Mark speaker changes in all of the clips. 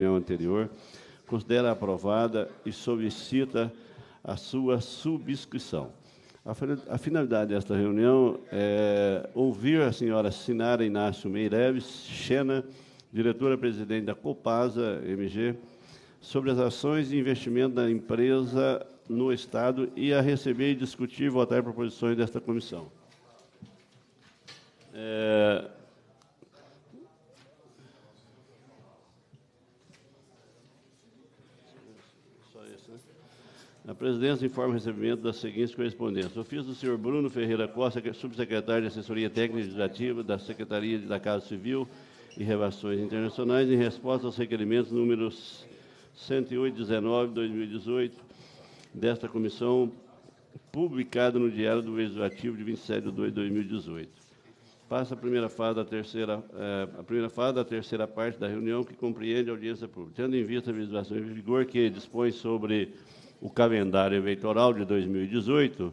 Speaker 1: reunião anterior, considera aprovada e solicita a sua subscrição. A finalidade desta reunião é ouvir a senhora Sinara Inácio Meireles Xena, diretora-presidente da Copasa MG, sobre as ações e investimento da empresa no Estado e a receber e discutir e votar proposições desta comissão. É, A presidência informa o recebimento das seguintes correspondências. Ofício do senhor Bruno Ferreira Costa, é subsecretário de Assessoria Técnica e Legislativa da Secretaria da Casa Civil e Relações Internacionais, em resposta aos requerimentos números 108-19-2018 desta comissão, publicado no Diário do Legislativo de 27 de 2 de 2018 passa a primeira fase da terceira, eh, a primeira fase da terceira parte da reunião que compreende a audiência pública, tendo em vista a legislação em vigor que dispõe sobre o calendário eleitoral de 2018.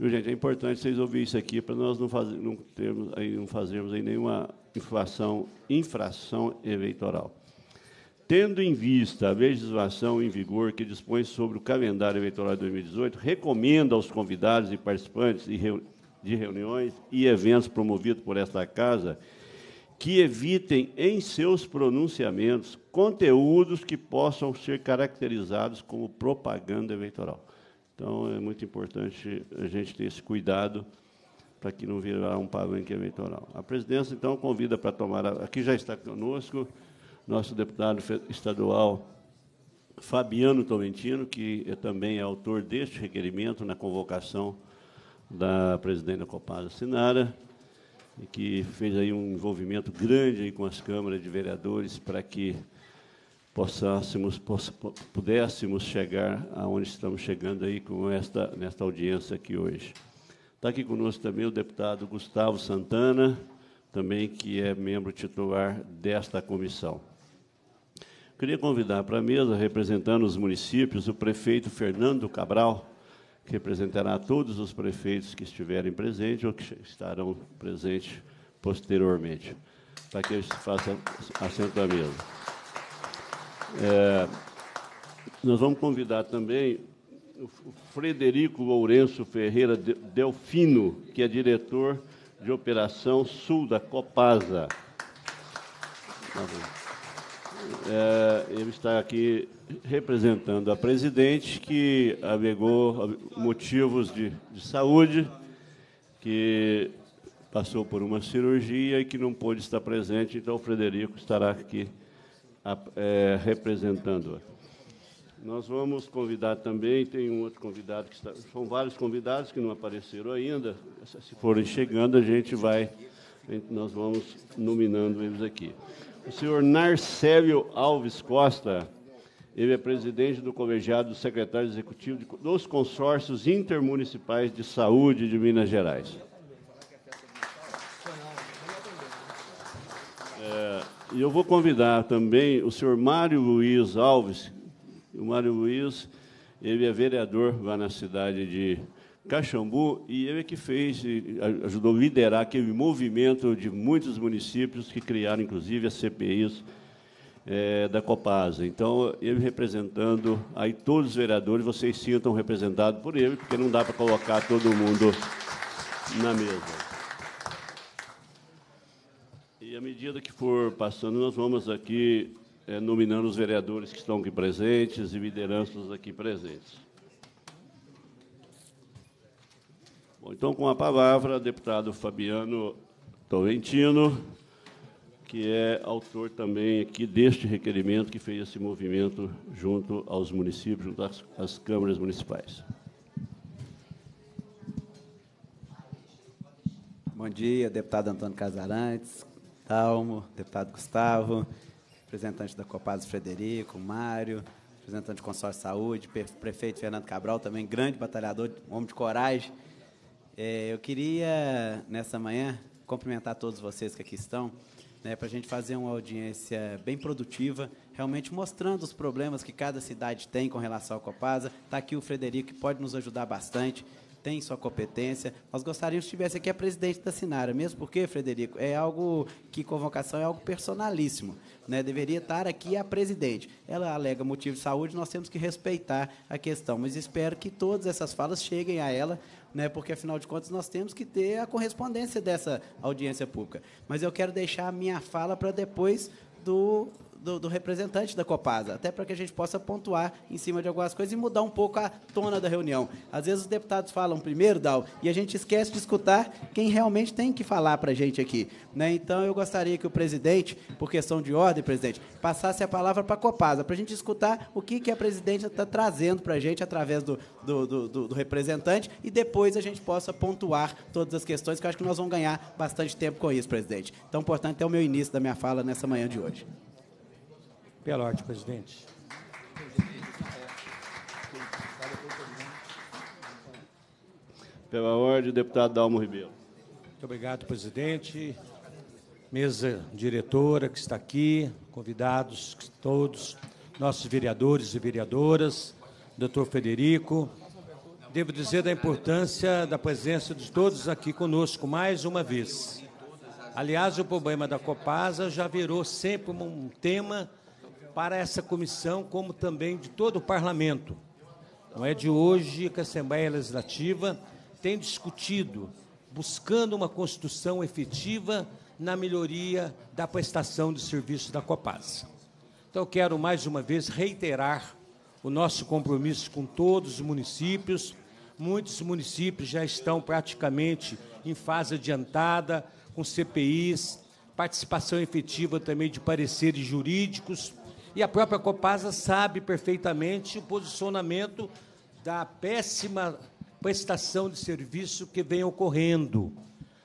Speaker 1: gente, é importante vocês ouvirem isso aqui para nós não, faz, não, termos, não fazermos aí nenhuma inflação, infração eleitoral. Tendo em vista a legislação em vigor que dispõe sobre o calendário eleitoral de 2018, recomendo aos convidados e participantes de reuniões e eventos promovidos por esta Casa que evitem em seus pronunciamentos conteúdos que possam ser caracterizados como propaganda eleitoral. Então, é muito importante a gente ter esse cuidado para que não virar um palanque eleitoral. A presidência, então, convida para tomar... A... Aqui já está conosco nosso deputado estadual Fabiano Tolentino, que é também é autor deste requerimento na convocação da presidente da Copasa, Sinara, e que fez aí um envolvimento grande aí com as câmaras de vereadores para que possássemos, poss, pudéssemos chegar aonde estamos chegando aí com esta nesta audiência aqui hoje. Está aqui conosco também o deputado Gustavo Santana, também que é membro titular desta comissão. Queria convidar para a mesa, representando os municípios, o prefeito Fernando Cabral, que representará todos os prefeitos que estiverem presentes ou que estarão presentes posteriormente. Para que eles façam assento à mesa. É, nós vamos convidar também o Frederico Lourenço Ferreira Delfino, que é diretor de operação sul da Copasa. É, ele está aqui representando a presidente, que alegou motivos de, de saúde, que passou por uma cirurgia e que não pôde estar presente, então o Frederico estará aqui é, representando-a. Nós vamos convidar também, tem um outro convidado que está. São vários convidados que não apareceram ainda. Se forem chegando, a gente vai. Nós vamos nominando eles aqui. O senhor Narcélio Alves Costa, ele é presidente do colegiado do secretário executivo de, dos consórcios intermunicipais de saúde de Minas Gerais. É, e eu vou convidar também o senhor Mário Luiz Alves. O Mário Luiz, ele é vereador lá na cidade de Caxambu e ele é que fez, ajudou a liderar aquele movimento de muitos municípios que criaram, inclusive, as CPIs é, da Copasa. Então, ele representando aí todos os vereadores, vocês sintam representado por ele, porque não dá para colocar todo mundo na mesa. E à medida que for passando, nós vamos aqui é, nominando os vereadores que estão aqui presentes e lideranças aqui presentes. Bom, então, com a palavra, deputado Fabiano Tolentino, que é autor também aqui deste requerimento que fez esse movimento junto aos municípios, junto às, às câmaras municipais. Bom dia, deputado
Speaker 2: Antônio Casarantes, Dalmo, deputado Gustavo, representante da Copaz Frederico, Mário, representante do Consórcio de Saúde, prefeito Fernando Cabral, também grande batalhador, homem de coragem. É, eu queria, nessa manhã, cumprimentar todos vocês que aqui estão, né, para a gente fazer uma audiência bem produtiva, realmente mostrando os problemas que cada cidade tem com relação ao Copasa. Está aqui o Frederico, que pode nos ajudar bastante tem sua competência. Nós gostaríamos que tivesse aqui a presidente da Sinara, mesmo porque, Frederico, é algo que convocação é algo personalíssimo. Né? Deveria estar aqui a presidente. Ela alega motivo de saúde, nós temos que respeitar a questão, mas espero que todas essas falas cheguem a ela, né? porque, afinal de contas, nós temos que ter a correspondência dessa audiência pública. Mas eu quero deixar a minha fala para depois do do, do representante da Copasa, até para que a gente possa pontuar em cima de algumas coisas e mudar um pouco a tona da reunião. Às vezes os deputados falam primeiro, Dal, e a gente esquece de escutar quem realmente tem que falar para a gente aqui. Né? Então eu gostaria que o presidente, por questão de ordem, presidente, passasse a palavra para a Copasa, para a gente escutar o que, que a presidente está trazendo para a gente através do, do, do, do representante e depois a gente possa pontuar todas as questões, que eu acho que nós vamos ganhar bastante tempo com isso, presidente. Então, portanto, é o meu início da minha fala nessa manhã de hoje. Pela ordem,
Speaker 3: presidente.
Speaker 1: Pela ordem, deputado Dalmo Ribeiro. Muito
Speaker 3: obrigado, presidente. Mesa diretora que está aqui, convidados todos, nossos vereadores e vereadoras, doutor Federico. Devo dizer da importância da presença de todos aqui conosco mais uma vez. Aliás, o problema da Copasa já virou sempre um tema para essa comissão, como também de todo o parlamento. Não é de hoje que a Assembleia Legislativa tem discutido, buscando uma Constituição efetiva na melhoria da prestação de serviços da Copasa. Então, quero mais uma vez reiterar o nosso compromisso com todos os municípios. Muitos municípios já estão praticamente em fase adiantada, com CPIs, participação efetiva também de pareceres jurídicos e a própria Copasa sabe perfeitamente o posicionamento da péssima prestação de serviço que vem ocorrendo.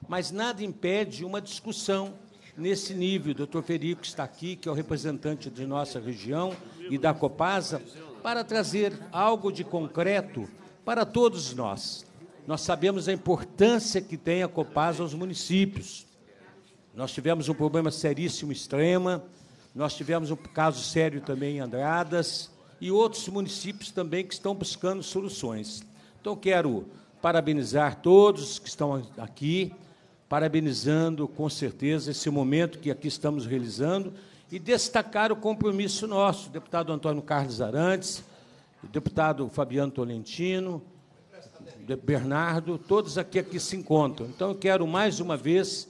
Speaker 3: Mas nada impede uma discussão nesse nível. O doutor Ferico está aqui, que é o representante de nossa região e da Copasa, para trazer algo de concreto para todos nós. Nós sabemos a importância que tem a Copasa aos municípios. Nós tivemos um problema seríssimo, extrema, nós tivemos um caso sério também em Andradas e outros municípios também que estão buscando soluções. Então, quero parabenizar todos que estão aqui, parabenizando com certeza esse momento que aqui estamos realizando e destacar o compromisso nosso, deputado Antônio Carlos Arantes, deputado Fabiano Tolentino, Bernardo, todos aqui que se encontram. Então, eu quero mais uma vez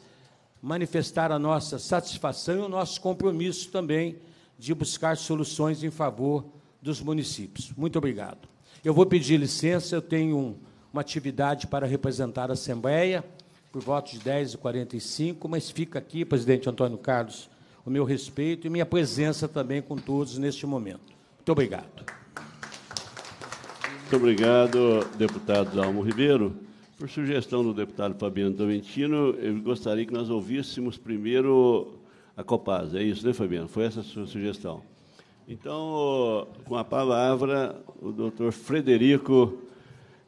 Speaker 3: manifestar a nossa satisfação e o nosso compromisso também de buscar soluções em favor dos municípios. Muito obrigado. Eu vou pedir licença, eu tenho um, uma atividade para representar a Assembleia, por voto de 10 e 45, mas fica aqui, presidente Antônio Carlos, o meu respeito e minha presença também com todos neste momento. Muito obrigado.
Speaker 1: Muito obrigado, deputado Almo Ribeiro. Por sugestão do deputado Fabiano Daventino, eu gostaria que nós ouvíssemos primeiro a Copasa. É isso, né, Fabiano? Foi essa a sua sugestão. Então, com a palavra, o doutor Frederico,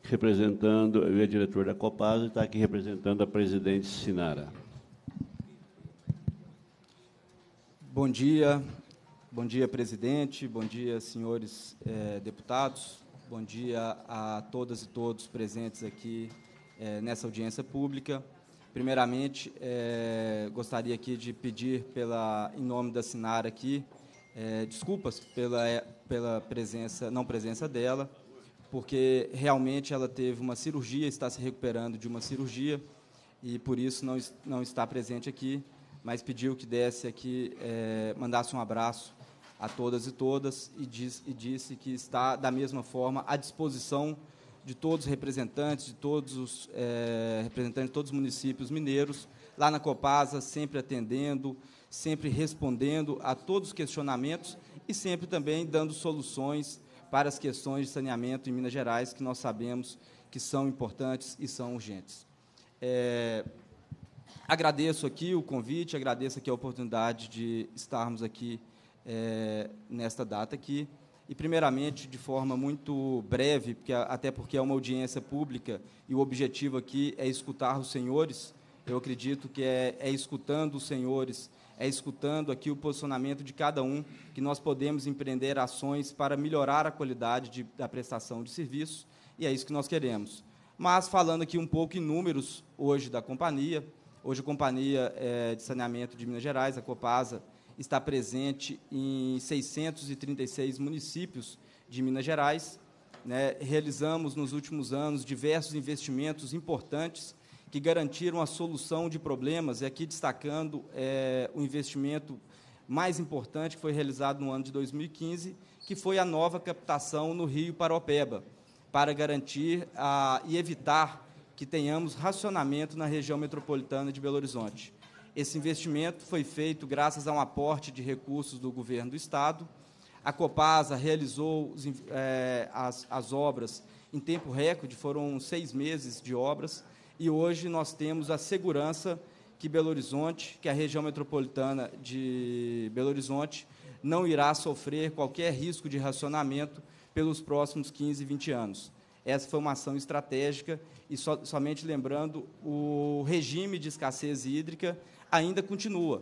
Speaker 1: representando, ele é diretor da Copasa está aqui representando a presidente Sinara. Bom dia, bom dia, presidente,
Speaker 4: bom dia, senhores eh, deputados, bom dia a todas e todos presentes aqui é, nessa audiência pública. Primeiramente, é, gostaria aqui de pedir, pela, em nome da Sinara aqui, é, desculpas pela, é, pela presença, não presença dela, porque realmente ela teve uma cirurgia, está se recuperando de uma cirurgia e por isso não, não está presente aqui, mas pediu que desse aqui, é, mandasse um abraço a todas e todas e, diz, e disse que está da mesma forma à disposição de todos os representantes, de todos os é, representantes de todos os municípios mineiros, lá na Copasa, sempre atendendo, sempre respondendo a todos os questionamentos e sempre também dando soluções para as questões de saneamento em Minas Gerais, que nós sabemos que são importantes e são urgentes. É, agradeço aqui o convite, agradeço aqui a oportunidade de estarmos aqui é, nesta data aqui e primeiramente de forma muito breve, porque, até porque é uma audiência pública e o objetivo aqui é escutar os senhores. Eu acredito que é, é escutando os senhores, é escutando aqui o posicionamento de cada um que nós podemos empreender ações para melhorar a qualidade de, da prestação de serviço e é isso que nós queremos. Mas falando aqui um pouco em números hoje da companhia, hoje a companhia é, de saneamento de Minas Gerais, a Copasa, está presente em 636 municípios de Minas Gerais. Né? Realizamos nos últimos anos diversos investimentos importantes que garantiram a solução de problemas, e aqui destacando é, o investimento mais importante que foi realizado no ano de 2015, que foi a nova captação no Rio Paropeba, para garantir a, ah, e evitar que tenhamos racionamento na região metropolitana de Belo Horizonte. Esse investimento foi feito graças a um aporte de recursos do governo do Estado. A Copasa realizou é, as, as obras em tempo recorde, foram seis meses de obras, e hoje nós temos a segurança que Belo Horizonte, que a região metropolitana de Belo Horizonte, não irá sofrer qualquer risco de racionamento pelos próximos 15, 20 anos. Essa foi uma ação estratégica e so, somente lembrando o regime de escassez hídrica, ainda continua.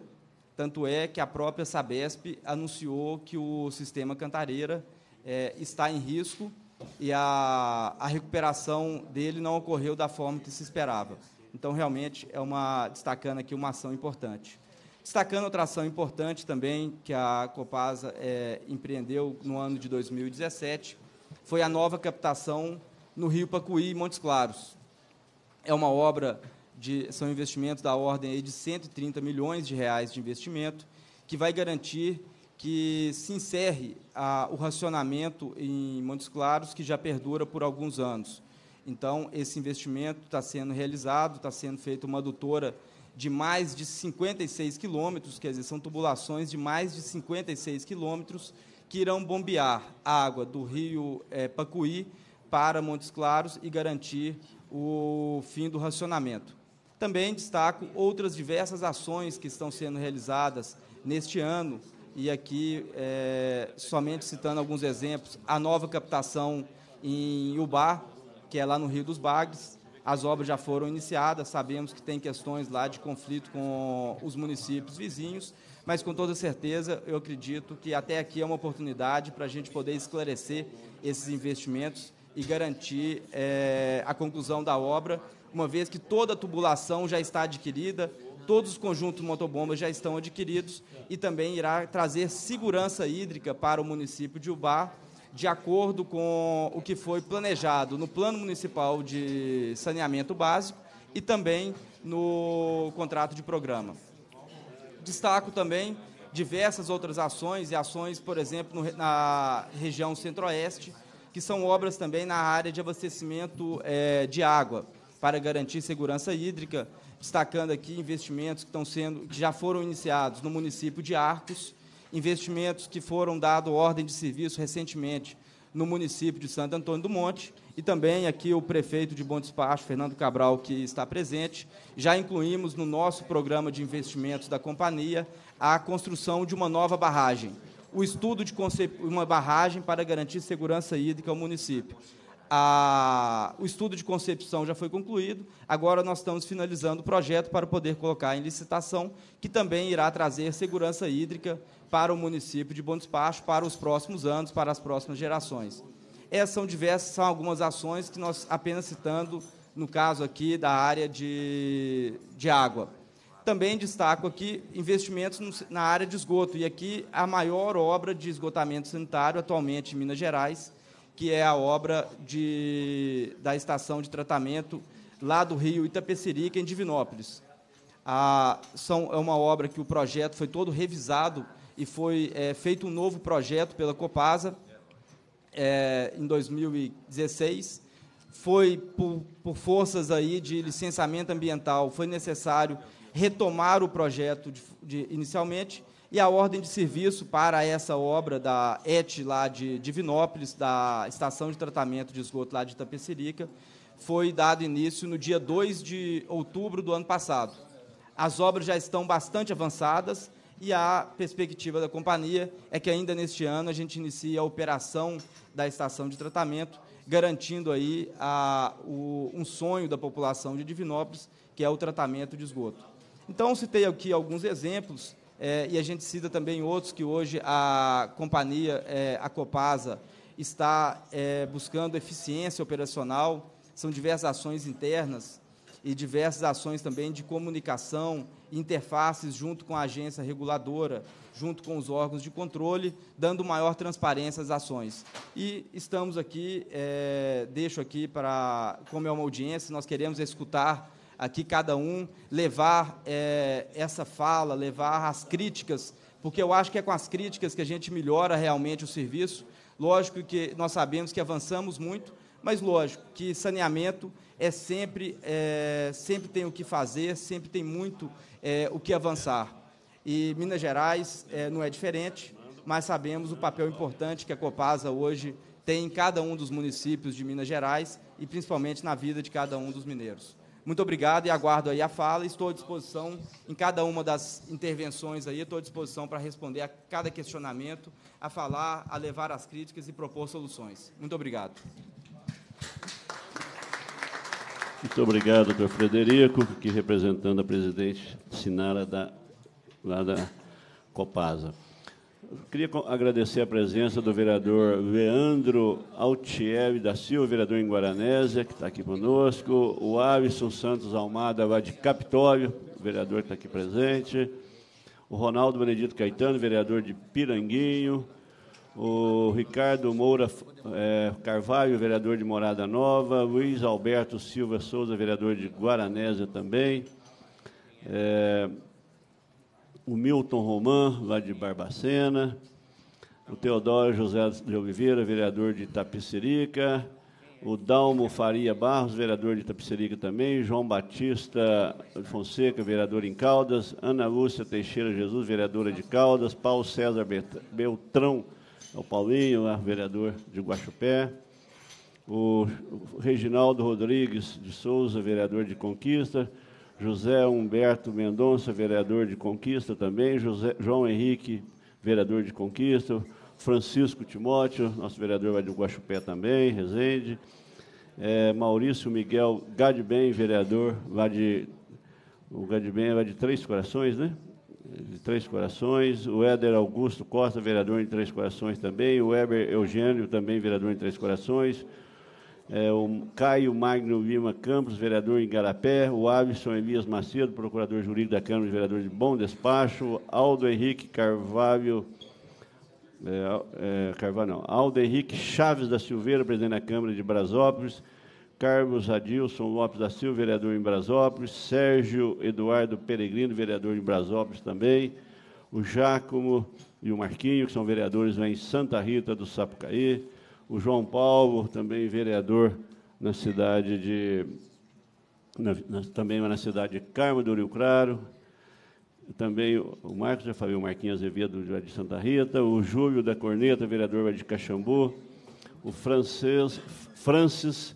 Speaker 4: Tanto é que a própria Sabesp anunciou que o sistema Cantareira é, está em risco e a, a recuperação dele não ocorreu da forma que se esperava. Então, realmente, é uma destacando aqui uma ação importante. Destacando outra ação importante também que a Copasa é, empreendeu no ano de 2017, foi a nova captação no Rio Pacuí, Montes Claros. É uma obra de, são investimentos da ordem de 130 milhões de reais de investimento, que vai garantir que se encerre a, o racionamento em Montes Claros, que já perdura por alguns anos. Então, esse investimento está sendo realizado, está sendo feita uma adutora de mais de 56 quilômetros, quer dizer, são tubulações de mais de 56 quilômetros que irão bombear a água do rio é, Pacuí para Montes Claros e garantir o fim do racionamento. Também destaco outras diversas ações que estão sendo realizadas neste ano, e aqui, é, somente citando alguns exemplos, a nova captação em Ubá, que é lá no Rio dos Bagres. As obras já foram iniciadas, sabemos que tem questões lá de conflito com os municípios vizinhos, mas com toda certeza eu acredito que até aqui é uma oportunidade para a gente poder esclarecer esses investimentos e garantir é, a conclusão da obra uma vez que toda a tubulação já está adquirida, todos os conjuntos motobombas já estão adquiridos e também irá trazer segurança hídrica para o município de Ubá, de acordo com o que foi planejado no Plano Municipal de Saneamento Básico e também no contrato de programa. Destaco também diversas outras ações e ações, por exemplo, na região centro-oeste, que são obras também na área de abastecimento é, de água para garantir segurança hídrica, destacando aqui investimentos que estão sendo, que já foram iniciados no município de Arcos, investimentos que foram dado ordem de serviço recentemente no município de Santo Antônio do Monte e também aqui o prefeito de Bom Despacho, Fernando Cabral, que está presente. Já incluímos no nosso programa de investimentos da companhia a construção de uma nova barragem, o estudo de uma barragem para garantir segurança hídrica ao município a, o estudo de concepção já foi concluído, agora nós estamos finalizando o projeto para poder colocar em licitação, que também irá trazer segurança hídrica para o município de Bom Despacho, para os próximos anos, para as próximas gerações. Essas são diversas, são algumas ações que nós apenas citando, no caso aqui, da área de, de água. Também destaco aqui investimentos na área de esgoto, e aqui a maior obra de esgotamento sanitário atualmente em Minas Gerais, que é a obra de, da estação de tratamento lá do rio Itapecerica, é em Divinópolis. A, são, é uma obra que o projeto foi todo revisado e foi é, feito um novo projeto pela Copasa é, em 2016. Foi, por, por forças aí de licenciamento ambiental, foi necessário retomar o projeto de, de, inicialmente e a ordem de serviço para essa obra da ET lá de Divinópolis, da estação de tratamento de esgoto lá de Itapecerica, foi dado início no dia 2 de outubro do ano passado. As obras já estão bastante avançadas e a perspectiva da companhia é que ainda neste ano a gente inicie a operação da estação de tratamento, garantindo aí a, o, um sonho da população de Divinópolis, que é o tratamento de esgoto. Então, citei aqui alguns exemplos é, e a gente cita também outros que hoje a companhia, é, a Copasa, está é, buscando eficiência operacional, são diversas ações internas e diversas ações também de comunicação, interfaces junto com a agência reguladora, junto com os órgãos de controle, dando maior transparência às ações. E estamos aqui, é, deixo aqui para, como é uma audiência, nós queremos escutar aqui cada um levar é, essa fala, levar as críticas, porque eu acho que é com as críticas que a gente melhora realmente o serviço. Lógico que nós sabemos que avançamos muito, mas lógico que saneamento é sempre, é, sempre tem o que fazer, sempre tem muito é, o que avançar. E Minas Gerais é, não é diferente, mas sabemos o papel importante que a Copasa hoje tem em cada um dos municípios de Minas Gerais e principalmente na vida de cada um dos mineiros. Muito obrigado e aguardo aí a fala. Estou à disposição em cada uma das intervenções aí, estou à disposição para responder a cada questionamento, a falar, a levar as críticas e propor soluções. Muito obrigado.
Speaker 1: Muito obrigado, doutor Frederico, que representando a presidente Sinara da, lá da Copasa. Queria agradecer a presença do vereador Leandro Altieri da Silva, vereador em Guaranésia, que está aqui conosco, o Avisson Santos Almada, lá de Capitólio, vereador que está aqui presente, o Ronaldo Benedito Caetano, vereador de Piranguinho, o Ricardo Moura é, Carvalho, vereador de Morada Nova, Luiz Alberto Silva Souza, vereador de Guaranésia também, é, o Milton Roman, lá de Barbacena, o Teodoro José de Oliveira, vereador de Tapicerica, o Dalmo Faria Barros, vereador de Tapicerica também, João Batista Fonseca, vereador em Caldas, Ana Lúcia Teixeira Jesus, vereadora de Caldas, Paulo César Beltrão, é o Paulinho, lá, vereador de Guaxupé, o Reginaldo Rodrigues de Souza, vereador de Conquista, José Humberto Mendonça, vereador de Conquista também, José, João Henrique, vereador de Conquista, Francisco Timóteo, nosso vereador vai de Guaxupé também, Resende, é, Maurício Miguel Gadben, vereador, vai de, o Gadbem vai é de Três Corações, né? de Três Corações, o Éder Augusto Costa, vereador em Três Corações também, o Weber Eugênio, também vereador em Três Corações, é, o Caio Magno Lima Campos, vereador em Garapé, o Alisson Elias Macedo, procurador jurídico da Câmara de Vereadores de Bom Despacho, Aldo Henrique Carvalho, é, é, Carvalho não, Aldo Henrique Chaves da Silveira, presidente da Câmara de Brasópolis, Carlos Adilson Lopes da Silva, vereador em Brasópolis, Sérgio Eduardo Peregrino, vereador em Brasópolis também, o Jacomo e o Marquinho, que são vereadores lá em Santa Rita do Sapucaí, o João Paulo, também vereador na cidade de. Na, na, também na cidade de Carmo do Rio Claro, também o Marcos, já falei, o Marquinhos Azevedo de Santa Rita, o Júlio da Corneta, vereador de Caxambu, o Francis, Francis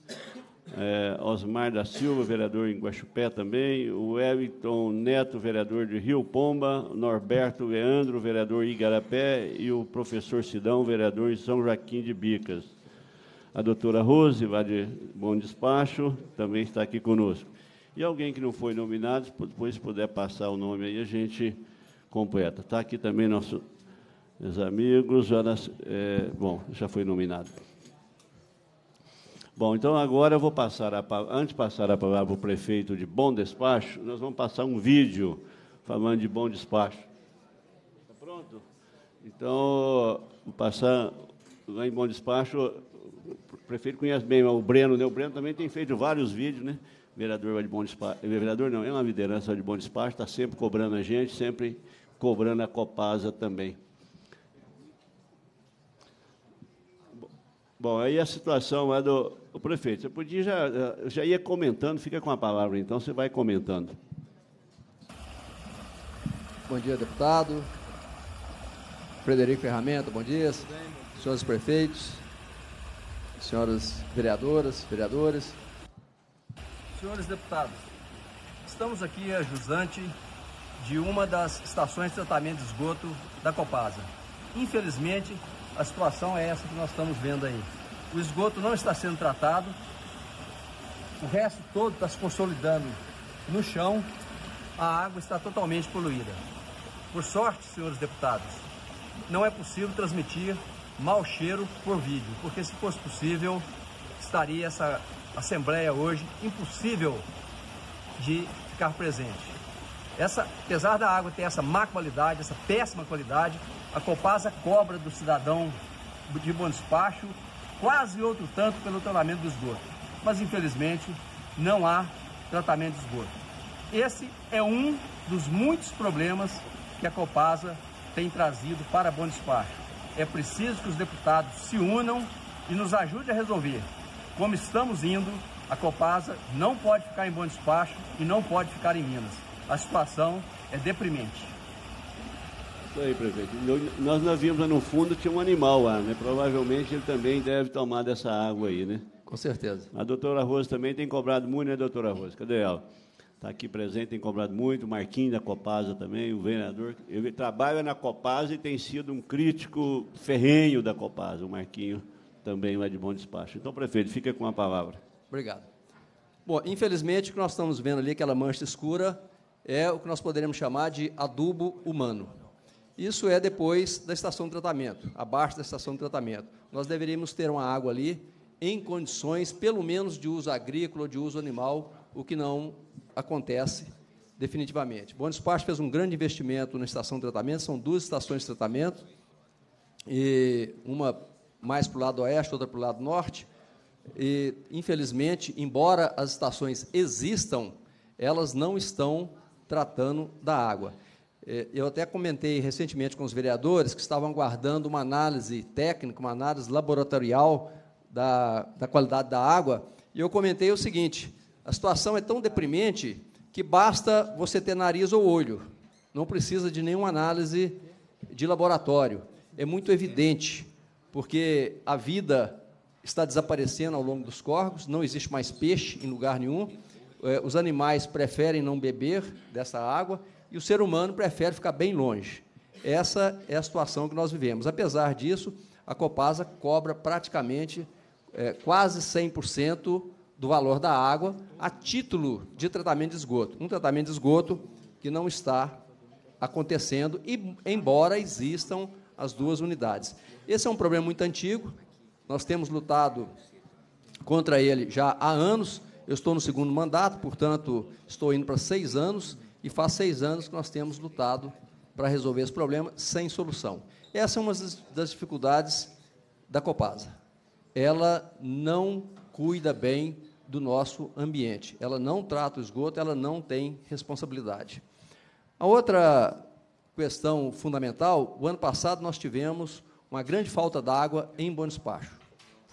Speaker 1: é, Osmar da Silva, vereador em Guaxupé também, o Wellington Neto, vereador de Rio Pomba, Norberto Leandro, vereador Igarapé, e o professor Sidão, vereador em São Joaquim de Bicas. A doutora Rose, lá de Bom Despacho, também está aqui conosco. E alguém que não foi nominado, depois puder passar o nome aí, a gente completa. Está aqui também nosso, meus amigos, é, bom, já foi nominado. Bom, então agora eu vou passar, a, antes de passar a palavra para o prefeito de Bom Despacho, nós vamos passar um vídeo falando de Bom Despacho. Está pronto? Então, vou passar lá em Bom Despacho, o prefeito conhece bem o Breno, né? O Breno também tem feito vários vídeos, né? Vereador de Bom Despacho, eh, vereador não, é uma liderança de Bom Despacho, está sempre cobrando a gente, sempre cobrando a Copasa também. Bom, aí a situação é do, o prefeito, você podia já, eh, já ia comentando, fica com a palavra então, você vai comentando.
Speaker 5: Bom dia, deputado.
Speaker 1: Frederico Ferramenta, bom dia.
Speaker 5: Senhores prefeitos, senhoras vereadoras, vereadores. Senhores deputados, estamos aqui a jusante de uma das estações de tratamento de esgoto da Copasa. Infelizmente, a situação é essa que nós estamos vendo aí. O esgoto não está sendo tratado, o resto todo está se consolidando no chão, a água está totalmente poluída. Por sorte, senhores deputados, não é possível transmitir mau cheiro por vídeo, porque se fosse possível, estaria essa assembleia hoje impossível de ficar presente. Essa, apesar da água ter essa má qualidade, essa péssima qualidade, a Copasa cobra do cidadão de bom despacho quase outro tanto pelo tratamento do esgoto. Mas infelizmente não há tratamento de esgoto. Esse é um dos muitos problemas que a Copasa tem trazido para Bom Despacho. É preciso que os deputados se unam e nos ajudem a resolver. Como estamos indo, a Copasa não pode ficar em Bom Despacho e não pode ficar em Minas. A situação é deprimente.
Speaker 1: Isso aí, prefeito. Nós, não vimos lá no fundo tinha um animal lá, né? Provavelmente ele também deve tomar dessa água aí, né? Com certeza. A doutora Rosa também tem cobrado muito, né, doutora Rosa? Cadê ela? Está aqui presente, tem cobrado muito, o Marquinhos da Copasa também, o vereador. Ele trabalha na Copasa e tem sido um crítico ferrenho da Copasa, o Marquinho também lá de Bom Despacho. Então, prefeito, fica com a palavra.
Speaker 5: Obrigado. Bom, infelizmente, o que nós estamos vendo ali, aquela mancha escura, é o que nós poderíamos chamar de adubo humano. Isso é depois da estação de tratamento, abaixo da estação de tratamento. Nós deveríamos ter uma água ali em condições, pelo menos, de uso agrícola ou de uso animal, o que não acontece definitivamente. Bom Despacho fez um grande investimento na estação de tratamento, são duas estações de tratamento, e uma mais para o lado oeste, outra para o lado norte. E, infelizmente, embora as estações existam, elas não estão tratando da água. É, eu até comentei recentemente com os vereadores que estavam aguardando uma análise técnica, uma análise laboratorial da, da qualidade da água, e eu comentei o seguinte: a situação é tão deprimente que basta você ter nariz ou olho, não precisa de nenhuma análise de laboratório. É muito evidente, porque a vida está desaparecendo ao longo dos corvos, não existe mais peixe em lugar nenhum, é, os animais preferem não beber dessa água e o ser humano prefere ficar bem longe. Essa é a situação que nós vivemos. Apesar disso, a Copasa cobra praticamente é, quase 100% do valor da água a título de tratamento de esgoto. Um tratamento de esgoto que não está acontecendo, e, embora existam as duas unidades. Esse é um problema muito antigo, nós temos lutado contra ele já há anos. Eu estou no segundo mandato, portanto, estou indo para seis anos e faz seis anos que nós temos lutado para resolver esse problema sem solução. Essa é uma das dificuldades da Copasa. Ela não cuida bem do nosso ambiente, ela não trata o esgoto, ela não tem responsabilidade. A outra questão fundamental, o ano passado nós tivemos uma grande falta d'água em Bom Despacho.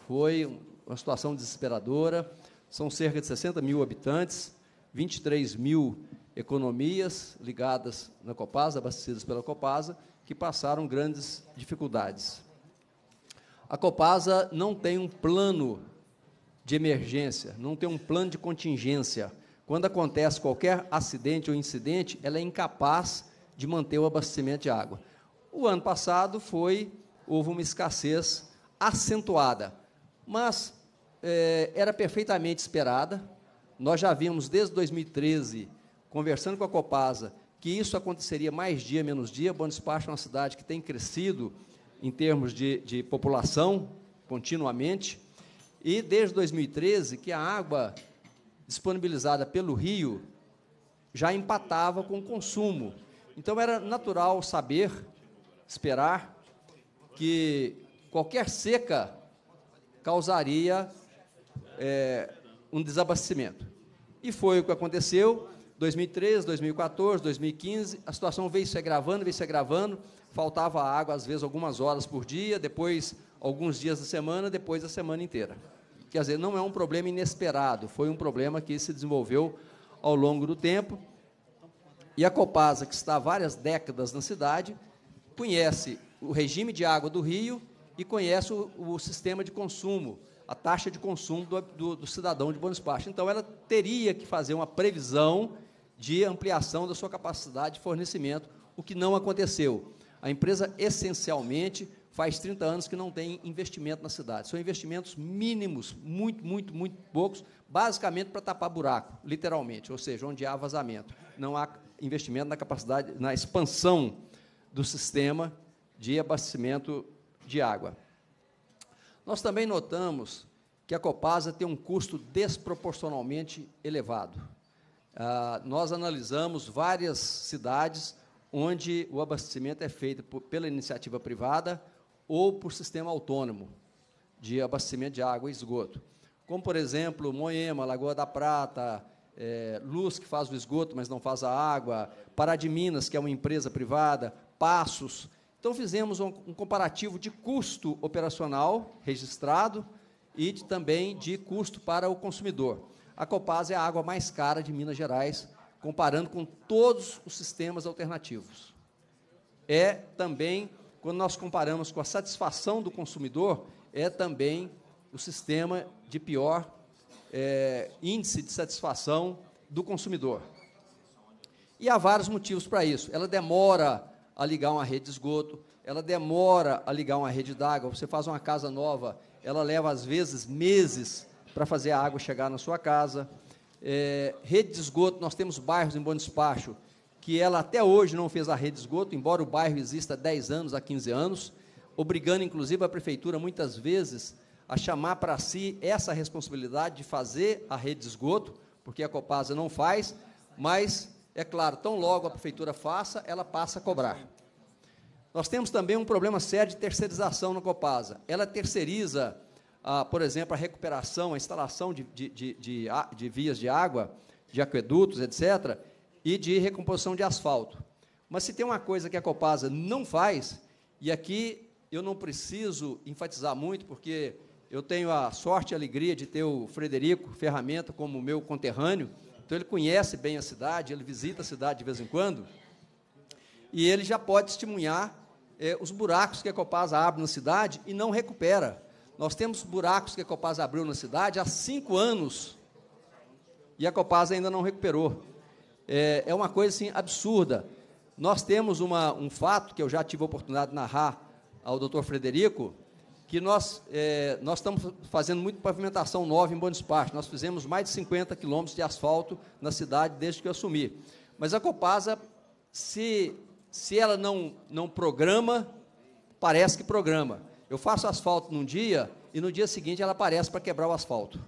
Speaker 5: Foi uma situação desesperadora, são cerca de 60 mil habitantes, 23 mil economias ligadas na Copasa, abastecidas pela Copasa, que passaram grandes dificuldades. A Copasa não tem um plano de emergência, não tem um plano de contingência. Quando acontece qualquer acidente ou incidente, ela é incapaz de manter o abastecimento de água. O ano passado foi houve uma escassez acentuada, mas é, era perfeitamente esperada. Nós já vimos desde 2013 conversando com a Copasa, que isso aconteceria mais dia, menos dia. Bom Despacho é uma cidade que tem crescido em termos de, de população continuamente. E desde 2013, que a água disponibilizada pelo rio já empatava com o consumo. Então era natural saber, esperar, que qualquer seca causaria é, um desabastecimento. E foi o que aconteceu. 2013, 2014, 2015, a situação veio se agravando, veio se agravando, faltava água às vezes algumas horas por dia, depois alguns dias da semana, depois a semana inteira. Quer dizer, não é um problema inesperado, foi um problema que se desenvolveu ao longo do tempo. E a Copasa, que está há várias décadas na cidade, conhece o regime de água do rio e conhece o, o sistema de consumo, a taxa de consumo do, do, do cidadão de Boa Então, ela teria que fazer uma previsão de ampliação da sua capacidade de fornecimento, o que não aconteceu. A empresa, essencialmente, faz 30 anos que não tem investimento na cidade. São investimentos mínimos, muito, muito, muito poucos, basicamente para tapar buraco, literalmente, ou seja, onde há vazamento. Não há investimento na capacidade, na expansão do sistema de abastecimento de água. Nós também notamos que a Copasa tem um custo desproporcionalmente elevado. Ah, nós analisamos várias cidades onde o abastecimento é feito por, pela iniciativa privada ou por sistema autônomo de abastecimento de água e esgoto. Como, por exemplo, Moema, Lagoa da Prata, é, Luz, que faz o esgoto, mas não faz a água, Pará de Minas, que é uma empresa privada, Passos. Então, fizemos um, um comparativo de custo operacional registrado e de, também de custo para o consumidor a Copasa é a água mais cara de Minas Gerais, comparando com todos os sistemas alternativos. É também, quando nós comparamos com a satisfação do consumidor, é também o sistema de pior é, índice de satisfação do consumidor. E há vários motivos para isso. Ela demora a ligar uma rede de esgoto, ela demora a ligar uma rede d'água. Você faz uma casa nova, ela leva às vezes meses para fazer a água chegar na sua casa. É, rede de esgoto, nós temos bairros em Bom Despacho que ela até hoje não fez a rede de esgoto, embora o bairro exista há 10 anos, há 15 anos, obrigando inclusive a prefeitura muitas vezes a chamar para si essa responsabilidade de fazer a rede de esgoto, porque a Copasa não faz, mas é claro, tão logo a prefeitura faça, ela passa a cobrar. Nós temos também um problema sério de terceirização na Copasa. Ela terceiriza ah, por exemplo, a recuperação, a instalação de, de, de, de, vias de água, de aquedutos, etc., e de recomposição de asfalto. Mas se tem uma coisa que a Copasa não faz, e aqui eu não preciso enfatizar muito, porque eu tenho a sorte e a alegria de ter o Frederico Ferramenta como meu conterrâneo, então ele conhece bem a cidade, ele visita a cidade de vez em quando, e ele já pode testemunhar eh, os buracos que a Copasa abre na cidade e não recupera nós temos buracos que a Copaz abriu na cidade há cinco anos e a Copaz ainda não recuperou. É, é uma coisa assim absurda. Nós temos uma, um fato que eu já tive a oportunidade de narrar ao doutor Frederico, que nós, é, nós estamos fazendo muito pavimentação nova em bons espaços. Nós fizemos mais de 50 quilômetros de asfalto na cidade desde que eu assumi. Mas a Copasa, se, se ela não, não programa, parece que programa. Eu faço asfalto num dia e no dia seguinte ela aparece para quebrar o asfalto.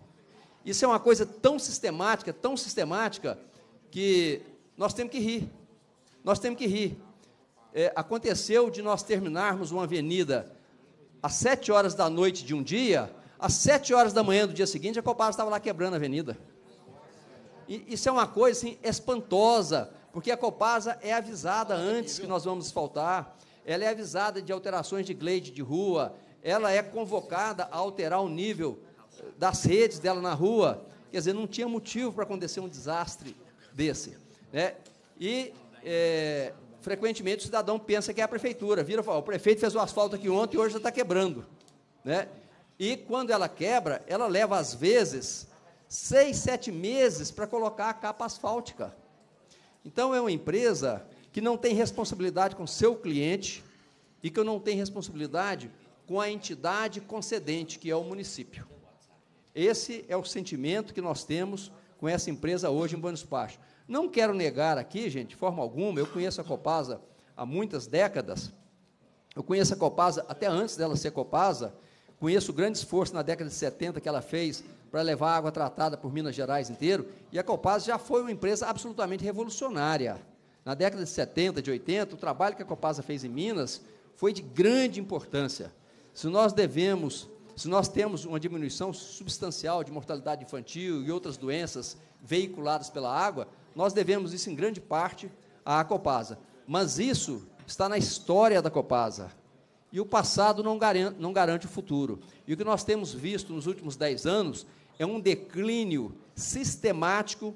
Speaker 5: Isso é uma coisa tão sistemática, tão sistemática, que nós temos que rir. Nós temos que rir. É, aconteceu de nós terminarmos uma avenida às sete horas da noite de um dia, às sete horas da manhã do dia seguinte, a Copasa estava lá quebrando a avenida. E, isso é uma coisa assim, espantosa, porque a Copasa é avisada antes que nós vamos asfaltar ela é avisada de alterações de glade de rua, ela é convocada a alterar o nível eh, das redes dela na rua. Quer dizer, não tinha motivo para acontecer um desastre desse. Né? E, é, frequentemente, o cidadão pensa que é a prefeitura. Vira e fala, o prefeito fez o asfalto aqui ontem e hoje já está quebrando. Né? E, quando ela quebra, ela leva, às vezes, seis, sete meses para colocar a capa asfáltica. Então, é uma empresa que não tem responsabilidade com seu cliente e que não tem responsabilidade com a entidade concedente, que é o município. Esse é o sentimento que nós temos com essa empresa hoje em Buenos Pachos. Não quero negar aqui, gente, de forma alguma, eu conheço a Copasa há muitas décadas, eu conheço a Copasa até antes dela ser Copasa, conheço o grande esforço na década de 70 que ela fez para levar água tratada por Minas Gerais inteiro, e a Copasa já foi uma empresa absolutamente revolucionária na década de 70, de 80, o trabalho que a Copasa fez em Minas foi de grande importância. Se nós devemos, se nós temos uma diminuição substancial de mortalidade infantil e outras doenças veiculadas pela água, nós devemos isso em grande parte à Copasa. Mas isso está na história da Copasa. E o passado não garante, não garante o futuro. E o que nós temos visto nos últimos 10 anos é um declínio sistemático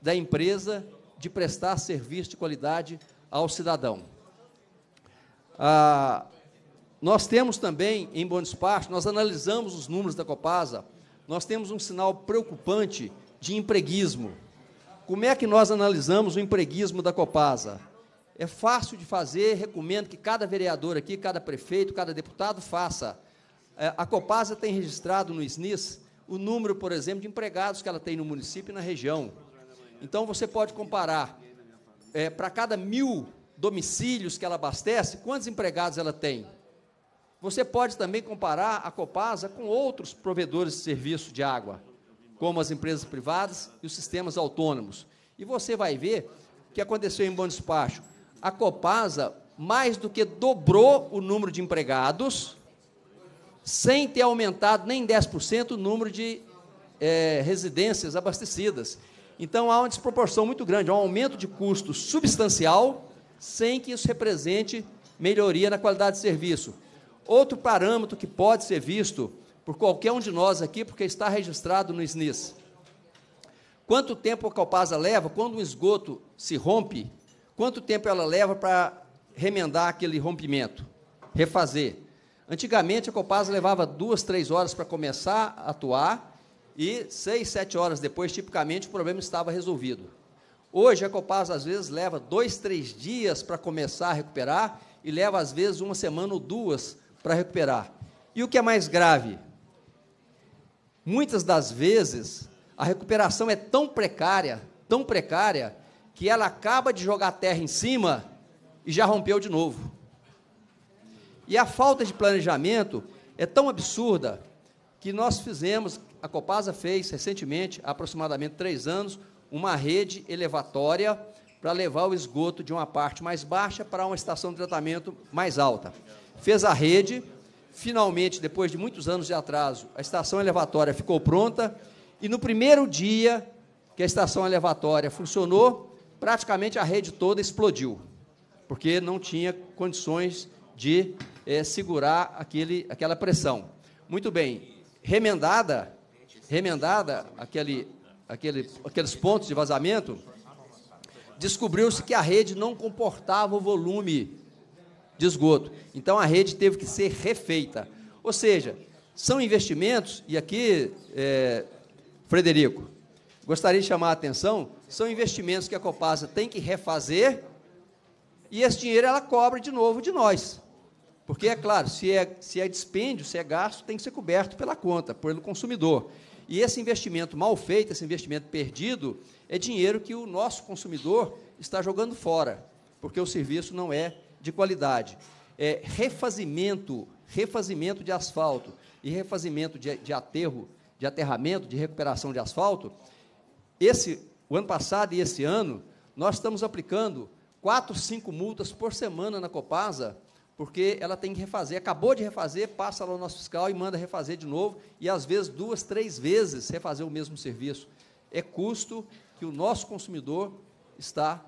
Speaker 5: da empresa de prestar serviço de qualidade ao cidadão. Ah, nós temos também, em bom despacho, nós analisamos os números da Copasa, nós temos um sinal preocupante de empreguismo. Como é que nós analisamos o empreguismo da Copasa? É fácil de fazer, recomendo que cada vereador aqui, cada prefeito, cada deputado faça. É, a Copasa tem registrado no SNIS o número, por exemplo, de empregados que ela tem no município e na região. Então você pode comparar é, para cada mil domicílios que ela abastece, quantos empregados ela tem? Você pode também comparar a Copasa com outros provedores de serviço de água, como as empresas privadas e os sistemas autônomos. E você vai ver o que aconteceu em Bom Despacho. A Copasa mais do que dobrou o número de empregados, sem ter aumentado nem 10% o número de é, residências abastecidas. Então há uma desproporção muito grande, há um aumento de custo substancial, sem que isso represente melhoria na qualidade de serviço. Outro parâmetro que pode ser visto por qualquer um de nós aqui, porque está registrado no SNIS. Quanto tempo a Copasa leva quando um esgoto se rompe? Quanto tempo ela leva para remendar aquele rompimento, refazer? Antigamente a Copasa levava duas, três horas para começar a atuar e seis, sete horas depois, tipicamente, o problema estava resolvido. Hoje, a Copaz, às vezes, leva dois, três dias para começar a recuperar e leva, às vezes, uma semana ou duas para recuperar. E o que é mais grave? Muitas das vezes, a recuperação é tão precária, tão precária, que ela acaba de jogar terra em cima e já rompeu de novo. E a falta de planejamento é tão absurda que nós fizemos a Copasa fez recentemente, há aproximadamente três anos, uma rede elevatória para levar o esgoto de uma parte mais baixa para uma estação de tratamento mais alta. Fez a rede, finalmente, depois de muitos anos de atraso, a estação elevatória ficou pronta e no primeiro dia que a estação elevatória funcionou, praticamente a rede toda explodiu, porque não tinha condições de é, segurar aquele, aquela pressão. Muito bem, remendada, remendada aquele, aquele, aqueles pontos de vazamento, descobriu-se que a rede não comportava o volume de esgoto. Então a rede teve que ser refeita. Ou seja, são investimentos, e aqui, é, Frederico, gostaria de chamar a atenção, são investimentos que a Copasa tem que refazer e esse dinheiro ela cobra de novo de nós. Porque, é claro, se é, se é dispêndio, se é gasto, tem que ser coberto pela conta, pelo consumidor. E esse investimento mal feito, esse investimento perdido, é dinheiro que o nosso consumidor está jogando fora, porque o serviço não é de qualidade. É refazimento, refazimento de asfalto e refazimento de, de aterro, de aterramento, de recuperação de asfalto. Esse, o ano passado e esse ano, nós estamos aplicando quatro, cinco multas por semana na Copasa porque ela tem que refazer. Acabou de refazer, passa lá o nosso fiscal e manda refazer de novo, e às vezes duas, três vezes refazer o mesmo serviço. É custo que o nosso consumidor está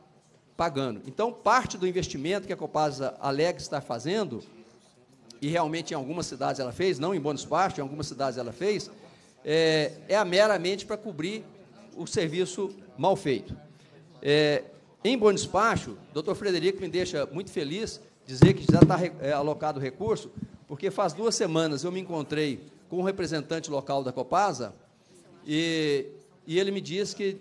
Speaker 5: pagando. Então, parte do investimento que a Copasa Alegre está fazendo, e realmente em algumas cidades ela fez, não em Buenos Aires, em algumas cidades ela fez, é, é meramente para cobrir o serviço mal feito. É, em Bom Despacho, o doutor Frederico me deixa muito feliz, dizer que já está é, alocado o recurso, porque faz duas semanas eu me encontrei com um representante local da Copasa e, e ele me disse que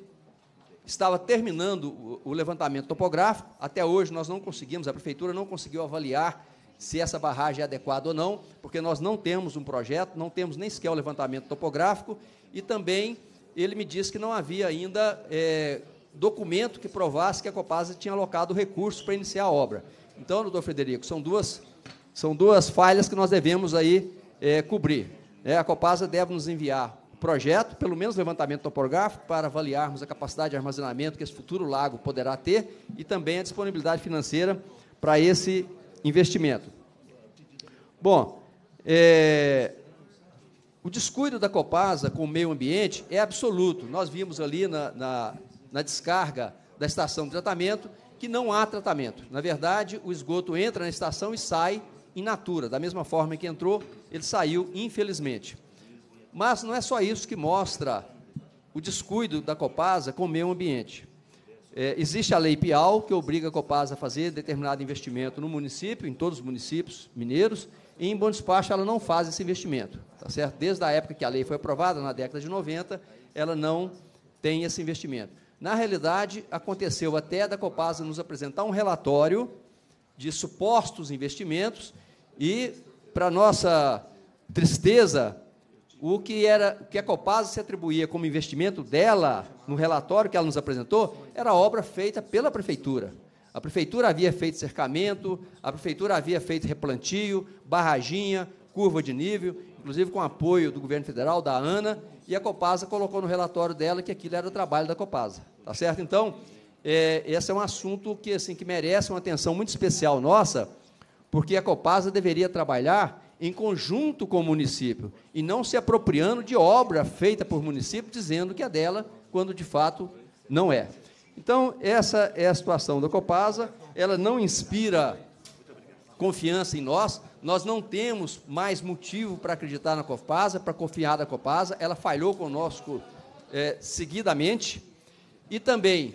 Speaker 5: estava terminando o, o levantamento topográfico. Até hoje nós não conseguimos, a prefeitura não conseguiu avaliar se essa barragem é adequada ou não, porque nós não temos um projeto, não temos nem sequer o levantamento topográfico e também ele me disse que não havia ainda é, documento que provasse que a Copasa tinha alocado recurso para iniciar a obra. Então, doutor Frederico, são duas, são duas falhas que nós devemos aí é, cobrir. É, a Copasa deve nos enviar o projeto, pelo menos levantamento topográfico, para avaliarmos a capacidade de armazenamento que esse futuro lago poderá ter e também a disponibilidade financeira para esse investimento. Bom, é, o descuido da Copasa com o meio ambiente é absoluto. Nós vimos ali na, na, na descarga da estação de tratamento que não há tratamento. Na verdade, o esgoto entra na estação e sai in natura. Da mesma forma que entrou, ele saiu, infelizmente. Mas não é só isso que mostra o descuido da Copasa com o meio ambiente. É, existe a lei Pial, que obriga a Copasa a fazer determinado investimento no município, em todos os municípios mineiros, e em Bom Despacho ela não faz esse investimento. Tá certo? Desde a época que a lei foi aprovada, na década de 90, ela não tem esse investimento. Na realidade, aconteceu até da Copasa nos apresentar um relatório de supostos investimentos e, para nossa tristeza, o que, era, o que a Copasa se atribuía como investimento dela, no relatório que ela nos apresentou, era obra feita pela Prefeitura. A Prefeitura havia feito cercamento, a Prefeitura havia feito replantio, barraginha, curva de nível, inclusive com apoio do Governo Federal, da ANA, e a Copasa colocou no relatório dela que aquilo era o trabalho da Copasa. Tá certo? Então, é, esse é um assunto que, assim, que merece uma atenção muito especial nossa, porque a Copasa deveria trabalhar em conjunto com o município e não se apropriando de obra feita por município, dizendo que é dela, quando de fato não é. Então, essa é a situação da Copasa, ela não inspira confiança em nós, nós não temos mais motivo para acreditar na Copasa, para confiar na Copasa. Ela falhou conosco é, seguidamente. E também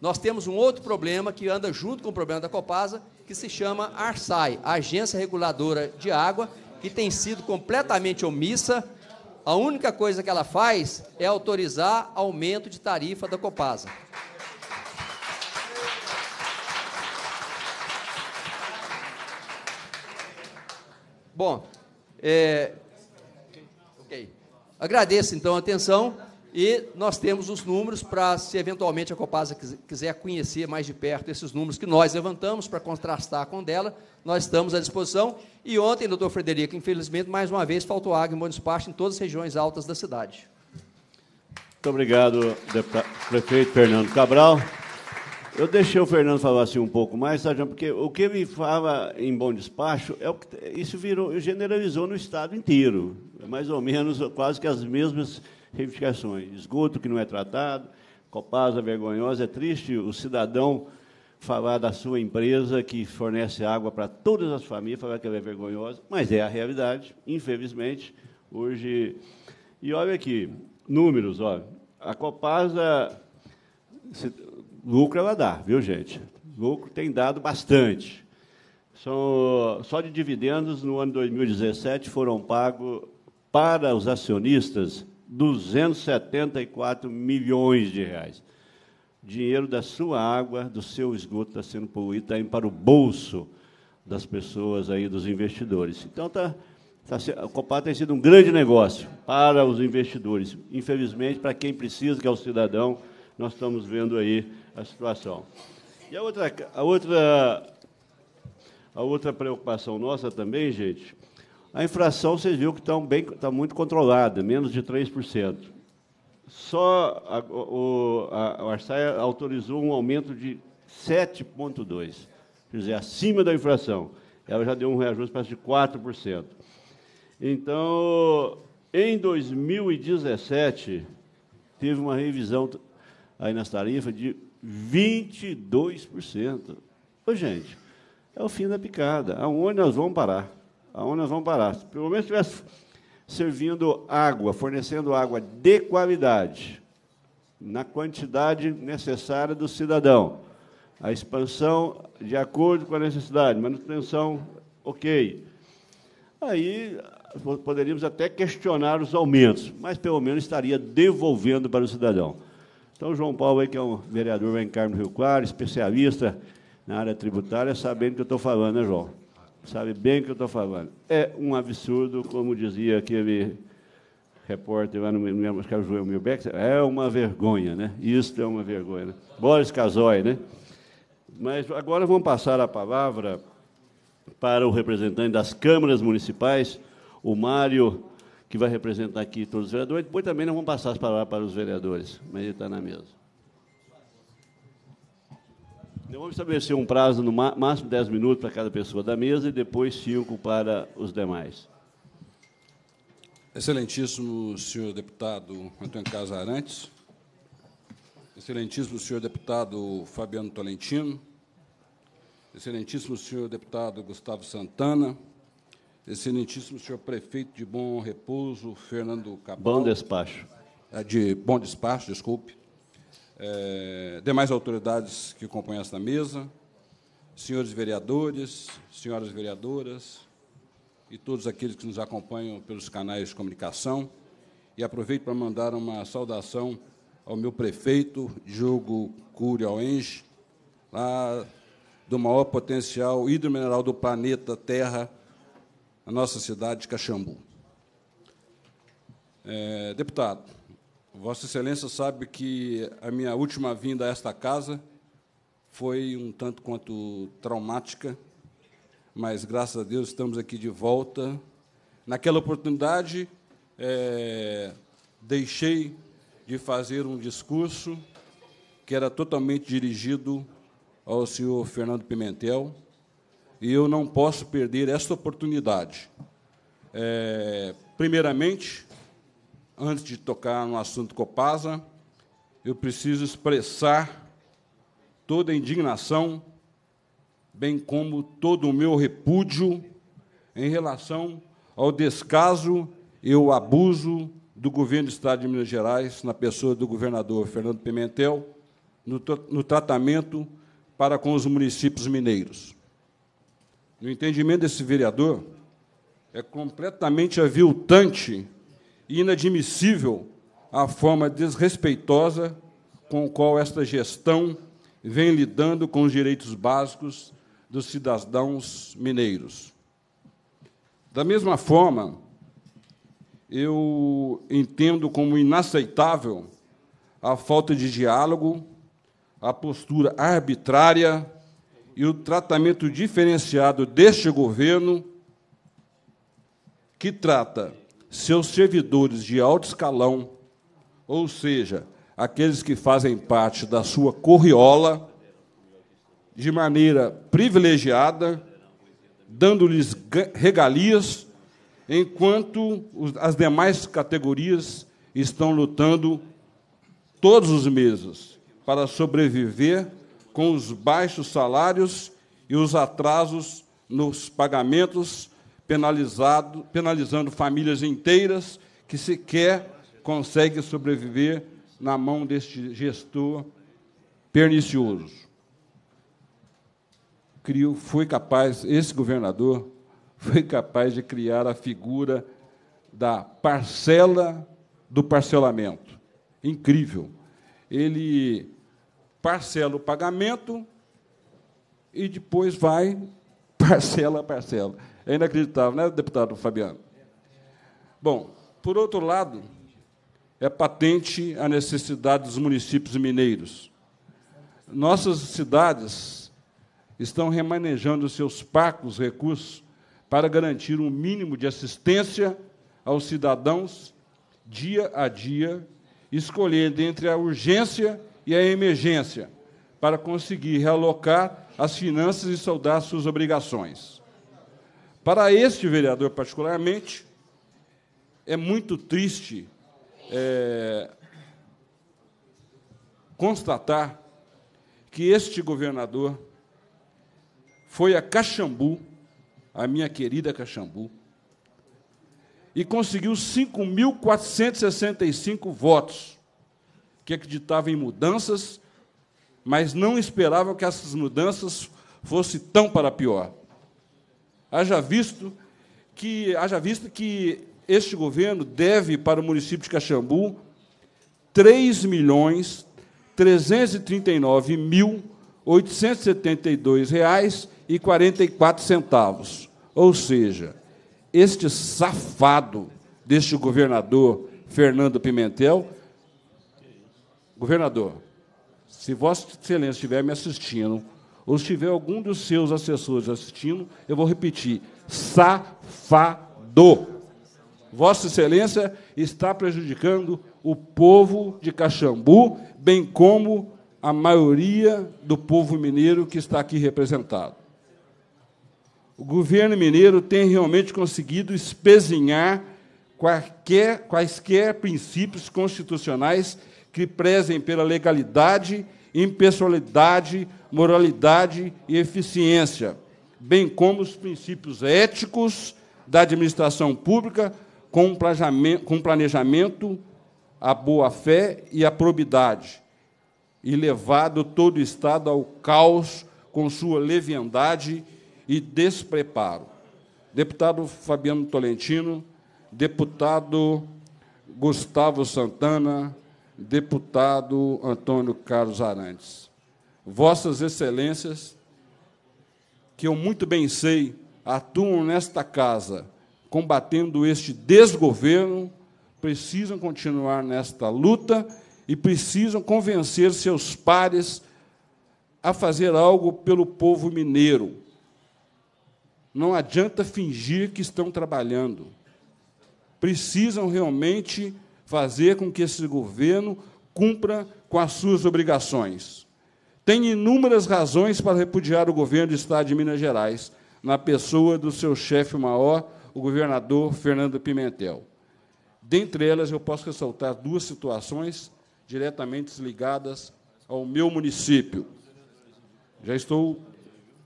Speaker 5: nós temos um outro problema que anda junto com o problema da Copasa, que se chama ARSAI, Agência Reguladora de Água, que tem sido completamente omissa. A única coisa que ela faz é autorizar aumento de tarifa da Copasa. Bom, é, agradeço então a atenção e nós temos os números para, se eventualmente a Copasa quiser conhecer mais de perto esses números que nós levantamos para contrastar com dela, nós estamos à disposição. E ontem, doutor Frederico, infelizmente, mais uma vez, faltou água em bom parte em todas as regiões altas da cidade.
Speaker 1: Muito obrigado, prefeito Fernando Cabral. Eu deixei o Fernando falar assim um pouco mais, sabe, porque o que ele fala em bom despacho é o que isso virou, generalizou no estado inteiro, é mais ou menos quase que as mesmas reivindicações, esgoto que não é tratado, copasa vergonhosa, é triste o cidadão falar da sua empresa que fornece água para todas as famílias, falar que ela é vergonhosa, mas é a realidade, infelizmente, hoje. E olha aqui, números, olha, a Copasa lucro ela é dá, viu, gente? Lucro tem dado bastante. São, só de dividendos, no ano 2017, foram pagos para os acionistas 274 milhões de reais. Dinheiro da sua água, do seu esgoto está sendo poluído, está indo para o bolso das pessoas aí, dos investidores. Então, tá, tá, a Copar tem sido um grande negócio para os investidores. Infelizmente, para quem precisa, que é o cidadão, nós estamos vendo aí a situação. E a outra, a outra, a outra preocupação nossa também, gente, a inflação, vocês viram que está bem, está muito controlada, menos de 3%. Só a, o, a, a Arsaia autorizou um aumento de 7,2%, quer dizer, acima da inflação. Ela já deu um reajuste para de 4%. Então, em 2017, teve uma revisão aí nas tarifas de 22%. Ô, gente, é o fim da picada. Aonde nós vamos parar? Aonde nós vamos parar? Se pelo menos estivesse servindo água, fornecendo água de qualidade, na quantidade necessária do cidadão. A expansão de acordo com a necessidade, manutenção, ok. Aí poderíamos até questionar os aumentos, mas pelo menos estaria devolvendo para o cidadão. Então, João Paulo, aí, que é um vereador em Carmo Rio Claro, especialista na área tributária, sabendo o que eu estou falando, né, João? Sabe bem do que eu estou falando. É um absurdo, como dizia aquele repórter lá no meu acho que o João Milbeck, é uma vergonha, né? Isso é uma vergonha. Né? Boris Casoy, né? Mas agora vamos passar a palavra para o representante das câmaras municipais, o Mário que vai representar aqui todos os vereadores. Depois também nós vamos passar as palavras para os vereadores, mas ele está na mesa. Nós então, vamos estabelecer um prazo no máximo 10 minutos para cada pessoa da mesa e depois 5 para os demais.
Speaker 6: Excelentíssimo senhor deputado Antônio Casa Arantes, excelentíssimo senhor deputado Fabiano Tolentino, excelentíssimo senhor deputado Gustavo Santana, Excelentíssimo senhor prefeito de Bom Repouso, Fernando Capão. Bom despacho. É, de bom despacho, desculpe. É, demais autoridades que compõem esta mesa, senhores vereadores, senhoras vereadoras e todos aqueles que nos acompanham pelos canais de comunicação. E aproveito para mandar uma saudação ao meu prefeito, Diogo Cury Alenge, lá do maior potencial hidromineral do planeta Terra, a nossa cidade de Caxambu. É, deputado, Vossa Excelência sabe que a minha última vinda a esta casa foi um tanto quanto traumática, mas graças a Deus estamos aqui de volta. Naquela oportunidade, é, deixei de fazer um discurso que era totalmente dirigido ao senhor Fernando Pimentel, e eu não posso perder esta oportunidade. É, primeiramente, antes de tocar no assunto Copasa, eu preciso expressar toda a indignação, bem como todo o meu repúdio em relação ao descaso e o abuso do governo do Estado de Minas Gerais, na pessoa do governador Fernando Pimentel, no, no tratamento para com os municípios mineiros no entendimento desse vereador, é completamente aviltante e inadmissível a forma desrespeitosa com qual esta gestão vem lidando com os direitos básicos dos cidadãos mineiros. Da mesma forma, eu entendo como inaceitável a falta de diálogo, a postura arbitrária e o tratamento diferenciado deste governo, que trata seus servidores de alto escalão, ou seja, aqueles que fazem parte da sua corriola, de maneira privilegiada, dando-lhes regalias, enquanto as demais categorias estão lutando todos os meses para sobreviver com os baixos salários e os atrasos nos pagamentos, penalizado, penalizando famílias inteiras que sequer conseguem sobreviver na mão deste gestor pernicioso. Criou, foi capaz, esse governador foi capaz de criar a figura da parcela do parcelamento. Incrível. Ele parcela o pagamento e depois vai parcela a parcela. É inacreditável, não é, deputado Fabiano? Bom, por outro lado, é patente a necessidade dos municípios mineiros. Nossas cidades estão remanejando seus parcos recursos para garantir um mínimo de assistência aos cidadãos dia a dia, escolhendo entre a urgência e a emergência para conseguir realocar as finanças e saldar suas obrigações. Para este vereador, particularmente, é muito triste é, constatar que este governador foi a Caxambu, a minha querida Caxambu, e conseguiu 5.465 votos que acreditava em mudanças, mas não esperava que essas mudanças fossem tão para pior. Haja visto que, haja visto que este governo deve para o município de Caxambu 3 milhões 339 mil 872 reais e 44 centavos. Ou seja, este safado deste governador Fernando Pimentel governador, se Vossa Excelência estiver me assistindo, ou se tiver algum dos seus assessores assistindo, eu vou repetir: safado. Vossa Excelência está prejudicando o povo de Caxambu, bem como a maioria do povo mineiro que está aqui representado. O governo mineiro tem realmente conseguido espezinhar qualquer, quaisquer princípios constitucionais que prezem pela legalidade, impessoalidade, moralidade e eficiência, bem como os princípios éticos da administração pública com planejamento, a boa-fé e a probidade, e levado todo o Estado ao caos com sua leviandade e despreparo. Deputado Fabiano Tolentino, deputado Gustavo Santana, deputado Antônio Carlos Arantes. Vossas Excelências, que eu muito bem sei, atuam nesta casa combatendo este desgoverno, precisam continuar nesta luta e precisam convencer seus pares a fazer algo pelo povo mineiro. Não adianta fingir que estão trabalhando. Precisam realmente fazer com que esse governo cumpra com as suas obrigações. Tem inúmeras razões para repudiar o governo do Estado de Minas Gerais, na pessoa do seu chefe maior, o governador Fernando Pimentel. Dentre elas, eu posso ressaltar duas situações diretamente ligadas ao meu município. Já estou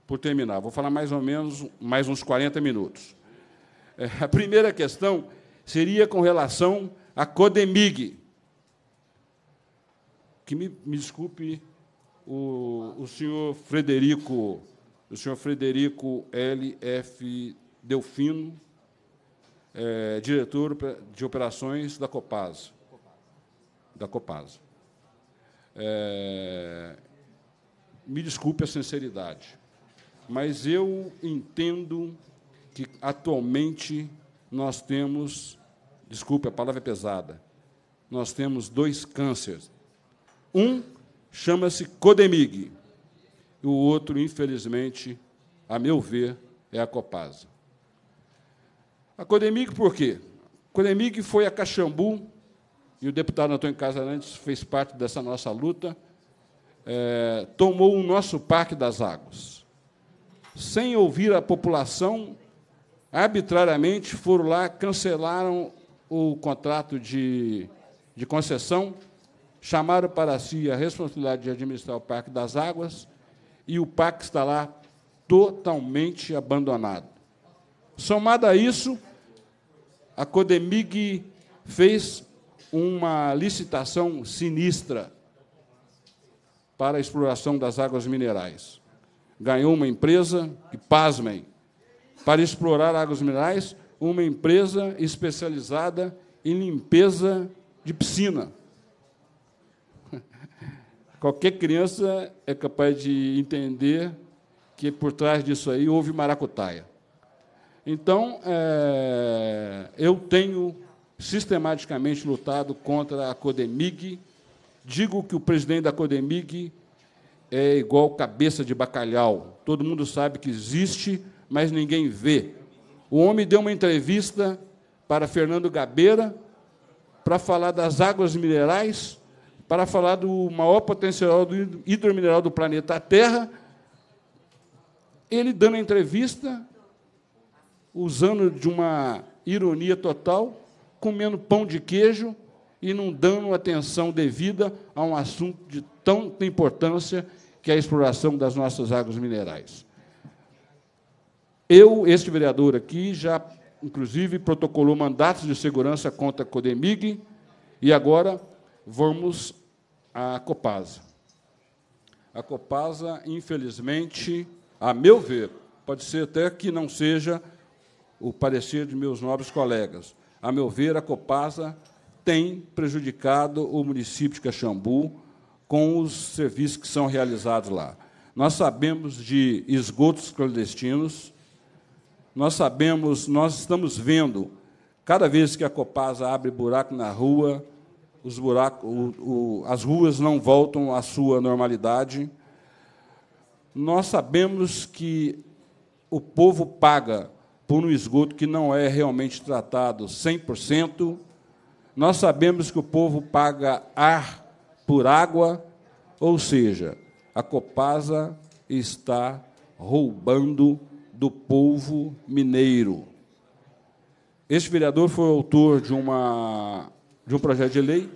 Speaker 6: por terminar, vou falar mais ou menos mais uns 40 minutos. É, a primeira questão seria com relação a Codemig, que me, me desculpe o, o senhor Frederico, o senhor Frederico L. F. Delfino, é, diretor de operações da Copasa. Da Copasa. É, me desculpe a sinceridade, mas eu entendo que atualmente nós temos desculpe, a palavra é pesada, nós temos dois cânceres. Um chama-se Codemig, e o outro, infelizmente, a meu ver, é a Copasa. A Codemig por quê? Codemig foi a Caxambu, e o deputado Antônio Casarantes fez parte dessa nossa luta, é, tomou o nosso Parque das Águas. Sem ouvir a população, arbitrariamente foram lá, cancelaram o contrato de, de concessão, chamaram para si a responsabilidade de administrar o Parque das Águas e o parque está lá totalmente abandonado. Somado a isso, a Codemig fez uma licitação sinistra para a exploração das águas minerais. Ganhou uma empresa, que pasmem, para explorar águas minerais uma empresa especializada em limpeza de piscina. Qualquer criança é capaz de entender que por trás disso aí houve maracutaia. Então, é, eu tenho sistematicamente lutado contra a Codemig. Digo que o presidente da Codemig é igual cabeça de bacalhau. Todo mundo sabe que existe, mas ninguém vê. O homem deu uma entrevista para Fernando Gabeira para falar das águas minerais, para falar do maior potencial do hidromineral do planeta Terra. Ele dando a entrevista, usando de uma ironia total, comendo pão de queijo e não dando atenção devida a um assunto de tanta importância que é a exploração das nossas águas minerais. Eu, este vereador aqui, já, inclusive, protocolou mandatos de segurança contra a Codemig e agora vamos à Copasa. A Copasa, infelizmente, a meu ver, pode ser até que não seja o parecer de meus nobres colegas. A meu ver, a Copasa tem prejudicado o município de Caxambu com os serviços que são realizados lá. Nós sabemos de esgotos clandestinos, nós sabemos, nós estamos vendo, cada vez que a Copasa abre buraco na rua, os buracos, o, o, as ruas não voltam à sua normalidade. Nós sabemos que o povo paga por um esgoto que não é realmente tratado 100%. Nós sabemos que o povo paga ar por água, ou seja, a Copasa está roubando do povo mineiro. Este vereador foi autor de, uma, de um projeto de lei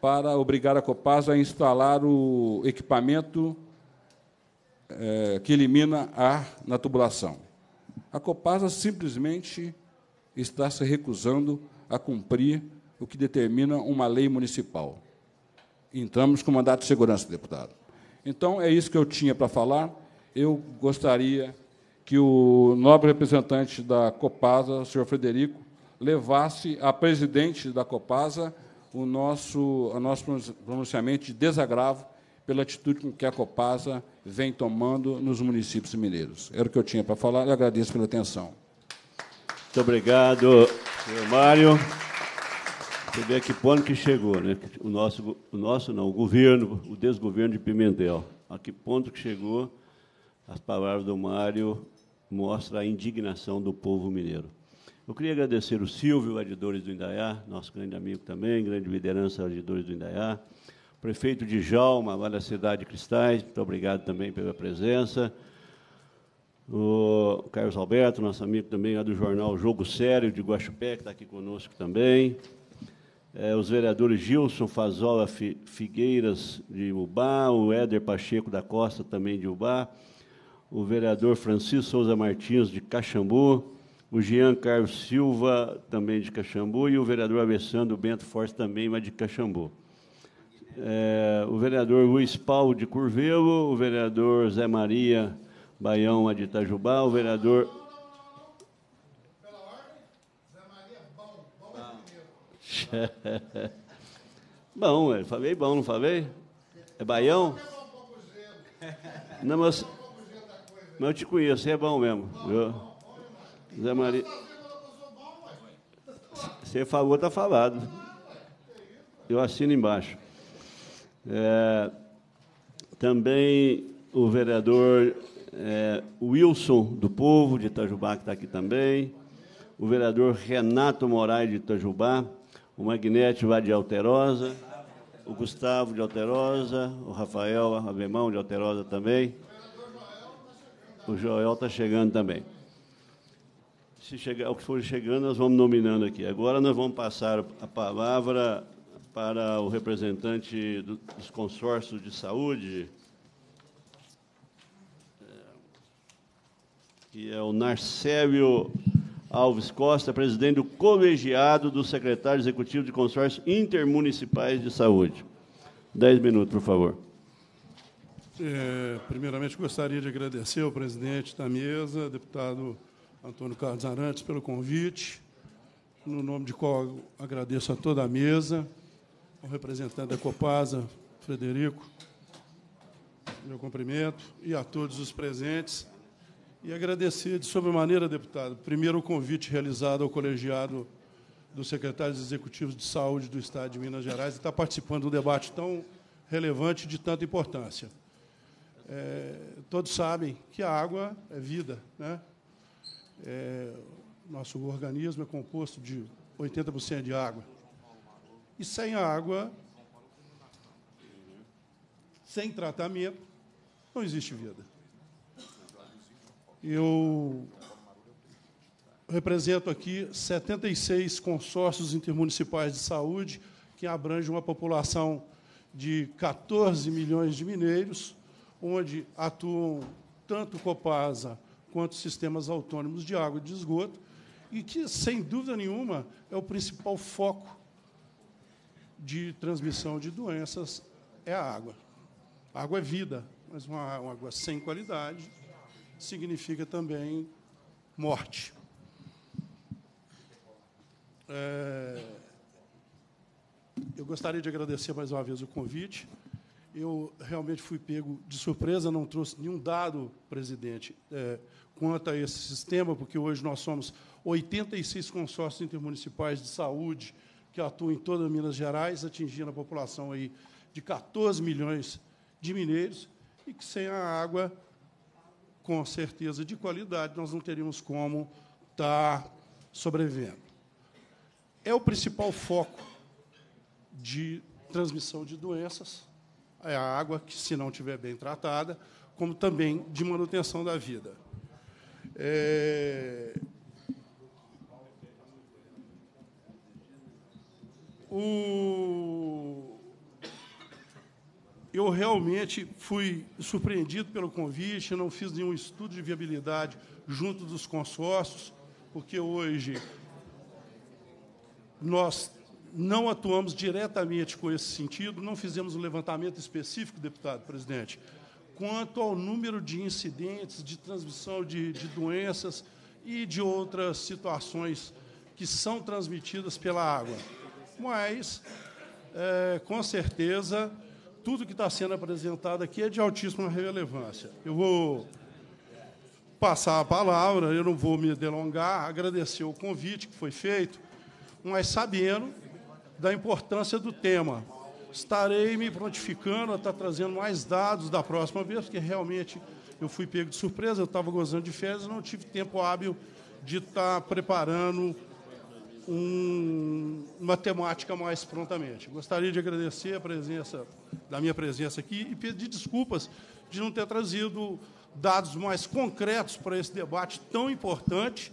Speaker 6: para obrigar a Copasa a instalar o equipamento é, que elimina ar na tubulação. A Copasa simplesmente está se recusando a cumprir o que determina uma lei municipal. Entramos com mandato de segurança, deputado. Então, é isso que eu tinha para falar. Eu gostaria que o nobre representante da Copasa, o senhor Frederico, levasse à presidente da Copasa o nosso, o nosso pronunciamento de desagravo pela atitude com que a Copasa vem tomando nos municípios mineiros. Era o que eu tinha para falar e agradeço pela atenção. Muito obrigado, senhor Mário.
Speaker 1: Você vê que ponto que chegou, né? O nosso, o nosso não, o governo, o desgoverno de Pimentel. A que ponto que chegou as palavras do Mário mostra a indignação do povo mineiro. Eu queria agradecer o Silvio, Adidores do Indaiá, nosso grande amigo também, grande liderança Adidores do Indaiá, prefeito de Jalma, lá da cidade de Cristais, muito obrigado também pela presença. O Carlos Alberto, nosso amigo também lá do jornal Jogo Sério, de Guaxupé, que está aqui conosco também. É, os vereadores Gilson Fazola Figueiras, de Ubá, o Éder Pacheco da Costa, também de Ubá o vereador Francisco Souza Martins, de Caxambu, o Jean Carlos Silva, também de Caxambu, e o vereador Alessandro Bento Forte, também, mas de Caxambu. É, o vereador Luiz Paulo de Curvelo, o vereador Zé Maria Baião, de Itajubá, o vereador... Pela ordem, Zé Maria Bom, bom Bom, eu falei bom, não falei? É baião? Não, mas mas eu te conheço, é bom mesmo. Eu, Zé Maria. Você falou, está falado. Eu assino embaixo. É, também o vereador é, Wilson do Povo, de Itajubá, que está aqui também. O vereador Renato Moraes, de Itajubá. O Magnete vai de Alterosa. O Gustavo de Alterosa. O Rafael Abemão de Alterosa também. O Joel está chegando também. Se chegar, o que for chegando, nós vamos nominando aqui. Agora nós vamos passar a palavra para o representante do, dos consórcios de saúde, eh, que é o Narcélio Alves Costa, presidente do colegiado do secretário executivo de consórcios intermunicipais de saúde. Dez minutos, por favor.
Speaker 7: É, primeiramente, gostaria de agradecer ao presidente da mesa, deputado Antônio Carlos Arantes, pelo convite, no nome de qual agradeço a toda a mesa, ao representante da Copasa, Frederico, meu cumprimento, e a todos os presentes. E agradecer de sobremaneira, deputado, primeiro o convite realizado ao colegiado dos secretários executivos de saúde do Estado de Minas Gerais, e estar participando de um debate tão relevante de tanta importância. É, todos sabem que a água é vida. Né? É, nosso organismo é composto de 80% de água. E sem água, sem tratamento, não existe vida. Eu represento aqui 76 consórcios intermunicipais de saúde, que abrangem uma população de 14 milhões de mineiros, onde atuam tanto Copasa quanto sistemas autônomos de água e de esgoto, e que, sem dúvida nenhuma, é o principal foco de transmissão de doenças é a água. A água é vida, mas uma, água sem qualidade significa também morte. É, eu gostaria de agradecer mais uma vez o convite eu realmente fui pego de surpresa, não trouxe nenhum dado, presidente, é, quanto a esse sistema, porque hoje nós somos 86 consórcios intermunicipais de saúde que atuam em toda Minas Gerais, atingindo a população aí de 14 milhões de mineiros, e que sem a água, com certeza de qualidade, nós não teríamos como estar tá sobrevivendo. É o principal foco de transmissão de doenças, é a água, que se não estiver bem tratada, como também de manutenção da vida. É... O... Eu realmente fui surpreendido pelo convite, não fiz nenhum estudo de viabilidade junto dos consórcios, porque hoje nós não atuamos diretamente com esse sentido, não fizemos um levantamento específico, deputado presidente, quanto ao número de incidentes, de transmissão de, de doenças e de outras situações que são transmitidas pela água. Mas, é, com certeza, tudo que está sendo apresentado aqui é de altíssima relevância. Eu vou passar a palavra, eu não vou me delongar, agradecer o convite que foi feito, mas sabendo da importância do tema. Estarei me prontificando a estar trazendo mais dados da próxima vez, porque realmente eu fui pego de surpresa, eu estava gozando de férias e não tive tempo hábil de estar preparando um, uma temática mais prontamente. Gostaria de agradecer a presença, da minha presença aqui e pedir desculpas de não ter trazido dados mais concretos para esse debate tão importante,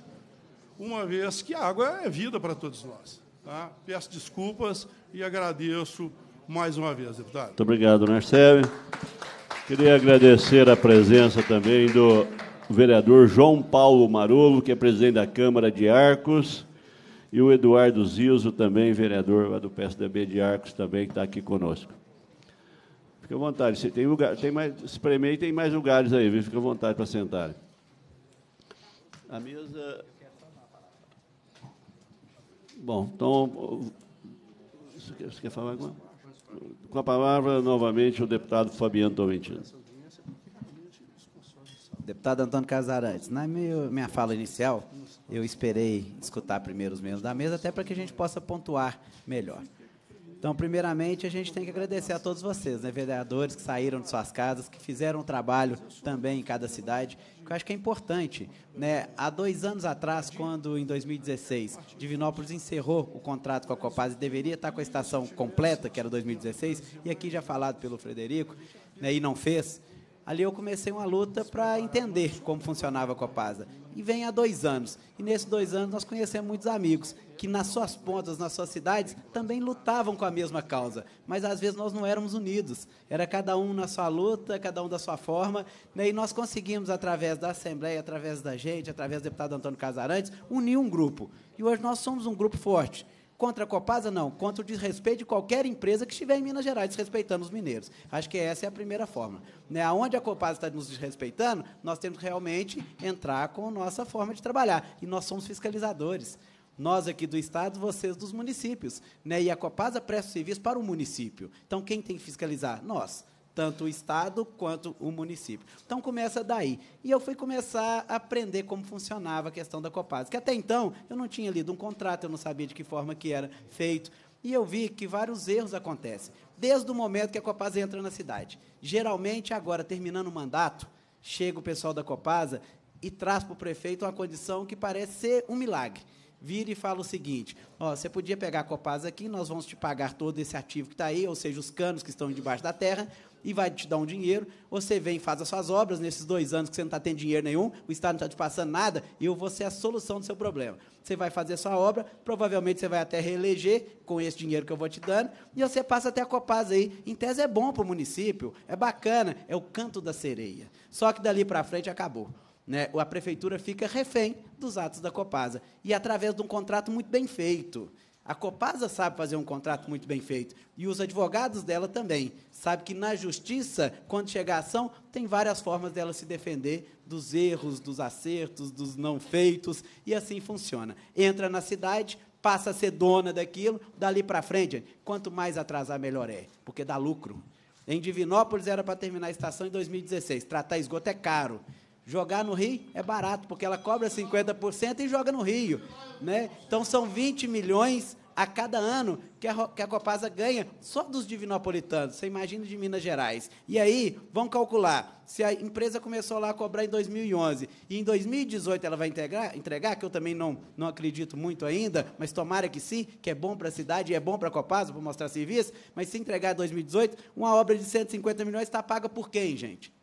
Speaker 7: uma vez que a água é vida para todos nós. Tá? peço desculpas e agradeço mais uma vez, deputado.
Speaker 1: Muito obrigado, Narcélio. Queria agradecer a presença também do vereador João Paulo Marolo, que é presidente da Câmara de Arcos, e o Eduardo Zilzo, também vereador do PSDB de Arcos, também, que está aqui conosco. Fica à vontade, se tem lugar, tem mais, se tem mais lugares aí, viu? Fica à vontade para sentar. A mesa Bom, então, você quer falar alguma? Com a palavra, novamente, o deputado Fabiano Tolentino.
Speaker 2: Deputado Antônio Casarantes, na minha fala inicial, eu esperei escutar primeiro os membros da mesa, até para que a gente possa pontuar melhor. Então, primeiramente, a gente tem que agradecer a todos vocês, né, vereadores que saíram de suas casas, que fizeram um trabalho também em cada cidade, que eu acho que é importante. Né? Há dois anos atrás, quando, em 2016, Divinópolis encerrou o contrato com a Copasa e deveria estar com a estação completa, que era 2016, e aqui já falado pelo Frederico, né, e não fez, ali eu comecei uma luta para entender como funcionava a Copasa. E vem há dois anos. E nesses dois anos nós conhecemos muitos amigos que nas suas pontas, nas suas cidades, também lutavam com a mesma causa. Mas às vezes nós não éramos unidos. Era cada um na sua luta, cada um da sua forma. Né? E nós conseguimos, através da Assembleia, através da gente, através do deputado Antônio Casarantes, unir um grupo. E hoje nós somos um grupo forte. Contra a Copasa, não. Contra o desrespeito de qualquer empresa que estiver em Minas Gerais desrespeitando os mineiros. Acho que essa é a primeira forma. Né? Onde a Copasa está nos desrespeitando, nós temos que realmente entrar com a nossa forma de trabalhar. E nós somos fiscalizadores. Nós aqui do Estado, vocês dos municípios. Né? E a Copasa presta serviço para o município. Então, quem tem que fiscalizar? Nós tanto o Estado quanto o município. Então começa daí. E eu fui começar a aprender como funcionava a questão da Copasa, que até então eu não tinha lido um contrato, eu não sabia de que forma que era feito. E eu vi que vários erros acontecem, desde o momento que a Copasa entra na cidade. Geralmente, agora, terminando o mandato, chega o pessoal da Copasa e traz para o prefeito uma condição que parece ser um milagre vira e fala o seguinte: ó, você podia pegar a Copasa aqui, nós vamos te pagar todo esse ativo que está aí, ou seja, os canos que estão debaixo da terra, e vai te dar um dinheiro. Você vem e faz as suas obras nesses dois anos que você não está tendo dinheiro nenhum, o Estado não está te passando nada, e eu vou ser a solução do seu problema. Você vai fazer a sua obra, provavelmente você vai até reeleger com esse dinheiro que eu vou te dando, e você passa até a Copasa aí. Em tese é bom para o município, é bacana, é o canto da sereia. Só que dali para frente acabou. Né? A prefeitura fica refém dos atos da Copasa. E através de um contrato muito bem feito a Copasa sabe fazer um contrato muito bem feito e os advogados dela também. Sabe que na justiça, quando chegar a ação, tem várias formas dela se defender dos erros, dos acertos, dos não feitos e assim funciona. Entra na cidade, passa a ser dona daquilo, dali para frente, quanto mais atrasar melhor é, porque dá lucro. Em Divinópolis era para terminar a estação em 2016. Tratar esgoto é caro. Jogar no Rio é barato, porque ela cobra 50% e joga no Rio. Né? Então são 20 milhões a cada ano que a, que a Copasa ganha só dos divinopolitanos. Você imagina de Minas Gerais. E aí, vão calcular. Se a empresa começou lá a cobrar em 2011 e em 2018 ela vai entregar? entregar, que eu também não, não acredito muito ainda, mas tomara que sim, que é bom para a cidade e é bom para a Copasa, para mostrar serviço, mas se entregar em 2018, uma obra de 150 milhões está paga por quem, gente?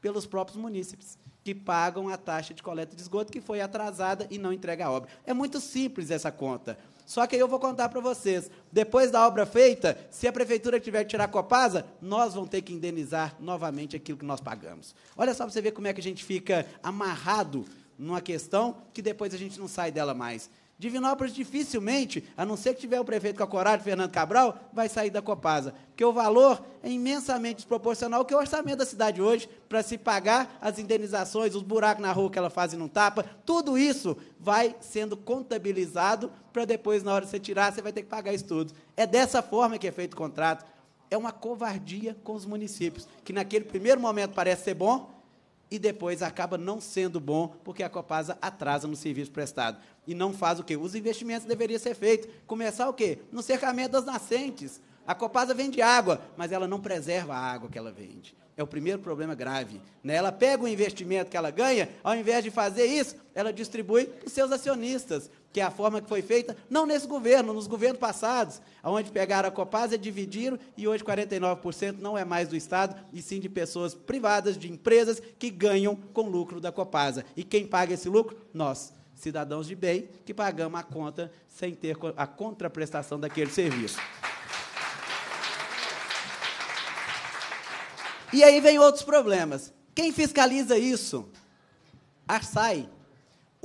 Speaker 2: Pelos próprios munícipes que pagam a taxa de coleta de esgoto que foi atrasada e não entrega a obra. É muito simples essa conta. Só que aí eu vou contar para vocês, depois da obra feita, se a prefeitura tiver que tirar Copasa, nós vamos ter que indenizar novamente aquilo que nós pagamos. Olha só para você ver como é que a gente fica amarrado numa questão que depois a gente não sai dela mais. Divinópolis dificilmente, a não ser que tiver o prefeito com a coragem, Fernando Cabral, vai sair da Copasa, porque o valor é imensamente desproporcional ao que é o orçamento da cidade hoje para se pagar as indenizações, os buracos na rua que ela faz e não tapa, tudo isso vai sendo contabilizado para depois, na hora de você tirar, você vai ter que pagar isso tudo. É dessa forma que é feito o contrato. É uma covardia com os municípios, que naquele primeiro momento parece ser bom, e depois acaba não sendo bom porque a Copasa atrasa no serviço prestado. E não faz o quê? Os investimentos deveriam ser feitos. Começar o quê? No cercamento das nascentes. A Copasa vende água, mas ela não preserva a água que ela vende. É o primeiro problema grave. Né? Ela pega o investimento que ela ganha, ao invés de fazer isso, ela distribui para os seus acionistas que é a forma que foi feita, não nesse governo, nos governos passados, onde pegaram a Copasa, dividiram, e hoje 49% não é mais do Estado, e sim de pessoas privadas, de empresas que ganham com o lucro da Copasa. E quem paga esse lucro? Nós, cidadãos de bem, que pagamos a conta sem ter a contraprestação daquele serviço. E aí vem outros problemas. Quem fiscaliza isso? SAI,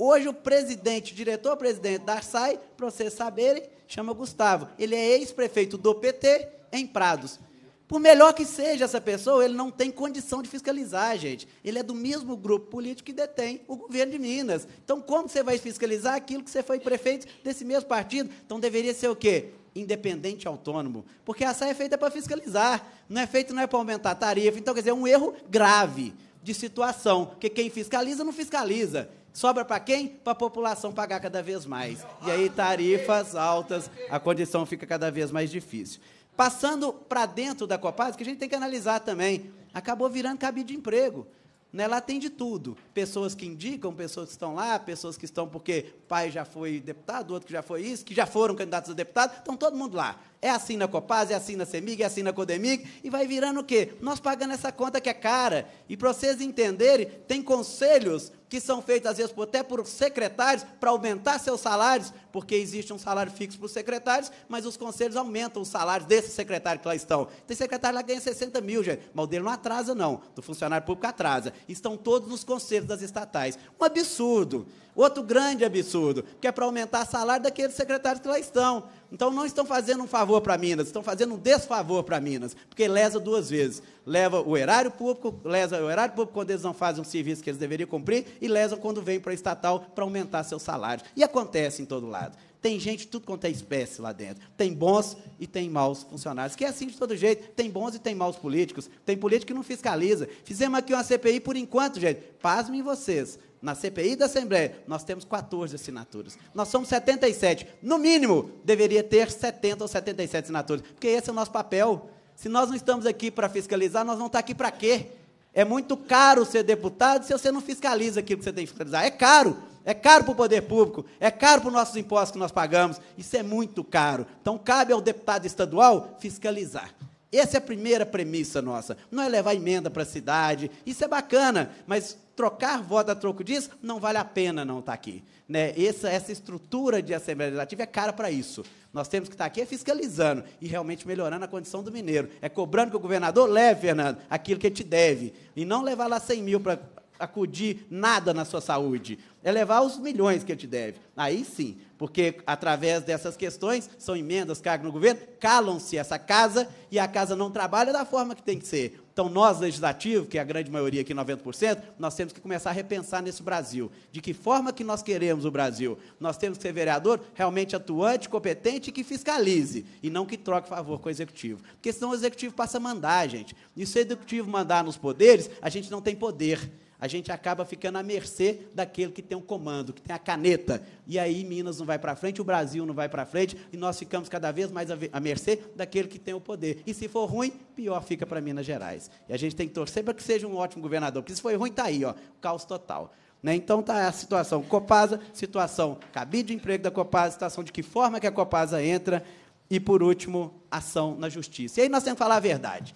Speaker 2: Hoje o presidente, o diretor-presidente da SAI, para vocês saberem, chama Gustavo. Ele é ex-prefeito do PT em Prados. Por melhor que seja essa pessoa, ele não tem condição de fiscalizar, gente. Ele é do mesmo grupo político que detém o governo de Minas. Então, como você vai fiscalizar aquilo que você foi prefeito desse mesmo partido? Então, deveria ser o quê? Independente autônomo. Porque a SAI é feita para fiscalizar, não é feita não é para aumentar a tarifa. Então, quer dizer, é um erro grave de situação, porque quem fiscaliza não fiscaliza. Sobra para quem? Para a população pagar cada vez mais. E aí tarifas altas, a condição fica cada vez mais difícil. Passando para dentro da Copasa, que a gente tem que analisar também, acabou virando cabide de emprego. Né? Lá tem de tudo. Pessoas que indicam, pessoas que estão lá, pessoas que estão porque pai já foi deputado, outro que já foi isso, que já foram candidatos a deputado, estão todo mundo lá. É assim na Copaz, é assim na Semig, é assim na Codemig, e vai virando o quê? Nós pagando essa conta que é cara. E para vocês entenderem, tem conselhos que são feitos, às vezes, até por secretários, para aumentar seus salários, porque existe um salário fixo para os secretários, mas os conselhos aumentam os salários desses secretários que lá estão. Tem secretário lá que ganha 60 mil, gente, mas o dele não atrasa, não. Do funcionário público atrasa. Estão todos nos conselhos das estatais. Um absurdo. Outro grande absurdo, que é para aumentar o salário daqueles secretários que lá estão. Então não estão fazendo um favor para Minas, estão fazendo um desfavor para Minas, porque lesa duas vezes. Leva o erário público, lesa o erário público quando eles não fazem um serviço que eles deveriam cumprir, e lesa quando vem para a estatal para aumentar seus salários. E acontece em todo lado. Tem gente tudo quanto é espécie lá dentro. Tem bons e tem maus funcionários, que é assim de todo jeito. Tem bons e tem maus políticos. Tem político que não fiscaliza. Fizemos aqui uma CPI por enquanto, gente. Pasmem vocês na CPI da Assembleia, nós temos 14 assinaturas. Nós somos 77. No mínimo, deveria ter 70 ou 77 assinaturas, porque esse é o nosso papel. Se nós não estamos aqui para fiscalizar, nós vamos estar aqui para quê? É muito caro ser deputado se você não fiscaliza aquilo que você tem que fiscalizar. É caro. É caro para o poder público, é caro para os nossos impostos que nós pagamos. Isso é muito caro. Então, cabe ao deputado estadual fiscalizar. Essa é a primeira premissa nossa. Não é levar emenda para a cidade, isso é bacana, mas trocar voto a troco disso não vale a pena não estar tá aqui. Né? Essa, essa estrutura de Assembleia Legislativa é cara para isso. Nós temos que estar tá aqui é fiscalizando e realmente melhorando a condição do mineiro. É cobrando que o governador leve, Fernando, aquilo que ele te deve. E não levar lá 100 mil para acudir nada na sua saúde, é levar os milhões que ele te deve. Aí sim, porque através dessas questões, são emendas, cargos no governo, calam-se essa casa e a casa não trabalha da forma que tem que ser. Então, nós, legislativo, que é a grande maioria aqui, 90%, nós temos que começar a repensar nesse Brasil. De que forma que nós queremos o Brasil? Nós temos que ser vereador realmente atuante, competente e que fiscalize, e não que troque favor com o executivo. Porque senão o executivo passa a mandar, gente. E se o executivo mandar nos poderes, a gente não tem poder a gente acaba ficando à mercê daquele que tem o um comando, que tem a caneta. E aí Minas não vai para frente, o Brasil não vai para frente, e nós ficamos cada vez mais à mercê daquele que tem o poder. E se for ruim, pior fica para Minas Gerais. E a gente tem que torcer para que seja um ótimo governador, porque se for ruim, está aí, ó, caos total. Né? Então está a situação Copasa, situação cabide de emprego da Copasa, situação de que forma que a Copasa entra e, por último, ação na justiça. E aí nós temos que falar a verdade.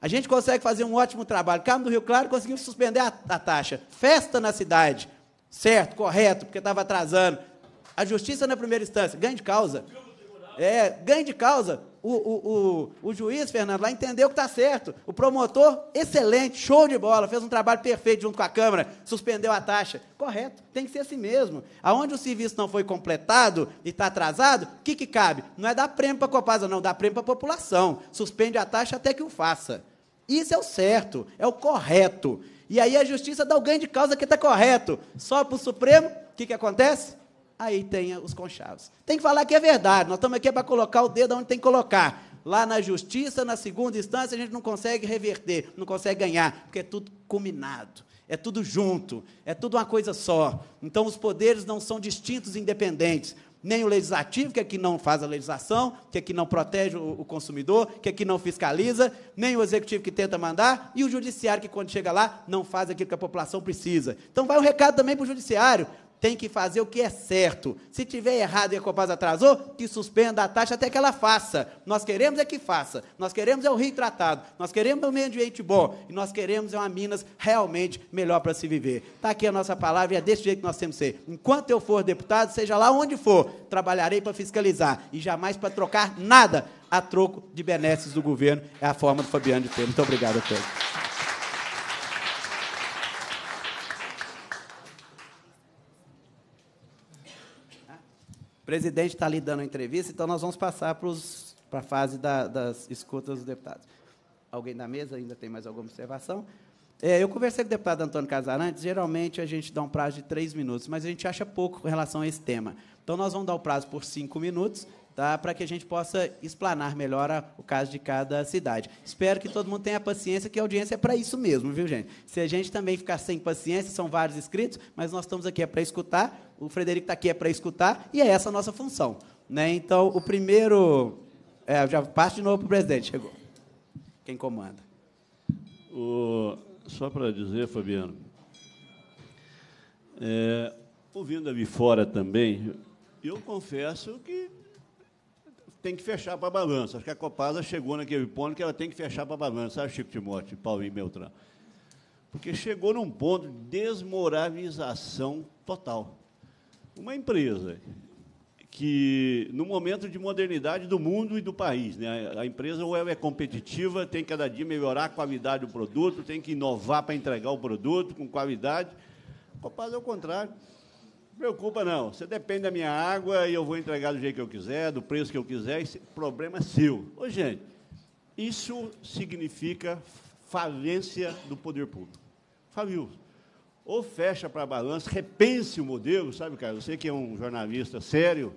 Speaker 2: A gente consegue fazer um ótimo trabalho. Carmo do Rio Claro conseguiu suspender a, a taxa. Festa na cidade. Certo, correto, porque estava atrasando. A justiça na primeira instância, ganho de causa. É, ganho de causa o, o, o, o juiz, Fernando, lá entendeu que está certo. O promotor, excelente, show de bola, fez um trabalho perfeito junto com a Câmara, suspendeu a taxa. Correto, tem que ser assim mesmo. Aonde o serviço não foi completado e está atrasado, o que, que cabe? Não é dar prêmio para a Copasa, não, dá prêmio para a população. Suspende a taxa até que o faça. Isso é o certo, é o correto. E aí a justiça dá o ganho de causa que está correto. Só para o Supremo, o que, que acontece? aí tem os conchavos. Tem que falar que é verdade, nós estamos aqui é para colocar o dedo onde tem que colocar. Lá na justiça, na segunda instância, a gente não consegue reverter, não consegue ganhar, porque é tudo culminado, é tudo junto, é tudo uma coisa só. Então, os poderes não são distintos e independentes. Nem o legislativo, que é que não faz a legislação, que é que não protege o, consumidor, que é que não fiscaliza, nem o executivo que tenta mandar, e o judiciário, que quando chega lá, não faz aquilo que a população precisa. Então, vai o um recado também para o judiciário tem que fazer o que é certo. Se tiver errado e a Copasa atrasou, que suspenda a taxa até que ela faça. Nós queremos é que faça. Nós queremos é o Rio tratado. Nós queremos é um meio ambiente bom. E nós queremos é uma Minas realmente melhor para se viver. Está aqui a nossa palavra e é desse jeito que nós temos que ser. Enquanto eu for deputado, seja lá onde for, trabalharei para fiscalizar e jamais para trocar nada a troco de benesses do governo. É a forma do Fabiano de ter. Muito obrigado a todos. presidente está ali dando entrevista, então nós vamos passar para a fase da, das escutas dos deputados. Alguém da mesa ainda tem mais alguma observação? É, eu conversei com o deputado Antônio Casarantes, geralmente a gente dá um prazo de três minutos, mas a gente acha pouco em relação a esse tema. Então, nós vamos dar o prazo por cinco minutos, tá, para que a gente possa explanar melhor a, o caso de cada cidade. Espero que todo mundo tenha paciência, que a audiência é para isso mesmo, viu, gente? Se a gente também ficar sem paciência, são vários inscritos, mas nós estamos aqui é para escutar, o Frederico está aqui é para escutar e é essa a nossa função. Né? Então, o primeiro.
Speaker 1: É, já passo de novo para o presidente, chegou. Quem comanda. O... Só para dizer, Fabiano, é, ouvindo a Fora também, eu confesso que tem que fechar para a balança. Acho que a Copasa chegou naquele ponto que ela tem que fechar para a balança, sabe, Chico Timóteo, Paulinho Beltrão? Porque chegou num ponto de desmoralização total. Uma empresa que, no momento de modernidade do mundo e do país, né, a empresa ou ela é competitiva, tem cada dia melhorar a qualidade do produto, tem que inovar para entregar o produto com qualidade. Copasa é o contrário. Não preocupa, não. Você depende da minha água e eu vou entregar do jeito que eu quiser, do preço que eu quiser. Esse problema é seu. Ô, gente, isso significa falência do poder público. Faliu ou fecha para a balança, repense o modelo, sabe, cara? Você que é um jornalista sério,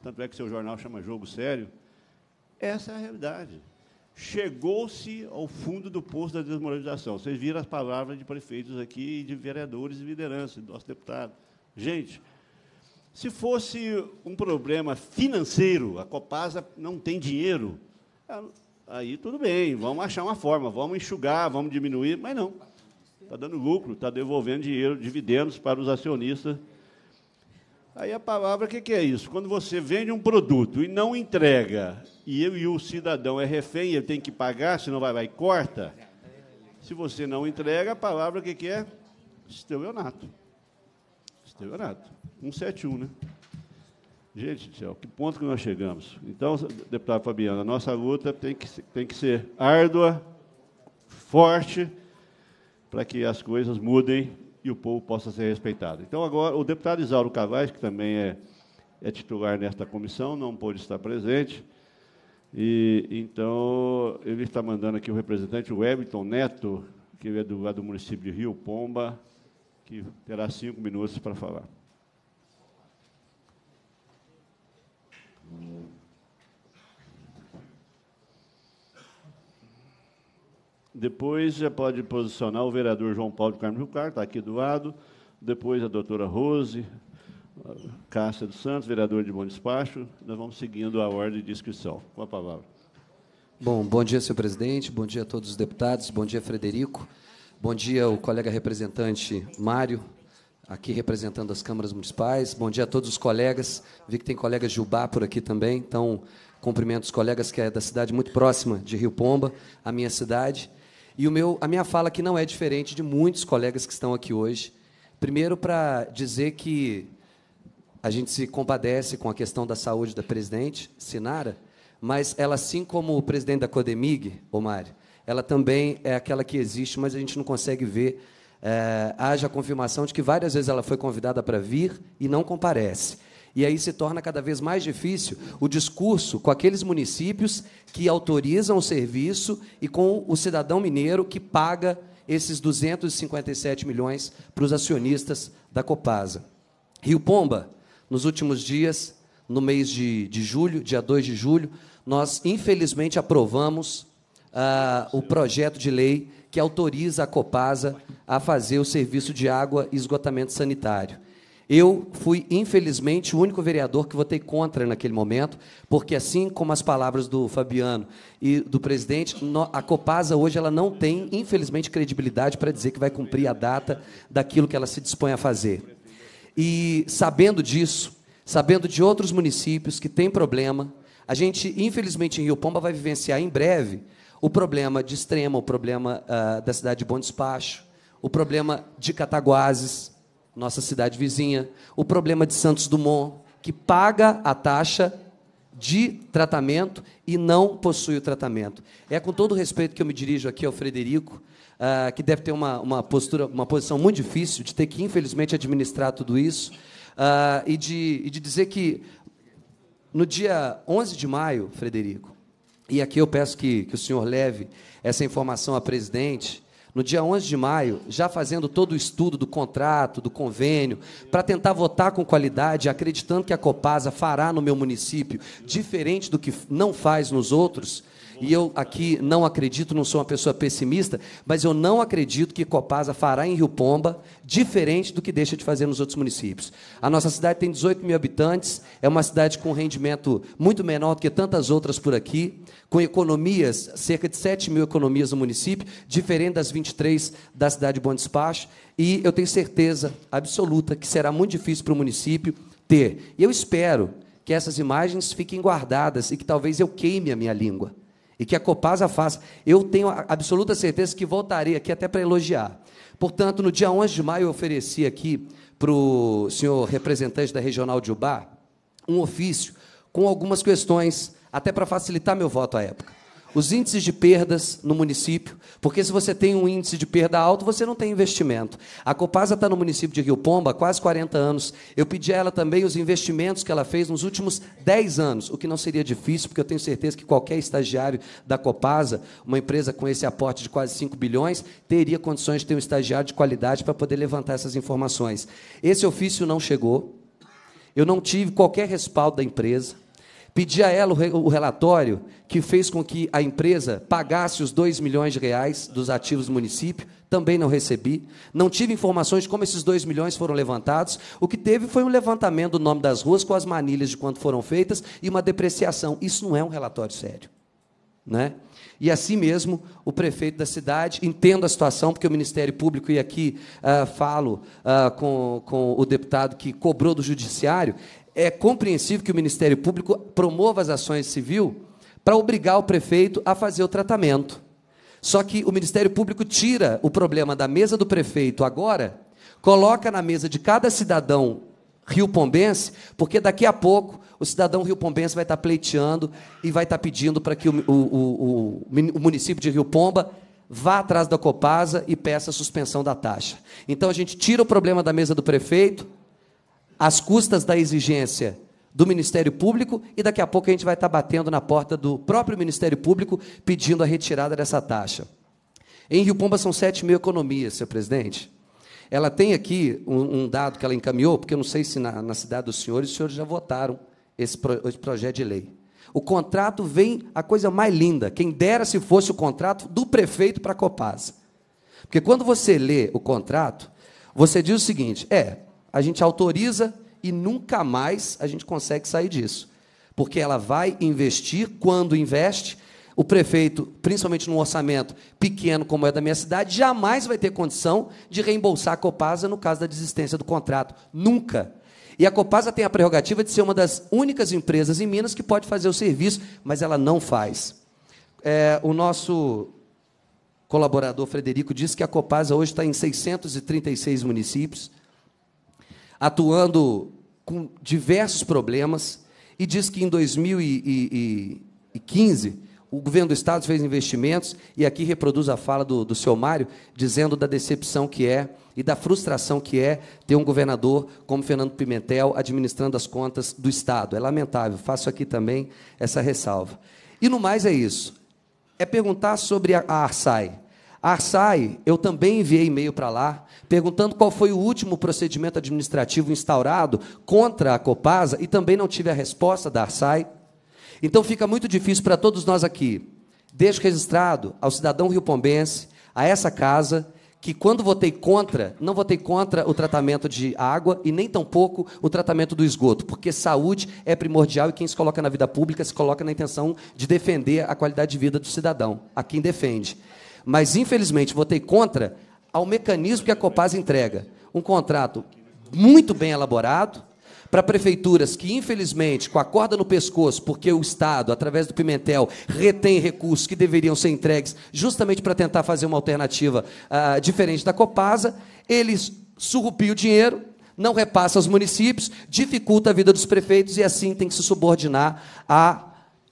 Speaker 1: tanto é que seu jornal chama Jogo Sério, essa é a realidade. Chegou-se ao fundo do poço da desmoralização. Vocês viram as palavras de prefeitos aqui, de vereadores e lideranças, do nosso deputado. Gente, se fosse um problema financeiro, a Copasa não tem dinheiro, aí tudo bem, vamos achar uma forma, vamos enxugar, vamos diminuir, mas não está dando lucro, está devolvendo dinheiro, dividendos para os acionistas. Aí a palavra, o que, que, é isso? Quando você vende um produto e não entrega, e, eu, e o cidadão é refém, ele tem que pagar, senão vai lá e corta. Se você não entrega, a palavra, o que, que, é? Estelionato. Estelionato. 171, né? Gente do céu, que ponto que nós chegamos? Então, deputado Fabiano, a nossa luta tem que, tem que ser árdua, forte, para que as coisas mudem e o povo possa ser respeitado. Então, agora, o deputado Isauro Cavais, que também é, é titular nesta comissão, não pôde estar presente, e então ele está mandando aqui o representante, o Everton Neto, que é do, do município de Rio Pomba, que terá cinco minutos para falar. Depois já pode posicionar o vereador João Paulo de Carmo Rucar, está aqui do lado. Depois a doutora Rose, Cássia dos Santos, vereador de Bom Despacho. Nós vamos seguindo a ordem de inscrição. Com a palavra.
Speaker 8: Bom, bom dia, senhor presidente. Bom dia a todos os deputados. Bom dia, Frederico. Bom dia, o colega representante Mário, aqui representando as câmaras municipais. Bom dia a todos os colegas. Vi que tem colegas de por aqui também, então cumprimento os colegas que é da cidade muito próxima de Rio Pomba, a minha cidade. E o meu, a minha fala aqui não é diferente de muitos colegas que estão aqui hoje. Primeiro, para dizer que a gente se compadece com a questão da saúde da presidente, Sinara, mas ela, assim como o presidente da Codemig, Omar, ela também é aquela que existe, mas a gente não consegue ver. É, haja confirmação de que várias vezes ela foi convidada para vir e não comparece. E aí se torna cada vez mais difícil o discurso com aqueles municípios que autorizam o serviço e com o cidadão mineiro que paga esses 257 milhões para os acionistas da Copasa. Rio Pomba, nos últimos dias, no mês de, de julho, dia 2 de julho, nós infelizmente aprovamos ah, o projeto de lei que autoriza a Copasa a fazer o serviço de água e esgotamento sanitário. Eu fui, infelizmente, o único vereador que votei contra naquele momento, porque assim como as palavras do Fabiano e do presidente, a Copasa hoje ela não tem, infelizmente, credibilidade para dizer que vai cumprir a data daquilo que ela se dispõe a fazer. E sabendo disso, sabendo de outros municípios que têm problema, a gente, infelizmente, em Rio Pomba vai vivenciar em breve o problema de Extrema, o problema uh, da cidade de Bom Despacho, o problema de Cataguases, nossa cidade vizinha, o problema de Santos Dumont, que paga a taxa de tratamento e não possui o tratamento. É com todo respeito que eu me dirijo aqui ao Frederico, uh, que deve ter uma, uma postura, uma posição muito difícil de ter que, infelizmente, administrar tudo isso, uh, e, de, e de dizer que no dia 11 de maio, Frederico, e aqui eu peço que, que o senhor leve essa informação à presidente, no dia 11 de maio, já fazendo todo o estudo do contrato, do convênio, para tentar votar com qualidade, acreditando que a Copasa fará no meu município, diferente do que não faz nos outros. E eu aqui não acredito, não sou uma pessoa pessimista, mas eu não acredito que Copasa fará em Rio Pomba diferente do que deixa de fazer nos outros municípios. A nossa cidade tem 18 mil habitantes, é uma cidade com rendimento muito menor do que tantas outras por aqui com economias, cerca de 7 mil economias no município, diferente das 23 da cidade de Bom Despacho, e eu tenho certeza absoluta que será muito difícil para o município ter. E eu espero que essas imagens fiquem guardadas e que talvez eu queime a minha língua e que a Copasa faça. Eu tenho absoluta certeza que voltarei aqui até para elogiar. Portanto, no dia 11 de maio, eu ofereci aqui para o senhor representante da Regional de Ubá um ofício com algumas questões até para facilitar meu voto à época. Os índices de perdas no município, porque se você tem um índice de perda alto, você não tem investimento. A Copasa está no município de Rio Pomba há quase 40 anos. Eu pedi a ela também os investimentos que ela fez nos últimos 10 anos, o que não seria difícil, porque eu tenho certeza que qualquer estagiário da Copasa, uma empresa com esse aporte de quase 5 bilhões, teria condições de ter um estagiário de qualidade para poder levantar essas informações. Esse ofício não chegou. Eu não tive qualquer respaldo da empresa pedi a ela o relatório que fez com que a empresa pagasse os 2 milhões de reais dos ativos do município, também não recebi. Não tive informações de como esses 2 milhões foram levantados. O que teve foi um levantamento do nome das ruas com as manilhas de quanto foram feitas e uma depreciação. Isso não é um relatório sério. Né? E assim mesmo, o prefeito da cidade, entendo a situação, porque o Ministério Público, e aqui uh, falo uh, com, com o deputado que cobrou do Judiciário, é compreensível que o Ministério Público promova as ações civil para obrigar o prefeito a fazer o tratamento. Só que o Ministério Público tira o problema da mesa do prefeito agora, coloca na mesa de cada cidadão rio-pombense, porque daqui a pouco o cidadão rio-pombense vai estar tá pleiteando e vai estar tá pedindo para que o, o, o, o município de Rio Pomba vá atrás da Copasa e peça a suspensão da taxa. Então a gente tira o problema da mesa do prefeito, às custas da exigência do Ministério Público e daqui a pouco a gente vai estar batendo na porta do próprio Ministério Público pedindo a retirada dessa taxa. Em Rio Pomba são 7 mil economias, senhor presidente. Ela tem aqui um, um, dado que ela encaminhou, porque eu não sei se na, na cidade dos senhores os senhores já votaram esse, pro, esse projeto de lei. O contrato vem a coisa mais linda. Quem dera se fosse o contrato do prefeito para a Copasa. Porque quando você lê o contrato, você diz o seguinte: é, a gente autoriza e nunca mais a gente consegue sair disso. Porque ela vai investir, quando investe, o prefeito, principalmente num orçamento pequeno como é da minha cidade, jamais vai ter condição de reembolsar a Copasa no caso da desistência do contrato. Nunca. E a Copasa tem a prerrogativa de ser uma das únicas empresas em Minas que pode fazer o serviço, mas ela não faz. É, o nosso colaborador Frederico disse que a Copasa hoje está em 636 municípios, atuando com diversos problemas, e diz que em 2015 o governo do Estado fez investimentos, e aqui reproduz a fala do, do seu Mário, dizendo da decepção que é e da frustração que é ter um governador como Fernando Pimentel administrando as contas do Estado. É lamentável, faço aqui também essa ressalva. E no mais é isso. É perguntar sobre a, a Arsai. Arsai, eu também enviei e-mail para lá, perguntando qual foi o último procedimento administrativo instaurado contra a Copasa e também não tive a resposta da Arsai. Então fica muito difícil para todos nós aqui. Deixo registrado ao cidadão rio-pombense a essa casa, que quando votei contra, não votei contra o tratamento de água e nem tampouco o tratamento do esgoto, porque saúde é primordial e quem se coloca na vida pública se coloca na intenção de defender a qualidade de vida do cidadão, a quem defende. Mas, infelizmente, votei contra ao mecanismo que a Copasa entrega. Um contrato muito bem elaborado, para prefeituras que, infelizmente, com a corda no pescoço, porque o Estado, através do Pimentel, retém recursos que deveriam ser entregues justamente para tentar fazer uma alternativa uh, diferente da Copasa, eles surrupiam o dinheiro, não repassa aos municípios, dificulta a vida dos prefeitos e assim tem que se subordinar a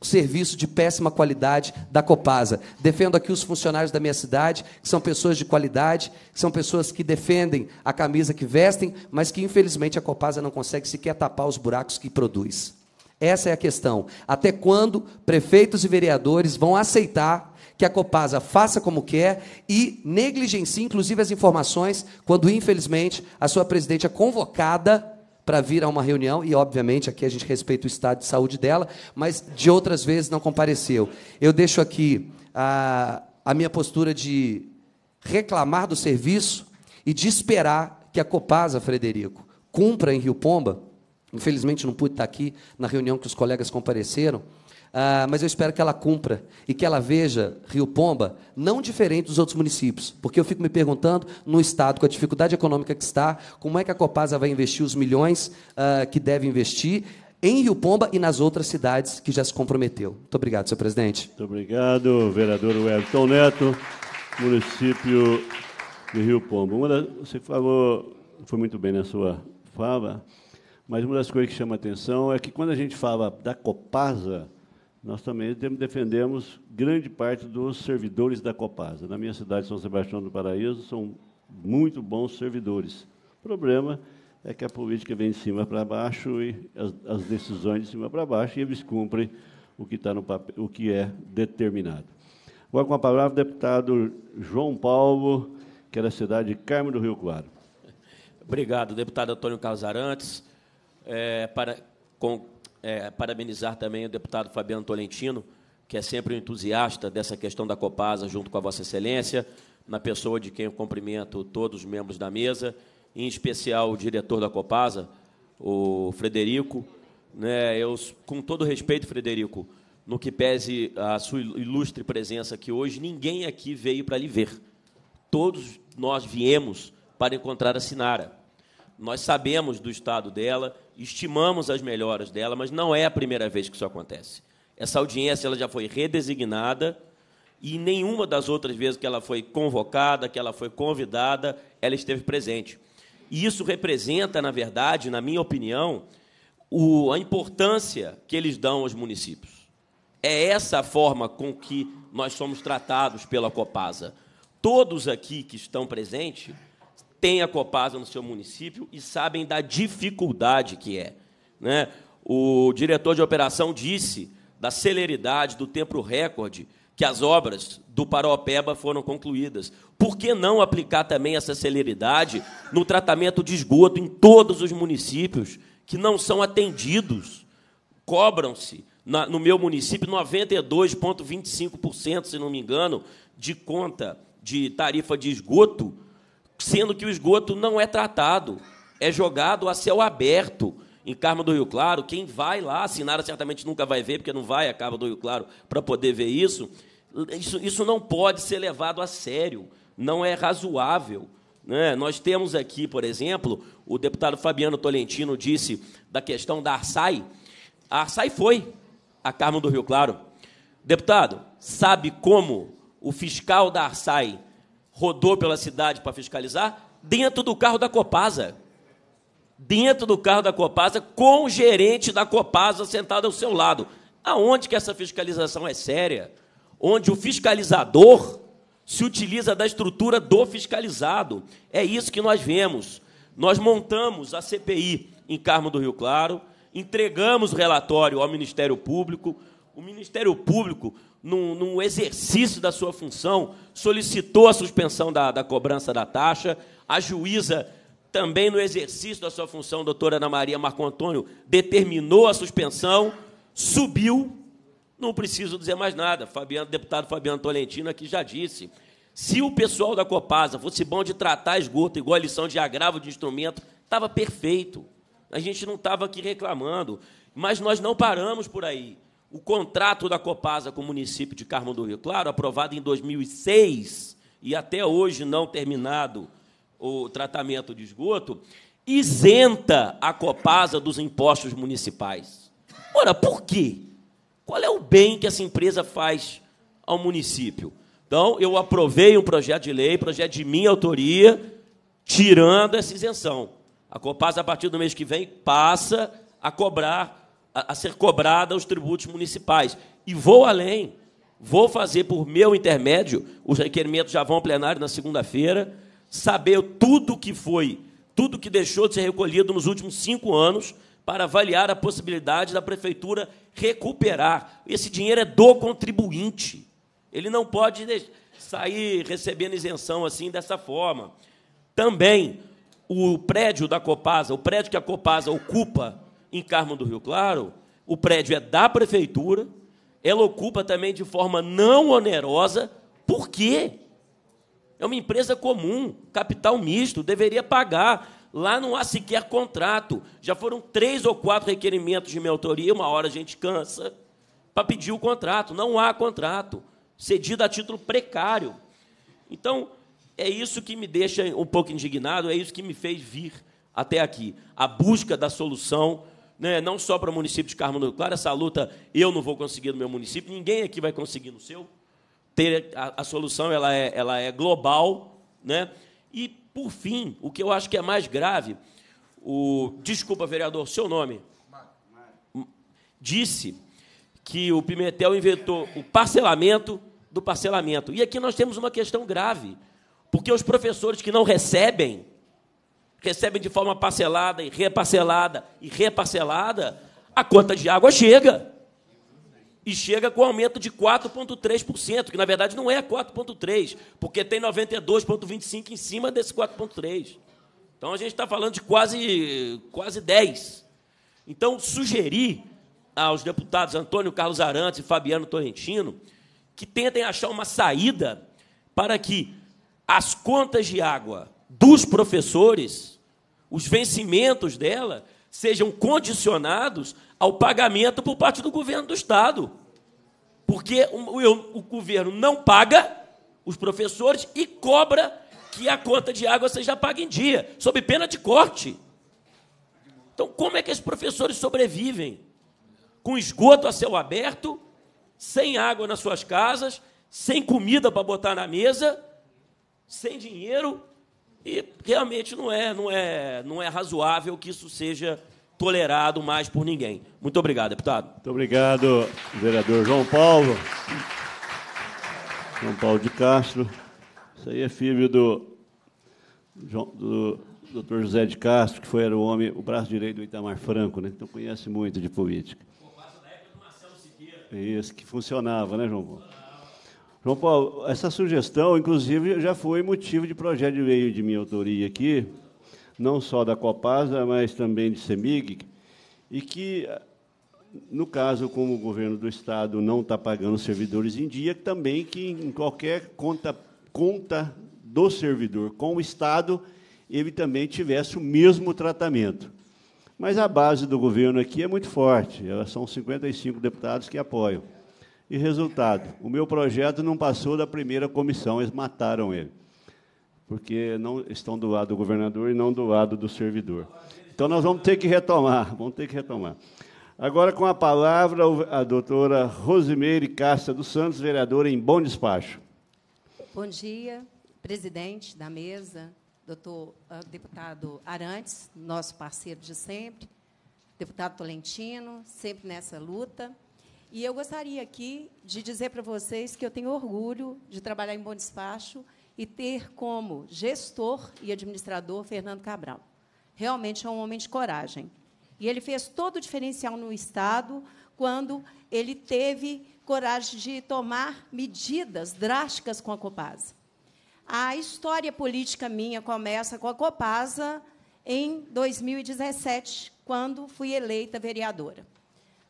Speaker 8: serviço de péssima qualidade da Copasa. Defendo aqui os funcionários da minha cidade, que são pessoas de qualidade, que são pessoas que defendem a camisa que vestem, mas que infelizmente a Copasa não consegue sequer tapar os buracos que produz. Essa é a questão. Até quando prefeitos e vereadores vão aceitar que a Copasa faça como quer e negligencie, inclusive, as informações, quando, infelizmente, a sua presidente é convocada para vir a uma reunião e, obviamente, aqui a gente respeita o estado de saúde dela, mas de outras vezes não compareceu. Eu deixo aqui a, a minha postura de reclamar do serviço e de esperar que a Copasa, Frederico, cumpra em Rio Pomba. Infelizmente não pude estar aqui na reunião que os colegas compareceram ah, mas eu espero que ela cumpra e que ela veja Rio Pomba não diferente dos outros municípios, porque eu fico me perguntando, no Estado, com a dificuldade econômica que está, como é que a Copasa vai investir os milhões ah, que deve investir em Rio Pomba e nas outras cidades que já se comprometeu. Muito obrigado,
Speaker 1: senhor presidente. Muito obrigado, vereador Wellington Neto, município de Rio Pomba. Das, você falou, foi muito bem na sua fala, mas uma das coisas que chama atenção é que quando a gente fala da Copasa, nós também defendemos grande parte dos servidores da Copasa. Na minha cidade, São Sebastião do Paraíso, são muito bons servidores. O problema é que a política vem de cima para baixo e as, as decisões de cima para baixo e eles cumprem o que, tá no papel, o que é determinado. Agora, com a palavra, o deputado João Paulo, que é da cidade de Carmo do Rio Claro.
Speaker 9: Obrigado, deputado Antônio Casarantes. É, para, com, é, parabenizar também o deputado Fabiano Tolentino, que é sempre um entusiasta dessa questão da Copasa, junto com a Vossa Excelência, na pessoa de quem eu cumprimento todos os membros da mesa, em especial o diretor da Copasa, o Frederico. Né, eu, com todo respeito, Frederico, no que pese a sua ilustre presença aqui hoje, ninguém aqui veio para lhe ver. Todos nós viemos para encontrar a Sinara. Nós sabemos do estado dela, estimamos as melhoras dela, mas não é a primeira vez que isso acontece. Essa audiência ela já foi redesignada e nenhuma das outras vezes que ela foi convocada, que ela foi convidada, ela esteve presente. E isso representa, na verdade, na minha opinião, o, a importância que eles dão aos municípios. É essa a forma com que nós somos tratados pela Copasa. Todos aqui que estão presentes têm a Copasa no seu município e sabem da dificuldade que é. Né? O diretor de operação disse da celeridade, do tempo recorde que as obras do Paropeba foram concluídas. Por que não aplicar também essa celeridade no tratamento de esgoto em todos os municípios que não são atendidos? Cobram-se, no meu município, 92,25%, se não me engano, de conta de tarifa de esgoto sendo que o esgoto não é tratado, é jogado a céu aberto em Carmo do Rio Claro. Quem vai lá, Sinara certamente nunca vai ver, porque não vai a Carmo do Rio Claro para poder ver isso. isso. Isso não pode ser levado a sério, não é razoável. Né? Nós temos aqui, por exemplo, o deputado Fabiano Tolentino disse da questão da Arsai. A Arsai foi a Carmo do Rio Claro. Deputado, sabe como o fiscal da Arsai rodou pela cidade para fiscalizar, dentro do carro da Copasa. Dentro do carro da Copasa, com o gerente da Copasa sentado ao seu lado. Aonde que essa fiscalização é séria? Onde o fiscalizador se utiliza da estrutura do fiscalizado. É isso que nós vemos. Nós montamos a CPI em Carmo do Rio Claro, entregamos o relatório ao Ministério Público. O Ministério Público num, num, exercício da sua função, solicitou a suspensão da, da cobrança da taxa. A juíza, também no exercício da sua função, doutora Ana Maria Marco Antônio, determinou a suspensão, subiu. Não preciso dizer mais nada. Fabiano, deputado Fabiano Tolentino aqui já disse. Se o pessoal da Copasa fosse bom de tratar esgoto, igual a lição de agravo de instrumento, estava perfeito. A gente não estava aqui reclamando. Mas nós não paramos por aí o contrato da Copasa com o município de Carmo do Rio Claro, aprovado em 2006 e até hoje não terminado o tratamento de esgoto, isenta a Copasa dos impostos municipais. Ora, por quê? Qual é o bem que essa empresa faz ao município? Então, eu aprovei um projeto de lei, projeto de minha autoria, tirando essa isenção. A Copasa, a partir do mês que vem, passa a cobrar a, ser cobrada aos tributos municipais. E vou além. Vou fazer por meu intermédio, os requerimentos já vão ao plenário na segunda-feira, saber tudo que foi, tudo que deixou de ser recolhido nos últimos cinco anos, para avaliar a possibilidade da prefeitura recuperar. Esse dinheiro é do contribuinte. Ele não pode sair recebendo isenção assim dessa forma. Também o prédio da Copasa, o prédio que a Copasa ocupa em Carmo do Rio Claro, o prédio é da prefeitura, ela ocupa também de forma não onerosa. Por quê? É uma empresa comum, capital misto, deveria pagar. Lá não há sequer contrato. Já foram três ou quatro requerimentos de minha autoria, uma hora a gente cansa, para pedir o contrato. Não há contrato. Cedido a título precário. Então, é isso que me deixa um pouco indignado, é isso que me fez vir até aqui. A busca da solução né, não só para o município de Carmo do Claro, essa luta eu não vou conseguir no meu município, ninguém aqui vai conseguir no seu. Ter a, a solução ela é, ela é global. Né? E, por fim, o que eu acho que é mais grave, o desculpa, vereador, seu nome? Disse que o Pimentel inventou o parcelamento do parcelamento. E aqui nós temos uma questão grave, porque os professores que não recebem recebem de forma parcelada e reparcelada e reparcelada, a conta de água chega. E chega com aumento de 4,3%, que na verdade não é 4,3%, porque tem 92,25% em cima desse 4,3%. Então a gente está falando de quase, quase 10%. Então, sugeri aos deputados Antônio Carlos Arantes e Fabiano Torrentino que tentem achar uma saída para que as contas de água dos professores os vencimentos dela sejam condicionados ao pagamento por parte do governo do Estado. Porque o, o governo não paga os professores e cobra que a conta de água seja paga em dia, sob pena de corte. Então, como é que os professores sobrevivem? Com esgoto a céu aberto, sem água nas suas casas, sem comida para botar na mesa, sem dinheiro, e realmente não é, não é, não é razoável que isso seja tolerado mais por ninguém. Muito obrigado, deputado.
Speaker 1: Muito obrigado, vereador João Paulo. João Paulo de Castro. Isso aí é filho do, do Dr. José de Castro, que foi era o homem, o braço direito do Itamar Franco, né? Então conhece muito de política. É isso, que funcionava, né, João Paulo? João Paulo, essa sugestão, inclusive, já foi motivo de projeto de lei de minha autoria aqui, não só da Copasa, mas também de CEMIG, e que, no caso, como o governo do Estado não está pagando servidores em dia, também que em qualquer conta, conta do servidor com o Estado, ele também tivesse o mesmo tratamento. Mas a base do governo aqui é muito forte, são 55 deputados que apoiam. E resultado, o meu projeto não passou da primeira comissão, eles mataram ele. Porque não estão do lado do governador e não do lado do servidor. Então nós vamos ter que retomar, vamos ter que retomar. Agora com a palavra a doutora Rosimeire Casta dos Santos, vereadora em Bom Despacho.
Speaker 10: Bom dia, presidente da mesa, doutor, ah, deputado Arantes, nosso parceiro de sempre, deputado Tolentino, sempre nessa luta. E eu gostaria aqui de dizer para vocês que eu tenho orgulho de trabalhar em Bom Despacho e ter como gestor e administrador Fernando Cabral. Realmente é um homem de coragem. E ele fez todo o diferencial no Estado quando ele teve coragem de tomar medidas drásticas com a Copasa. A história política minha começa com a Copasa em 2017, quando fui eleita vereadora.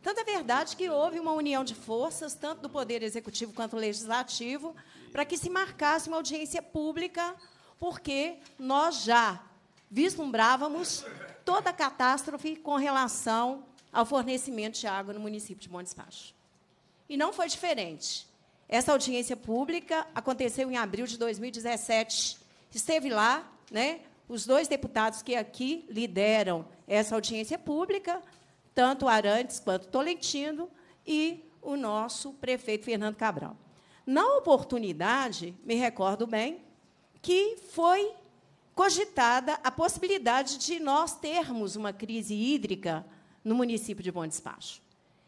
Speaker 10: Tanto é verdade que houve uma união de forças, tanto do Poder Executivo quanto Legislativo, para que se marcasse uma audiência pública, porque nós já vislumbrávamos toda a catástrofe com relação ao fornecimento de água no município de Bom Despacho. E não foi diferente. Essa audiência pública aconteceu em abril de 2017. Esteve lá, né, os dois deputados que aqui lideram essa audiência pública, tanto Arantes quanto Tolentino e o nosso prefeito Fernando Cabral. Na oportunidade, me recordo bem, que foi cogitada a possibilidade de nós termos uma crise hídrica no município de Bom Despacho.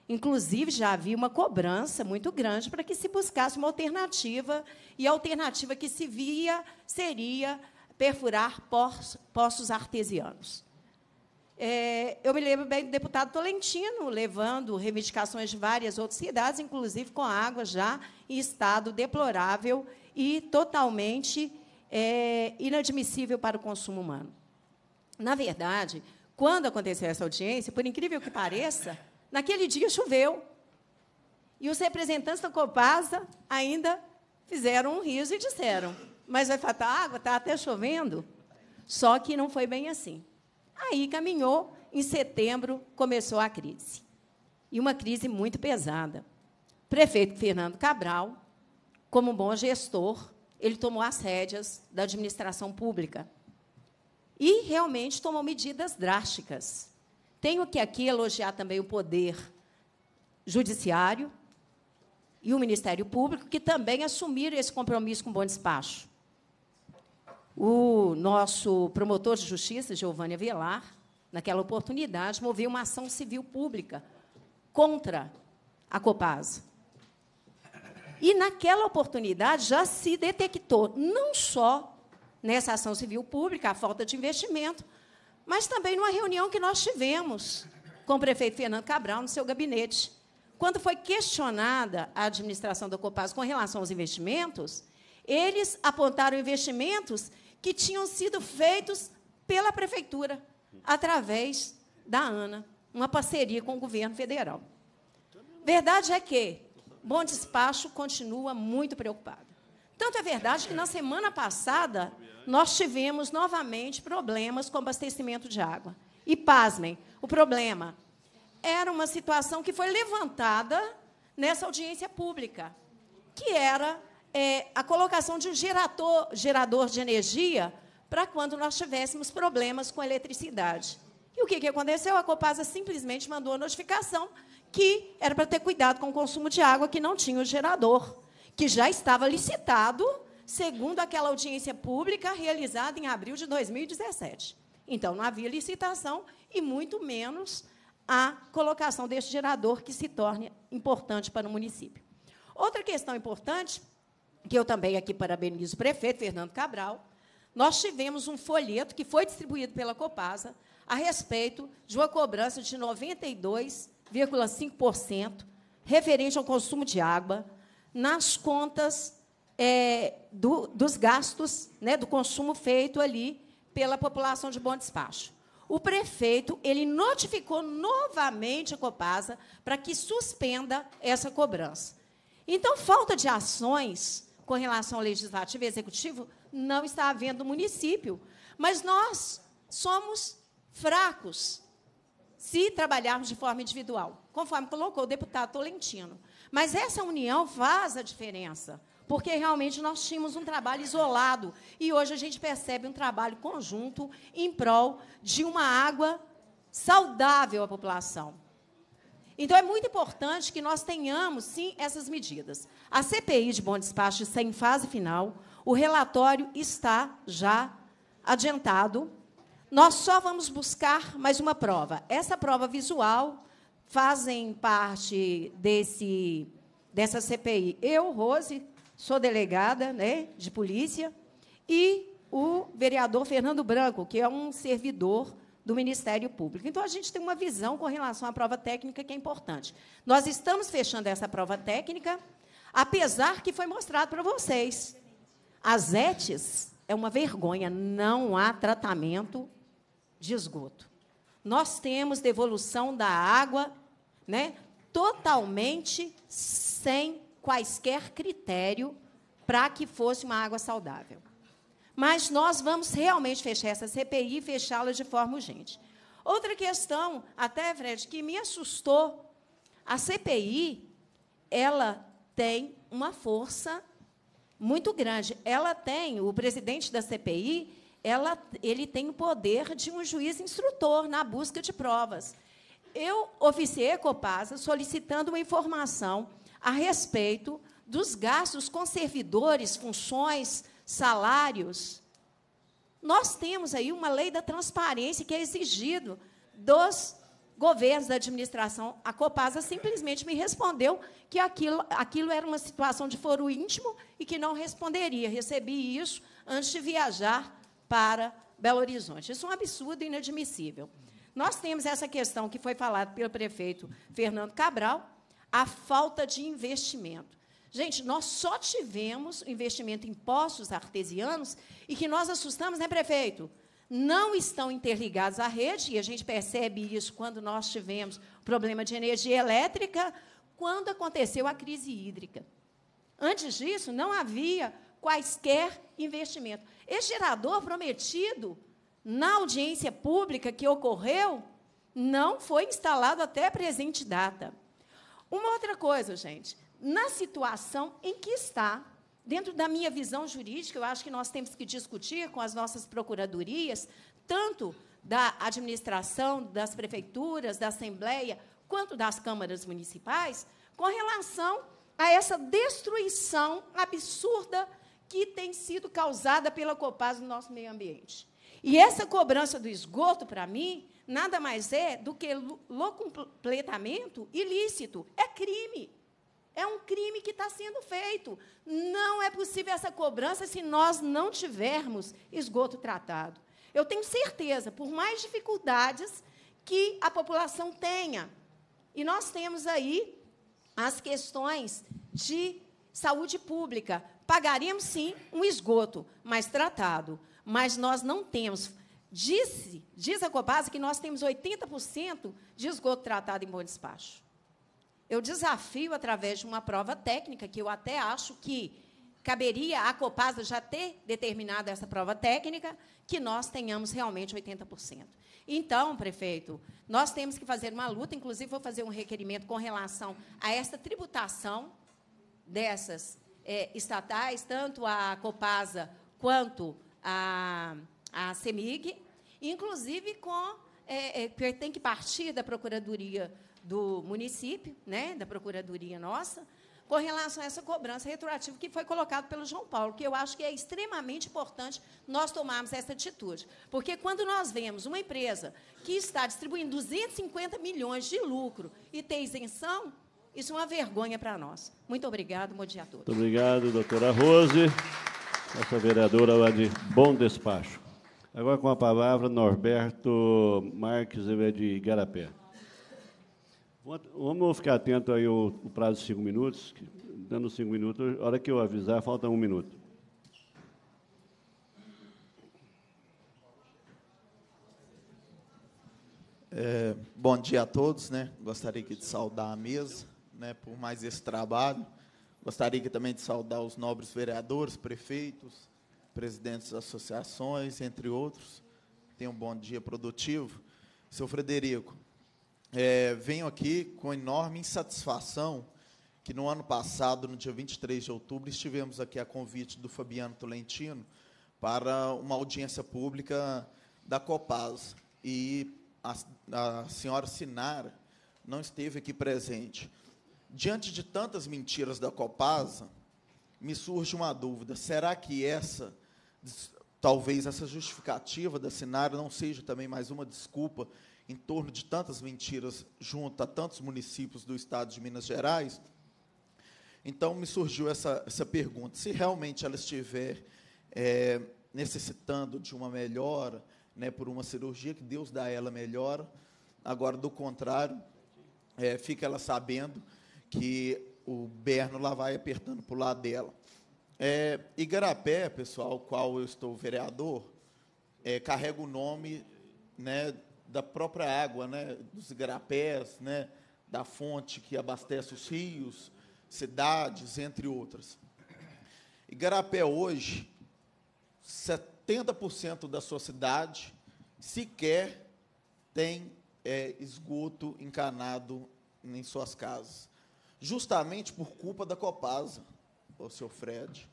Speaker 10: Inclusive, já havia uma cobrança muito grande para que se buscasse uma alternativa, e a alternativa que se via seria perfurar poços artesianos. É, eu me lembro bem do deputado Tolentino levando reivindicações de várias outras cidades, inclusive com água já em estado deplorável e totalmente é, inadmissível para o consumo humano. Na verdade, quando aconteceu essa audiência, por incrível que pareça, naquele dia choveu. E os representantes da Copasa ainda fizeram um riso e disseram: Mas vai faltar água? Está até chovendo. Só que não foi bem assim. Aí caminhou, em setembro começou a crise. E uma crise muito pesada. O prefeito Fernando Cabral, como bom gestor, ele tomou as rédeas da administração pública e realmente tomou medidas drásticas. Tenho que aqui elogiar também o poder judiciário e o Ministério Público, que também assumiram esse compromisso com o bom despacho. O nosso promotor de justiça, Giovanni Avelar, naquela oportunidade, moveu uma ação civil pública contra a Copasa. E, naquela oportunidade, já se detectou não só nessa ação civil pública a falta de investimento, mas também numa reunião que nós tivemos com o prefeito Fernando Cabral no seu gabinete. Quando foi questionada a administração da Copasa com relação aos investimentos, eles apontaram investimentos que tinham sido feitos pela prefeitura, através da ANA, uma parceria com o governo federal. Verdade é que Bom Despacho continua muito preocupado. Tanto é verdade que, na semana passada, nós tivemos novamente problemas com abastecimento de água. E, pasmem, o problema era uma situação que foi levantada nessa audiência pública, que era é, a colocação de um gerador, gerador de energia para quando nós tivéssemos problemas com a eletricidade. E o que, que aconteceu? A Copasa simplesmente mandou a notificação que era para ter cuidado com o consumo de água, que não tinha o gerador, que já estava licitado, segundo aquela audiência pública realizada em abril de 2017. Então, não havia licitação e muito menos a colocação deste gerador que se torne importante para o município. Outra questão importante que eu também aqui parabenizo o prefeito Fernando Cabral, nós tivemos um folheto que foi distribuído pela Copasa a respeito de uma cobrança de 92,5% referente ao consumo de água nas contas é, do, dos gastos, né, do consumo feito ali pela população de Bom Despacho. O prefeito ele notificou novamente a Copasa para que suspenda essa cobrança. Então, falta de ações com relação ao legislativo e executivo não está havendo município. Mas nós somos fracos se trabalharmos de forma individual, conforme colocou o deputado Tolentino. Mas essa união faz a diferença, porque realmente nós tínhamos um trabalho isolado e hoje a gente percebe um trabalho conjunto em prol de uma água saudável à população. Então, é muito importante que nós tenhamos, sim, essas medidas. A CPI de bom despacho está em fase final, o relatório está já adiantado. Nós só vamos buscar mais uma prova. Essa prova visual fazem parte desse, dessa CPI. Eu, Rose, sou delegada né, de polícia, e o vereador Fernando Branco, que é um servidor do Ministério Público. Então, a gente tem uma visão com relação à prova técnica que é importante. Nós estamos fechando essa prova técnica, apesar que foi mostrado para vocês. As ETs é uma vergonha, não há tratamento de esgoto. Nós temos devolução da água né, totalmente sem quaisquer critério para que fosse uma água saudável mas nós vamos realmente fechar essa CPI e fechá-la de forma urgente. Outra questão, até, Fred, que me assustou, a CPI, ela tem uma força muito grande. Ela tem, o presidente da CPI, ela, ele tem o poder de um juiz instrutor na busca de provas. Eu oficiei a Copasa solicitando uma informação a respeito dos gastos com servidores, funções, salários, nós temos aí uma lei da transparência que é exigido dos governos da administração. A Copasa simplesmente me respondeu que aquilo, aquilo era uma situação de foro íntimo e que não responderia. Recebi isso antes de viajar para Belo Horizonte. Isso é um absurdo e inadmissível. Nós temos essa questão que foi falada pelo prefeito Fernando Cabral, a falta de investimento. Gente, nós só tivemos investimento em postos artesianos e que nós assustamos, né, prefeito? Não estão interligados à rede, e a gente percebe isso quando nós tivemos problema de energia elétrica, quando aconteceu a crise hídrica. Antes disso, não havia quaisquer investimento. Esse gerador prometido na audiência pública que ocorreu não foi instalado até presente data. Uma outra coisa, gente, na situação em que está. Dentro da minha visão jurídica, eu acho que nós temos que discutir com as nossas procuradorias, tanto da administração, das prefeituras, da Assembleia, quanto das câmaras municipais, com relação a essa destruição absurda que tem sido causada pela Copasa no nosso meio ambiente. E essa cobrança do esgoto, para mim, nada mais é do que locupletamento ilícito. É crime. É um crime que está sendo feito. Não é possível essa cobrança se nós não tivermos esgoto tratado. Eu tenho certeza, por mais dificuldades que a população tenha, e nós temos aí as questões de saúde pública. Pagaríamos sim um esgoto, mas tratado. Mas nós não temos. Disse, diz a Copasa que nós temos 80% de esgoto tratado em bom despacho. Eu desafio através de uma prova técnica, que eu até acho que caberia a Copasa já ter determinado essa prova técnica, que nós tenhamos realmente 80%. Então, prefeito, nós temos que fazer uma luta, inclusive vou fazer um requerimento com relação a essa tributação dessas é, estatais, tanto a Copasa quanto a, a CEMIG, inclusive com é, é, tem que partir da Procuradoria do município, né, da Procuradoria nossa, com relação a essa cobrança retroativa que foi colocado pelo João Paulo, que eu acho que é extremamente importante nós tomarmos essa atitude. Porque quando nós vemos uma empresa que está distribuindo 250 milhões de lucro e tem isenção, isso é uma vergonha para nós. Muito obrigado, bom dia a todos.
Speaker 1: Muito obrigado, doutora Rose. Nossa vereadora lá de Bom Despacho. Agora com a palavra Norberto Marques é de Igarapé. Vamos ficar atento aí o, prazo de cinco minutos. Que, dando cinco minutos, a hora que eu avisar, falta um minuto. É, bom dia
Speaker 11: a todos, né? Gostaria aqui de saudar a mesa, né, por mais esse trabalho. Gostaria aqui também de saudar os nobres vereadores, prefeitos, presidentes das associações, entre outros. Tenha um bom dia produtivo. Seu Frederico, é, venho aqui com enorme insatisfação que no ano passado, no dia 23 de outubro, estivemos aqui a convite do Fabiano Tolentino para uma audiência pública da Copaz. E a, a senhora Sinara não esteve aqui presente. Diante de tantas mentiras da Copasa, me surge uma dúvida: será que essa, talvez essa justificativa da Sinara não seja também mais uma desculpa em torno de tantas mentiras junto a tantos municípios do estado de Minas Gerais. Então, me surgiu essa, essa pergunta: se realmente ela estiver é, necessitando de uma melhora, né, por uma cirurgia, que Deus dá a ela melhora, agora, do contrário, é, fica ela sabendo que o Berno lá vai apertando para o lado dela. É, Igarapé, pessoal, qual eu estou vereador, é, carrega o nome né, da própria água, né? dos igarapés, né? da fonte que abastece os rios, cidades, entre outras. Igarapé hoje, 70% da sua cidade sequer tem é, esgoto encanado em suas casas, justamente por culpa da Copasa, o seu Fred,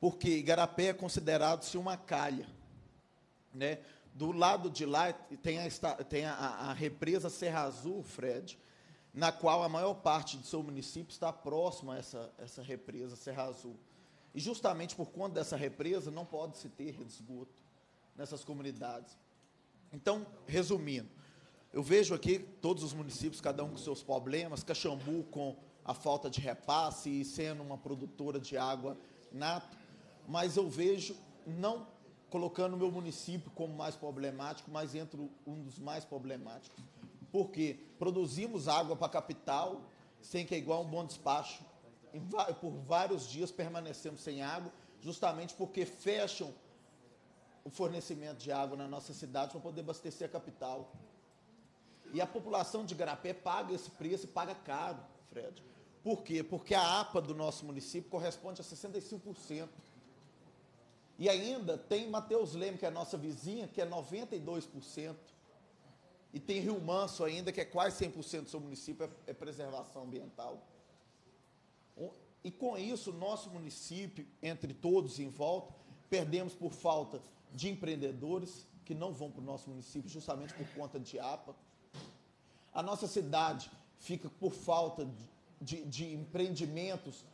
Speaker 11: porque Igarapé é considerado-se uma calha, né? Do lado de lá tem, a, tem a, a, represa Serra Azul, Fred, na qual a maior parte do seu município está próximo a essa, essa represa Serra Azul. E justamente por conta dessa represa não pode se ter esgoto nessas comunidades. Então, resumindo, eu vejo aqui todos os municípios, cada um com seus problemas, Caxambu com a falta de repasse e sendo uma produtora de água nato, mas eu vejo não colocando o meu município como mais problemático, mas entre um dos mais problemáticos. Porque produzimos água para a capital sem que é igual um bom despacho. Por vários dias permanecemos sem água, justamente porque fecham o fornecimento de água na nossa cidade para poder abastecer a capital. E a população de Garapé paga esse preço e paga caro, Fred. Por quê? Porque a APA do nosso município corresponde a 65% e ainda tem Mateus Leme, que é a nossa vizinha, que é 92%. E tem Rio Manso ainda, que é quase 100% do seu município, é, é preservação ambiental. E com isso, nosso município, entre todos em volta, perdemos por falta de empreendedores que não vão para o nosso município, justamente por conta de APA. A nossa cidade fica por falta de, de, de empreendimentos.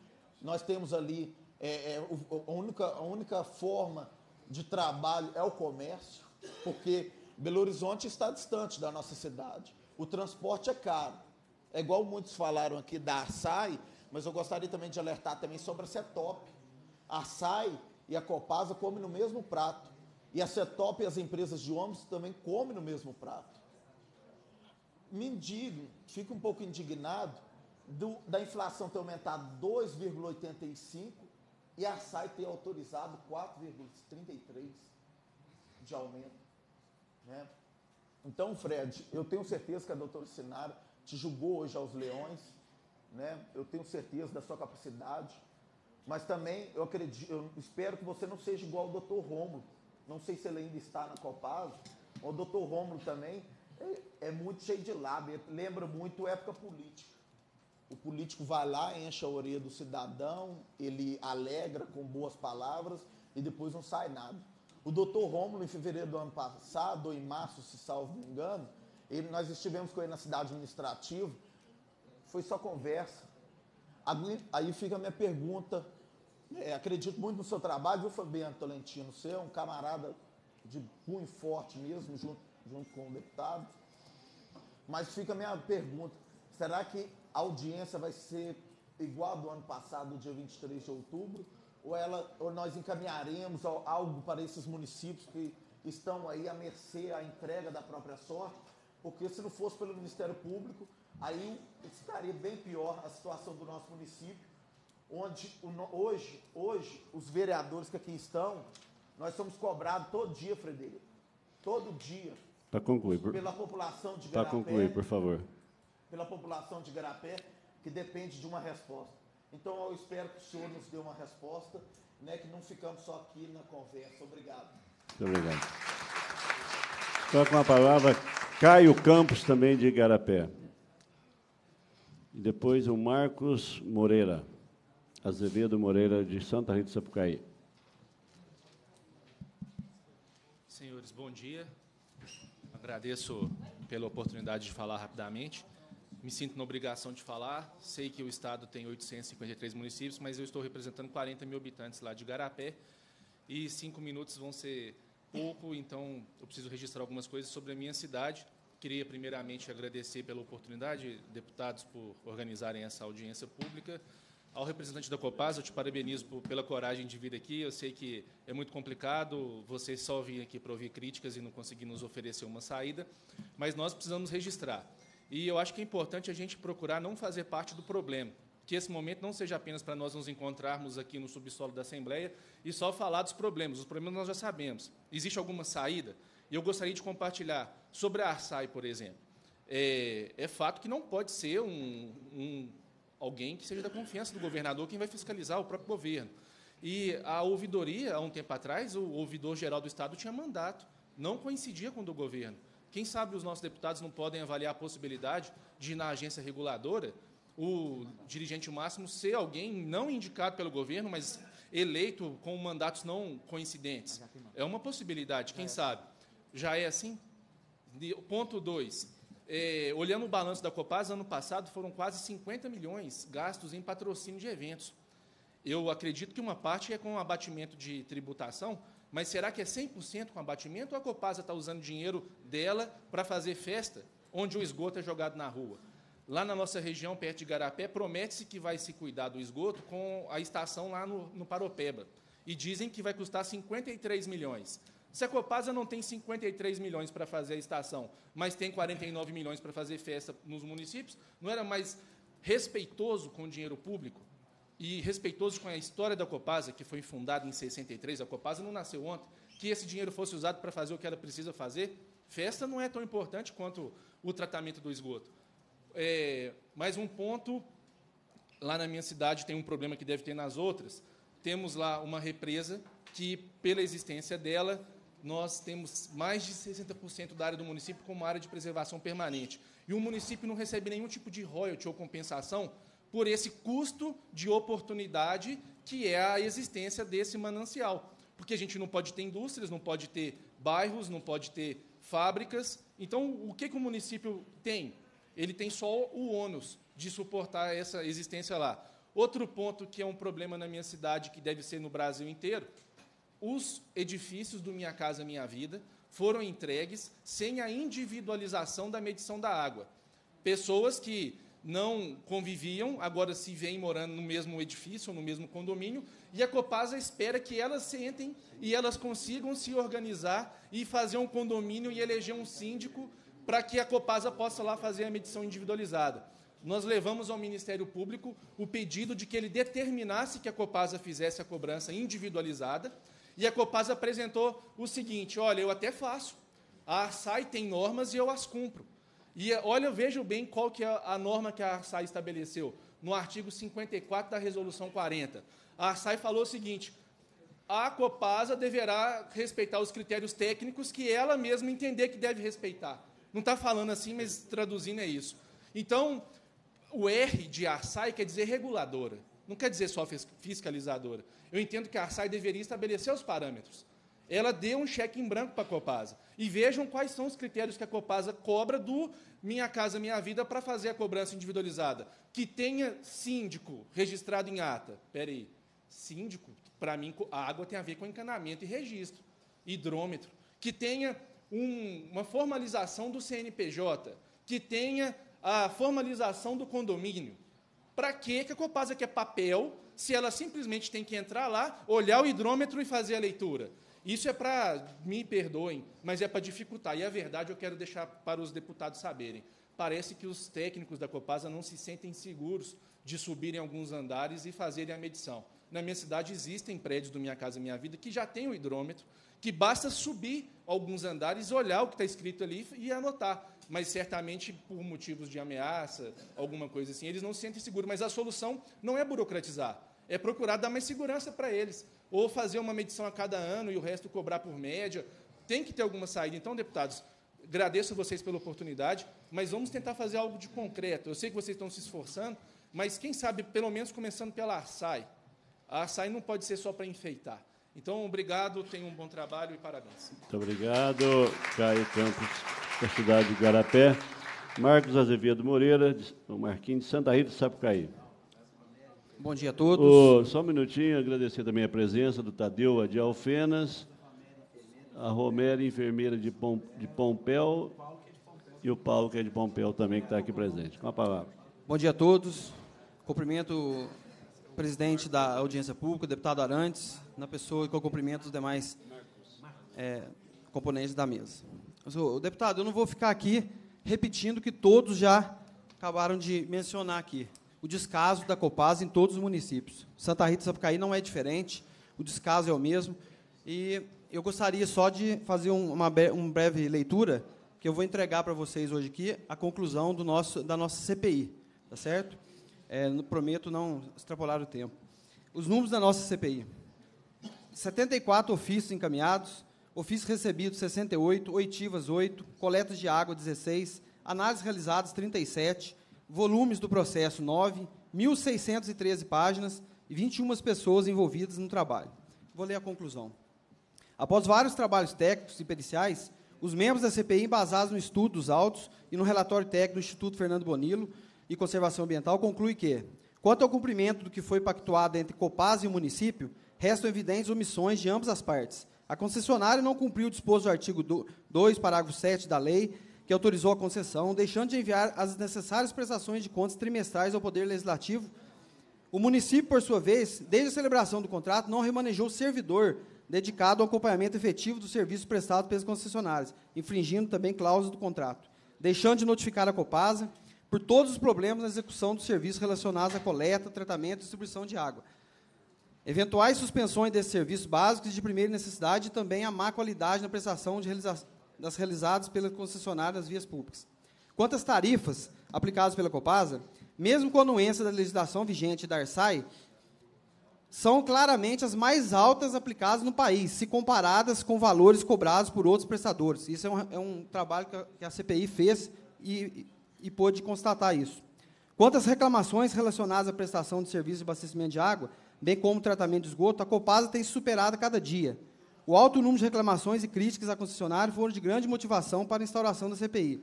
Speaker 11: Nós temos ali é, é, a, única, a única forma de trabalho é o comércio, porque Belo Horizonte está distante da nossa cidade. O transporte é caro. É igual muitos falaram aqui da Açaí, mas eu gostaria também de alertar também sobre a Cetop. A Açaí e a Copasa comem no mesmo prato. E a Cetop e as empresas de ônibus também comem no mesmo prato. Me indigno, fico um pouco indignado do, da inflação ter aumentado 2,85 e a SAI tem autorizado 4,33 de aumento. Né? Então, Fred, eu tenho certeza que a doutora Sinara te julgou hoje aos leões. Né? Eu tenho certeza da sua capacidade. Mas também eu acredito, eu espero que você não seja igual ao doutor Romulo. Não sei se ele ainda está na Copasa. O doutor Romulo também é, é muito cheio de lábio, lembra muito época política o político vai lá, enche a orelha do cidadão, ele alegra com boas palavras e depois não sai nada. O doutor Rômulo, em fevereiro do ano passado, ou em março, se salvo não engano, ele, nós estivemos com ele na cidade administrativa, foi só conversa. Aí fica a minha pergunta, é, acredito muito no seu trabalho, viu, Fabiano Tolentino? Você é um camarada de punho forte mesmo, junto, junto com o deputado. Mas fica a minha pergunta, será que a audiência vai ser igual do ano passado, dia 23 de outubro, ou, ela, ou nós encaminharemos algo para esses municípios que estão aí à mercê à entrega da própria sorte, porque se não fosse pelo Ministério Público, aí estaria bem pior a situação do nosso município, onde hoje, hoje os vereadores que aqui estão, nós somos cobrados todo dia, Frederico, todo dia.
Speaker 1: Para concluído. pela população de Para concluído, por favor
Speaker 11: pela população de Garapé, que depende de uma resposta. Então eu espero que o senhor nos dê uma resposta, né, que não ficamos só aqui na conversa. Obrigado.
Speaker 1: Muito obrigado. Está com a palavra Caio Campos, também de Garapé. E depois o Marcos Moreira, Azevedo Moreira, de Santa Rita de Sapucaí.
Speaker 12: Senhores, bom dia. Agradeço pela oportunidade de falar rapidamente me sinto na obrigação de falar. Sei que o estado tem 853 municípios, mas eu estou representando 40 mil habitantes lá de Garapé. E cinco minutos vão ser pouco, então eu preciso registrar algumas coisas sobre a minha cidade. Queria, primeiramente, agradecer pela oportunidade, deputados, por organizarem essa audiência pública. Ao representante da Copasa, eu te parabenizo pela coragem de vir aqui. Eu sei que é muito complicado vocês só virem aqui para ouvir críticas e não conseguir nos oferecer uma saída, mas nós precisamos registrar. E eu acho que é importante a gente procurar não fazer parte do problema. Que esse momento não seja apenas para nós nos encontrarmos aqui no subsolo da Assembleia e só falar dos problemas. Os problemas nós já sabemos. Existe alguma saída? E eu gostaria de compartilhar sobre a Arsai, por exemplo. É, é fato que não pode ser um, um, alguém que seja da confiança do governador quem vai fiscalizar o próprio governo. E a ouvidoria, há um tempo atrás, o ouvidor-geral do Estado tinha mandato, não coincidia com o do governo. Quem sabe os nossos deputados não podem avaliar a possibilidade de, na agência reguladora, o dirigente máximo ser alguém não indicado pelo governo, mas eleito com mandatos não coincidentes. É uma possibilidade, quem é. sabe. Já é assim? Ponto 2. É, olhando o balanço da Copasa, ano passado foram quase 50 milhões gastos em patrocínio de eventos. Eu acredito que uma parte é com abatimento de tributação, mas será que é 100% com abatimento ou a Copasa está usando dinheiro dela para fazer festa, onde o esgoto é jogado na rua? Lá na nossa região, perto de Garapé, promete-se que vai se cuidar do esgoto com a estação lá no, no Paropeba. E dizem que vai custar 53 milhões. Se a Copasa não tem 53 milhões para fazer a estação, mas tem 49 milhões para fazer festa nos municípios, não era mais respeitoso com o dinheiro público e respeitoso com a história da Copasa, que foi fundada em 63, a Copasa não nasceu ontem, que esse dinheiro fosse usado para fazer o que ela precisa fazer. Festa não é tão importante quanto o tratamento do esgoto. É, mais um ponto, lá na minha cidade tem um problema que deve ter nas outras. Temos lá uma represa que, pela existência dela, nós temos mais de 60% da área do município como área de preservação permanente. E o município não recebe nenhum tipo de royalty ou compensação por esse custo de oportunidade que é a existência desse manancial. Porque a gente não pode ter indústrias, não pode ter bairros, não pode ter fábricas. Então, o que, que o município tem? Ele tem só o ônus de suportar essa existência lá. Outro ponto que é um problema na minha cidade, que deve ser no Brasil inteiro, os edifícios do Minha Casa Minha Vida foram entregues sem a individualização da medição da água. Pessoas que não conviviam, agora se vêm morando no mesmo edifício, no mesmo condomínio, e a Copasa espera que elas sentem e elas consigam se organizar e fazer um condomínio e eleger um síndico para que a Copasa possa lá fazer a medição individualizada. Nós levamos ao Ministério Público o pedido de que ele determinasse que a Copasa fizesse a cobrança individualizada, e a Copasa apresentou o seguinte: olha, eu até faço, a SAI tem normas e eu as cumpro. E é, olha, vejo bem qual que é a norma que a ARSAI estabeleceu, no artigo 54 da Resolução 40. A ARSAI falou o seguinte, a Copasa deverá respeitar os critérios técnicos que ela mesma entender que deve respeitar. Não está falando assim, mas traduzindo é isso. Então, o R de ARSAI quer dizer reguladora, não quer dizer só fiscalizadora. Eu entendo que a ARSAI deveria estabelecer os parâmetros. Ela deu um cheque em branco para a Copasa. E vejam quais são os critérios que a Copasa cobra do Minha Casa Minha Vida para fazer a cobrança individualizada. Que tenha síndico registrado em ata. Espera aí. Síndico, para mim, a água tem a ver com encanamento e registro. Hidrômetro. Que tenha um, uma formalização do CNPJ. Que tenha a formalização do condomínio. Para que a Copasa quer papel se ela simplesmente tem que entrar lá, olhar o hidrômetro e fazer a leitura? Isso é para, me perdoem, mas é para dificultar. E a verdade eu quero deixar para os deputados saberem. Parece que os técnicos da Copasa não se sentem seguros de subirem alguns andares e fazerem a medição. Na minha cidade existem prédios do Minha Casa Minha Vida que já tem o hidrômetro, que basta subir alguns andares, olhar o que está escrito ali e anotar. Mas certamente por motivos de ameaça, alguma coisa assim, eles não se sentem seguros. Mas a solução não é burocratizar, é procurar dar mais segurança para eles ou fazer uma medição a cada ano e o resto cobrar por média. Tem que ter alguma saída. Então, deputados, agradeço a vocês pela oportunidade, mas vamos tentar fazer algo de concreto. Eu sei que vocês estão se esforçando, mas quem sabe, pelo menos começando pela ARSAI. A ARSAI não pode ser só para enfeitar. Então, obrigado, tenham um bom trabalho e parabéns.
Speaker 1: Muito obrigado, Caio Campos, da cidade de Garapé. Marcos Azevedo Moreira, o Marquinhos de Santa Rita Sapucaí.
Speaker 13: Bom dia a todos. Oh, só
Speaker 1: um minutinho, agradecer também a presença do Tadeu Adial a Romera, enfermeira de, Pom, de Pompéu, e o Paulo, que é de Pompéu também, que está aqui presente. Com a palavra. Bom dia a todos. Cumprimento o presidente da audiência
Speaker 13: pública, o deputado Arantes, na pessoa que eu cumprimento os demais é, componentes da mesa. O deputado, eu não vou ficar aqui repetindo o que todos já acabaram de mencionar aqui o descaso da Copasa em todos os municípios. Santa Rita e Sapucaí não é diferente, o descaso é o mesmo. E eu gostaria só de fazer uma, uma breve leitura, que eu vou entregar para vocês hoje aqui a conclusão do nosso, da nossa CPI, tá certo? É, prometo não extrapolar o tempo. Os números da nossa CPI. 74 ofícios encaminhados, ofícios recebidos 68, oitivas 8, coletas de água 16, análises realizadas 37, volumes do processo 9, 1.613 páginas e 21 pessoas envolvidas no trabalho. Vou ler a conclusão. Após vários trabalhos técnicos e periciais, os membros da CPI, embasados no estudo dos autos e no relatório técnico do Instituto Fernando Bonilo e Conservação Ambiental, conclui que, quanto ao cumprimento do que foi pactuado entre Copaz e o município, restam evidentes omissões de ambas as partes. A concessionária não cumpriu o disposto do artigo 2, parágrafo 7 da lei que autorizou a concessão, deixando de enviar as necessárias prestações de contas trimestrais ao Poder Legislativo. O município, por sua vez, desde a celebração do contrato, não remanejou servidor dedicado ao acompanhamento efetivo dos serviços prestados pelos concessionários, infringindo também cláusula do contrato, deixando de notificar a Copasa por todos os problemas na execução dos serviços relacionados à coleta, tratamento e distribuição de água. Eventuais suspensões desses serviços básicos de primeira necessidade e também a má qualidade na prestação de realização das realizadas pelas das vias públicas. Quanto às tarifas aplicadas pela Copasa, mesmo com a anuência da legislação vigente da ARSAI, são claramente as mais altas aplicadas no país, se comparadas com valores cobrados por outros prestadores. Isso é um, é um trabalho que a, CPI fez e, e, e pôde constatar isso. Quanto às reclamações relacionadas à prestação de serviços de abastecimento de água, bem como tratamento de esgoto, a Copasa tem superado cada dia o alto número de reclamações e críticas à concessionária foram de grande motivação para a instauração da CPI.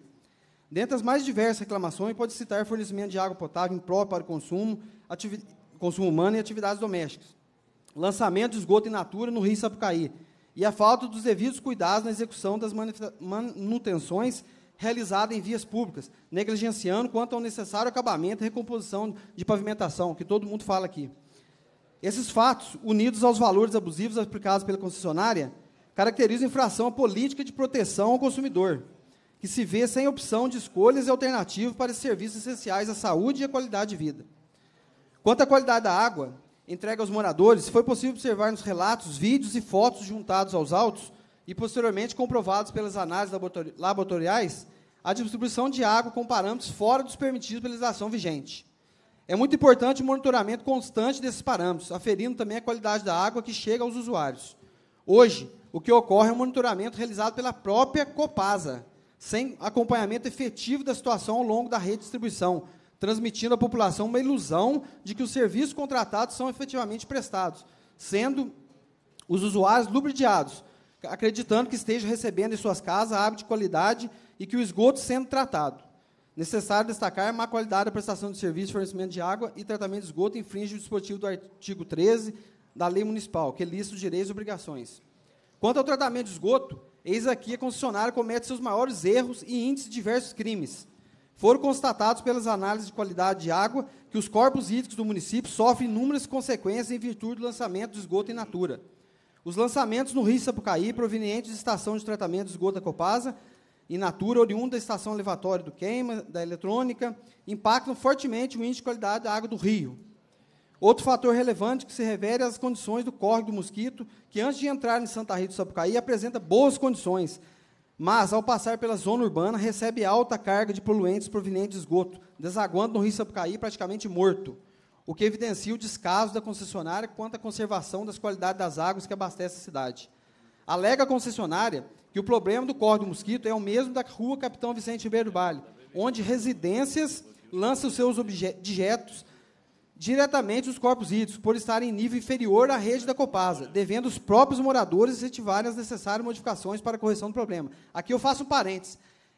Speaker 13: Dentre as mais diversas reclamações, pode citar fornecimento de água potável impróprio para o consumo, consumo humano e atividades domésticas, lançamento de esgoto in natura no Rio Sapucaí e a falta dos devidos cuidados na execução das manutenções realizadas em vias públicas, negligenciando quanto ao necessário acabamento e recomposição de pavimentação, que todo mundo fala aqui. Esses fatos, unidos aos valores abusivos aplicados pela concessionária, caracterizam infração à política de proteção ao consumidor, que se vê sem opção de escolhas e alternativas para serviços essenciais à saúde e à qualidade de vida. Quanto à qualidade da água entregue aos moradores, foi possível observar nos relatos, vídeos e fotos juntados aos autos e posteriormente comprovados pelas análises laboratoriais a distribuição de água com parâmetros fora dos permitidos pela legislação vigente. É muito importante o monitoramento constante desses parâmetros, aferindo também a qualidade da água que chega aos usuários. Hoje, o que ocorre é um monitoramento realizado pela própria Copasa, sem acompanhamento efetivo da situação ao longo da redistribuição, transmitindo à população uma ilusão de que os serviços contratados são efetivamente prestados, sendo os usuários lubridiados, acreditando que estejam recebendo em suas casas água de qualidade e que o esgoto sendo tratado. Necessário destacar má qualidade da prestação de serviço, fornecimento de água e tratamento de esgoto infringe o dispositivo do artigo 13 da Lei Municipal, que lista os direitos e obrigações. Quanto ao tratamento de esgoto, eis aqui a concessionária comete seus maiores erros e índice de diversos crimes. Foram constatados pelas análises de qualidade de água que os corpos hídricos do município sofrem inúmeras consequências em virtude do lançamento de esgoto em natura. Os lançamentos no Rio Sapucaí, provenientes de estação de tratamento de esgoto da Copasa, in natura, oriunda da estação elevatória do queima, da eletrônica, impactam fortemente o índice de qualidade da água do rio. Outro fator relevante que se é as condições do córrego do mosquito, que antes de entrar em Santa Rita do Sapucaí apresenta boas condições, mas ao passar pela zona urbana recebe alta carga de poluentes provenientes de esgoto, desaguando no rio Sapucaí praticamente morto, o que evidencia o descaso da concessionária quanto à conservação das qualidades das águas que abastecem a cidade. Alega a concessionária que o problema do corpo do mosquito é o mesmo da rua Capitão Vicente Ribeiro Vale, onde residências lançam seus objetos diretamente os corpos hídricos, por estarem em nível inferior à rede da Copasa, devendo os próprios moradores incentivarem as necessárias modificações para a correção do problema. Aqui eu faço um parênteses.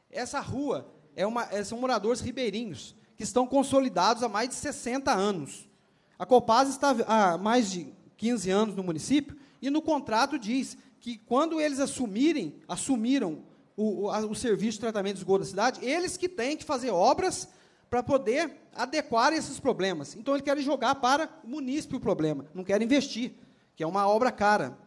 Speaker 13: Essa rua é uma, é, são moradores ribeirinhos, que estão consolidados há mais de 60 anos. A Copasa está há mais de 15 anos no município, e no contrato diz que quando eles assumirem, assumiram o, o, o serviço de tratamento de esgoto da cidade, eles que têm que fazer obras para poder adequar esses problemas. Então, eles querem jogar para o munícipe o problema, não querem investir, que é uma obra cara.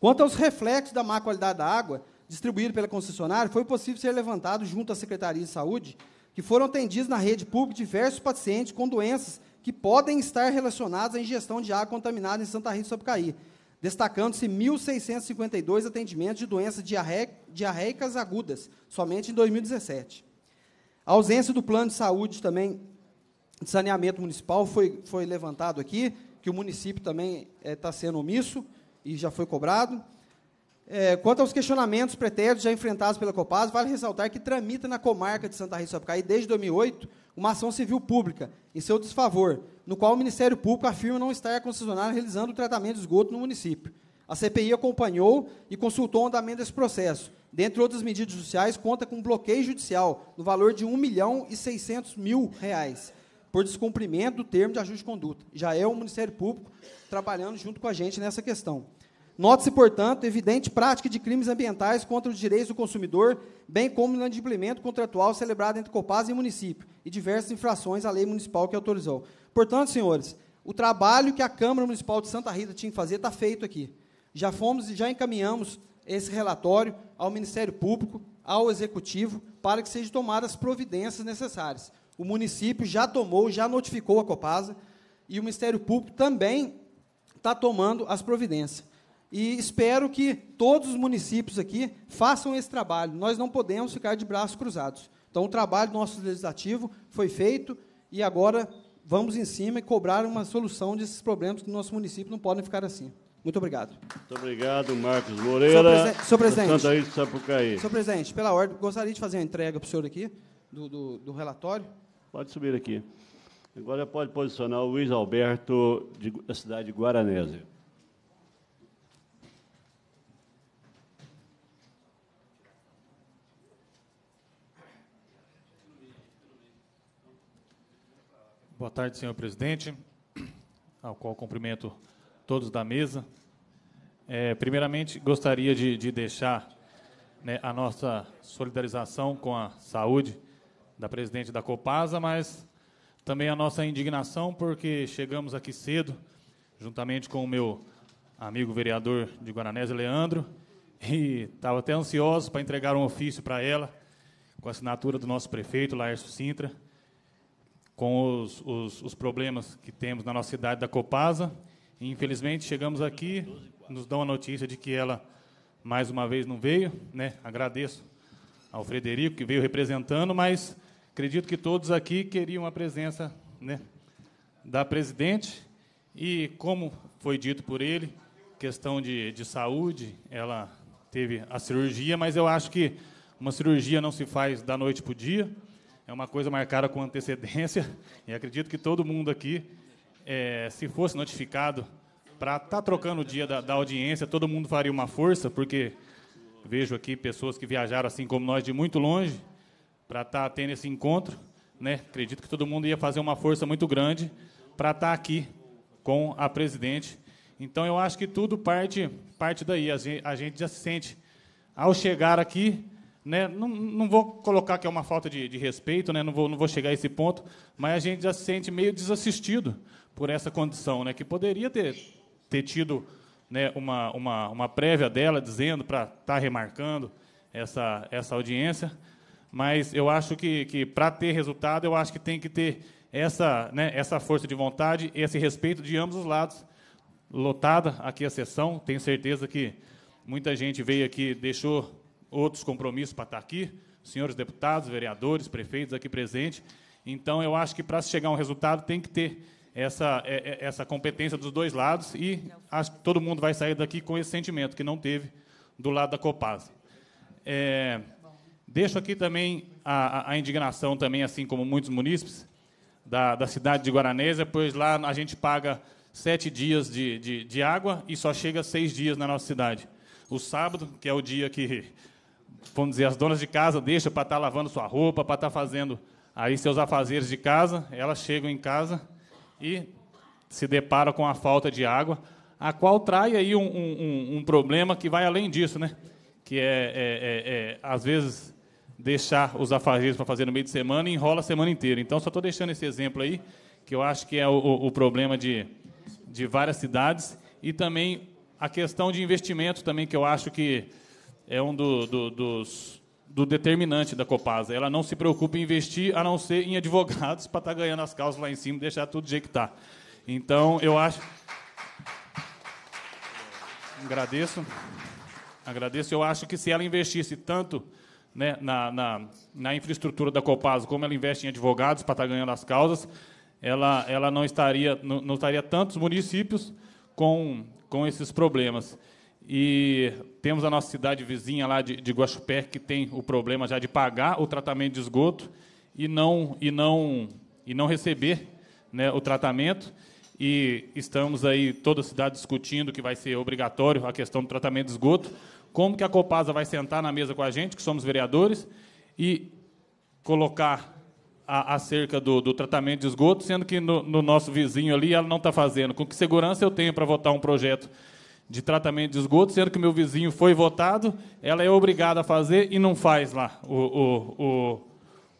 Speaker 13: Quanto aos reflexos da má qualidade da água distribuída pela concessionária, foi possível ser levantado junto à Secretaria de Saúde que foram atendidos na rede pública diversos pacientes com doenças que podem estar relacionadas à ingestão de água contaminada em Santa Rita do Sapucaí destacando-se 1.652 atendimentos de doenças diarreicas agudas, somente em 2017. A ausência do plano de saúde também, de saneamento municipal, foi, foi levantado aqui, que o município também está eh, é, sendo omisso e já foi cobrado. É, quanto aos questionamentos pretéritos já enfrentados pela Copasa, vale ressaltar que tramita na comarca de Santa Rita de Sapucaí, desde 2008, uma ação civil pública em seu desfavor, no qual o Ministério Público afirma não estar a concessionária realizando o tratamento de esgoto no município. A CPI acompanhou e consultou o andamento desse processo. Dentre outras medidas judiciais, conta com bloqueio judicial no valor de 1 milhão e 600 mil reais por descumprimento do termo de ajuste de conduta. Já é o Ministério Público trabalhando junto com a gente nessa questão. Note-se, portanto, evidente prática de crimes ambientais contra os direitos do consumidor, bem como no inadimplemento contratual celebrado entre Copasa e município, e diversas infrações à lei municipal que autorizou. Portanto, senhores, o trabalho que a Câmara Municipal de Santa Rita tinha que fazer está feito aqui. Já fomos e já encaminhamos esse relatório ao Ministério Público, ao Executivo, para que sejam tomadas as providências necessárias. O município já tomou, já notificou a Copasa, e o Ministério Público também está tomando as providências. E espero que todos os municípios aqui façam esse trabalho. Nós não podemos ficar de braços cruzados. Então, o trabalho do nosso legislativo foi feito e agora vamos em cima e cobrar uma solução desses problemas que no nosso município não podem ficar assim. Muito obrigado.
Speaker 1: Muito obrigado, Marcos Moreira. Senhor, senhor presidente. Senhor
Speaker 13: presidente, pela ordem, gostaria de fazer a entrega para o senhor aqui do, do, do relatório.
Speaker 1: Pode subir aqui. Agora pode posicionar o Luiz Alberto, de, da cidade de Guaranese.
Speaker 14: Boa tarde, senhor presidente, ao qual cumprimento todos da mesa. É, primeiramente, gostaria de, de deixar né, a nossa solidarização com a saúde da presidente da Copasa, mas também a nossa indignação porque chegamos aqui cedo, juntamente com o meu amigo vereador de Guaranés, Leandro, e estava até ansioso para entregar um ofício para ela, com a assinatura do nosso prefeito, Laércio Sintra, com os, os, os, problemas que temos na nossa cidade da Copasa. E, infelizmente, chegamos aqui, nos dão a notícia de que ela mais uma vez não veio. Né? Agradeço ao Frederico, que veio representando, mas acredito que todos aqui queriam a presença né, da presidente. E, como foi dito por ele, questão de, de saúde, ela teve a cirurgia, mas eu acho que uma cirurgia não se faz da noite para o dia é uma coisa marcada com antecedência e acredito que todo mundo aqui, é, se fosse notificado para estar tá trocando o dia da, da, audiência, todo mundo faria uma força, porque vejo aqui pessoas que viajaram assim como nós de muito longe para estar tá tendo esse encontro, né? Acredito que todo mundo ia fazer uma força muito grande para estar tá aqui com a presidente. Então eu acho que tudo parte parte daí. A gente, a gente já se sente ao chegar aqui né? Não, não, vou colocar que é uma falta de, de respeito, né? não, vou, não, vou, chegar a esse ponto, mas a gente já se sente meio desassistido por essa condição, né? que poderia ter, ter tido né, uma, uma, uma, prévia dela dizendo para estar tá remarcando essa, essa, audiência, mas eu acho que, que para ter resultado, eu acho que tem que ter essa, né, essa força de vontade, esse respeito de ambos os lados. Lotada aqui a sessão, tenho certeza que muita gente veio aqui, deixou outros compromissos para estar aqui, senhores deputados, vereadores, prefeitos aqui presentes. Então, eu acho que para chegar a um resultado tem que ter essa, é, é, essa competência dos dois lados e acho que todo mundo vai sair daqui com esse sentimento que não teve do lado da Copasa. É, deixo aqui também a, a, indignação, também, assim como muitos munícipes da, da cidade de Guaranésia, pois lá a gente paga sete dias de, de, de água e só chega seis dias na nossa cidade. O sábado, que é o dia que vamos dizer, as donas de casa deixam para estar tá lavando sua roupa, para estar tá fazendo aí seus afazeres de casa, elas chegam em casa e se deparam com a falta de água, a qual trai aí um, um, um problema que vai além disso, né? Que é, é, é, é às vezes, deixar os afazeres para fazer no meio de semana e enrola a semana inteira. Então, só estou deixando esse exemplo aí, que eu acho que é o, o problema de, de várias cidades, e também a questão de investimento também, que eu acho que é um do, do, dos do determinante da Copasa. Ela não se preocupa em investir, a não ser em advogados, para estar tá ganhando as causas lá em cima deixar tudo do jeito que está. Então, eu acho... Agradeço. Agradeço. Eu acho que se ela investisse tanto né, na, na, na, infraestrutura da Copasa, como ela investe em advogados para estar tá ganhando as causas, ela, ela não, estaria, não, não estaria tantos municípios com, com esses problemas. E temos a nossa cidade vizinha lá de, de Guaxupé, que tem o problema já de pagar o tratamento de esgoto e não, e não, e não receber né, o tratamento. E estamos aí, toda a cidade, discutindo que vai ser obrigatório a questão do tratamento de esgoto. Como que a Copasa vai sentar na mesa com a gente, que somos vereadores, e colocar acerca do, do, tratamento de esgoto, sendo que no, no nosso vizinho ali ela não está fazendo. Com que segurança eu tenho para votar um projeto de tratamento de esgoto, sendo que meu vizinho foi votado, ela é obrigada a fazer e não faz lá o, o, o,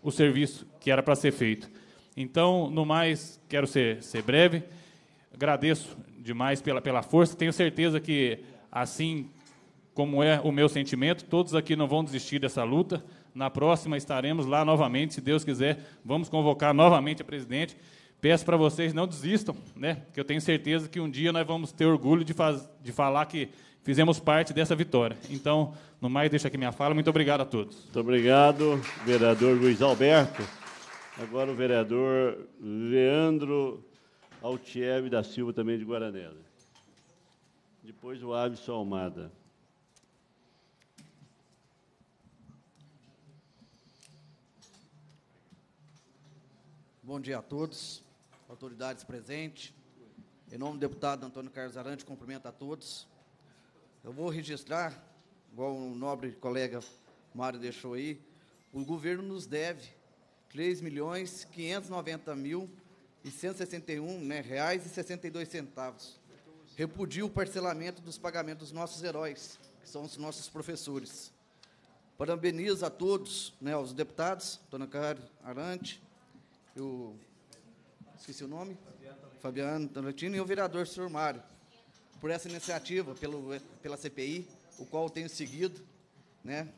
Speaker 14: o serviço que era para ser feito. Então, no mais, quero ser, ser breve, agradeço demais pela, pela força, tenho certeza que, assim como é o meu sentimento, todos aqui não vão desistir dessa luta. Na próxima estaremos lá novamente, se Deus quiser, vamos convocar novamente a presidente Peço para vocês não desistam, né? Que eu tenho certeza que um dia nós vamos ter orgulho de, faz, de falar que fizemos parte dessa vitória. Então, no mais, deixo aqui minha fala. Muito obrigado a todos.
Speaker 1: Muito obrigado, vereador Luiz Alberto. Agora o vereador Leandro Altieve da Silva, também de Guaranela. Depois o Alisson Almada.
Speaker 15: Bom dia a todos autoridades presentes. Em nome do deputado Antônio Carlos Arante, cumprimento a todos. Eu vou registrar, igual o nobre colega Mário deixou aí, o governo nos deve R$ milhões mil e né, reais e 62 centavos. Repudio o parcelamento dos pagamentos dos nossos heróis, que são os nossos professores. Parabenizo a todos, né, aos deputados, Dona Carlos Arante, o esqueci o nome, Fabiano Tarantino e o vereador Sr. Mário, por essa iniciativa pelo, pela CPI, o qual tenho seguido. Né?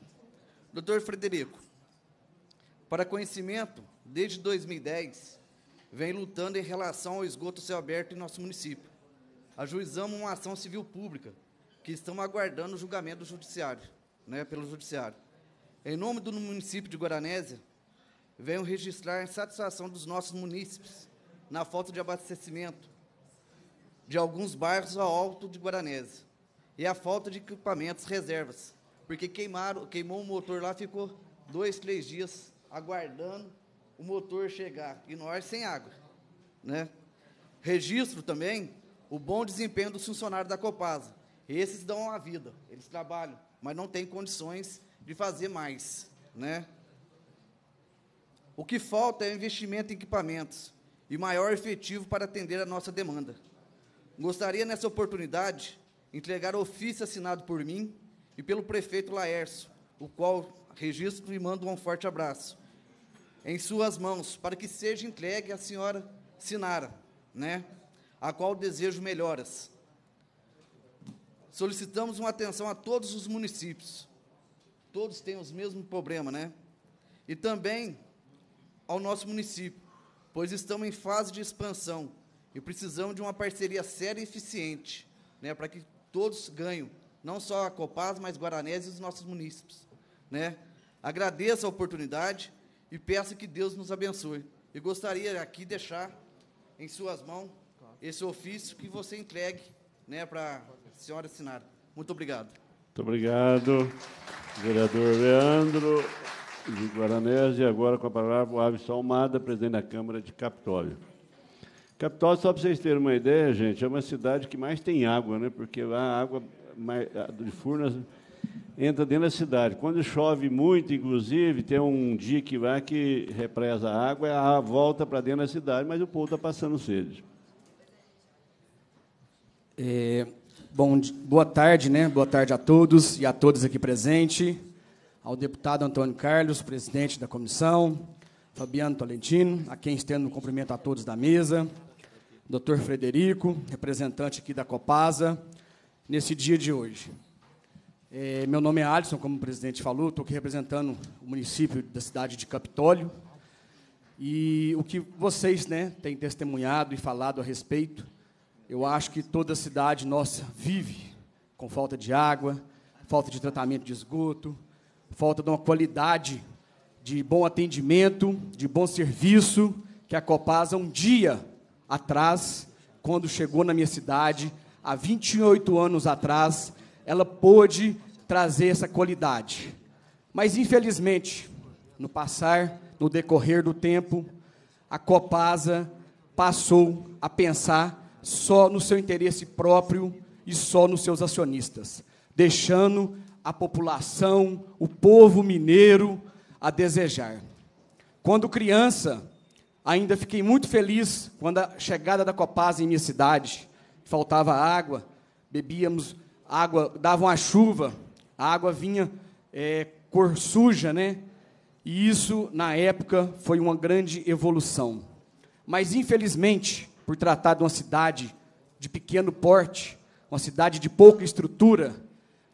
Speaker 15: Doutor Frederico, para conhecimento, desde 2010, vem lutando em relação ao esgoto céu aberto em nosso município. Ajuizamos uma ação civil pública, que estamos aguardando o julgamento do judiciário, né, pelo judiciário. Em nome do município de Guaranésia, venho registrar a satisfação dos nossos munícipes na falta de abastecimento de alguns bairros ao alto de Guaranese e a falta de equipamentos reservas, porque queimaram, queimou o motor lá, ficou dois, três dias aguardando o motor chegar e nós sem água, né? Registro também o bom desempenho dos funcionários da Copasa. Esses dão a vida, eles trabalham, mas não têm condições de fazer mais, né? O que falta é investimento em equipamentos, e maior efetivo para atender a nossa demanda. Gostaria, nessa oportunidade, entregar o ofício assinado por mim e pelo prefeito Laércio, o qual registro e mando um forte abraço, em suas mãos, para que seja entregue à senhora Sinara, né, a qual desejo melhoras. Solicitamos uma atenção a todos os municípios, todos têm os mesmos problemas, né, e também ao nosso município, pois estamos em fase de expansão e precisamos de uma parceria séria e eficiente, né, para que todos ganhem, não só a Copaz, mas Guaranés e os nossos munícipes. Né? Agradeço a oportunidade e peço que Deus nos abençoe. E gostaria aqui deixar em suas mãos esse ofício que você entregue né, para a senhora assinar. Muito obrigado.
Speaker 1: Muito obrigado, vereador Leandro de Guaranés e agora com a palavra o Aves Almada, presidente da Câmara de Capitólio. Capitólio, só para vocês terem uma ideia, gente, é uma cidade que mais tem água, né? Porque lá a água de Furnas entra dentro da cidade. Quando chove muito, inclusive, tem um dia que lá que represa a água, a volta para dentro da cidade, mas o povo está passando sede. É,
Speaker 16: bom, boa tarde, né? Boa tarde a todos e a todas aqui presentes ao deputado Antônio Carlos, presidente da comissão, Fabiano Tolentino, a quem estendo um cumprimento a todos da mesa, doutor Frederico, representante aqui da Copasa, nesse dia de hoje. É, meu nome é Alisson, como o presidente falou, estou aqui representando o município da cidade de Capitólio. E o que vocês né, têm testemunhado e falado a respeito, eu acho que toda a cidade nossa vive com falta de água, falta de tratamento de esgoto, falta de uma qualidade de bom atendimento, de bom serviço, que a Copasa um dia atrás, quando chegou na minha cidade, há 28 anos atrás, ela pôde trazer essa qualidade. Mas infelizmente, no passar, no decorrer do tempo, a Copasa passou a pensar só no seu interesse próprio e só nos seus acionistas, deixando a população, o povo mineiro a desejar. Quando criança, ainda fiquei muito feliz quando a chegada da Copasa em minha cidade, faltava água, bebíamos água, davam a chuva, a água vinha é, cor suja, né? E isso, na época, foi uma grande evolução. Mas, infelizmente, por tratar de uma cidade de pequeno porte, uma cidade de pouca estrutura,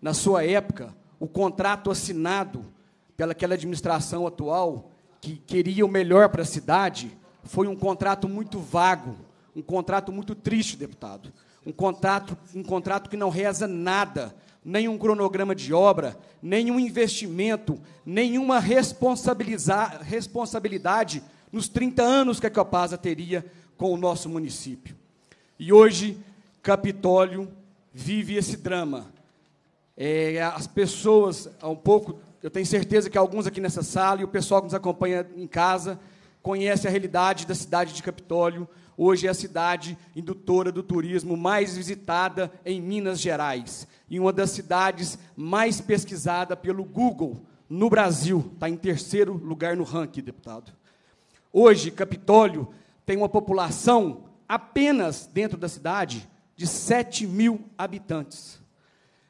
Speaker 16: na sua época, o contrato assinado pelaquela administração atual, que queria o melhor para a cidade, foi um contrato muito vago, um contrato muito triste, deputado. Um contrato, um contrato que não reza nada, nenhum cronograma de obra, nenhum investimento, nenhuma responsabilidade nos 30 anos que a Copasa teria com o nosso município. E hoje, Capitólio vive esse drama é, as pessoas, um pouco, eu tenho certeza que alguns aqui nessa sala e o pessoal que nos acompanha em casa conhece a realidade da cidade de Capitólio. Hoje é a cidade indutora do turismo mais visitada em Minas Gerais e uma das cidades mais pesquisada pelo Google no Brasil. Está em terceiro lugar no ranking, deputado. Hoje, Capitólio tem uma população apenas dentro da cidade de 7 mil habitantes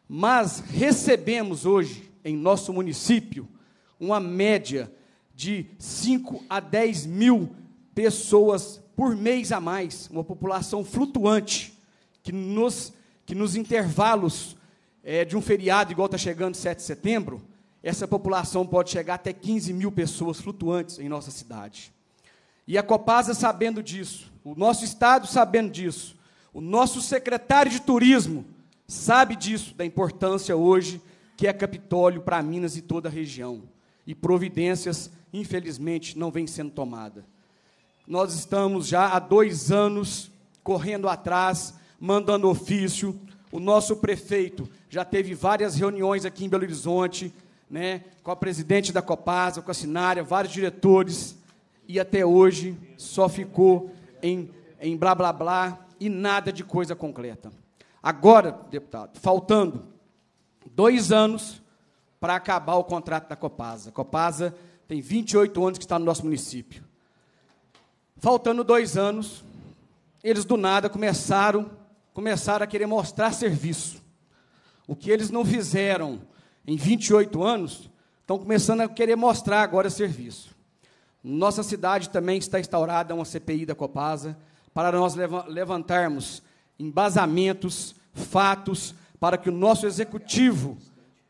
Speaker 16: mas recebemos hoje em nosso município uma média de 5 a 10 mil pessoas por mês a mais, uma população flutuante, que nos, que nos intervalos é, de um feriado, igual está chegando 7 de setembro, essa população pode chegar até 15 mil pessoas flutuantes em nossa cidade. E a Copasa sabendo disso, o nosso Estado sabendo disso, o nosso secretário de Turismo sabe disso, da importância hoje que é Capitólio para Minas e toda a região. E providências, infelizmente, não vêm sendo tomadas. Nós estamos já há dois anos correndo atrás, mandando ofício. O nosso prefeito já teve várias reuniões aqui em Belo Horizonte, né, com a presidente da Copasa, com a Sinária, vários diretores, e até hoje só ficou em, em blá blá blá e nada de coisa concreta. Agora, deputado, faltando dois anos para acabar o contrato da Copasa. A Copasa tem 28 anos que está no nosso município. Faltando dois anos, eles do nada começaram, começaram a querer mostrar serviço. O que eles não fizeram em 28 anos, estão começando a querer mostrar agora serviço. Nossa cidade também está instaurada uma CPI da Copasa para nós levantarmos embasamentos, fatos, para que o nosso executivo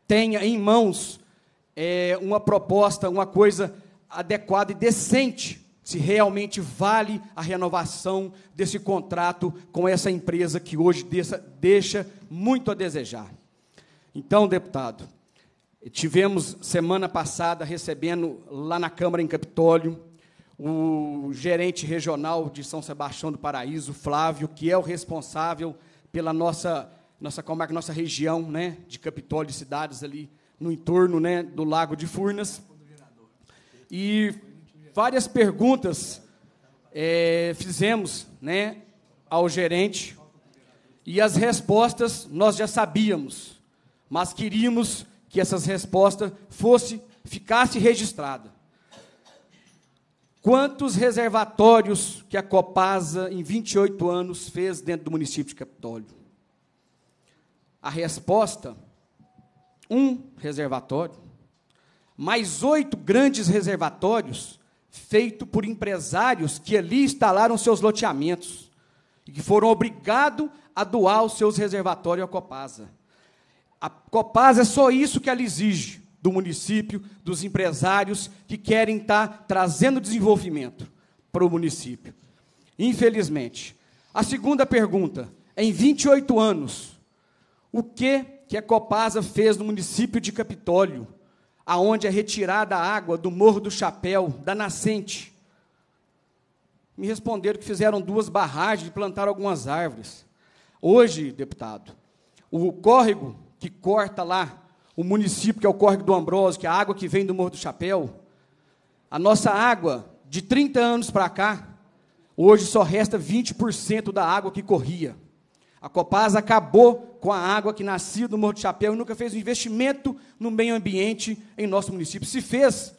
Speaker 16: tenha em mãos é, uma proposta, uma coisa adequada e decente, se realmente vale a renovação desse contrato com essa empresa que hoje deixa, deixa muito a desejar. Então, deputado, tivemos semana passada recebendo lá na Câmara em Capitólio o gerente regional de São Sebastião do Paraíso, Flávio, que é o responsável pela nossa nossa é que nossa região, né, de Capitólio, e cidades ali no entorno, né, do Lago de Furnas. E várias perguntas é, fizemos, né, ao gerente e as respostas nós já sabíamos, mas queríamos que essas respostas fosse ficasse registrada. Quantos reservatórios que a Copasa, em 28 anos, fez dentro do município de Capitólio? A resposta: um reservatório, mais oito grandes reservatórios feitos por empresários que ali instalaram seus loteamentos e que foram obrigados a doar os seus reservatórios à Copasa. A Copasa é só isso que ela exige do município, dos empresários que querem estar tá trazendo desenvolvimento para o município. Infelizmente. A segunda pergunta, em 28 anos, o que que a Copasa fez no município de Capitólio, aonde é retirada a água do Morro do Chapéu, da nascente? Me responderam que fizeram duas barragens e plantaram algumas árvores. Hoje, deputado, o córrego que corta lá o município, que é o Córrego do Ambrose, que é a água que vem do Morro do Chapéu, a nossa água, de 30 anos para cá, hoje só resta 20% da água que corria. A Copasa acabou com a água que nascia do Morro do Chapéu e nunca fez um investimento no meio ambiente em nosso município. Se fez,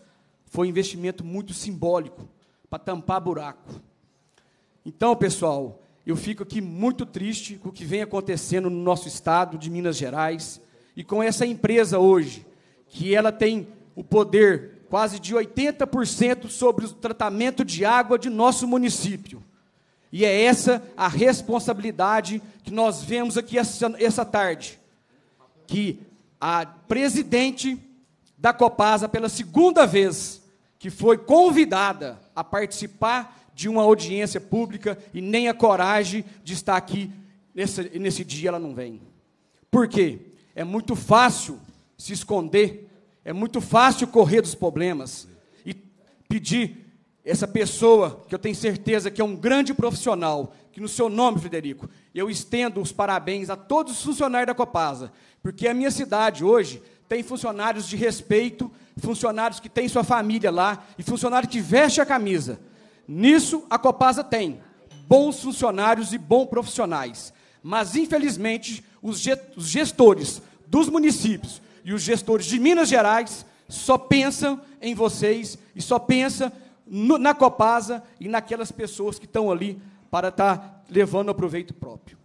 Speaker 16: foi um investimento muito simbólico para tampar buraco. Então, pessoal, eu fico aqui muito triste com o que vem acontecendo no nosso estado de Minas Gerais e com essa empresa hoje, que ela tem o poder quase de 80% sobre o tratamento de água de nosso município. E é essa a responsabilidade que nós vemos aqui essa, essa tarde. Que a presidente da Copasa, pela segunda vez, que foi convidada a participar de uma audiência pública e nem a coragem de estar aqui nesse, nesse dia ela não vem. Por quê? É muito fácil se esconder, é muito fácil correr dos problemas e pedir essa pessoa que eu tenho certeza que é um grande profissional, que no seu nome, Frederico, eu estendo os parabéns a todos os funcionários da Copasa, porque a minha cidade hoje tem funcionários de respeito, funcionários que têm sua família lá e funcionários que veste a camisa. Nisso a Copasa tem bons funcionários e bons profissionais. Mas, infelizmente, os gestores dos municípios e os gestores de Minas Gerais só pensam em vocês e só pensam no, na Copasa e naquelas pessoas que estão ali para estar tá levando o proveito próprio.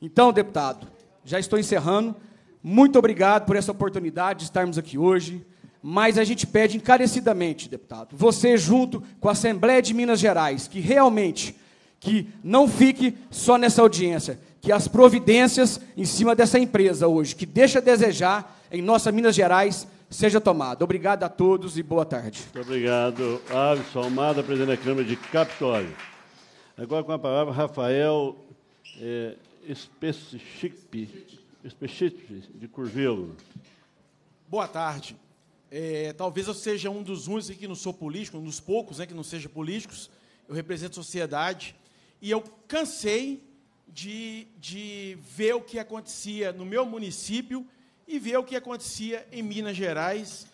Speaker 16: Então, deputado, já estou encerrando. Muito obrigado por essa oportunidade de estarmos aqui hoje. Mas a gente pede encarecidamente, deputado, você junto com a Assembleia de Minas Gerais, que realmente que não fique só nessa audiência, que as providências em cima dessa empresa hoje, que deixa a desejar em nossa Minas Gerais, seja tomada. Obrigado a todos e boa tarde.
Speaker 1: Muito obrigado. Aves Almada, presidente da Câmara de Capitólio. Agora com a palavra Rafael é, de Curvelo.
Speaker 17: Boa tarde. É, talvez eu seja um dos únicos que não sou político, um dos poucos né, que não seja políticos. Eu represento sociedade. E eu cansei de, de ver o que acontecia no meu município e ver o que acontecia em Minas Gerais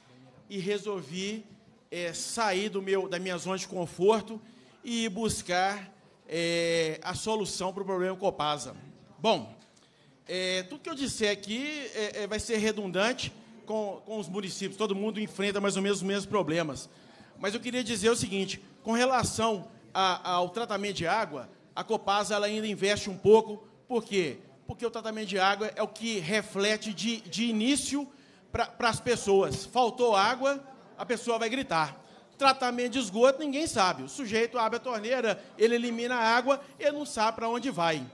Speaker 17: e resolvi é, sair do meu, da minha zona de conforto e buscar é, a solução para o problema Copasa. Bom, é, tudo que eu disser aqui vai ser redundante com, com os municípios, todo mundo enfrenta mais ou menos os mesmos problemas. Mas eu queria dizer o seguinte, com relação a, ao tratamento de água, a Copasa ela ainda investe um pouco, por quê? Porque o tratamento de água é o que reflete de, de início para as pessoas. Faltou água, a pessoa vai gritar. Tratamento de esgoto, ninguém sabe. O sujeito abre a torneira, ele elimina a água, ele não sabe para onde vai.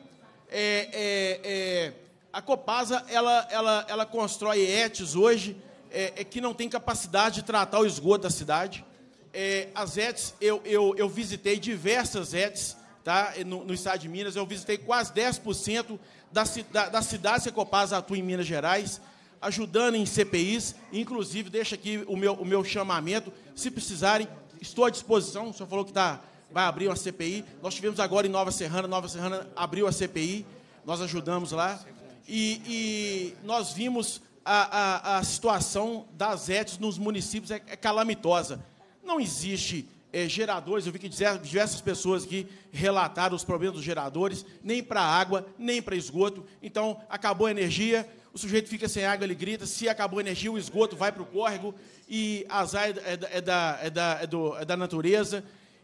Speaker 17: É, é, é, a Copasa ela, ela, ela constrói ETs hoje é, é que não tem capacidade de tratar o esgoto da cidade. É, as ETs, eu, eu, eu visitei diversas ETs tá? No, no, estado de Minas. Eu visitei quase 10% das da, da cidades que a Copasa atua em Minas Gerais, ajudando em CPIs. Inclusive, deixa aqui o meu, o meu chamamento. Se precisarem, estou à disposição. O senhor falou que tá, vai abrir uma CPI. Nós tivemos agora em Nova Serrana. Nova Serrana abriu a CPI. Nós ajudamos lá. E, e nós vimos a, a, a situação das ETs nos municípios é, é calamitosa. Não existe é, geradores, eu vi que diversas pessoas aqui relataram os problemas dos geradores, nem para água, nem para esgoto. Então, acabou a energia, o sujeito fica sem água, ele grita, se acabou a energia, o esgoto vai para o córrego, e azar é da, é da, é da, é do, é da natureza,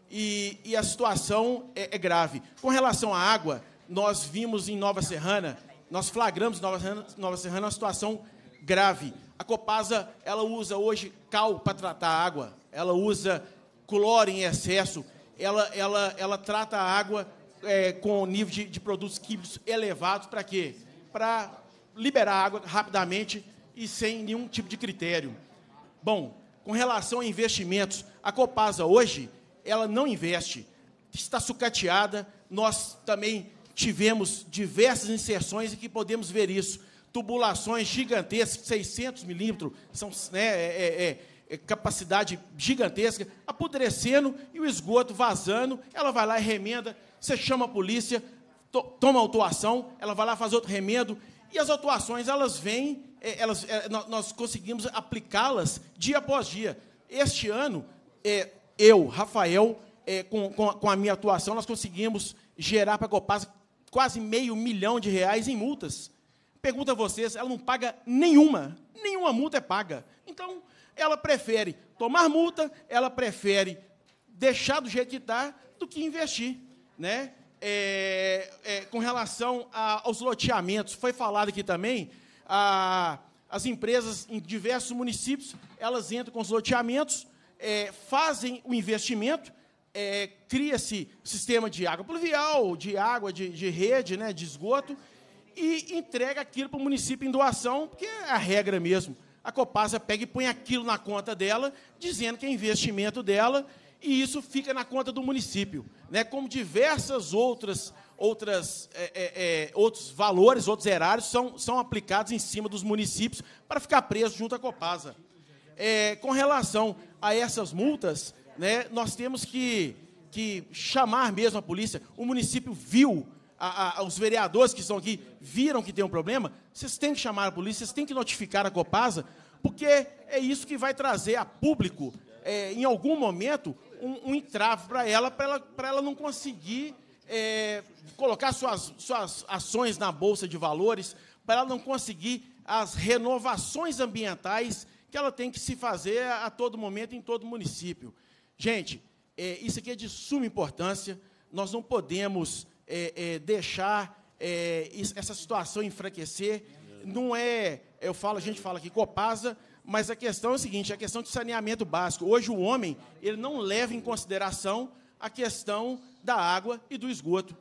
Speaker 17: e, e, a situação é, é grave. Com relação à água, nós vimos em Nova Serrana, nós flagramos em Nova Serrana, Nova Serrana uma situação grave. A Copasa, ela usa hoje cal para tratar a água, ela usa cloro em excesso, ela, ela, ela trata a água é, com nível de, de produtos químicos elevados para quê? Para liberar água rapidamente e sem nenhum tipo de critério. Bom, com relação a investimentos, a Copasa hoje, ela não investe, está sucateada, nós também tivemos diversas inserções em que podemos ver isso, tubulações gigantescas, 600 milímetros, são, né, é, é, é é, capacidade gigantesca, apodrecendo e o esgoto vazando. Ela vai lá e remenda, você chama a polícia, to toma autuação, ela vai lá fazer outro remendo. E as autuações, elas vêm, é, elas, é, nós conseguimos aplicá-las dia após dia. Este ano, eu, Rafael, com, com a minha atuação, nós conseguimos gerar para a Copasa quase meio milhão de reais em multas. Pergunta a vocês, ela não paga nenhuma. Nenhuma multa é paga. Então, ela prefere tomar multa, ela prefere deixar do jeito que está do que investir. Né? É, é, com relação a, aos loteamentos, foi falado aqui também, a, as empresas em diversos municípios, elas entram com os loteamentos, é, fazem o investimento, é, cria-se sistema de água pluvial, de água de, de rede, né, de esgoto, e entrega aquilo para o município em doação, porque é a regra mesmo a Copasa pega e põe aquilo na conta dela, dizendo que é investimento dela, e isso fica na conta do município. Né? Como diversas outras, outras é, é, é, outros valores, outros erários são, são aplicados em cima dos municípios para ficar preso junto à Copasa. É, com relação a essas multas, né, nós temos que, que chamar mesmo a polícia. O município viu a, a, os vereadores que estão aqui viram que tem um problema, vocês têm que chamar a polícia, vocês têm que notificar a Copasa, porque é isso que vai trazer a público, é, em algum momento, um, um entrave para ela, para ela, ela não conseguir é, colocar suas, suas ações na Bolsa de Valores, para ela não conseguir as renovações ambientais que ela tem que se fazer a, a todo momento em todo município. Gente, é, isso aqui é de suma importância. Nós não podemos é, é, deixar é, essa situação enfraquecer. Não é, eu falo, a gente fala aqui copasa, mas a questão é a seguinte, a questão de saneamento básico. Hoje o homem ele não leva em consideração a questão da água e do esgoto.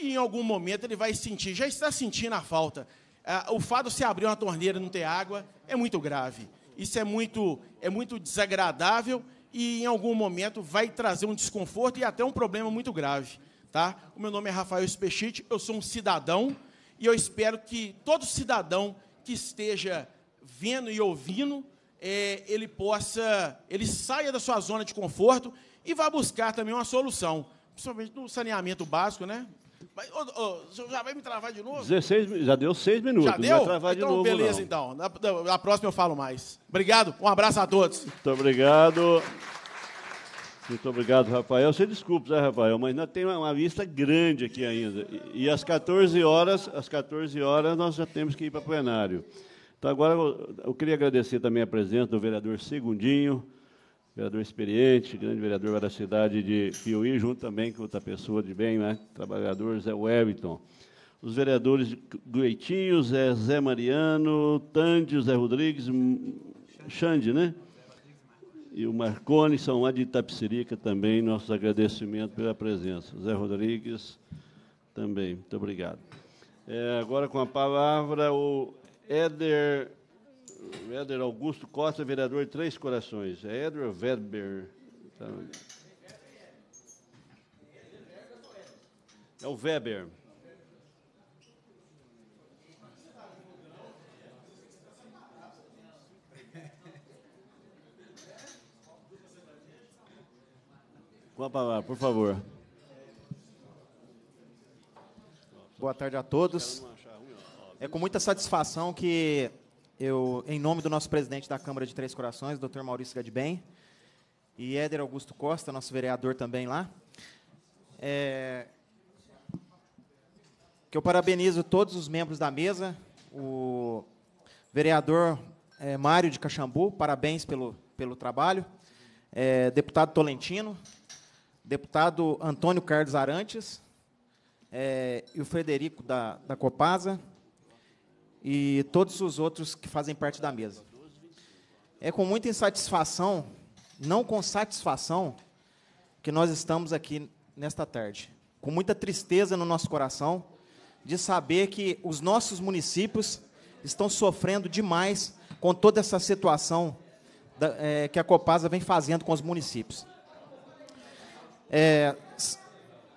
Speaker 17: E em algum momento ele vai sentir, já está sentindo a falta. Ah, o fato de se abrir uma torneira e não ter água é muito grave. Isso é muito, é muito desagradável e em algum momento vai trazer um desconforto e até um problema muito grave. Tá? O meu nome é Rafael Espechite, eu sou um cidadão e eu espero que todo cidadão que esteja vendo e ouvindo, é, ele possa, ele saia da sua zona de conforto e vá buscar também uma solução, principalmente no saneamento básico, né? Mas, já vai me travar de novo?
Speaker 1: 16, já deu seis minutos. Já deu? Não vai
Speaker 17: travar então, de novo, beleza, não. então. na, na próxima eu falo mais.
Speaker 1: Obrigado, um abraço a todos. Muito obrigado. Muito obrigado, Rafael. Você desculpa, Zé né, Rafael, mas nós temos uma lista grande aqui ainda. E, e às 14 horas, às 14 horas nós já temos que ir para o plenário. Então agora eu, eu, queria agradecer também a presença do vereador Segundinho, vereador experiente, grande vereador da cidade de Piuí, junto também com outra pessoa de bem, né? trabalhador Zé Webton. Os vereadores Gueitinho, Zé, Zé Mariano, Tandio, Zé Rodrigues, Xande, né? e o Marconi São Lá de Itapsirica também, nossos agradecimentos pela presença. Zé Rodrigues também, muito obrigado. É, agora com a palavra o Éder, Éder Augusto Costa, vereador de Três Corações. É Éder Weber. Tá? É o Weber. Com a palavra, por favor. Boa tarde a todos. É com muita satisfação
Speaker 18: que eu, em nome do nosso presidente da Câmara de Três Corações, Dr. Maurício Gadbem, e Éder Augusto Costa, nosso vereador também lá, é, que eu parabenizo todos os membros da mesa, o vereador é, Mário de Caxambu, parabéns pelo, pelo trabalho, é, deputado Tolentino, deputado Antônio Carlos Arantes é, e o Frederico da, da Copasa e todos os outros que fazem parte da mesa. É com muita insatisfação, não com satisfação, que nós estamos aqui nesta tarde. Com muita tristeza no nosso coração de saber que os nossos municípios estão sofrendo demais com toda essa situação da, é, que a Copasa vem fazendo com os municípios. É,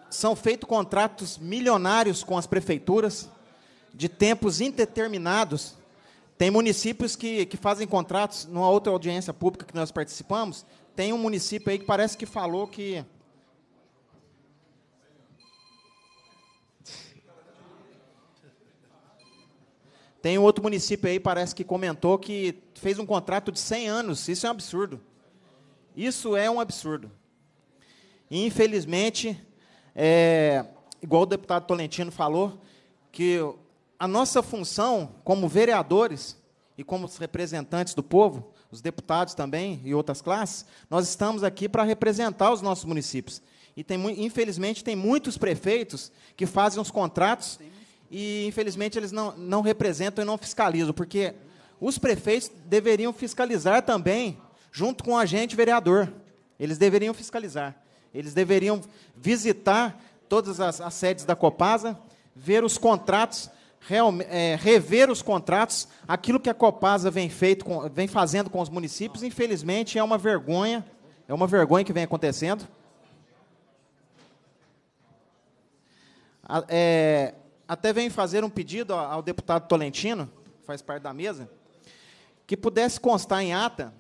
Speaker 18: são feitos contratos milionários com as prefeituras, de tempos indeterminados. Tem municípios que, que fazem contratos, numa outra audiência pública que nós participamos, tem um município aí que parece que falou que. Tem outro município aí, parece que comentou que fez um contrato de 100 anos. Isso é um absurdo. Isso é um absurdo. E, infelizmente, é, igual o deputado Tolentino falou, que a nossa função como vereadores e como representantes do povo, os deputados também e outras classes, nós estamos aqui para representar os nossos municípios. E tem, infelizmente tem muitos prefeitos que fazem os contratos e infelizmente eles não, não representam e não fiscalizam, porque os prefeitos deveriam fiscalizar também, junto com a gente vereador. Eles deveriam fiscalizar. Eles deveriam visitar todas as, as sedes da Copasa, ver os contratos, real, é, rever os contratos. Aquilo que a Copasa vem, feito com, vem fazendo com os municípios, infelizmente, é uma vergonha. É uma vergonha que vem acontecendo. A, é, até vem fazer um pedido ao, ao deputado Tolentino, faz parte da mesa, que pudesse constar em ata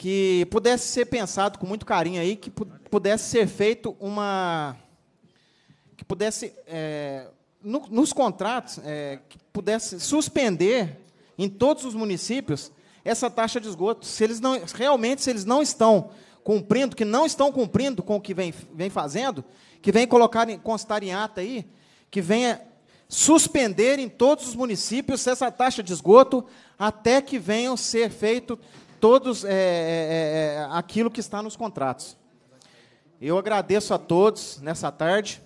Speaker 18: que pudesse ser pensado com muito carinho aí, que pudesse ser feito uma. que pudesse. É, no, nos contratos, é, que pudesse suspender em todos os municípios essa taxa de esgoto. Se eles não, realmente, se eles não estão cumprindo, que não estão cumprindo com o que vem, vem fazendo, que vem colocar, constar em ata aí, que venha suspender em todos os municípios essa taxa de esgoto até que venham ser feito todos é é, é, é, aquilo que está nos contratos. Eu agradeço a todos nessa tarde.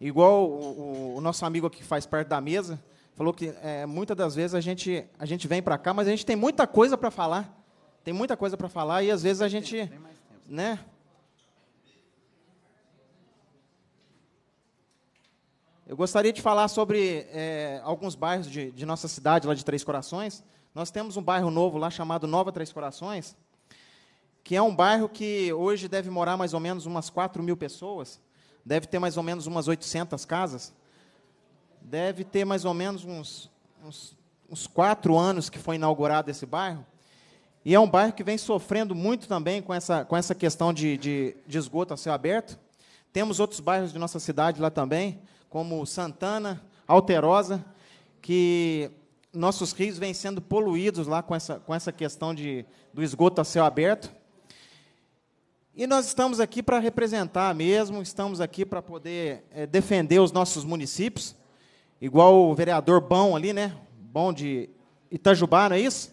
Speaker 18: Igual o, o, nosso amigo aqui que faz parte da mesa falou que é, muitas das vezes a gente, a gente vem para cá, mas a gente tem muita coisa para falar. Tem muita coisa para falar e às vezes a gente, né? Eu gostaria de falar sobre é, alguns bairros de, de, nossa cidade, lá de Três Corações. Nós temos um bairro novo lá chamado Nova Três Corações, que é um bairro que hoje deve morar mais ou menos umas 4 mil pessoas, deve ter mais ou menos umas 800 casas, deve ter mais ou menos uns, uns, uns quatro anos que foi inaugurado esse bairro. E é um bairro que vem sofrendo muito também com essa, com essa questão de, de, de esgoto a céu aberto. Temos outros bairros de nossa cidade lá também, como Santana, Alterosa, que nossos rios vêm sendo poluídos lá com essa, com essa questão de, do esgoto a céu aberto. E nós estamos aqui para representar mesmo, estamos aqui para poder é, defender os nossos municípios, igual o vereador Bom ali, né? Bom de Itajubá, não é isso?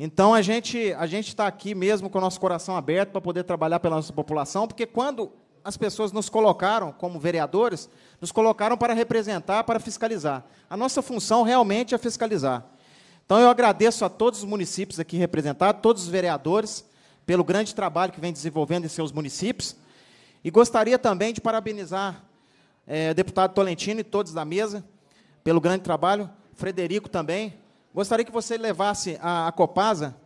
Speaker 18: Então a gente a gente está aqui mesmo com o nosso coração aberto para poder trabalhar pela nossa população, porque quando as pessoas nos colocaram como vereadores, nos colocaram para representar, para fiscalizar. A nossa função realmente é fiscalizar. Então eu agradeço a todos os municípios aqui representados, todos os vereadores, pelo grande trabalho que vem desenvolvendo em seus municípios. E gostaria também de parabenizar é, o deputado Tolentino e todos da mesa pelo grande trabalho, Frederico também. Gostaria que você levasse a, a Copasa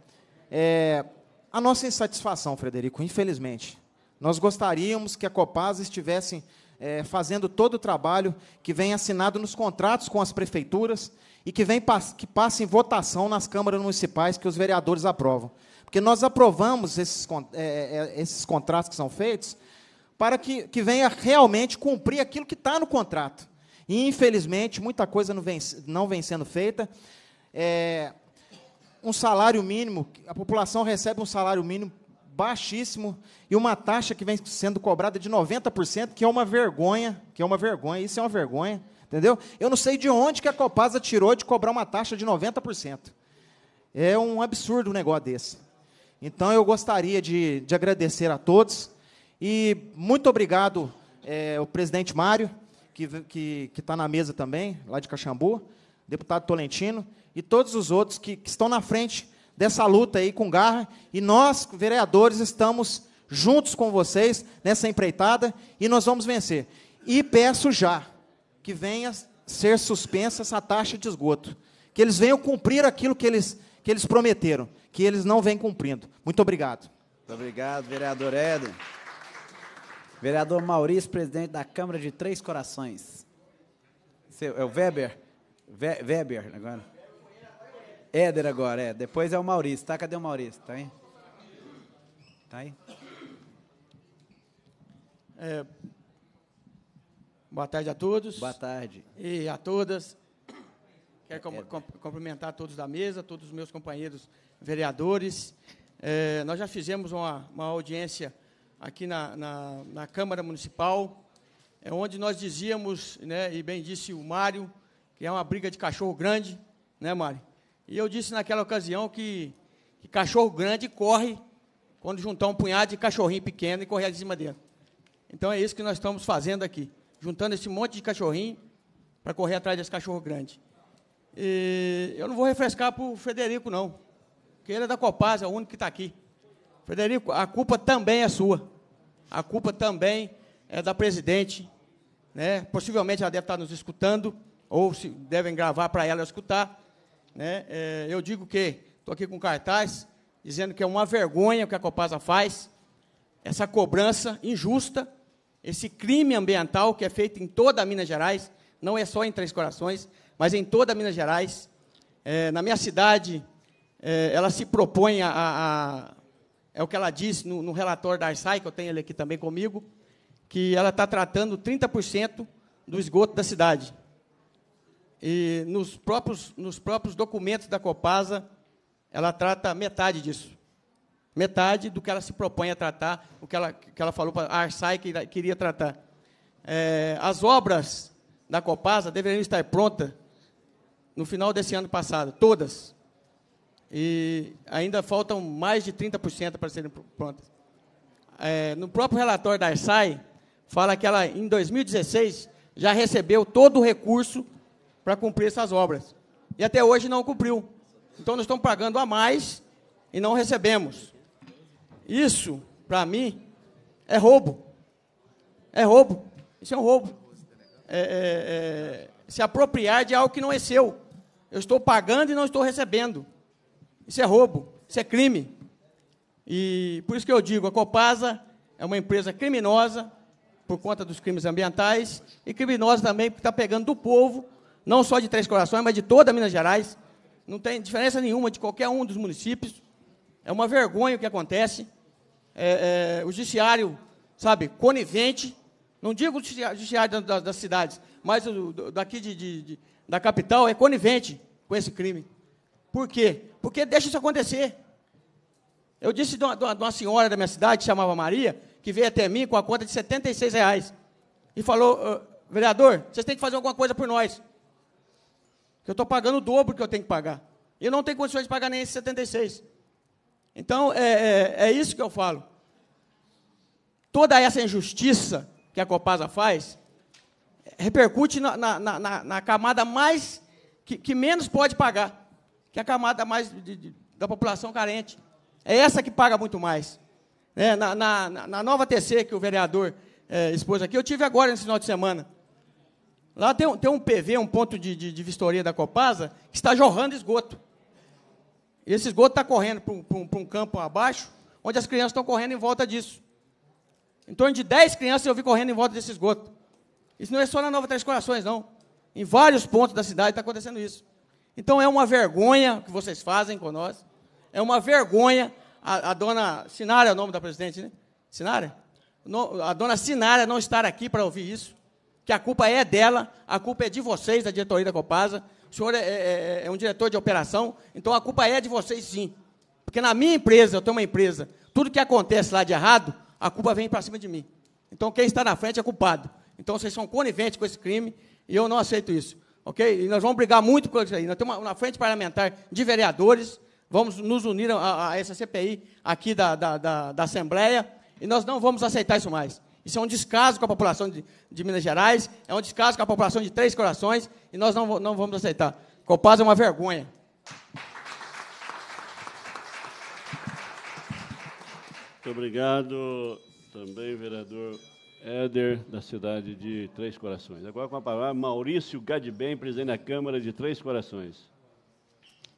Speaker 18: é, a nossa insatisfação, Frederico, infelizmente. Nós gostaríamos que a Copasa estivesse é, fazendo todo o trabalho que vem assinado nos contratos com as prefeituras e que, vem, que passe em votação nas câmaras municipais que os vereadores aprovam. Porque nós aprovamos esses, é, é, é, esses contratos que são feitos para que, que venha realmente cumprir aquilo que está no contrato. E, infelizmente, muita coisa não vem, não vem sendo feita. É, um salário mínimo, a população recebe um salário mínimo baixíssimo e uma taxa que vem sendo cobrada de 90%, que é uma vergonha, que é uma vergonha, isso é uma vergonha, entendeu? Eu não sei de onde que a Copasa tirou de cobrar uma taxa de 90%. É um absurdo um negócio desse. Então eu gostaria de, de agradecer a todos e muito obrigado é, o presidente Mário, que está que, que tá na mesa também, lá de Caxambu, deputado Tolentino, e todos os outros que, que estão na frente dessa luta aí com garra, e nós, vereadores, estamos juntos com vocês nessa empreitada e nós vamos vencer. E peço já que venha ser suspensa essa taxa de esgoto, que eles venham cumprir aquilo que eles, que eles prometeram, que eles não vêm cumprindo. Muito obrigado.
Speaker 2: Muito obrigado, vereador Éder. Vereador Maurício, presidente da Câmara de Três Corações. É o Weber? Weber, agora. Éder agora, é. Depois é o Maurício, tá? Cadê o Maurício? Tá aí? Tá aí?
Speaker 19: É, boa tarde a todos. Boa tarde. E a todas. Quero com, com, cumprimentar todos da mesa, todos os meus companheiros vereadores. É, nós já fizemos uma, uma audiência aqui na, na, na, Câmara Municipal, é onde nós dizíamos, né, e bem disse o Mário, que é uma briga de cachorro grande, né, Mário? E eu disse naquela ocasião que, que cachorro grande corre quando juntar um punhado de cachorrinho pequeno e correr de cima dele. Então é isso que nós estamos fazendo aqui, juntando esse monte de cachorrinho para correr atrás desse cachorro grande. E eu não vou refrescar para o Frederico, não, porque ele é da Copasa, é o único que está aqui. Frederico, a culpa também é sua. A culpa também é da presidente. Né? Possivelmente ela deve estar nos escutando, ou se devem gravar para ela escutar. Né? É, eu digo que estou aqui com cartaz dizendo que é uma vergonha o que a Copasa faz, essa cobrança injusta, esse crime ambiental que é feito em toda Minas Gerais, não é só em Três Corações, mas em toda Minas Gerais. É, na minha cidade, é, ela se propõe a, a, É o que ela disse no, no relatório da ARSAI, que eu tenho ele aqui também comigo, que ela está tratando 30% do esgoto da cidade. E nos próprios, nos próprios documentos da Copasa, ela trata metade disso. Metade do que ela se propõe a tratar, o que ela, que ela falou para a Arsai que queria tratar. É, as obras da Copasa deveriam estar prontas no final desse ano passado, todas. E ainda faltam mais de 30% para serem prontas. É, no próprio relatório da Arsai, fala que ela, em 2016, já recebeu todo o recurso para cumprir essas obras. E até hoje não cumpriu. Então nós estamos pagando a mais e não recebemos. Isso, para mim, é roubo. É roubo. Isso é um roubo. É, é, é, se apropriar de algo que não é seu. Eu estou pagando e não estou recebendo. Isso é roubo. Isso é crime. E por isso que eu digo, a Copasa é uma empresa criminosa por conta dos crimes ambientais e criminosa também porque está pegando do povo não só de Três Corações, mas de toda Minas Gerais. Não tem diferença nenhuma de qualquer um dos municípios. É uma vergonha o que acontece. É, é, o judiciário, sabe, conivente. Não digo o judiciário das, das cidades, mas o, daqui de, de, de, da capital é conivente com esse crime. Por quê? Porque deixa isso acontecer. Eu disse de uma, de uma senhora da minha cidade, que chamava Maria, que veio até mim com a conta de 76 reais. E falou, vereador, vocês têm que fazer alguma coisa por nós. Que eu estou pagando o dobro que eu tenho que pagar. E não tenho condições de pagar nem esses 76. Então, é, é, é isso que eu falo. Toda essa injustiça que a Copasa faz repercute na, na, na, na camada mais que, que, menos pode pagar, que é a camada mais de, de, da população carente. É essa que paga muito mais. É, na, na, na, nova TC que o vereador é, expôs aqui, eu tive agora nesse final de semana. Lá tem, tem um PV, um ponto de, de, de vistoria da Copasa, que está jorrando esgoto. Esse esgoto está correndo para um, campo abaixo, onde as crianças estão correndo em volta disso. Em torno de 10 crianças eu vi correndo em volta desse esgoto. Isso não é só na Nova Três Corações, não. Em vários pontos da cidade está acontecendo isso. Então é uma vergonha o que vocês fazem com nós. É uma vergonha. A, a dona Sinara é o nome da presidente, né? Sinara? No, a dona Sinara não estar aqui para ouvir isso que a culpa é dela, a culpa é de vocês, da diretoria da Copasa. O senhor é, é, é, é, um diretor de operação, então a culpa é de vocês sim. Porque na minha empresa, eu tenho uma empresa, tudo que acontece lá de errado, a culpa vem para cima de mim. Então quem está na frente é culpado. Então vocês são coniventes com esse crime e eu não aceito isso. Ok? E nós vamos brigar muito com isso aí. Nós temos uma, uma frente parlamentar de vereadores, vamos nos unir a, a essa CPI aqui da, da, da, da Assembleia e nós não vamos aceitar isso mais. Isso é um descaso com a população de, de, Minas Gerais, é um descaso com a população de Três Corações e nós não, não vamos aceitar. Copaz é uma vergonha.
Speaker 1: Muito obrigado também, vereador Éder, da cidade de Três Corações. Agora com a palavra Maurício Gadibem, presidente da Câmara de Três Corações.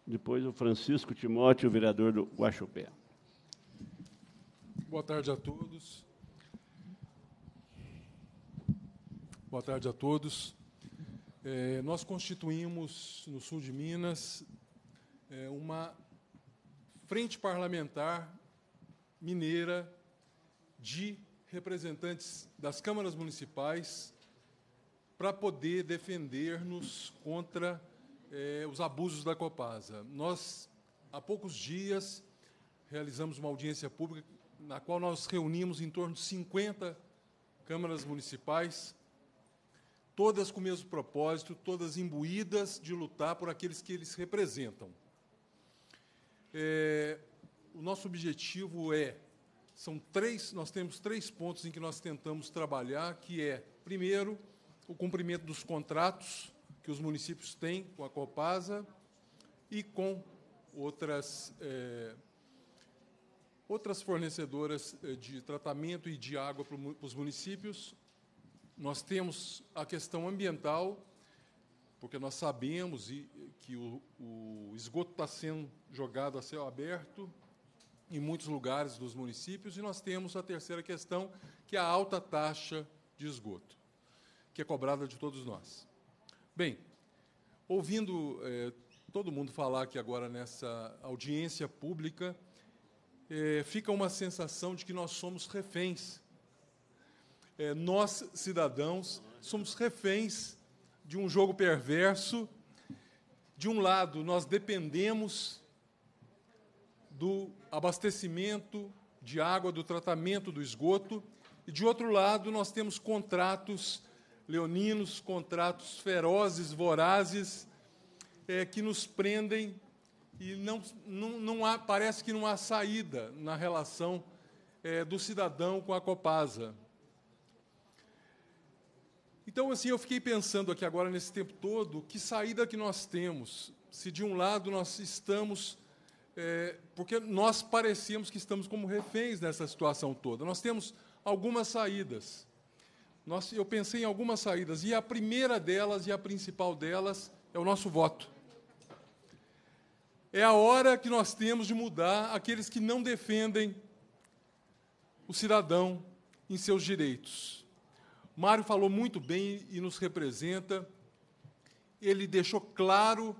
Speaker 1: Depois o Francisco Timóteo, vereador do
Speaker 20: Guaxupé. Boa tarde a todos. Boa tarde a todos. É, nós constituímos, no sul de Minas, é, uma frente parlamentar mineira de representantes das câmaras municipais para poder defender-nos contra é, os abusos da Copasa. Nós, há poucos dias, realizamos uma audiência pública na qual nós reunimos em torno de 50 câmaras municipais todas com o mesmo propósito, todas imbuídas de lutar por aqueles que eles representam. É, o nosso objetivo é, são três, nós temos três pontos em que nós tentamos trabalhar, que é, primeiro, o cumprimento dos contratos que os municípios têm com a Copasa e com outras é, outras fornecedoras é, de tratamento e de água para os municípios, nós temos a questão ambiental, porque nós sabemos que o, o esgoto está sendo jogado a céu aberto em muitos lugares dos municípios, e nós temos a terceira questão, que é a alta taxa de esgoto, que é cobrada de todos nós. Bem, ouvindo eh, todo mundo falar aqui agora nessa audiência pública, eh, fica uma sensação de que nós somos reféns é, nós, cidadãos, somos reféns de um jogo perverso. De um lado, nós dependemos do abastecimento de água, do tratamento do esgoto, e de outro lado, nós temos contratos leoninos, contratos ferozes, vorazes, é, que nos prendem e não, não, não há, parece que não há saída na relação é, do cidadão com a Copasa. Então, assim, eu fiquei pensando aqui agora, nesse tempo todo, que saída que nós temos, se de um lado nós estamos. É, porque nós parecemos que estamos como reféns nessa situação toda. Nós temos algumas saídas. Nós, eu pensei em algumas saídas, e a primeira delas e a principal delas é o nosso voto. É a hora que nós temos de mudar aqueles que não defendem o cidadão em seus direitos. Mário falou muito bem e nos representa. Ele deixou claro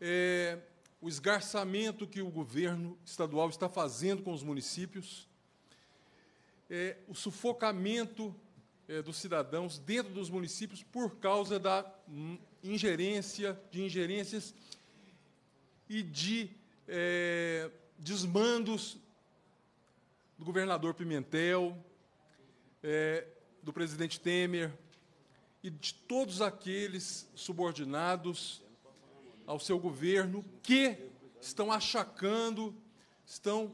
Speaker 20: é, o esgarçamento que o governo estadual está fazendo com os municípios, é, o sufocamento é, dos cidadãos dentro dos municípios por causa da hum, ingerência, de ingerências e de é, desmandos do governador Pimentel, é, do presidente Temer e de todos aqueles subordinados ao seu governo que estão achacando, estão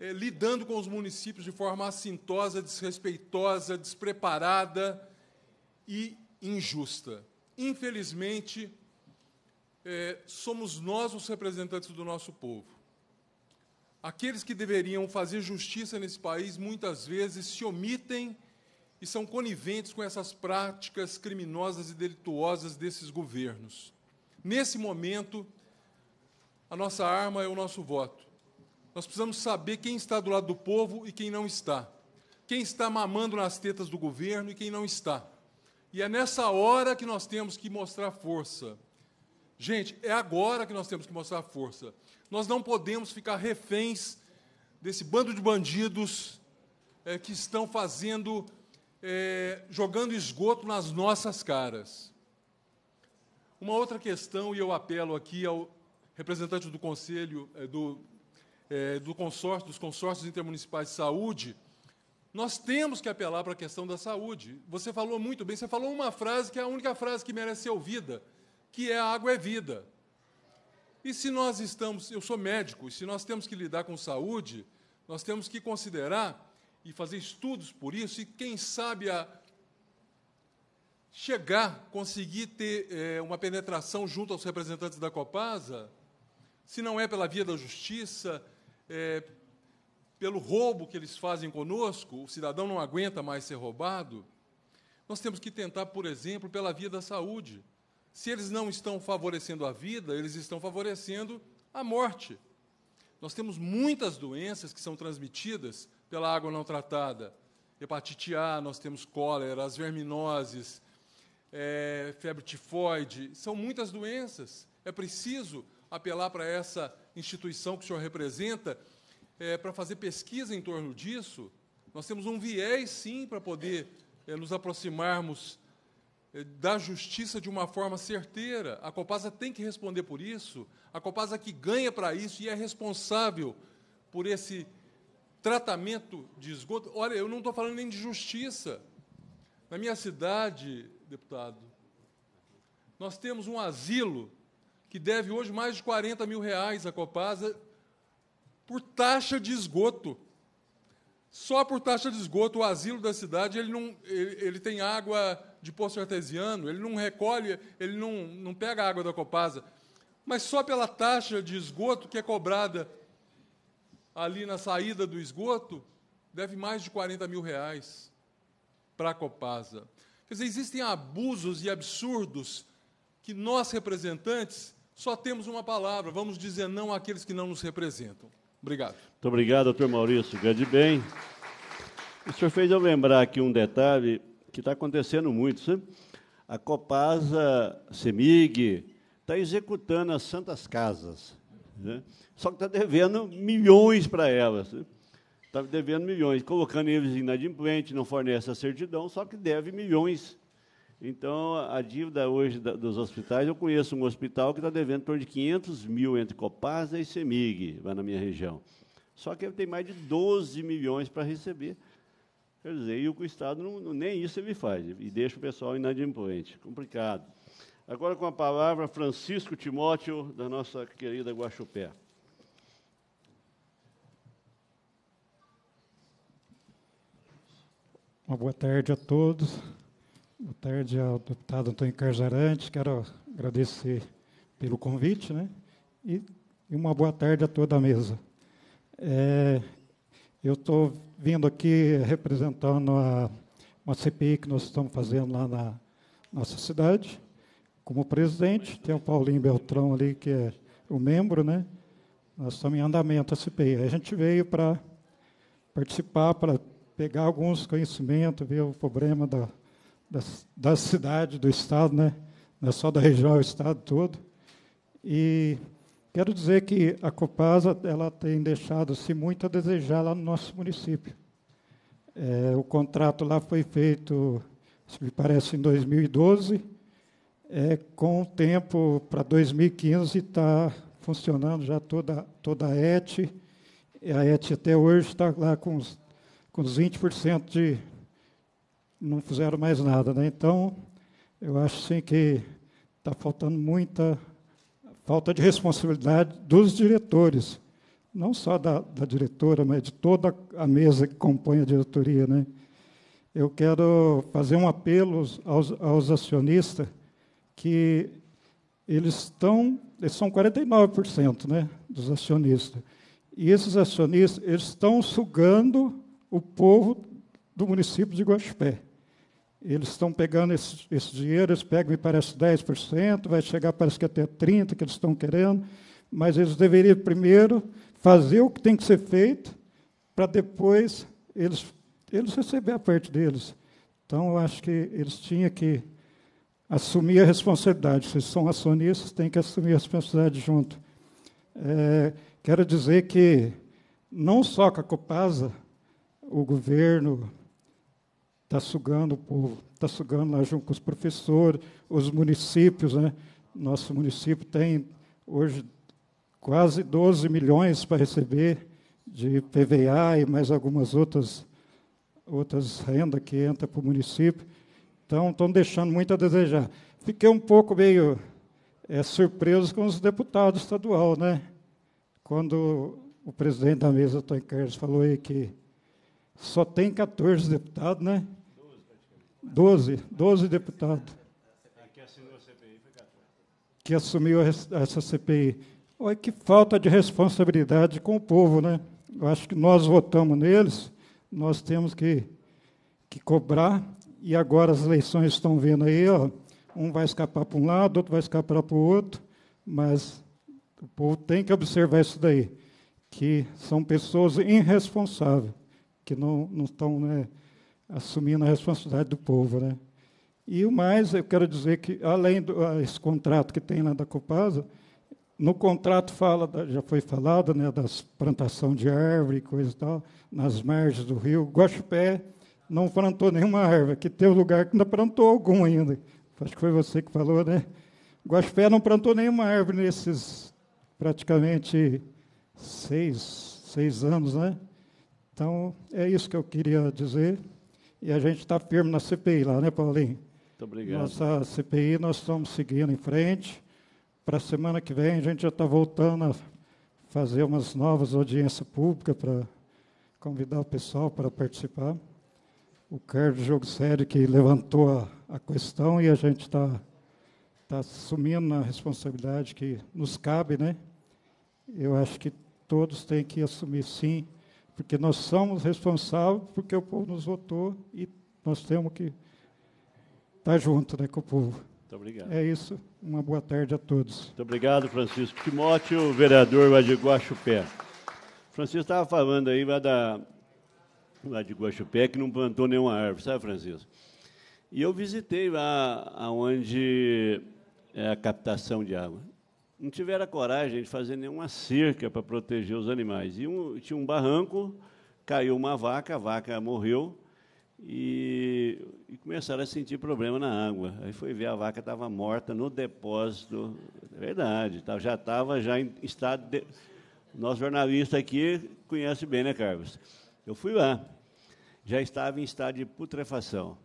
Speaker 20: é, lidando com os municípios de forma assintosa, desrespeitosa, despreparada e injusta. Infelizmente, é, somos nós os representantes do nosso povo. Aqueles que deveriam fazer justiça nesse país muitas vezes se omitem e são coniventes com essas práticas criminosas e delituosas desses governos. Nesse momento, a nossa arma é o nosso voto. Nós precisamos saber quem está do lado do povo e quem não está. Quem está mamando nas tetas do governo e quem não está. E é nessa hora que nós temos que mostrar força. Gente, é agora que nós temos que mostrar força. Nós não podemos ficar reféns desse bando de bandidos é, que estão fazendo é, jogando esgoto nas nossas caras. Uma outra questão, e eu apelo aqui ao representante do Conselho, é, do, é, do consórcio, dos consórcios intermunicipais de saúde, nós temos que apelar para a questão da saúde. Você falou muito bem, você falou uma frase que é a única frase que merece ser ouvida, que é a água é vida. E se nós estamos, eu sou médico, e se nós temos que lidar com saúde, nós temos que considerar e fazer estudos por isso, e quem sabe a chegar, conseguir ter é, uma penetração junto aos representantes da Copasa, se não é pela via da justiça, é, pelo roubo que eles fazem conosco, o cidadão não aguenta mais ser roubado, nós temos que tentar, por exemplo, pela via da saúde. Se eles não estão favorecendo a vida, eles estão favorecendo a morte. Nós temos muitas doenças que são transmitidas pela água não tratada. Hepatite A, nós temos cólera, as verminoses, é, febre tifoide, são muitas doenças. É preciso apelar para essa instituição que o senhor representa é, para fazer pesquisa em torno disso. Nós temos um viés, sim, para poder é, nos aproximarmos é, da justiça de uma forma certeira. A Copasa tem que responder por isso. A Copasa que ganha para isso e é responsável por esse tratamento de esgoto. Olha, eu não estou falando nem de justiça. Na minha cidade, deputado, nós temos um asilo que deve hoje mais de 40 mil reais à Copasa por taxa de esgoto. Só por taxa de esgoto, o asilo da cidade ele não, ele, ele tem água de poço artesiano, ele não recolhe, ele não, não pega a água da Copasa. Mas só pela taxa de esgoto que é cobrada ali na saída do esgoto, deve mais de 40 mil reais para a Copasa. Quer dizer, existem abusos e absurdos que nós, representantes, só temos uma palavra, vamos dizer não àqueles que não nos representam. Obrigado.
Speaker 1: Muito obrigado, doutor Maurício. Grande bem. O senhor fez eu lembrar aqui um detalhe que está acontecendo muito, sabe? A Copasa, CEMIG, está executando as santas casas. Né? só que está devendo milhões para elas. Está né? devendo milhões, colocando eles inadimplente, não fornece a certidão, só que deve milhões. Então, a dívida hoje da, dos hospitais, eu conheço um hospital que está devendo em torno de 500 mil entre Copasa e Semig, lá na minha região. Só que ele tem mais de 12 milhões para receber. Quer dizer, e o Estado não, nem isso ele faz, e deixa o pessoal inadimplente. Complicado. Agora com a palavra Francisco Timóteo, da nossa querida Guaxupé.
Speaker 21: Uma boa tarde a todos. Boa tarde ao deputado Antônio Carzarante. Quero agradecer pelo convite, né? E, e uma boa tarde a toda a mesa. É, eu estou vindo aqui representando a, uma CPI que nós estamos fazendo lá na nossa cidade. Como presidente, tem o Paulinho Beltrão ali, que é o membro, né? Nós estamos em andamento a CPI. A gente veio para participar, para pegar alguns conhecimentos, ver o problema da, da, da cidade, do estado, né? não é só da região, é o estado todo. E quero dizer que a Copasa ela tem deixado-se muito a desejar lá no nosso município. É, o contrato lá foi feito, se me parece, em 2012. É, com o tempo para 2015 está funcionando já toda, toda a ET. A ET até hoje está lá com uns com os 20% de não fizeram mais nada, né? Então, eu acho sim que está faltando muita falta de responsabilidade dos diretores, não só da, da, diretora, mas de toda a mesa que compõe a diretoria, né? Eu quero fazer um apelo aos, aos acionistas que eles estão, eles são 49%, né, dos acionistas. E esses acionistas, eles estão sugando o povo do município de Guaxupé. Eles estão pegando esse, esse dinheiro, eles pegam, me parece, 10%, vai chegar, parece que até 30% que eles estão querendo, mas eles deveriam primeiro fazer o que tem que ser feito para depois eles, eles receberem a parte deles. Então, eu acho que eles tinham que assumir a responsabilidade. se são acionistas, têm que assumir a responsabilidade junto. É, quero dizer que não só com a Copasa, o governo está sugando o povo, está sugando lá junto com os professores, os municípios, né? Nosso município tem hoje quase 12 milhões para receber de PVA e mais algumas outras, outras rendas que entram para o município. Então, estão deixando muito a desejar. Fiquei um pouco meio é, surpreso com os deputados estadual, né? Quando o presidente da mesa, Tom Carlos, falou aí que só tem 14 deputados, né? 12, 12 deputados. Que assumiu essa CPI. Olha que falta de responsabilidade com o povo, né? Eu acho que nós votamos neles, nós temos que, que cobrar, e agora as eleições estão vendo aí, ó, um vai escapar para um lado, outro vai escapar para o outro, mas o povo tem que observar isso daí, que são pessoas irresponsáveis que não, não estão né, assumindo a responsabilidade do povo. Né? E o mais, eu quero dizer que, além desse ah, contrato que tem lá da Copasa, no contrato fala, da, já foi falado, né, das plantação de árvore e coisa e tal, nas margens do rio. Guaxupé não plantou nenhuma árvore, que tem um lugar que ainda plantou algum ainda. Acho que foi você que falou, né? Guaxupé não plantou nenhuma árvore nesses praticamente seis, seis anos, né? Então, é isso que eu queria dizer. E a gente está firme na CPI lá, né, Paulinho? Muito obrigado. Nossa CPI, nós estamos seguindo em frente. Para a semana que vem, a gente já está voltando a fazer umas novas audiências públicas para convidar o pessoal para participar. O Carlos Jogo Sério que levantou a, a questão e a gente está tá assumindo a responsabilidade que nos cabe, né? Eu acho que todos têm que assumir, sim, porque nós somos responsáveis porque o povo nos votou e nós temos que estar junto né, com o povo. Muito obrigado. É isso. Uma boa tarde a todos.
Speaker 1: Muito obrigado, Francisco. Timóteo, vereador Vadiguá Chupé. Francisco estava falando aí lá, da, lá de Guaxupé que não plantou nenhuma árvore, sabe, Francisco? E eu visitei lá onde é a captação de água não tiveram a coragem de fazer nenhuma cerca para proteger os animais. E um, tinha um barranco, caiu uma vaca, a vaca morreu e, e começaram a sentir problema na água. Aí foi ver a vaca estava morta no depósito, é verdade, tá, já estava já em estado de... Nosso jornalista aqui conhece bem, né, Carlos? Eu fui lá, já estava em estado de putrefação.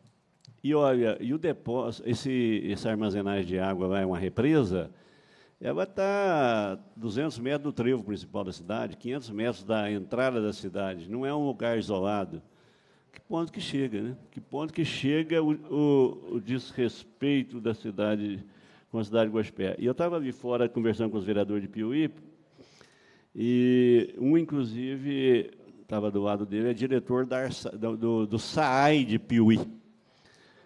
Speaker 1: E olha, e o depósito, esse, essa armazenagem de água lá é uma represa, ela está 200 metros do trevo principal da cidade, 500 metros da entrada da cidade. Não é um lugar isolado. Que ponto que chega, né? Que ponto que chega o, o, o desrespeito da cidade com a cidade de Guaspé. E eu estava ali fora conversando com os vereadores de Piuí, e um, inclusive, estava do lado dele, é diretor da, do, do SAAI de Piuí,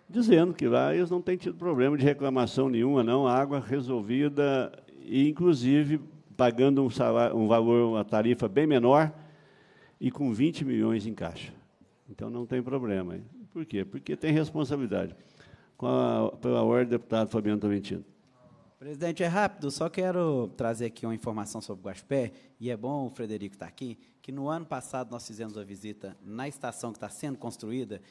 Speaker 1: dizendo que lá eles não têm tido problema de reclamação nenhuma, não, a água resolvida e inclusive pagando um, salário, um valor, uma tarifa bem menor e com 20 milhões em caixa. Então não tem problema. Por quê? Porque tem responsabilidade. Com a, pela ordem, deputado Fabiano Tolentino.
Speaker 2: Presidente, é rápido, só quero trazer aqui uma informação sobre o Pé e é bom o Frederico estar tá aqui, que no ano passado nós fizemos uma visita na estação que está sendo construída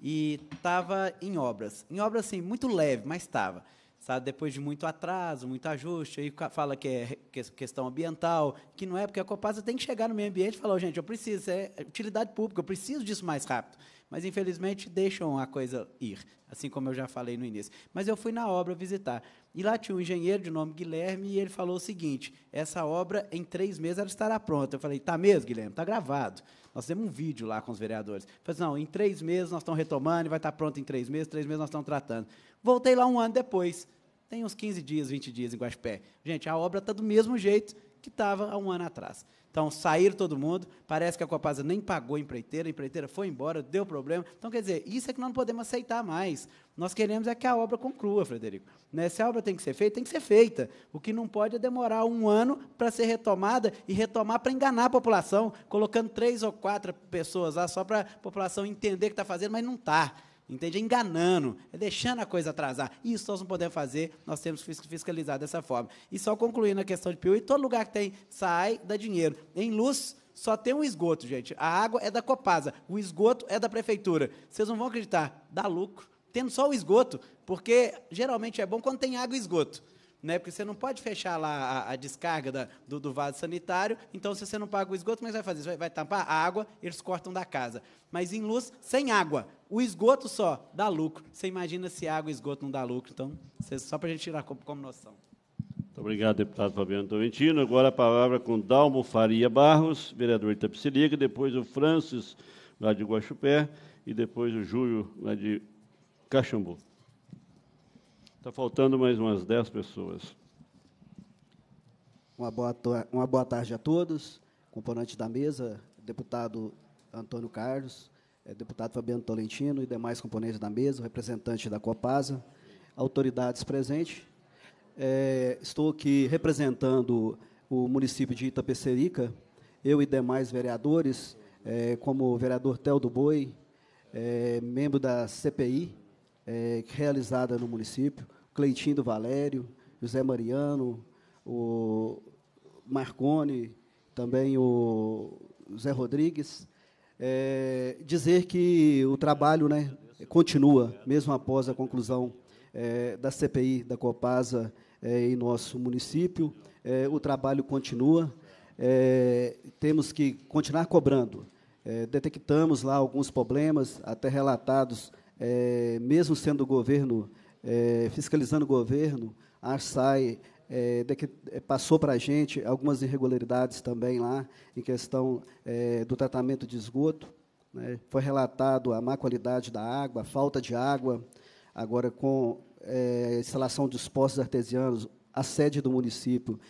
Speaker 2: e estava em obras. Em obras, sim, muito leve, mas estava sabe? Depois de muito atraso, muito ajuste, aí fala que é questão ambiental, que não é, porque a Copasa tem que chegar no meio ambiente e falar, oh, gente, eu preciso, é, é utilidade pública, eu preciso disso mais rápido. Mas, infelizmente, deixam a coisa ir, assim como eu já falei no início. Mas eu fui na obra visitar, e lá tinha um engenheiro de nome Guilherme, e ele falou o seguinte, essa obra, em três meses, ela estará pronta. Eu falei, tá mesmo, Guilherme, tá gravado. Nós temos um vídeo lá com os vereadores. Falei assim, não, em três meses nós estamos retomando, vai estar pronto em três meses, três meses nós estamos tratando. Voltei lá um ano depois, tem uns 15 dias, 20 dias em Guaxpé. Gente, a obra está do mesmo jeito que estava há um ano atrás. Então, saíram todo mundo, parece que a Copasa nem pagou a empreiteira, a empreiteira foi embora, deu problema. Então, quer dizer, isso é que nós não podemos aceitar mais. Nós queremos é que a obra conclua, Frederico. Né? Se a obra tem que ser feita, tem que ser feita. O que não pode é demorar um ano para ser retomada e retomar para enganar a população, colocando três ou quatro pessoas lá só para a população entender o que está fazendo, mas não está entende? É enganando, é deixando a coisa atrasar. Isso nós não podemos fazer, nós temos que fiscalizar dessa forma. E só concluindo a questão de Piu, todo lugar que tem sai dá dinheiro. Em luz, só tem um esgoto, gente. A água é da Copasa, o esgoto é da prefeitura. Vocês não vão acreditar, dá lucro. Tendo só o esgoto, porque geralmente é bom quando tem água e esgoto né? Porque você não pode fechar lá a, a descarga da, do, do, vaso sanitário, então se você não paga o esgoto, mas é vai fazer? Vai, vai tampar a água, eles cortam da casa. Mas em luz, sem água. O esgoto só dá lucro. Você imagina se água e esgoto não dá lucro. Então, só para a gente tirar como, como noção.
Speaker 1: Muito obrigado, deputado Fabiano Tolentino. Agora a palavra com Dalmo Faria Barros, vereador Itapsirica, depois o Francis, lá de Guaxupé, e depois o Júlio, lá de Caxambu. Está faltando mais umas 10 pessoas.
Speaker 22: Uma boa, uma boa tarde a todos. Componente da mesa, deputado Antônio Carlos, eh, deputado Fabiano Tolentino e demais componentes da mesa, representante da Copasa, autoridades presentes. É, estou aqui representando o município de Itapecerica, eu e demais vereadores, é, como o vereador Tel do Boi, é, membro da CPI, é, realizada no município, Cleitinho do Valério, José Mariano, o Marcone, também o Zé Rodrigues, é, dizer que o trabalho né, continua, mesmo após a conclusão é, da CPI da Copasa é, em nosso município, é, o trabalho continua, é, temos que continuar cobrando. É, detectamos lá alguns problemas, até relatados é, mesmo sendo o governo, é, fiscalizando o governo, a SAI é, é, passou para a gente algumas irregularidades também lá, em questão é, do tratamento de esgoto. Né? Foi relatado a má qualidade da água, a falta de água. Agora, com a é, instalação de postos artesianos, a sede do município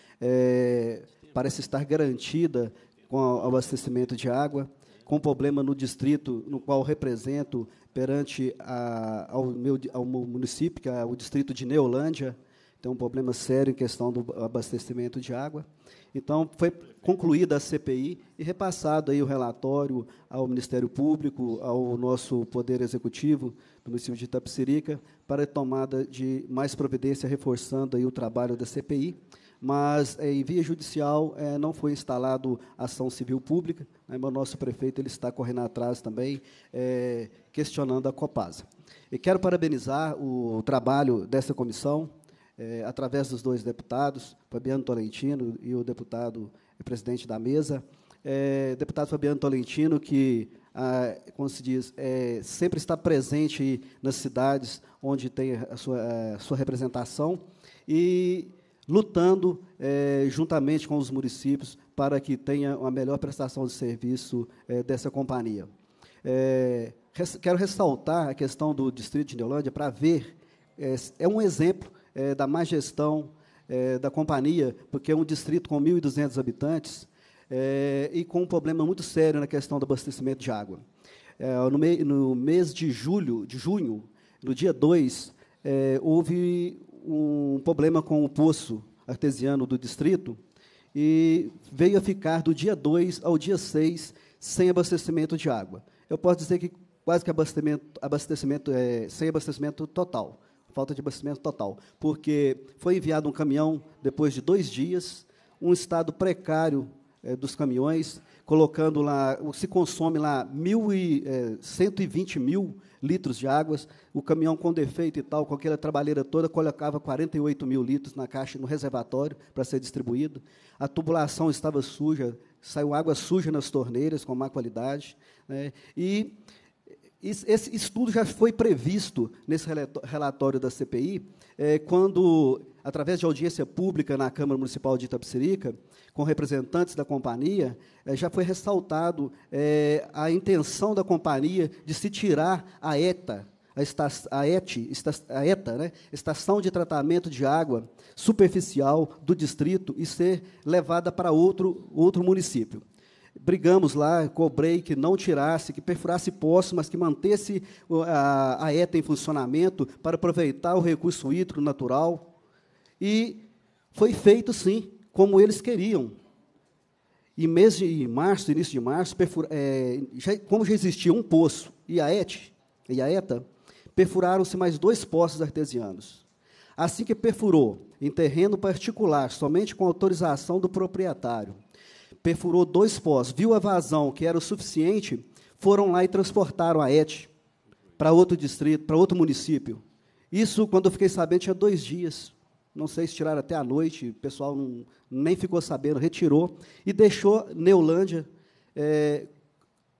Speaker 22: parece estar garantida com o abastecimento de água com problema no distrito no qual represento perante a, ao, meu, ao meu município, que é o distrito de Neolândia, tem um problema sério em questão do abastecimento de água. Então, foi concluída a CPI e repassado aí o relatório ao Ministério Público, ao nosso Poder Executivo do município de Itapsirica, para tomada de mais providência, reforçando aí o trabalho da CPI mas é, em via judicial é, não foi instalado ação civil pública, né, mas o nosso prefeito ele está correndo atrás também, é, questionando a Copasa. E quero parabenizar o, trabalho dessa comissão, através dos dois deputados, Fabiano Tolentino e o deputado presidente da mesa, deputado Fabiano Tolentino, que ah, como se diz, é, sempre está presente nas cidades onde tem a sua, a sua representação. E lutando eh, juntamente com os municípios para que tenha uma melhor prestação de serviço eh, dessa companhia. Eh, res, quero ressaltar a questão do Distrito de Neolândia para ver, é, um exemplo da má gestão da companhia, porque é um distrito com 1.200 habitantes e com um problema muito sério na questão do abastecimento de água. No, no, mês de julho, de junho, no dia 2, houve um problema com o poço artesiano do distrito e veio a ficar do dia 2 ao dia 6 sem abastecimento de água. Eu posso dizer que quase que abastecimento, abastecimento é, sem abastecimento total, falta de abastecimento total, porque foi enviado um caminhão depois de dois dias, um estado precário é, dos caminhões, colocando lá, se consome lá mil e, é, 120 mil litros de águas, o caminhão com defeito e tal, com aquela trabalheira toda, colocava 48 mil litros na caixa, no reservatório, para ser distribuído. A tubulação estava suja, saiu água suja nas torneiras, com má qualidade. Né? E esse estudo já foi previsto nesse relatório da CPI, é, quando, através de audiência pública na Câmara Municipal de Itapecerica, com representantes da companhia, é, já foi ressaltado é, a intenção da companhia de se tirar a ETA, a, esta, a, ET, a ETA, né, Estação de Tratamento de Água Superficial do Distrito, e ser levada para outro, outro município brigamos lá, cobrei que não tirasse, que perfurasse poços, mas que mantesse a, a ETA em funcionamento para aproveitar o recurso hídrico natural. E foi feito, sim, como eles queriam. E mês de março, início de março, perfura, é, já, como já existia um poço e a, e a ETA, perfuraram-se mais dois poços artesianos. Assim que perfurou, em terreno particular, somente com autorização do proprietário, perfurou dois poços, viu a vazão que era o suficiente, foram lá e transportaram a ET para outro distrito, para outro município. Isso, quando eu fiquei sabendo, tinha dois dias. Não sei se tiraram até a noite, o pessoal não, nem ficou sabendo, retirou e deixou Neolândia é,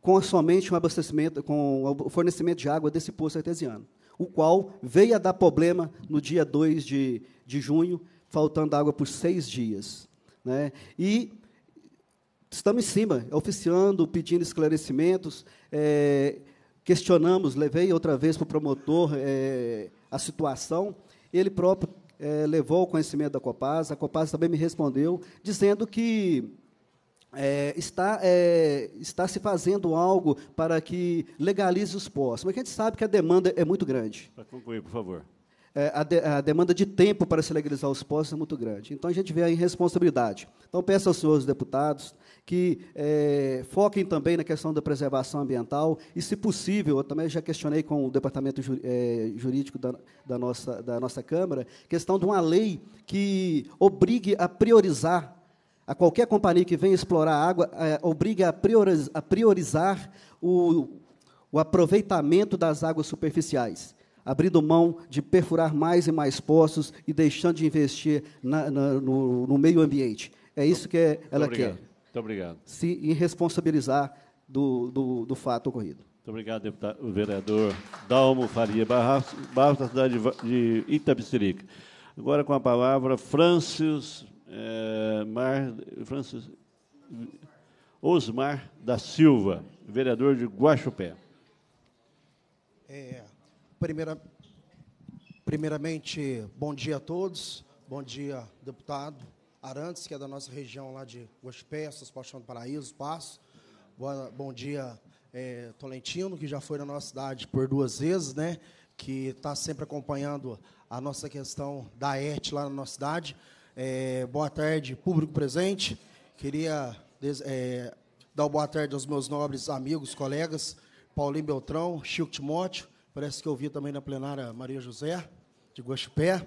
Speaker 22: com somente um abastecimento, com o fornecimento de água desse poço artesiano, o qual veio a dar problema no dia 2 de, de junho, faltando água por seis dias. Né? E estamos em cima, oficiando, pedindo esclarecimentos, é, questionamos, levei outra vez para o promotor é, a situação, ele próprio é, levou ao conhecimento da Copasa, a Copasa também me respondeu, dizendo que é, está, é, está se fazendo algo para que legalize os postos. Mas a gente sabe que a demanda é muito grande.
Speaker 1: Para concluir, por favor.
Speaker 22: É, a, de, a, demanda de tempo para se legalizar os postos é muito grande. Então, a gente vê a irresponsabilidade. Então, peço aos senhores deputados que é, foquem também na questão da preservação ambiental e, se possível, eu também já questionei com o departamento ju, é, jurídico da, da, nossa, da nossa Câmara, questão de uma lei que obrigue a priorizar a qualquer companhia que venha explorar água, é, obrigue a, prioriz, a priorizar o, o aproveitamento das águas superficiais abrindo mão de perfurar mais e mais poços e deixando de investir na, na, no, no, meio ambiente. É isso que é, ela quer. Muito obrigado. Se irresponsabilizar do, do, do fato ocorrido.
Speaker 1: Muito obrigado, deputado, o vereador Dalmo Faria Barros, da cidade de Itabicirica. Agora com a palavra Francis, é, Mar, Francis Osmar da Silva, vereador de Guaxupé.
Speaker 23: É, primeira, primeiramente, bom dia a todos. Bom dia, deputado, Arantes, que é da nossa região lá de Gospessas, Paixão do Paraíso, Passo. Boa, bom dia, é, Tolentino, que já foi na nossa cidade por duas vezes, né? Que está sempre acompanhando a nossa questão da ET lá na nossa cidade. É, boa tarde, público presente. Queria é, dar boa tarde aos meus nobres amigos, colegas, Paulinho Beltrão, Chico Timóteo, parece que eu vi também na plenária Maria José, de Guaxupé.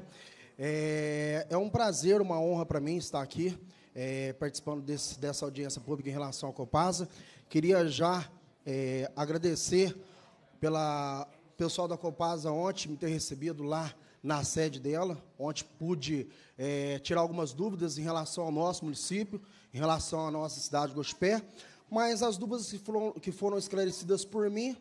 Speaker 23: É, é um prazer, uma honra para mim estar aqui, é, participando desse, dessa audiência pública em relação ao Copasa. Queria já é, agradecer pela pessoal da Copasa ontem me ter recebido lá na sede dela. Ontem pude é, tirar algumas dúvidas em relação ao nosso município, em relação à nossa cidade de Gospé, mas as dúvidas que foram, que foram esclarecidas por mim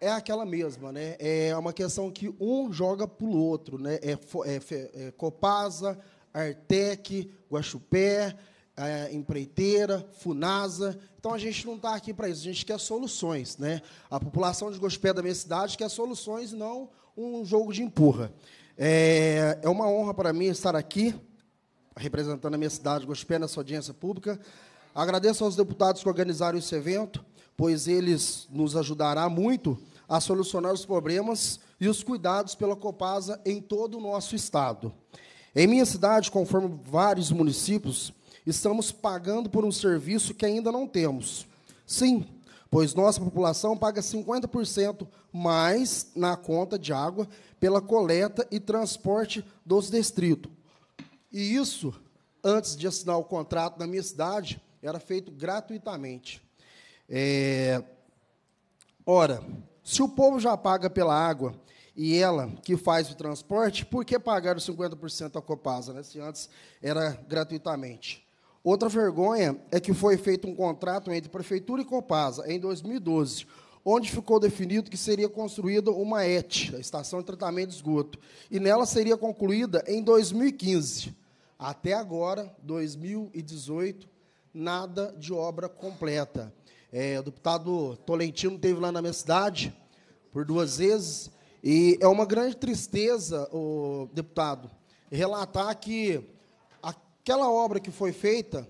Speaker 23: é aquela mesma, né? É uma questão que um joga para o outro, né? É, é, é Copasa, Artec, Guaxupé, é, Empreiteira, Funasa. Então a gente não está aqui para isso, a gente quer soluções, né? A população de Guaxupé da minha cidade quer soluções, não um jogo de empurra. É, é uma honra para mim estar aqui representando a minha cidade, Guaxupé, nessa audiência pública. Agradeço aos deputados que organizaram esse evento pois eles nos ajudará muito a solucionar os problemas e os cuidados pela Copasa em todo o nosso estado. Em minha cidade, conforme vários municípios, estamos pagando por um serviço que ainda não temos. Sim, pois nossa população paga 50% mais na conta de água pela coleta e transporte dos distritos. E isso, antes de assinar o contrato na minha cidade, era feito gratuitamente. É, ora, se o povo já paga pela água e ela que faz o transporte, por que pagar os 50% à Copasa, né, se antes era gratuitamente? Outra vergonha é que foi feito um contrato entre Prefeitura e Copasa em 2012, onde ficou definido que seria construída uma ET, a Estação de Tratamento de Esgoto, e nela seria concluída em 2015. Até agora, 2018, nada de obra completa. É, o deputado Tolentino teve lá na minha cidade por duas vezes e é uma grande tristeza, o deputado, relatar que aquela obra que foi feita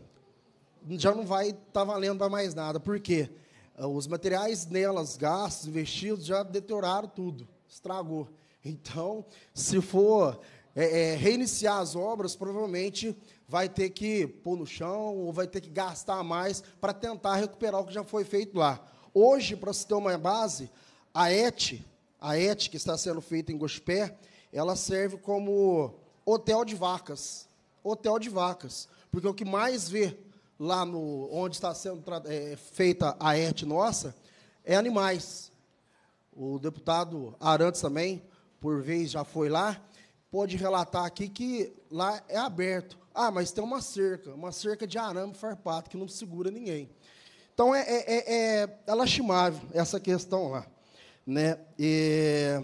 Speaker 23: já não vai estar tá valendo para mais nada, porque os materiais nelas gastos, investidos, já deterioraram tudo, estragou. Então, se for é, é, reiniciar as obras, provavelmente vai ter que pôr no chão ou vai ter que gastar mais para tentar recuperar o que já foi feito lá. Hoje, para se ter uma base, a ET, a ET que está sendo feita em Gospé, ela serve como hotel de vacas. Hotel de vacas. Porque o que mais vê lá no, onde está sendo é, feita a ET nossa é animais. O deputado Arantes também, por vez, já foi lá, pôde relatar aqui que lá é aberto ah, mas tem uma cerca, uma cerca de arame farpado que não segura ninguém. Então é, é, é, é, é lastimável essa questão lá. Né? E,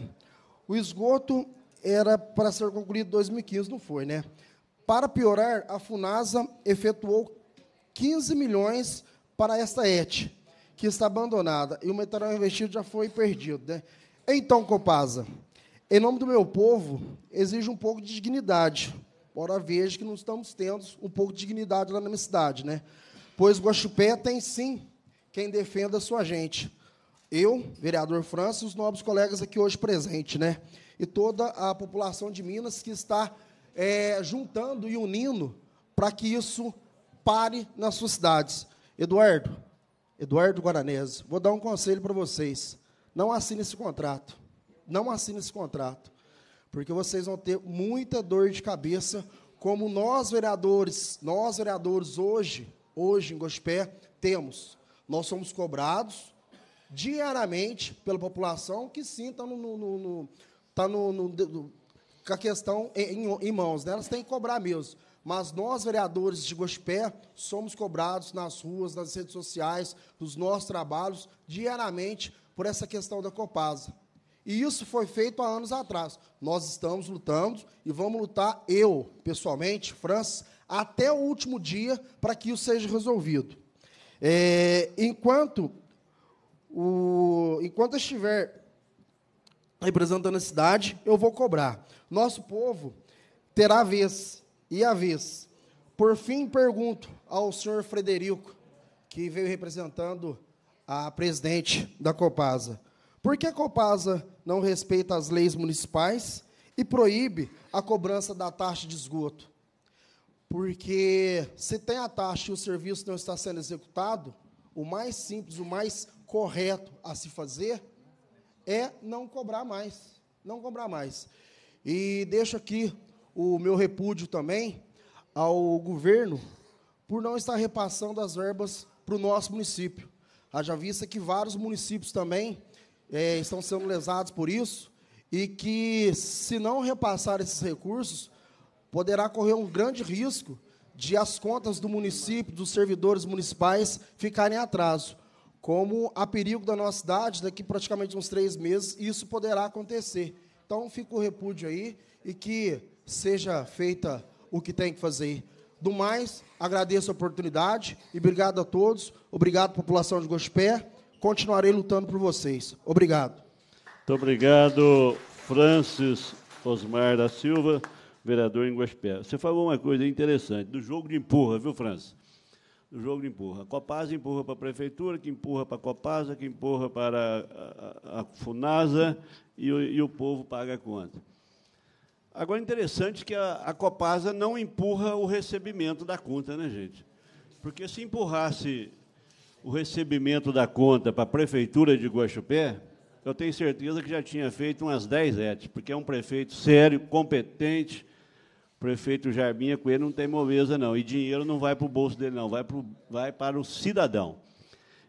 Speaker 23: o esgoto era para ser concluído em 2015, não foi, né? Para piorar, a Funasa efetuou 15 milhões para esta ET, que está abandonada, e o material investido já foi perdido. Né? Então, Copasa, em nome do meu povo, exige um pouco de dignidade Ora, veja que não estamos tendo um pouco de dignidade lá na minha cidade, né? Pois Guaxupé tem sim quem defenda a sua gente. Eu, vereador França, e os nobres colegas aqui hoje presentes, né? E toda a população de Minas que está é, juntando e unindo para que isso pare nas suas cidades. Eduardo, Eduardo Guaranese, vou dar um conselho para vocês. Não assine esse contrato. Não assine esse contrato porque vocês vão ter muita dor de cabeça, como nós vereadores, nós vereadores hoje, hoje em Gospé, temos. Nós somos cobrados diariamente pela população que sim está no, no, no, no, tá no, no, no com a questão em, em mãos, né? elas têm que cobrar mesmo. Mas nós, vereadores de Gospé, somos cobrados nas ruas, nas redes sociais, nos nossos trabalhos, diariamente, por essa questão da Copasa. E isso foi feito há anos atrás. Nós estamos lutando e vamos lutar, eu, pessoalmente, França, até o último dia para que isso seja resolvido. É, enquanto, o, enquanto eu estiver representando a cidade, eu vou cobrar. Nosso povo terá vez e a vez. Por fim, pergunto ao senhor Frederico, que veio representando a presidente da Copasa. Por que a Copasa não respeita as leis municipais e proíbe a cobrança da taxa de esgoto? Porque se tem a taxa e o serviço não está sendo executado, o mais simples, o mais correto a se fazer é não cobrar mais. Não cobrar mais. E deixo aqui o meu repúdio também ao governo por não estar repassando as verbas para o nosso município. Haja vista que vários municípios também é, estão sendo lesados por isso e que, se não repassar esses recursos, poderá correr um grande risco de as contas do município, dos servidores municipais, ficarem em atraso. Como há perigo da nossa cidade, daqui praticamente uns três meses, isso poderá acontecer. Então, fica o repúdio aí e que seja feita o que tem que fazer. Do mais, agradeço a oportunidade e obrigado a todos. Obrigado, população de Gospé continuarei lutando por vocês. Obrigado.
Speaker 1: Muito obrigado, Francis Osmar da Silva, vereador em Guaspé. Você falou uma coisa interessante, do jogo de empurra, viu, Francis? Do jogo de empurra. A Copasa empurra para a prefeitura, que empurra para a Copasa, que empurra para a, a, a Funasa e o, e o, povo paga a conta. Agora, interessante que a, a Copasa não empurra o recebimento da conta, né, gente? Porque se empurrasse o recebimento da conta para a Prefeitura de Guaxupé, eu tenho certeza que já tinha feito umas 10 etes, porque é um prefeito sério, competente. O prefeito Jarbinha Coelho não tem movesa não. E dinheiro não vai para o bolso dele, não, vai, pro, vai para o cidadão.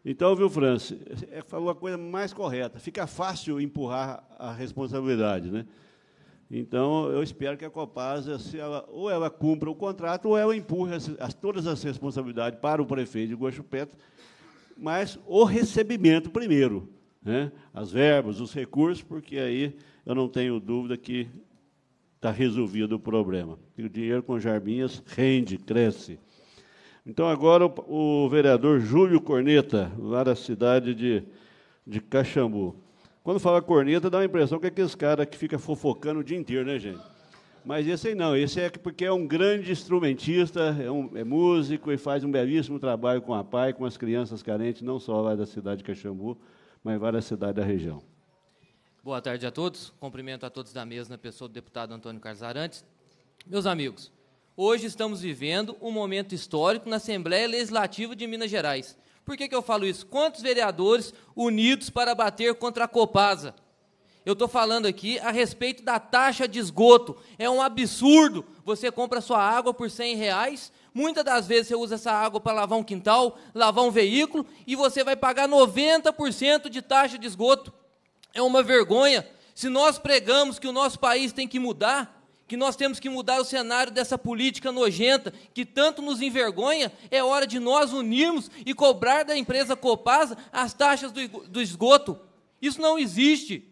Speaker 1: Então, viu, França, é, é falou a coisa mais correta. Fica fácil empurrar a responsabilidade, né? Então, eu espero que a Copasa, se ela, ou ela cumpra o contrato, ou ela empurre as, as, todas as responsabilidades para o prefeito de Guaxupeta, mas o recebimento primeiro, né? as verbas, os recursos, porque aí eu não tenho dúvida que está resolvido o problema. E o dinheiro com Jarbinhas rende, cresce. Então, agora o, o vereador Júlio Corneta, lá da cidade de, de Caxambu. Quando fala corneta, dá a impressão que é aqueles cara que fica fofocando o dia inteiro, né, gente? Mas esse aí não, esse é porque é um grande instrumentista, é, um, é músico e faz um belíssimo trabalho com a PAI, com as crianças carentes, não só lá da cidade de Caxambu, mas várias cidades da região.
Speaker 24: Boa tarde a todos, cumprimento a todos da mesa na pessoa do deputado Antônio Carlos Arantes. Meus amigos, hoje estamos vivendo um momento histórico na Assembleia Legislativa de Minas Gerais. Por que, que eu falo isso? Quantos vereadores unidos para bater contra a Copasa? Eu estou falando aqui a respeito da taxa de esgoto. É um absurdo. Você compra sua água por 100 reais, muitas das vezes você usa essa água para lavar um quintal, lavar um veículo, e você vai pagar 90% de taxa de esgoto. É uma vergonha. Se nós pregamos que o nosso país tem que mudar, que nós temos que mudar o cenário dessa política nojenta que tanto nos envergonha, é hora de nós unirmos e cobrar da empresa Copasa as taxas do, do esgoto. Isso não existe.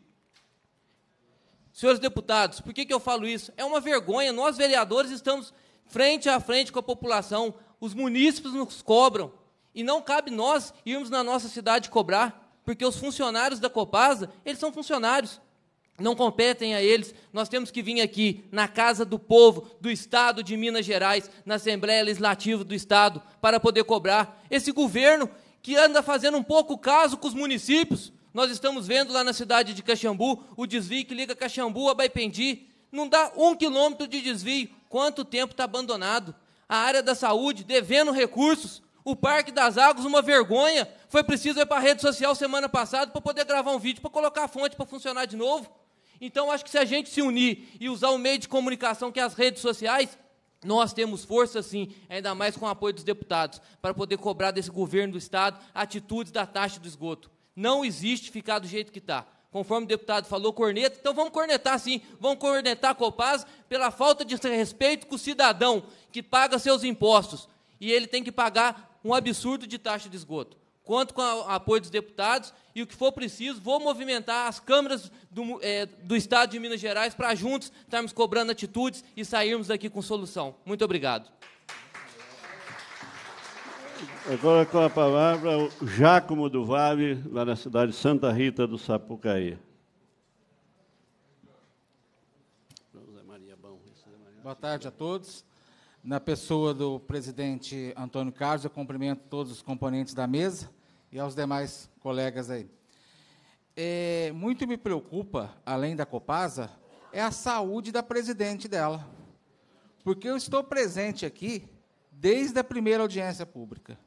Speaker 24: Senhores deputados, por que, que eu falo isso? É uma vergonha. Nós, vereadores, estamos frente a frente com a população. Os munícipes nos cobram. E não cabe nós irmos na nossa cidade cobrar, porque os funcionários da Copasa, eles são funcionários. Não competem a eles. Nós temos que vir aqui, na Casa do Povo, do Estado de Minas Gerais, na Assembleia Legislativa do Estado, para poder cobrar. Esse governo que anda fazendo um pouco caso com os municípios, nós estamos vendo lá na cidade de Caxambu o desvio que liga Caxambu a Baipendi. Não dá um quilômetro de desvio. Quanto tempo está abandonado? A área da saúde devendo recursos. O Parque das Águas, uma vergonha. Foi preciso ir para a rede social semana passada para poder gravar um vídeo, para colocar a fonte para funcionar de novo. Então, acho que se a gente se unir e usar o meio de comunicação que é as redes sociais, nós temos força, sim, ainda mais com o apoio dos deputados, para poder cobrar desse governo do Estado atitudes da taxa do esgoto. Não existe ficar do jeito que está. Conforme o deputado falou, corneta, então vamos cornetar sim, vamos cornetar a Copaz pela falta de respeito com o cidadão que paga seus impostos. E ele tem que pagar um absurdo de taxa de esgoto. Conto com o apoio dos deputados e o que for preciso, vou movimentar as câmaras do, é, do Estado de Minas Gerais para juntos estarmos cobrando atitudes e sairmos daqui com solução. Muito obrigado.
Speaker 1: Agora com a palavra o Jacomo do Vale, lá na cidade de Santa Rita do Sapucaí.
Speaker 25: Boa tarde a todos. Na pessoa do presidente Antônio Carlos, eu cumprimento todos os componentes da mesa e aos demais colegas aí. É, muito me preocupa, além da Copasa, é a saúde da presidente dela. Porque eu estou presente aqui desde a primeira audiência pública.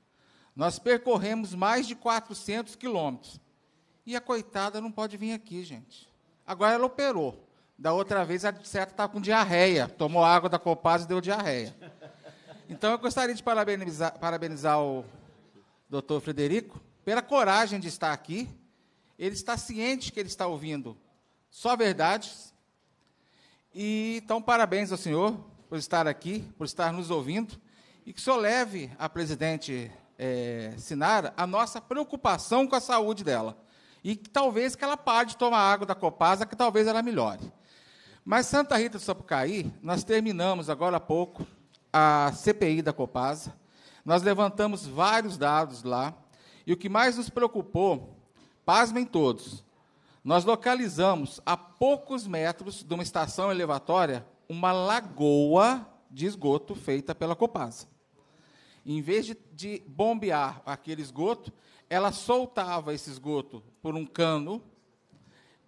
Speaker 25: Nós percorremos mais de 400 quilômetros. E a coitada não pode vir aqui, gente. Agora ela operou. Da outra vez, a certa estava com diarreia. Tomou água da Copasa e deu diarreia. Então, eu gostaria de parabenizar, parabenizar o doutor Frederico pela coragem de estar aqui. Ele está ciente que ele está ouvindo só verdades. E, então, parabéns ao senhor por estar aqui, por estar nos ouvindo. E que o senhor leve a presidente é, Sinara a nossa preocupação com a saúde dela. E que talvez que ela pare de tomar água da Copasa, que talvez ela melhore. Mas Santa Rita do Sapucaí, nós terminamos agora há pouco a CPI da Copasa. Nós levantamos vários dados lá. E o que mais nos preocupou, pasmem todos, nós localizamos a poucos metros de uma estação elevatória uma lagoa de esgoto feita pela Copasa em vez de, de bombear aquele esgoto, ela soltava esse esgoto por um cano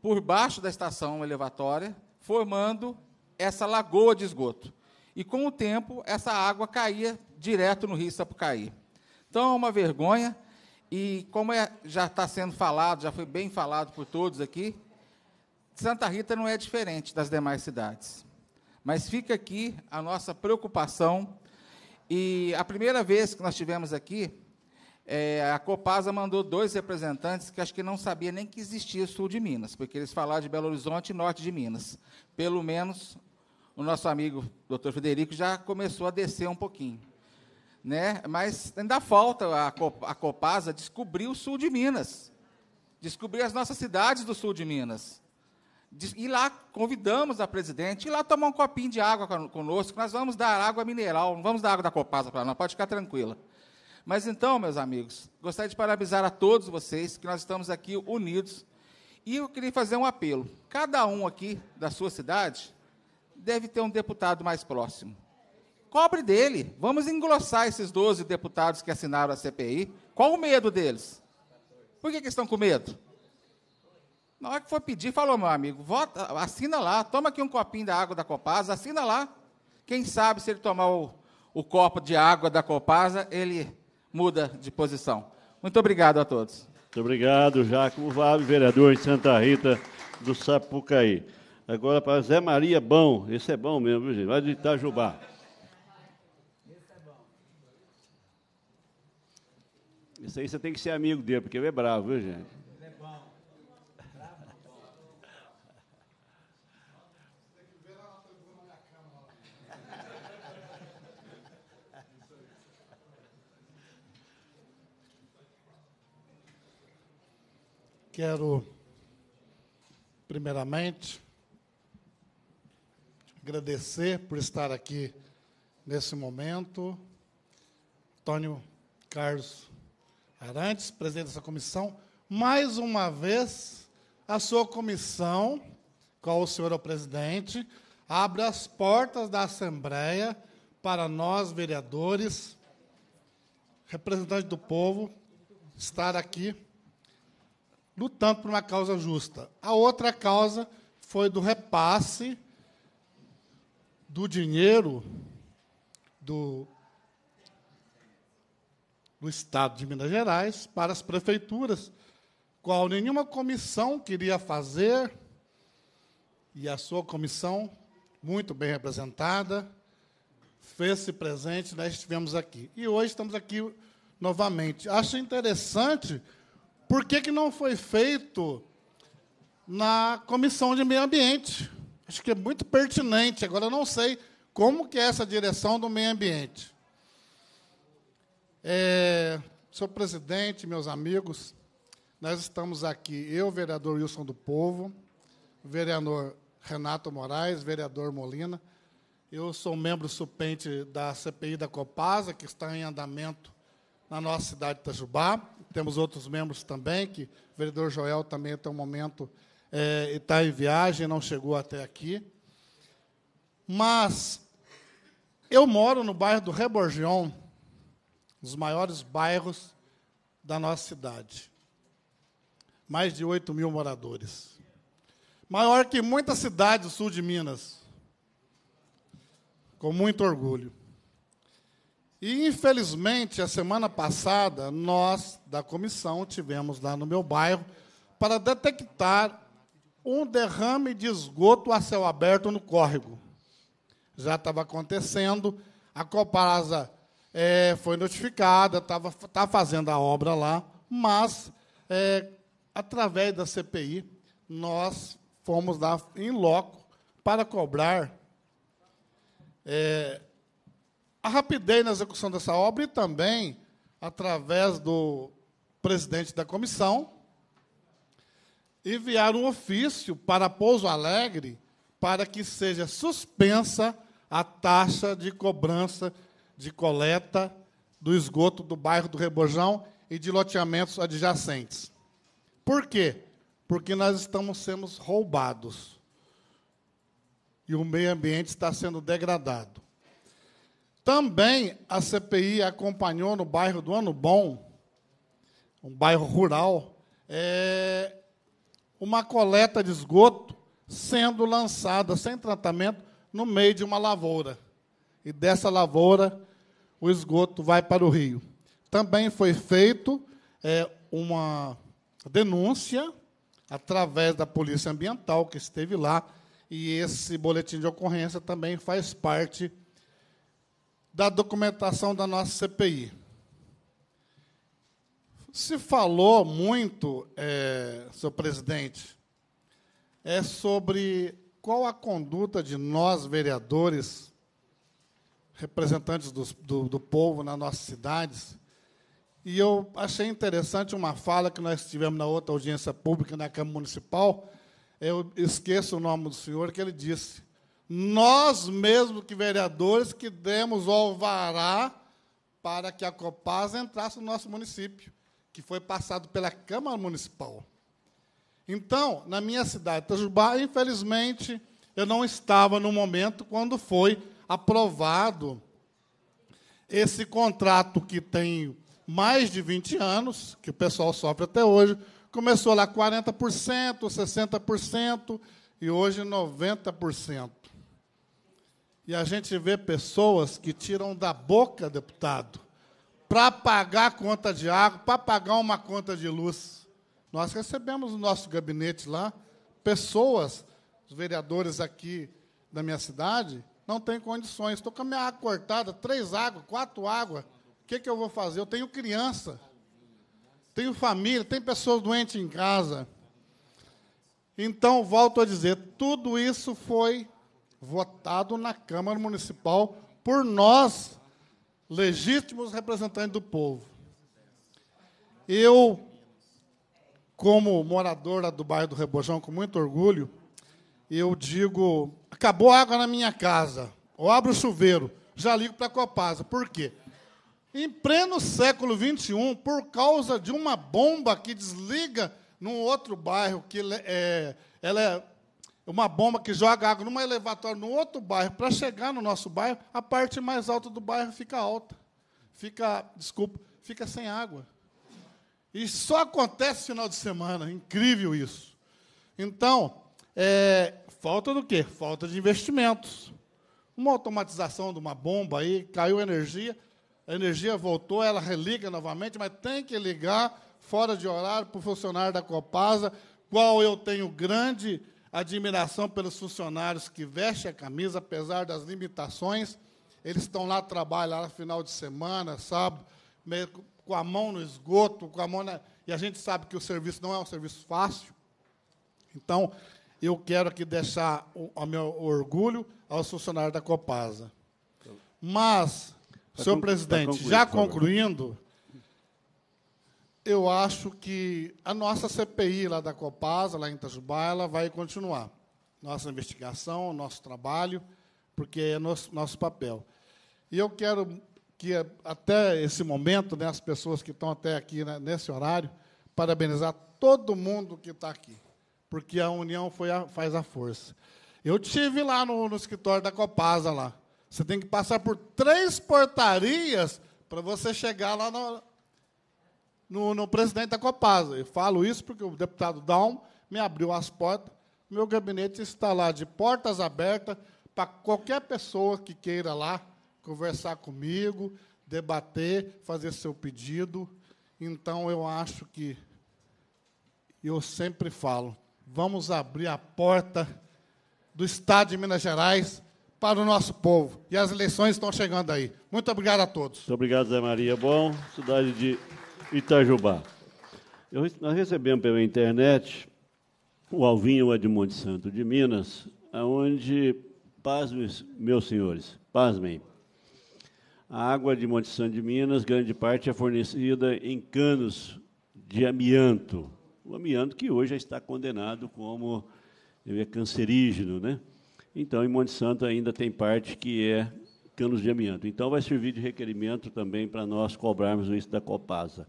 Speaker 25: por baixo da estação elevatória, formando essa lagoa de esgoto. E com o tempo, essa água caía direto no rio Sapucaí. Então, é uma vergonha. E como é, já está sendo falado, já foi bem falado por todos aqui, Santa Rita não é diferente das demais cidades. Mas fica aqui a nossa preocupação e a primeira vez que nós tivemos aqui, é, a Copasa mandou dois representantes que acho que não sabia nem que existia o sul de Minas, porque eles falaram de Belo Horizonte e norte de Minas. Pelo menos o nosso amigo doutor Frederico já começou a descer um pouquinho. Né? Mas ainda falta a, a Copasa descobrir o sul de Minas, descobrir as nossas cidades do sul de Minas. E lá convidamos a presidente, ir lá tomar um copinho de água conosco, nós vamos dar água mineral, não vamos dar água da Copasa para ela, pode ficar tranquila. Mas então, meus amigos, gostaria de parabenizar a todos vocês que nós estamos aqui unidos. E eu queria fazer um apelo. Cada um aqui da sua cidade deve ter um deputado mais próximo. Cobre dele. Vamos engrossar esses 12 deputados que assinaram a CPI. Qual o medo deles? Por que, que estão com medo? Na hora que for pedir, falou, meu amigo, vota, assina lá, toma aqui um copinho da água da Copasa, assina lá. Quem sabe se ele tomar o, o copo de água da Copasa, ele muda de posição. Muito obrigado a todos. Muito obrigado,
Speaker 1: Jacobo Vale, vereador de Santa Rita do Sapucaí. Agora para Zé Maria Bom, esse é bom mesmo, viu, gente? Vai de Itajubá. Esse aí você tem que ser amigo dele, porque ele é bravo, viu, gente?
Speaker 26: Quero, primeiramente, agradecer por estar aqui nesse momento. Antônio Carlos Arantes, presidente dessa comissão, mais uma vez, a sua comissão, qual o senhor é o presidente, abre as portas da Assembleia para nós, vereadores, representantes do povo, estar aqui lutando por uma causa justa. A outra causa foi do repasse do dinheiro do, do Estado de Minas Gerais para as prefeituras, qual nenhuma comissão queria fazer, e a sua comissão, muito bem representada, fez-se presente, nós estivemos aqui. E hoje estamos aqui novamente. Acho interessante por que, que não foi feito na Comissão de Meio Ambiente? Acho que é muito pertinente. Agora, eu não sei como que é essa direção do meio ambiente. É, senhor presidente, meus amigos, nós estamos aqui, eu, vereador Wilson do Povo, vereador Renato Moraes, vereador Molina, eu sou membro suplente da CPI da Copasa, que está em andamento na nossa cidade de Itajubá. Temos outros membros também, que o vereador Joel também até o momento é, está em viagem, não chegou até aqui. Mas eu moro no bairro do Reborgeon, um dos maiores bairros da nossa cidade. Mais de 8 mil moradores. Maior que muitas cidades do sul de Minas. Com muito orgulho. E, infelizmente, a semana passada, nós, da comissão, tivemos lá no meu bairro para detectar um derrame de esgoto a céu aberto no córrego. Já estava acontecendo, a Copasa é, foi notificada, estava tá fazendo a obra lá, mas, é, através da CPI, nós fomos lá em loco para cobrar é, a rapidez na execução dessa obra e também através do presidente da comissão, enviar um ofício para Pouso Alegre para que seja suspensa a taxa de cobrança de coleta do esgoto do bairro do Rebojão e de loteamentos adjacentes. Por quê? Porque nós estamos sendo roubados. E o meio ambiente está sendo degradado. Também a CPI acompanhou no bairro do Ano Bom, um bairro rural, é, uma coleta de esgoto sendo lançada sem tratamento no meio de uma lavoura. E dessa lavoura, o esgoto vai para o rio. Também foi feito é, uma denúncia através da Polícia Ambiental, que esteve lá, e esse boletim de ocorrência também faz parte da documentação da nossa CPI. Se falou muito, é, senhor presidente, é sobre qual a conduta de nós, vereadores, representantes do, do, do povo nas nossas cidades, e eu achei interessante uma fala que nós tivemos na outra audiência pública na Câmara Municipal. Eu esqueço o nome do senhor, que ele disse nós mesmos que vereadores que demos o alvará para que a Copaz entrasse no nosso município, que foi passado pela Câmara Municipal. Então, na minha cidade, Itajubá, infelizmente, eu não estava no momento quando foi aprovado esse contrato que tem mais de 20 anos, que o pessoal sofre até hoje. Começou lá 40%, 60% e hoje 90%. E a gente vê pessoas que tiram da boca, deputado, para pagar a conta de água, para pagar uma conta de luz. Nós recebemos no nosso gabinete lá pessoas, os vereadores aqui da minha cidade, não têm condições. Estou com a minha água cortada, três águas, quatro águas. O que, que eu vou fazer? Eu tenho criança, tenho família, tem pessoas doentes em casa. Então, volto a dizer, tudo isso foi votado na Câmara Municipal por nós, legítimos representantes do povo. Eu, como moradora do bairro do Rebojão, com muito orgulho, eu digo: acabou a água na minha casa, Eu abro o chuveiro, já ligo para a Copasa. Por quê? Em pleno século XXI, por causa de uma bomba que desliga num outro bairro, que é, ela é uma bomba que joga água numa elevatória no outro bairro para chegar no nosso bairro, a parte mais alta do bairro fica alta. Fica, desculpa, fica sem água. E só acontece final de semana, incrível isso. Então, é, falta do quê? Falta de investimentos. Uma automatização de uma bomba aí, caiu a energia, a energia voltou, ela religa novamente, mas tem que ligar fora de horário para o funcionário da Copasa, qual eu tenho grande admiração pelos funcionários que vestem a camisa, apesar das limitações. Eles estão lá, trabalham lá final de semana, sábado, meio com a mão no esgoto, com a mão na... E a gente sabe que o serviço não é um serviço fácil. Então, eu quero aqui deixar o, o meu orgulho aos funcionários da Copasa. Então, Mas, senhor presidente, já concluindo, eu acho que a nossa CPI lá da Copasa, lá em Itajubá, ela vai continuar. Nossa investigação, nosso trabalho, porque é nosso, nosso papel. E eu quero que, até esse momento, né, as pessoas que estão até aqui né, nesse horário, parabenizar todo mundo que está aqui, porque a união a, faz a força. Eu tive lá no, no escritório da Copasa lá. Você tem que passar por três portarias para você chegar lá na, no, no presidente da Copasa. Eu falo isso porque o deputado Dalmo me abriu as portas. Meu gabinete está lá de portas abertas para qualquer pessoa que queira lá conversar comigo, debater, fazer seu pedido. Então, eu acho que, eu sempre falo, vamos abrir a porta do Estado de Minas Gerais para o nosso povo. E as eleições estão chegando aí.
Speaker 1: Muito obrigado a todos. Muito obrigado, Zé Maria. Bom, cidade de Itajubá. Eu, nós recebemos pela internet o Alvinho Edmundo Santo de Minas, onde, pasmem, meus senhores, pasmem, a água de Monte Santo de Minas, grande parte é fornecida em canos de amianto. O amianto que hoje já está condenado como é cancerígeno, né? Então, em Monte Santo ainda tem parte que é canos de amianto. Então, vai servir de requerimento também para nós cobrarmos isso da Copasa.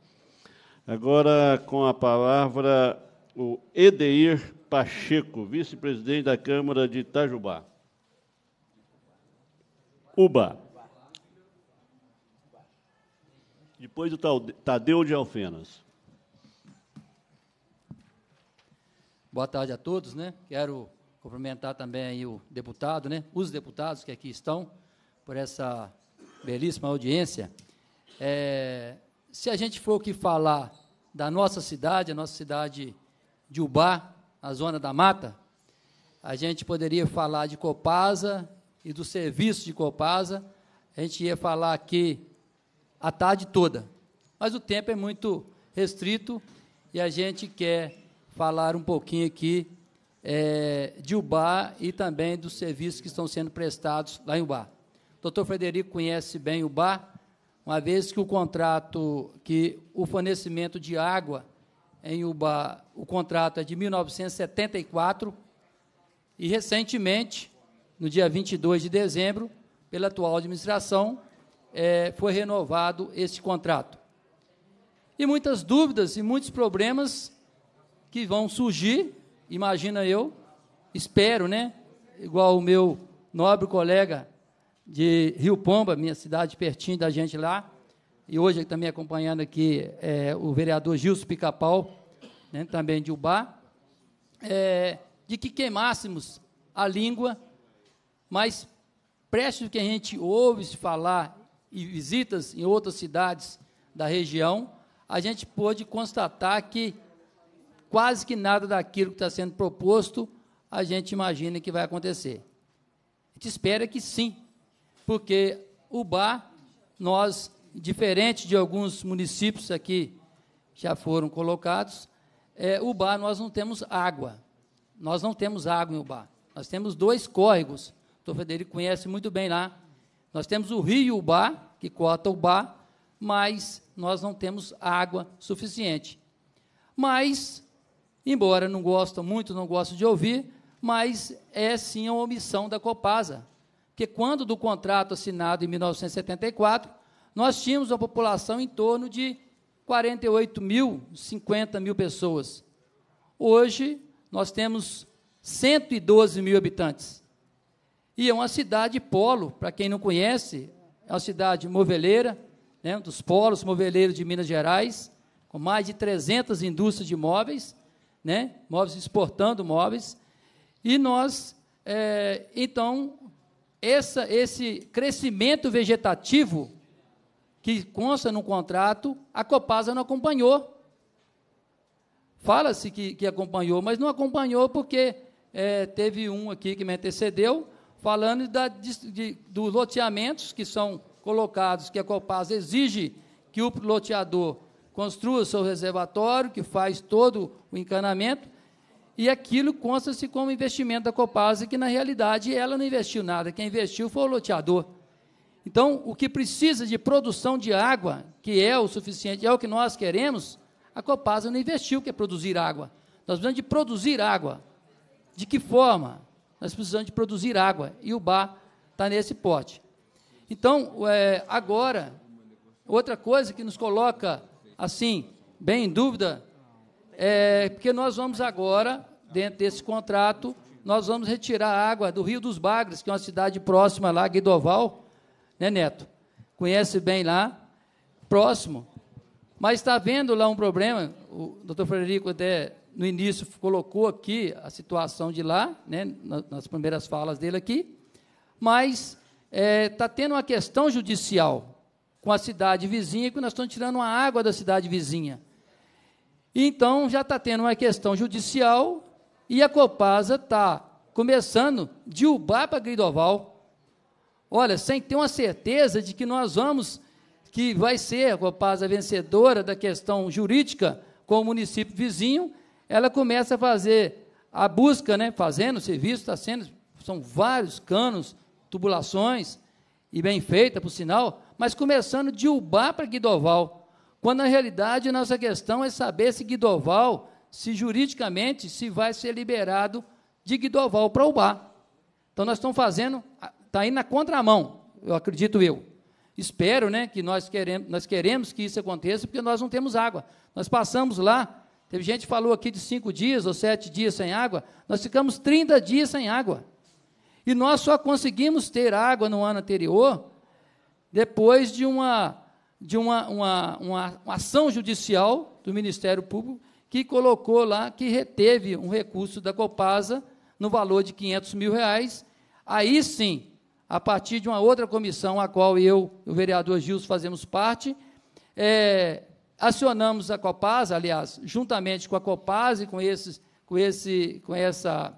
Speaker 1: Agora, com a palavra, o Edeir Pacheco, vice-presidente da Câmara de Itajubá. Uba. Depois o Tadeu de Alfenas.
Speaker 27: Boa tarde a todos, né? Quero cumprimentar também o deputado, né? Os deputados que aqui estão, por essa belíssima audiência. É, se a gente for que falar da nossa cidade, a nossa cidade de Ubá, a zona da mata, a gente poderia falar de Copasa e do serviço de Copasa. A gente ia falar aqui a tarde toda, mas o tempo é muito restrito e a gente quer falar um pouquinho aqui é, de Ubá e também dos serviços que estão sendo prestados lá em Ubá doutor Frederico conhece bem o bar, uma vez que o contrato, que o fornecimento de água em Uba, o contrato é de 1974, e recentemente, no dia 22 de dezembro, pela atual administração, é, foi renovado esse contrato. E muitas dúvidas e muitos problemas que vão surgir, imagina eu, espero, né? Igual o meu nobre colega de Rio Pomba, minha cidade pertinho da gente lá, e hoje também tá acompanhando aqui é, o vereador Gilson Picapau, né, também de Ubá, é, de que queimássemos a língua, mas preste que a gente ouve se falar e visitas em outras cidades da região, a gente pôde constatar que quase que nada daquilo que está sendo proposto a gente imagina que vai acontecer. A gente espera que sim, porque o bar, nós, diferente de alguns municípios aqui já foram colocados, é, bar nós não temos água. Nós não temos água em Ubar. Nós temos dois córregos. O doutor Federico conhece muito bem lá. Nós temos o rio Ubar, que corta Ubar, mas nós não temos água suficiente. Mas, embora não gosto muito, não gosto de ouvir, mas é sim a omissão da Copasa que quando do contrato assinado em 1974, nós tínhamos uma população em torno de 48 mil, 50 mil pessoas. Hoje, nós temos 112 mil habitantes. E é uma cidade polo, para quem não conhece, é uma cidade moveleira, né, um dos polos moveleiros de Minas Gerais, com mais de 300 indústrias de móveis, né, móveis exportando móveis. E nós, é, então, essa, esse crescimento vegetativo que consta no contrato, a Copasa não acompanhou. Fala-se que, que, acompanhou, mas não acompanhou porque é, teve um aqui que me antecedeu, falando da, de, dos loteamentos que são colocados, que a Copasa exige que o loteador construa seu reservatório, que faz todo o encanamento, e aquilo consta-se como investimento da Copasa, que na realidade ela não investiu nada, quem investiu foi o loteador. Então, o que precisa de produção de água, que é o suficiente, é o que nós queremos, a Copasa não investiu, que é produzir água. Nós precisamos de produzir água. De que forma? Nós precisamos de produzir água, e o bar está nesse pote. Então, é, agora, outra coisa que nos coloca, assim, bem em dúvida, é, porque nós vamos agora, dentro desse contrato, nós vamos retirar água do Rio dos Bagres, que é uma cidade próxima lá, Guidoval, né, Neto? Conhece bem lá, próximo. Mas está vendo lá um problema, o doutor Frederico até no início colocou aqui a situação de lá, né, nas primeiras falas dele aqui, mas está é, tá tendo uma questão judicial com a cidade vizinha, que nós estamos tirando a água da cidade vizinha. Então já está tendo uma questão judicial e a Copasa está começando de Ubá para Gridoval. Olha, sem ter uma certeza de que nós vamos, que vai ser a Copasa vencedora da questão jurídica com o município vizinho, ela começa a fazer a busca, né, fazendo o serviço, está sendo, são vários canos, tubulações, e bem feita, por sinal, mas começando de Ubá para Guidoval. Quando na realidade nossa questão é saber se Guidoval, se juridicamente, se vai ser liberado de Guidoval para o bar. Então nós estamos fazendo, está indo na contramão, eu acredito eu. Espero, né, que nós queremos, nós queremos que isso aconteça, porque nós não temos água. Nós passamos lá, teve gente que falou aqui de cinco dias ou sete dias sem água, nós ficamos 30 dias sem água. E nós só conseguimos ter água no ano anterior, depois de uma de uma, uma, uma, uma ação judicial do Ministério Público que colocou lá, que reteve um recurso da Copasa no valor de 500 mil reais. Aí sim, a partir de uma outra comissão, a qual eu e o vereador Gilson fazemos parte, é, acionamos a Copasa, aliás, juntamente com a Copasa e com, esses, com, esse, com essa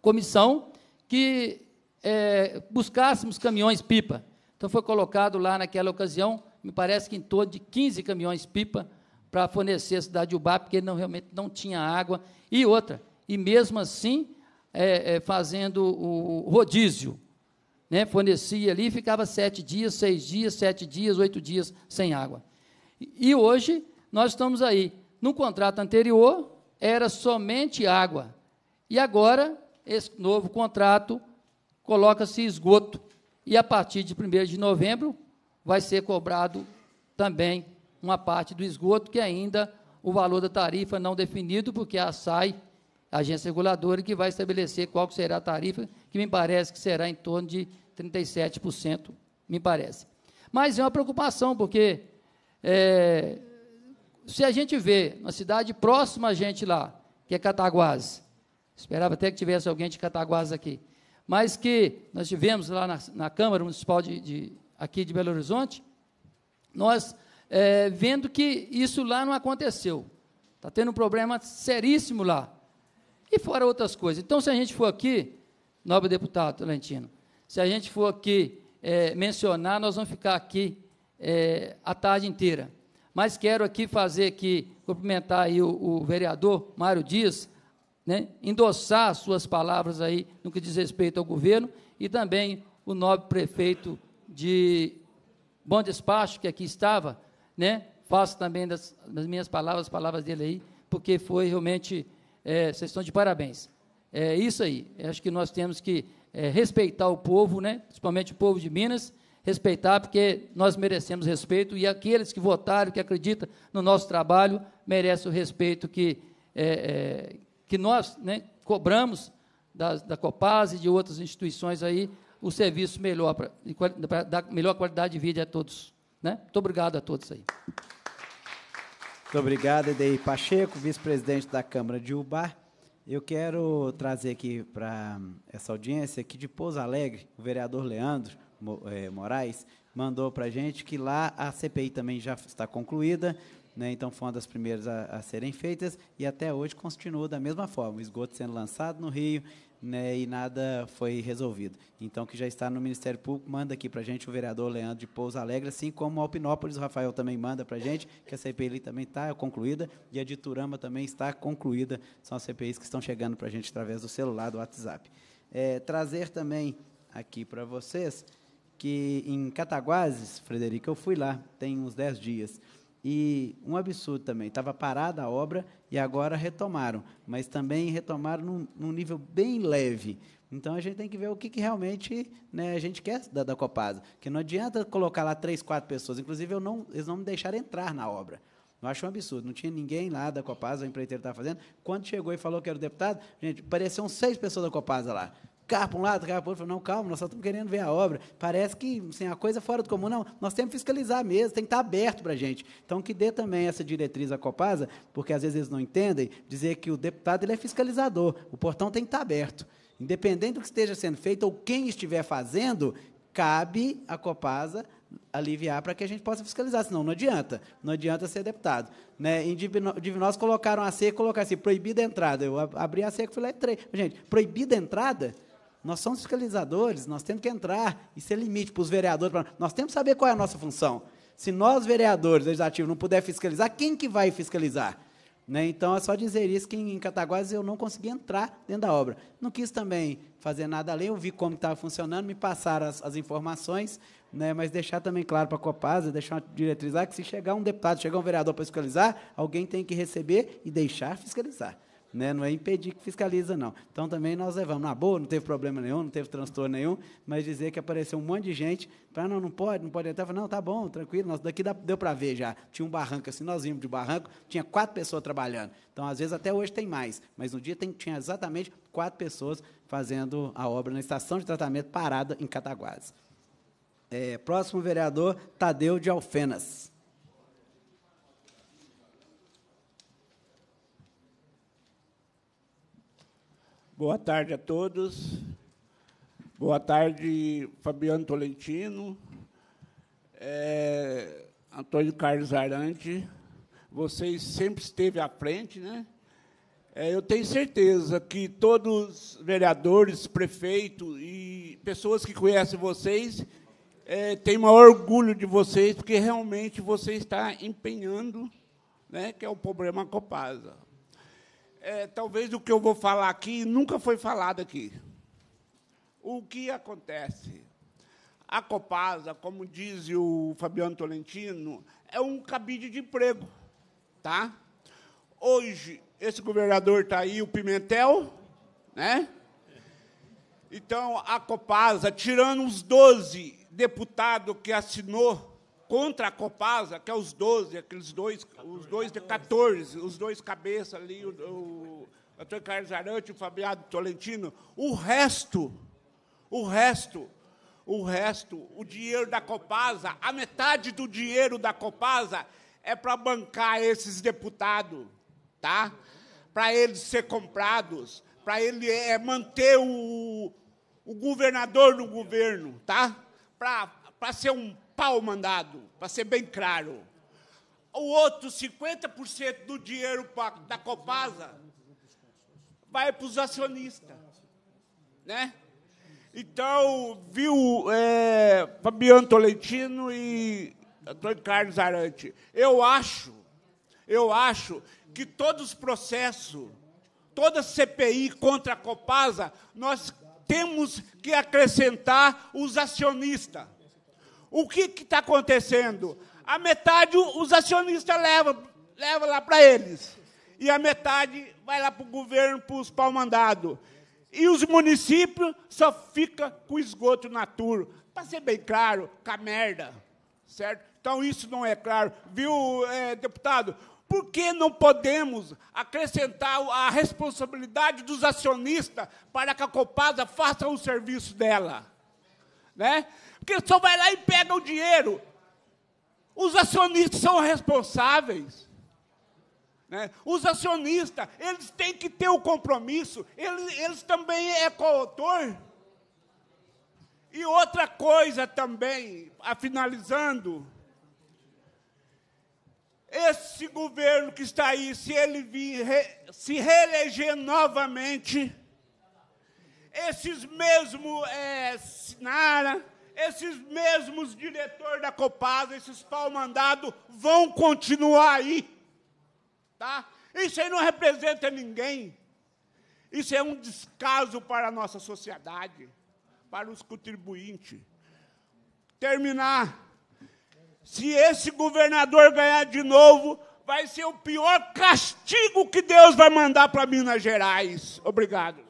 Speaker 27: comissão, que é, buscássemos caminhões pipa. Então foi colocado lá naquela ocasião me parece que em torno de 15 caminhões pipa para fornecer a cidade de Ubá, porque ele não, realmente não tinha água. E outra, e mesmo assim, é, é, fazendo o rodízio. Né, fornecia ali, ficava sete dias, seis dias, sete dias, oito dias sem água. E, e hoje nós estamos aí. No contrato anterior era somente água. E agora, esse novo contrato coloca-se esgoto. E a partir de 1 de novembro, vai ser cobrado também uma parte do esgoto, que ainda o valor da tarifa não definido, porque a SAI, a agência reguladora, que vai estabelecer qual será a tarifa, que me parece que será em torno de 37%, me parece. Mas é uma preocupação, porque é, se a gente vê uma cidade próxima a gente lá, que é Cataguases, esperava até que tivesse alguém de Cataguases aqui, mas que nós tivemos lá na, na Câmara Municipal de, de aqui de Belo Horizonte, nós é, vendo que isso lá não aconteceu. Está tendo um problema seríssimo lá. E fora outras coisas. Então, se a gente for aqui, nobre deputado Tolentino, se a gente for aqui é, mencionar, nós vamos ficar aqui é, a tarde inteira. Mas quero aqui fazer aqui, cumprimentar aí o, o vereador Mário Dias, né, endossar suas palavras aí no que diz respeito ao governo e também o nobre prefeito de Bom Despacho, que aqui estava, né? faço também das, das minhas palavras, as palavras dele aí, porque foi realmente, é, vocês estão de parabéns. É isso aí, acho que nós temos que é, respeitar o povo, né? principalmente o povo de Minas, respeitar, porque nós merecemos respeito, e aqueles que votaram, que acreditam no nosso trabalho, merecem o respeito que, é, é, que nós né, cobramos da, da Copaz e de outras instituições aí, o serviço melhor, para dar melhor qualidade de vida a todos. Né? Muito obrigado a
Speaker 2: todos aí. Muito obrigado, Edei Pacheco, vice-presidente da Câmara de Ubá. Eu quero trazer aqui para essa audiência que de Pouso Alegre, o vereador Leandro é, Moraes mandou para a gente que lá a CPI também já está concluída, né, então foi uma das primeiras a, a serem feitas e até hoje continua da mesma forma, o esgoto sendo lançado no Rio né, e nada foi resolvido. Então, que já está no Ministério Público, manda aqui para a gente o vereador Leandro de Pouso Alegre, assim como o Alpinópolis, o Rafael também manda para a gente, que a CPI também está concluída, e a de Turama também está concluída. São as CPIs que estão chegando para a gente através do celular, do WhatsApp. É, trazer também aqui para vocês que em Cataguases, Frederico, eu fui lá, tem uns 10 dias, e um absurdo também, estava parada a obra e agora retomaram, mas também retomaram num, num, nível bem leve. Então a gente tem que ver o que, que realmente né, a gente quer da, da Copasa, que não adianta colocar lá três, quatro pessoas. Inclusive eu não, eles não me deixaram entrar na obra. Eu acho um absurdo. Não tinha ninguém lá da Copasa, o empreiteiro estava fazendo. Quando chegou e falou que era o deputado, gente, pareciam seis pessoas da Copasa lá carro para um lado, carro para o outro. não, calma, nós só estamos querendo ver a obra. Parece que assim, a coisa fora do comum. Não, nós temos que fiscalizar mesmo, tem que estar aberto para a gente. Então, que dê também essa diretriz à Copasa, porque às vezes eles não entendem, dizer que o deputado ele é fiscalizador, o portão tem que estar aberto. Independente do que esteja sendo feito ou quem estiver fazendo, cabe à Copasa aliviar para que a gente possa fiscalizar, senão não adianta, não adianta ser deputado. Né? Em Divinós colocaram a seca, colocaram assim, proibida a entrada, eu abri a seca e fui lá e entrei. Gente, proibida a entrada? Nós somos fiscalizadores, nós temos que entrar. Isso é limite para os vereadores. Pra... Nós temos que saber qual é a nossa função. Se nós, vereadores legislativos, não puder fiscalizar, quem que vai fiscalizar? Né? Então, é só dizer isso que em Cataguases eu não consegui entrar dentro da obra. Não quis também fazer nada além, eu vi como estava funcionando, me passaram as, as informações, né? mas deixar também claro para a Copasa, deixar diretrizar que se chegar um deputado, chegar um vereador para fiscalizar, alguém tem que receber e deixar fiscalizar. Né? Não é impedir que fiscaliza, não. Então também nós levamos. Na boa, não teve problema nenhum, não teve transtorno nenhum, mas dizer que apareceu um monte de gente, para não, não pode, não pode até falar, não, tá bom, tranquilo, nós, daqui deu para ver já. Tinha um barranco assim, nós vimos de barranco, tinha quatro pessoas trabalhando. Então, às vezes, até hoje tem mais, mas no dia tem, tinha exatamente quatro pessoas fazendo a obra na estação de tratamento parada em Cataguases. É, próximo vereador, Tadeu de Alfenas.
Speaker 28: Boa tarde a todos. Boa tarde, Fabiano Tolentino, é, Antônio Carlos Arante. Vocês sempre esteve à frente, né? É, eu tenho certeza que todos vereadores, prefeito e pessoas que conhecem vocês é, têm maior orgulho de vocês, porque realmente você está empenhando, né, que é o problema Copasa é, talvez o que eu vou falar aqui nunca foi falado aqui. O que acontece? A Copasa, como diz o Fabiano Tolentino, é um cabide de emprego. Tá? Hoje, esse governador está aí, o Pimentel, né? Então, a Copasa, tirando os 12 deputados que assinou contra a Copasa, que é os 12, aqueles dois, 14, os dois de 14, os dois cabeças ali, o, o Antônio Carlos Arante, o Fabiano Tolentino, o resto, o resto, o resto, o dinheiro da Copasa, a metade do dinheiro da Copasa é para bancar esses deputados, tá? Para eles ser comprados, para ele é manter o, o governador no governo, tá? Para ser um pau mandado, para ser bem claro. O outro 50% do dinheiro da Copasa vai para os acionistas. Né? Então, viu é, Fabiano Tolentino e Antônio Carlos Arante, eu acho, eu acho que todos os processos, toda CPI contra a Copasa, nós temos que acrescentar os acionistas. O que está acontecendo? A metade os acionistas levam, lá para eles. E a metade vai lá para o governo, para os pau-mandados. E os municípios só ficam com esgoto naturo. Para ser bem claro, com a merda. Certo? Então, isso não é claro. Viu, é, deputado? Por que não podemos acrescentar a responsabilidade dos acionistas para que a Copasa faça o serviço dela? Né? Porque só vai lá e pega o dinheiro. Os acionistas são responsáveis. Né? Os acionistas, eles têm que ter o compromisso, eles, eles também é coautor. E outra coisa também, finalizando, esse governo que está aí, se ele vir re, se reeleger novamente, esses mesmos é, eh, Sinara, esses mesmos diretores da Copasa, esses pau mandado, vão continuar aí. Tá? Isso aí não representa ninguém. Isso é um descaso para a nossa sociedade, para os contribuintes. Terminar. Se esse governador ganhar de novo, vai ser o pior castigo que Deus vai mandar para Minas Gerais. Obrigado.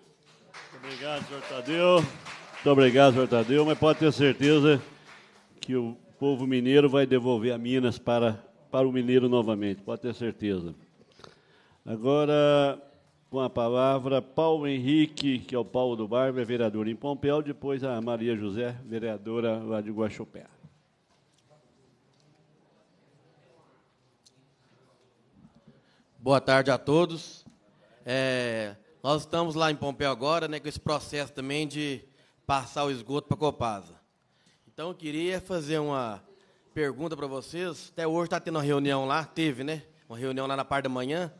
Speaker 1: Obrigado, senhor Tadeu. Muito obrigado, senhor Tadeu, mas pode ter certeza que o povo mineiro vai devolver a Minas para, para o mineiro novamente, pode ter certeza. Agora, com a palavra, Paulo Henrique, que é o Paulo do Barba, é vereador em Pompeu, depois a Maria José, vereadora lá de Guaxupé. Boa tarde a todos.
Speaker 29: É, nós estamos lá em Pompeu agora, né, com esse processo também de passar o esgoto para Copasa. Então, eu queria fazer uma pergunta para vocês. Até hoje está tendo uma reunião lá, teve, né? Uma reunião lá na parte da manhã,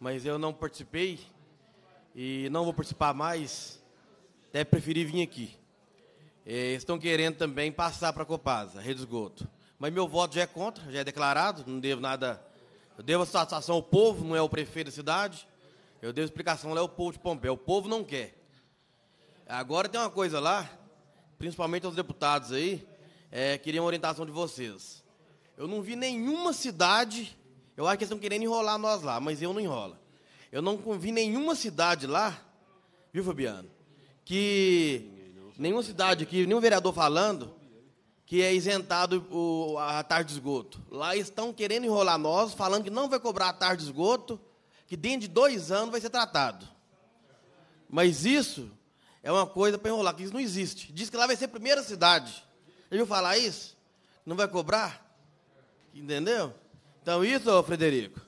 Speaker 29: mas eu não participei e não vou participar mais. Até preferi vir aqui. É, estão querendo também passar para a Copasa, rede de esgoto. Mas meu voto já é contra, já é declarado, não devo nada. Eu devo a satisfação ao povo, não é o prefeito da cidade. Eu devo explicação lá é o povo de Pompeu. O povo não quer. Agora tem uma coisa lá, principalmente aos deputados aí, é, queria uma orientação de vocês. Eu não vi nenhuma cidade, eu acho que eles estão querendo enrolar nós lá, mas eu não enrola. Eu não vi nenhuma cidade lá, viu, Fabiano? Que nenhuma cidade aqui, nenhum vereador falando que é isentado o, a tarde de esgoto. Lá estão querendo enrolar nós, falando que não vai cobrar a tarde de esgoto, que dentro de dois anos vai ser tratado. Mas isso é uma coisa para enrolar, que isso não existe. Diz que lá vai ser a primeira cidade. Já viu falar isso? Não vai cobrar? Entendeu? Então, isso, Frederico,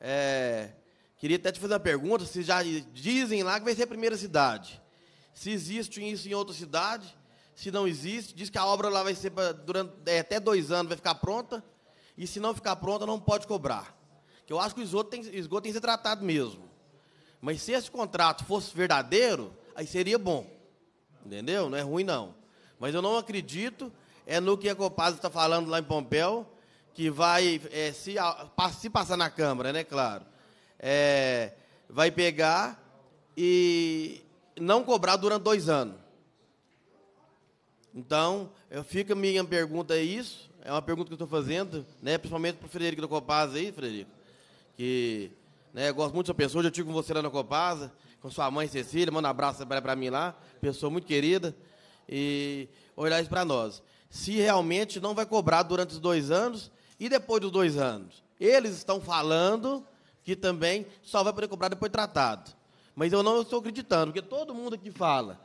Speaker 29: é, queria até te fazer uma pergunta, se já dizem lá que vai ser a primeira cidade. Se existe isso em outra cidade, se não existe, diz que a obra lá vai ser pra, durante é, até dois anos, vai ficar pronta, e se não ficar pronta, não pode cobrar. Que eu acho que o esgoto tem, esgoto tem que ser tratado mesmo. Mas se esse contrato fosse verdadeiro, aí seria bom. Entendeu? Não é ruim, não. Mas eu não acredito é no que a Copasa está falando lá em Pompeu, que vai, é, se, se passar na Câmara, né, claro, é, vai pegar e não cobrar durante dois anos. Então, eu, fica a minha pergunta é isso, é uma pergunta que eu estou fazendo, né, principalmente para o Frederico da Copasa aí, Frederico, que né, gosto muito da pessoa, já estive com você lá na Copasa, com sua mãe Cecília, manda um abraço para mim lá, pessoa muito querida, e olhar isso para nós. Se realmente não vai cobrar durante os dois anos e depois dos dois anos. Eles estão falando que também só vai poder cobrar depois tratado. Mas eu não estou acreditando, porque todo mundo aqui fala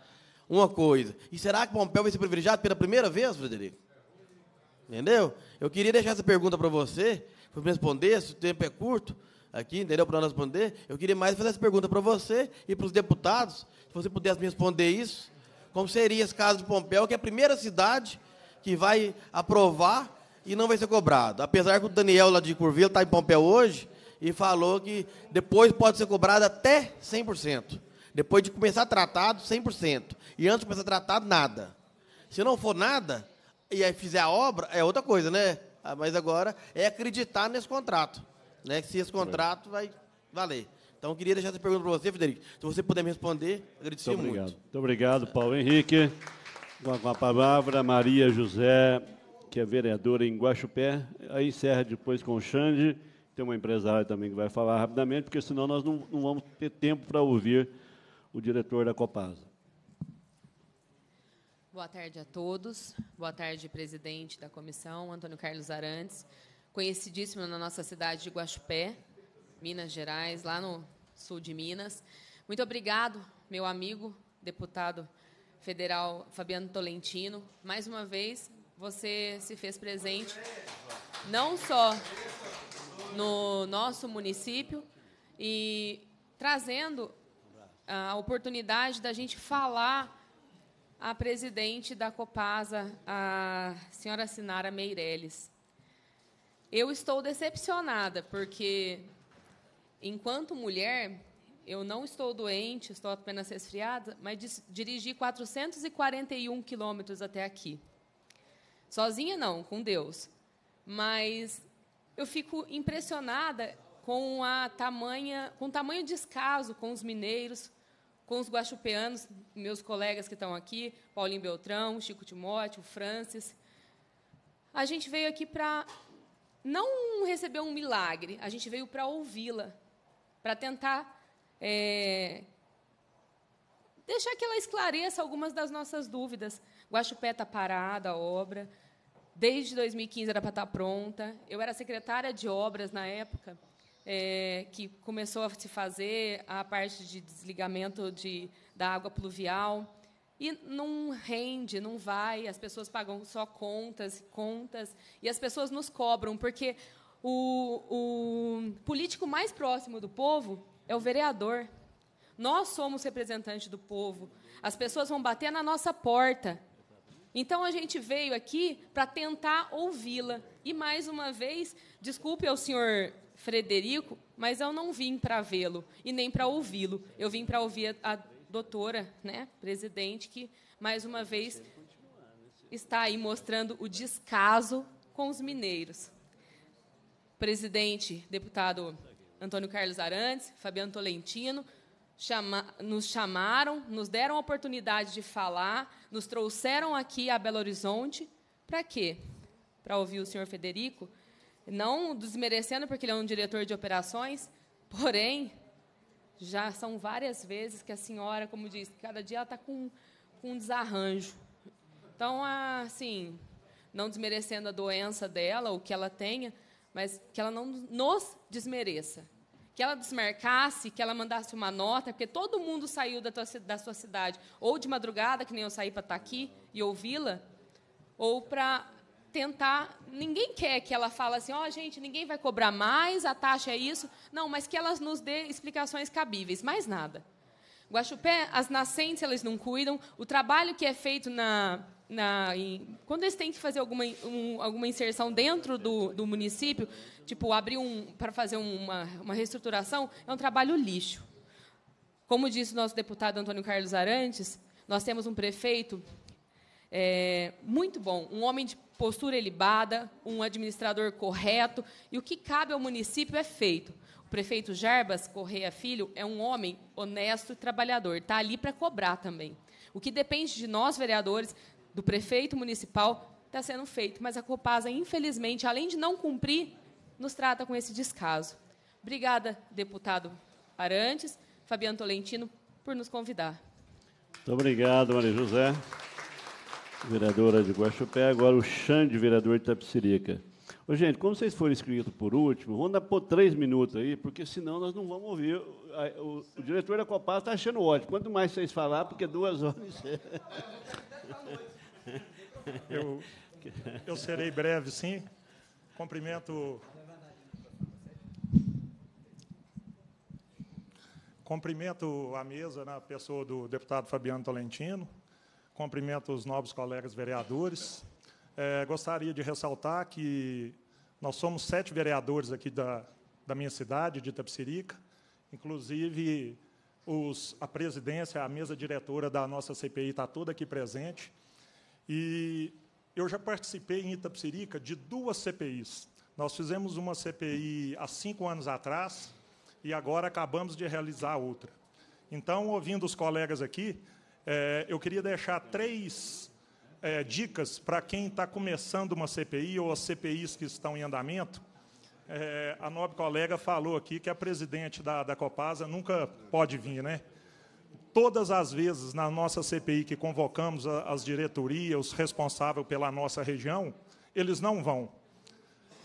Speaker 29: uma coisa. E será que Pompeu vai ser privilegiado pela primeira vez, Frederico? Entendeu? Eu queria deixar essa pergunta para você, para me responder, se o tempo é curto aqui, entendeu? Para nós responder. Eu queria mais fazer essa pergunta para você e para os deputados, se você pudesse me responder isso. Como seria esse caso de Pompeu, que é a primeira cidade que vai aprovar e não vai ser cobrado. Apesar que o Daniel lá de Curvelo está em Pompeu hoje e falou que depois pode ser cobrado até 100%. Depois de começar tratado, 100%. E antes de começar tratado, nada. Se não for nada, e aí fizer a obra, é outra coisa, né? Ah, mas agora é acreditar nesse contrato né? Se esse contrato vai valer. Então, eu queria deixar essa pergunta para você, Frederico. Se você puder me responder, agradeço muito. Obrigado. Muito.
Speaker 1: muito obrigado, Paulo Henrique. Com a palavra, Maria José, que é vereadora em Guaxupé. Aí encerra depois com o Xande. Tem uma empresária também que vai falar rapidamente, porque senão nós não, não vamos ter tempo para ouvir o diretor da Copasa.
Speaker 30: Boa tarde a todos. Boa tarde, presidente da comissão, Antônio Carlos Arantes conhecidíssimo na nossa cidade de Guaxupé, Minas Gerais, lá no sul de Minas. Muito obrigado, meu amigo, deputado federal Fabiano Tolentino. Mais uma vez, você se fez presente não só no nosso município e trazendo ah, a oportunidade da gente falar à presidente da Copasa, a senhora Sinara Meirelles. Eu estou decepcionada, porque enquanto mulher, eu não estou doente, estou apenas resfriada, mas dirigi 441 quilômetros até aqui. Sozinha não, com Deus. Mas eu fico impressionada com a tamanha, com o tamanho descaso com os mineiros, com os guaxupeanos, meus colegas que estão aqui, Paulinho Beltrão, Chico Timóteo, Francis. A gente veio aqui para não recebeu um milagre, a gente veio para ouvi-la, para tentar é, deixar que ela esclareça algumas das nossas dúvidas. Guaxupé está parada, a obra. Desde 2015 era para estar tá pronta. Eu era secretária de obras na época, é, que começou a se fazer a parte de desligamento de, da água pluvial e não rende, não vai, as pessoas pagam só contas, contas, e as pessoas nos cobram, porque o, o político mais próximo do povo é o vereador. Nós somos representantes do povo. As pessoas vão bater na nossa porta. Então a gente veio aqui para tentar ouvi-la. E mais uma vez, desculpe ao senhor Frederico, mas eu não vim para vê-lo e nem para ouvi-lo. Eu vim para ouvir a, a doutora, né, presidente, que mais uma vez está aí mostrando o descaso com os mineiros. Presidente, deputado Antônio Carlos Arantes, Fabiano Tolentino, chama, nos chamaram, nos deram a oportunidade de falar, nos trouxeram aqui a Belo Horizonte. Para quê? Para ouvir o senhor Federico, não desmerecendo, porque ele é um diretor de operações, porém, já são várias vezes que a senhora, como disse, cada dia ela está com, com um desarranjo. Então, assim, não desmerecendo a doença dela, o que ela tenha, mas que ela não nos desmereça. Que ela desmarcasse, que ela mandasse uma nota, porque todo mundo saiu da, tua, da sua cidade, ou de madrugada, que nem eu saí para estar tá aqui e ouvi-la, ou para tentar. Ninguém quer que ela fale assim, ó, oh, gente, ninguém vai cobrar mais, a taxa é isso. Não, mas que elas nos dê explicações cabíveis, mais nada. Guaxupé, as nascentes elas não cuidam, o trabalho que é feito na. na em, quando eles têm que fazer alguma, um, alguma inserção dentro do, do município, tipo, abrir um. para fazer uma, uma reestruturação, é um trabalho lixo. Como disse o nosso deputado Antônio Carlos Arantes, nós temos um prefeito é, muito bom, um homem de postura ilibada, um administrador correto, e o que cabe ao município é feito. O prefeito Jarbas Correia Filho é um homem honesto e trabalhador, está ali para cobrar também. O que depende de nós, vereadores, do prefeito municipal, está sendo feito, mas a Copasa, infelizmente, além de não cumprir, nos trata com esse descaso. Obrigada, deputado Arantes, Fabiano Tolentino, por nos convidar.
Speaker 1: Muito obrigado, Maria José vereadora de Guaxupé, agora o Xande, vereador de Tapicirica. Ô, gente, como vocês foram inscritos por último, vamos dar por três minutos aí, porque senão nós não vamos ouvir. O, o, o diretor da Copasa está achando ótimo. Quanto mais vocês falar, porque duas horas. Eu, eu serei
Speaker 31: breve, sim. Cumprimento. Cumprimento a mesa na né, pessoa do deputado Fabiano Tolentino, cumprimento os nobres colegas vereadores. É, gostaria de ressaltar que nós somos sete vereadores aqui da, da minha cidade, de Itapsirica, inclusive os, a presidência, a mesa diretora da nossa CPI está toda aqui presente. E eu já participei em Itapsirica de duas CPIs. Nós fizemos uma CPI há cinco anos atrás e agora acabamos de realizar outra. Então, ouvindo os colegas aqui, é, eu queria deixar três é, dicas para quem está começando uma CPI ou as CPIs que estão em andamento. É, a nobre colega falou aqui que a presidente da, da Copasa nunca pode vir, né? Todas as vezes na nossa CPI que convocamos a, as diretorias, os responsáveis pela nossa região, eles não vão.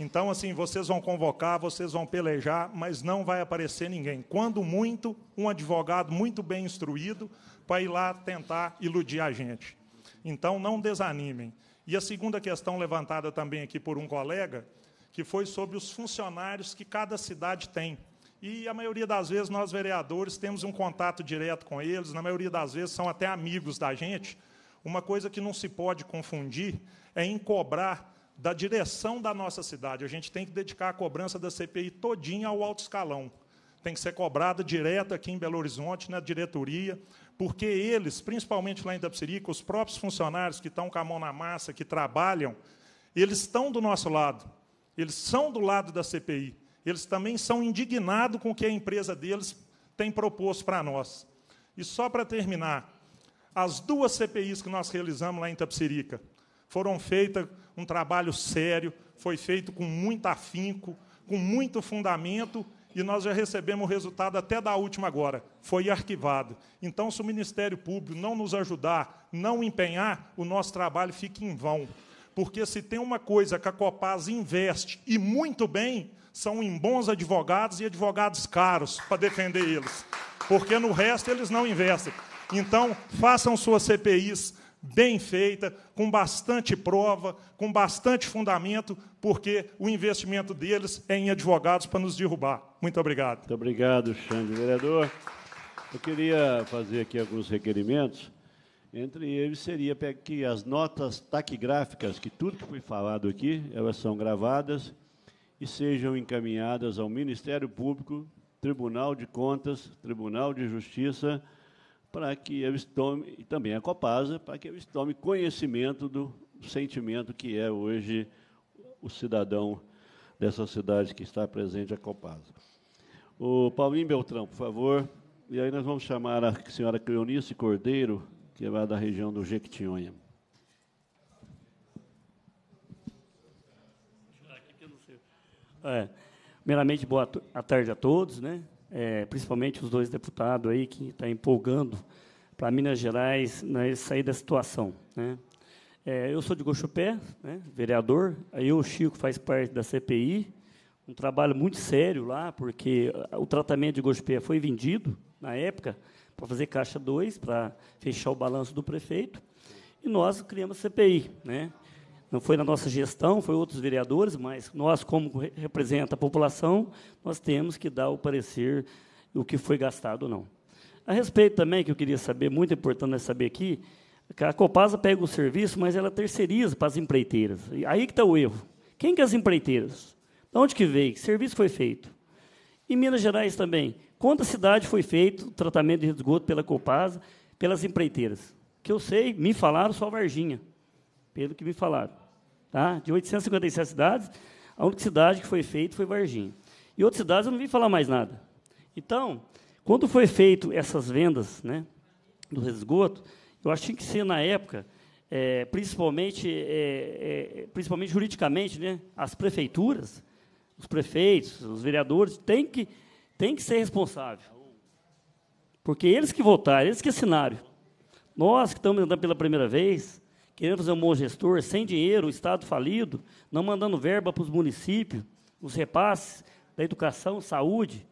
Speaker 31: Então, assim, vocês vão convocar, vocês vão pelejar, mas não vai aparecer ninguém. Quando muito, um advogado muito bem instruído para ir lá tentar iludir a gente. Então, não desanimem. E a segunda questão levantada também aqui por um colega, que foi sobre os funcionários que cada cidade tem. E a maioria das vezes nós vereadores temos um contato direto com eles, na maioria das vezes são até amigos da gente. Uma coisa que não se pode confundir é em cobrar da direção da nossa cidade. A gente tem que dedicar a cobrança da CPI todinha ao alto escalão. Tem que ser cobrada direto aqui em Belo Horizonte, na diretoria, porque eles, principalmente lá em Itapsirica, os próprios funcionários que estão com a mão na massa, que trabalham, eles estão do nosso lado. Eles são do lado da CPI. Eles também são indignados com o que a empresa deles tem proposto para nós. E só para terminar, as duas CPIs que nós realizamos lá em Tapsirica foram feitas um trabalho sério, foi feito com muito afinco, com muito fundamento, e nós já recebemos o resultado até da última agora, foi arquivado. Então, se o Ministério Público não nos ajudar, não empenhar, o nosso trabalho fica em vão. Porque se tem uma coisa que a Copaz investe, e muito bem, são em bons advogados e advogados caros para defender eles. Porque no resto eles não investem. Então, façam suas CPIs, bem feita, com bastante prova, com bastante fundamento, porque o investimento deles é em advogados para nos derrubar. Muito obrigado. Muito obrigado, Xande. Vereador,
Speaker 1: eu queria fazer aqui alguns requerimentos. Entre eles seria que as notas taquigráficas, que tudo que foi falado aqui, elas são gravadas e sejam encaminhadas ao Ministério Público, Tribunal de Contas, Tribunal de Justiça, para que eles tomem, e também a Copasa, para que eles tomem conhecimento do sentimento que é hoje o cidadão dessa cidade que está presente, a Copasa. O Paulinho Beltrão, por favor. E aí nós vamos chamar a senhora Cleonice Cordeiro, que é lá da região do Jequitinhonha.
Speaker 32: É, primeiramente, boa tarde a todos, né? é, principalmente os dois deputados aí que estão tá empolgando para Minas Gerais né, sair da situação. Né? É, eu sou de Gochupé, né, vereador, aí o Chico faz parte da CPI, um trabalho muito sério lá, porque o tratamento de Gochupé foi vendido, na época, para fazer caixa 2, para fechar o balanço do prefeito, e nós criamos a CPI. Né? não foi na nossa gestão, foi outros vereadores, mas nós, como representa a população, nós temos que dar o parecer o que foi gastado ou não. A respeito também, que eu queria saber, muito importante saber aqui, que a Copasa pega o serviço, mas ela terceiriza para as empreiteiras. E aí que está o erro. Quem que é as empreiteiras? De onde que veio? Que serviço foi feito? Em Minas Gerais também, quanta cidade foi feito o tratamento de esgoto pela Copasa, pelas empreiteiras? Que eu sei, me falaram só Varginha, pelo que me falaram. Tá? De 857 cidades, a única cidade que foi feita foi Varginha. E outras cidades eu não vi falar mais nada. Então, quando foi feito essas vendas né, do esgoto, eu acho que tinha que ser, na época, é, principalmente, é, é, principalmente juridicamente, né, as prefeituras, os prefeitos, os vereadores, têm que, têm que ser responsáveis. Porque eles que votaram, eles que assinaram. Nós que estamos andando pela primeira vez, Queremos é um bom gestor, sem dinheiro, o Estado falido, não mandando verba para os municípios, os repasses da educação, saúde.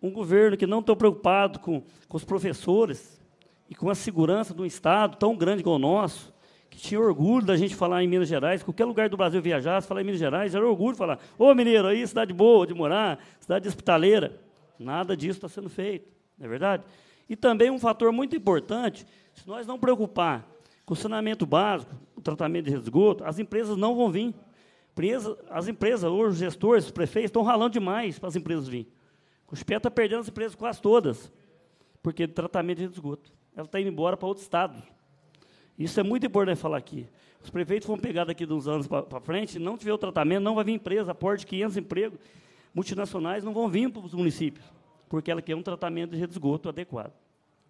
Speaker 32: Um governo que não está preocupado com, com os professores e com a segurança de um Estado tão grande como o nosso, que tinha orgulho da gente falar em Minas Gerais, qualquer lugar do Brasil viajasse, falar em Minas Gerais, era orgulho de falar, ô mineiro, aí, cidade boa de morar, cidade hospitaleira. Nada disso está sendo feito, não é verdade? E também um fator muito importante, se nós não preocupar com saneamento básico, tratamento de esgoto, as empresas não vão vir. As empresas, hoje, os gestores, os prefeitos, estão ralando demais para as empresas virem. O CHPE está perdendo as empresas quase todas, porque de tratamento de esgoto. Ela está indo embora para outro estado. Isso é muito importante falar aqui. Os prefeitos vão pegar daqui dos anos para frente, não tiver o tratamento, não vai vir empresa, aporte 500 empregos, multinacionais não vão vir para os municípios, porque ela quer um tratamento de esgoto adequado.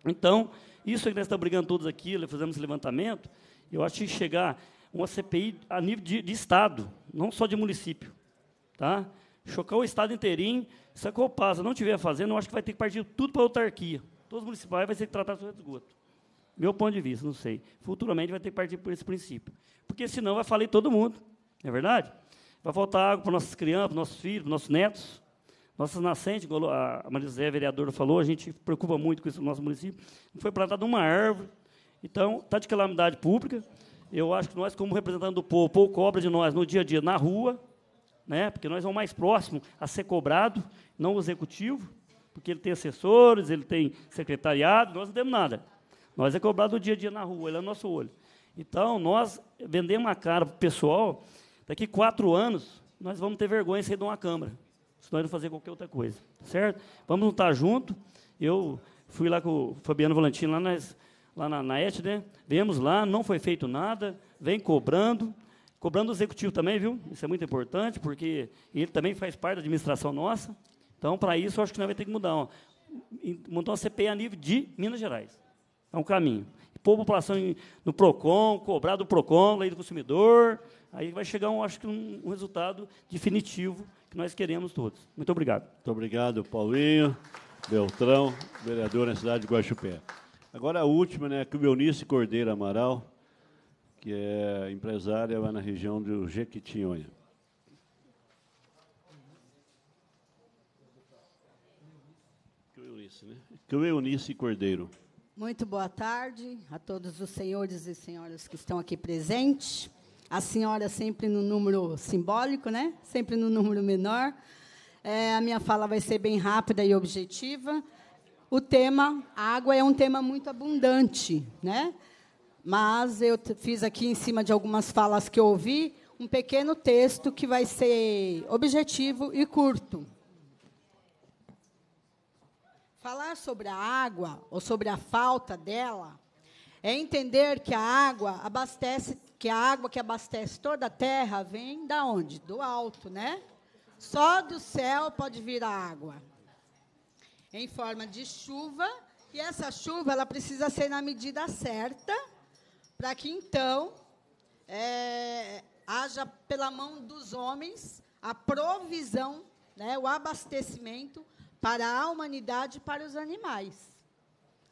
Speaker 32: Então, isso que nós estamos brigando todos aqui, Fazemos esse levantamento, eu acho que chegar uma CPI a nível de, de Estado, não só de município. Tá? Chocar o Estado inteirinho, se a Copasa não estiver fazendo, eu acho que vai ter que partir tudo para a autarquia. Todos os municipais vão ter que tratar sobre esgoto. Meu ponto de vista, não sei. Futuramente vai ter que partir por esse princípio. Porque senão vai falir todo mundo. Não é verdade? Vai faltar água para nossas crianças, para nossos filhos, para nossos netos. Nossas nascentes, a Maria José, a vereadora, falou, a gente preocupa muito com isso no nosso município. Não foi plantada uma árvore. Então, está de calamidade pública. Eu acho que nós, como representantes do povo, o povo cobra de nós no dia a dia, na rua, né? porque nós vamos mais próximo a ser cobrado, não o executivo, porque ele tem assessores, ele tem secretariado, nós não temos nada. Nós é cobrado no dia a dia na rua, ele é nosso olho. Então, nós vendemos a cara para o pessoal, daqui quatro anos, nós vamos ter vergonha de sair de uma Câmara senão ele fazer qualquer outra coisa, certo? Vamos lutar junto. Eu fui lá com o Fabiano Volantino, lá, nas, lá na, na ET, né? Viemos lá, não foi feito nada, vem cobrando, cobrando o executivo também, viu? Isso é muito importante, porque ele também faz parte da administração nossa. Então, para isso, acho que nós vamos ter que mudar. Montar uma CPI a nível de Minas Gerais. É um caminho. pôr a população no PROCON, cobrar do PROCON, lei do consumidor, aí vai chegar, um, acho que, um, um resultado definitivo
Speaker 1: que nós queremos todos. Muito obrigado. Muito obrigado, Paulinho, Beltrão, vereador na cidade de Guaxupé. Agora a última, né, que o Eunice Cordeiro Amaral, que é empresária lá na região do Jequitinhonha. Eunice, né? Que o Eunice Cordeiro.
Speaker 33: Muito boa tarde a todos os senhores e senhoras que estão aqui presentes a senhora sempre no número simbólico, né? sempre no número menor. É, a minha fala vai ser bem rápida e objetiva. O tema água é um tema muito abundante, né? mas eu fiz aqui em cima de algumas falas que eu ouvi um pequeno texto que vai ser objetivo e curto. Falar sobre a água ou sobre a falta dela é entender que a água abastece que a água que abastece toda a terra vem da onde? Do alto, né? Só do céu pode vir a água. Em forma de chuva, e essa chuva ela precisa ser na medida certa, para que então é, haja pela mão dos homens a provisão, né, o abastecimento para a humanidade e para os animais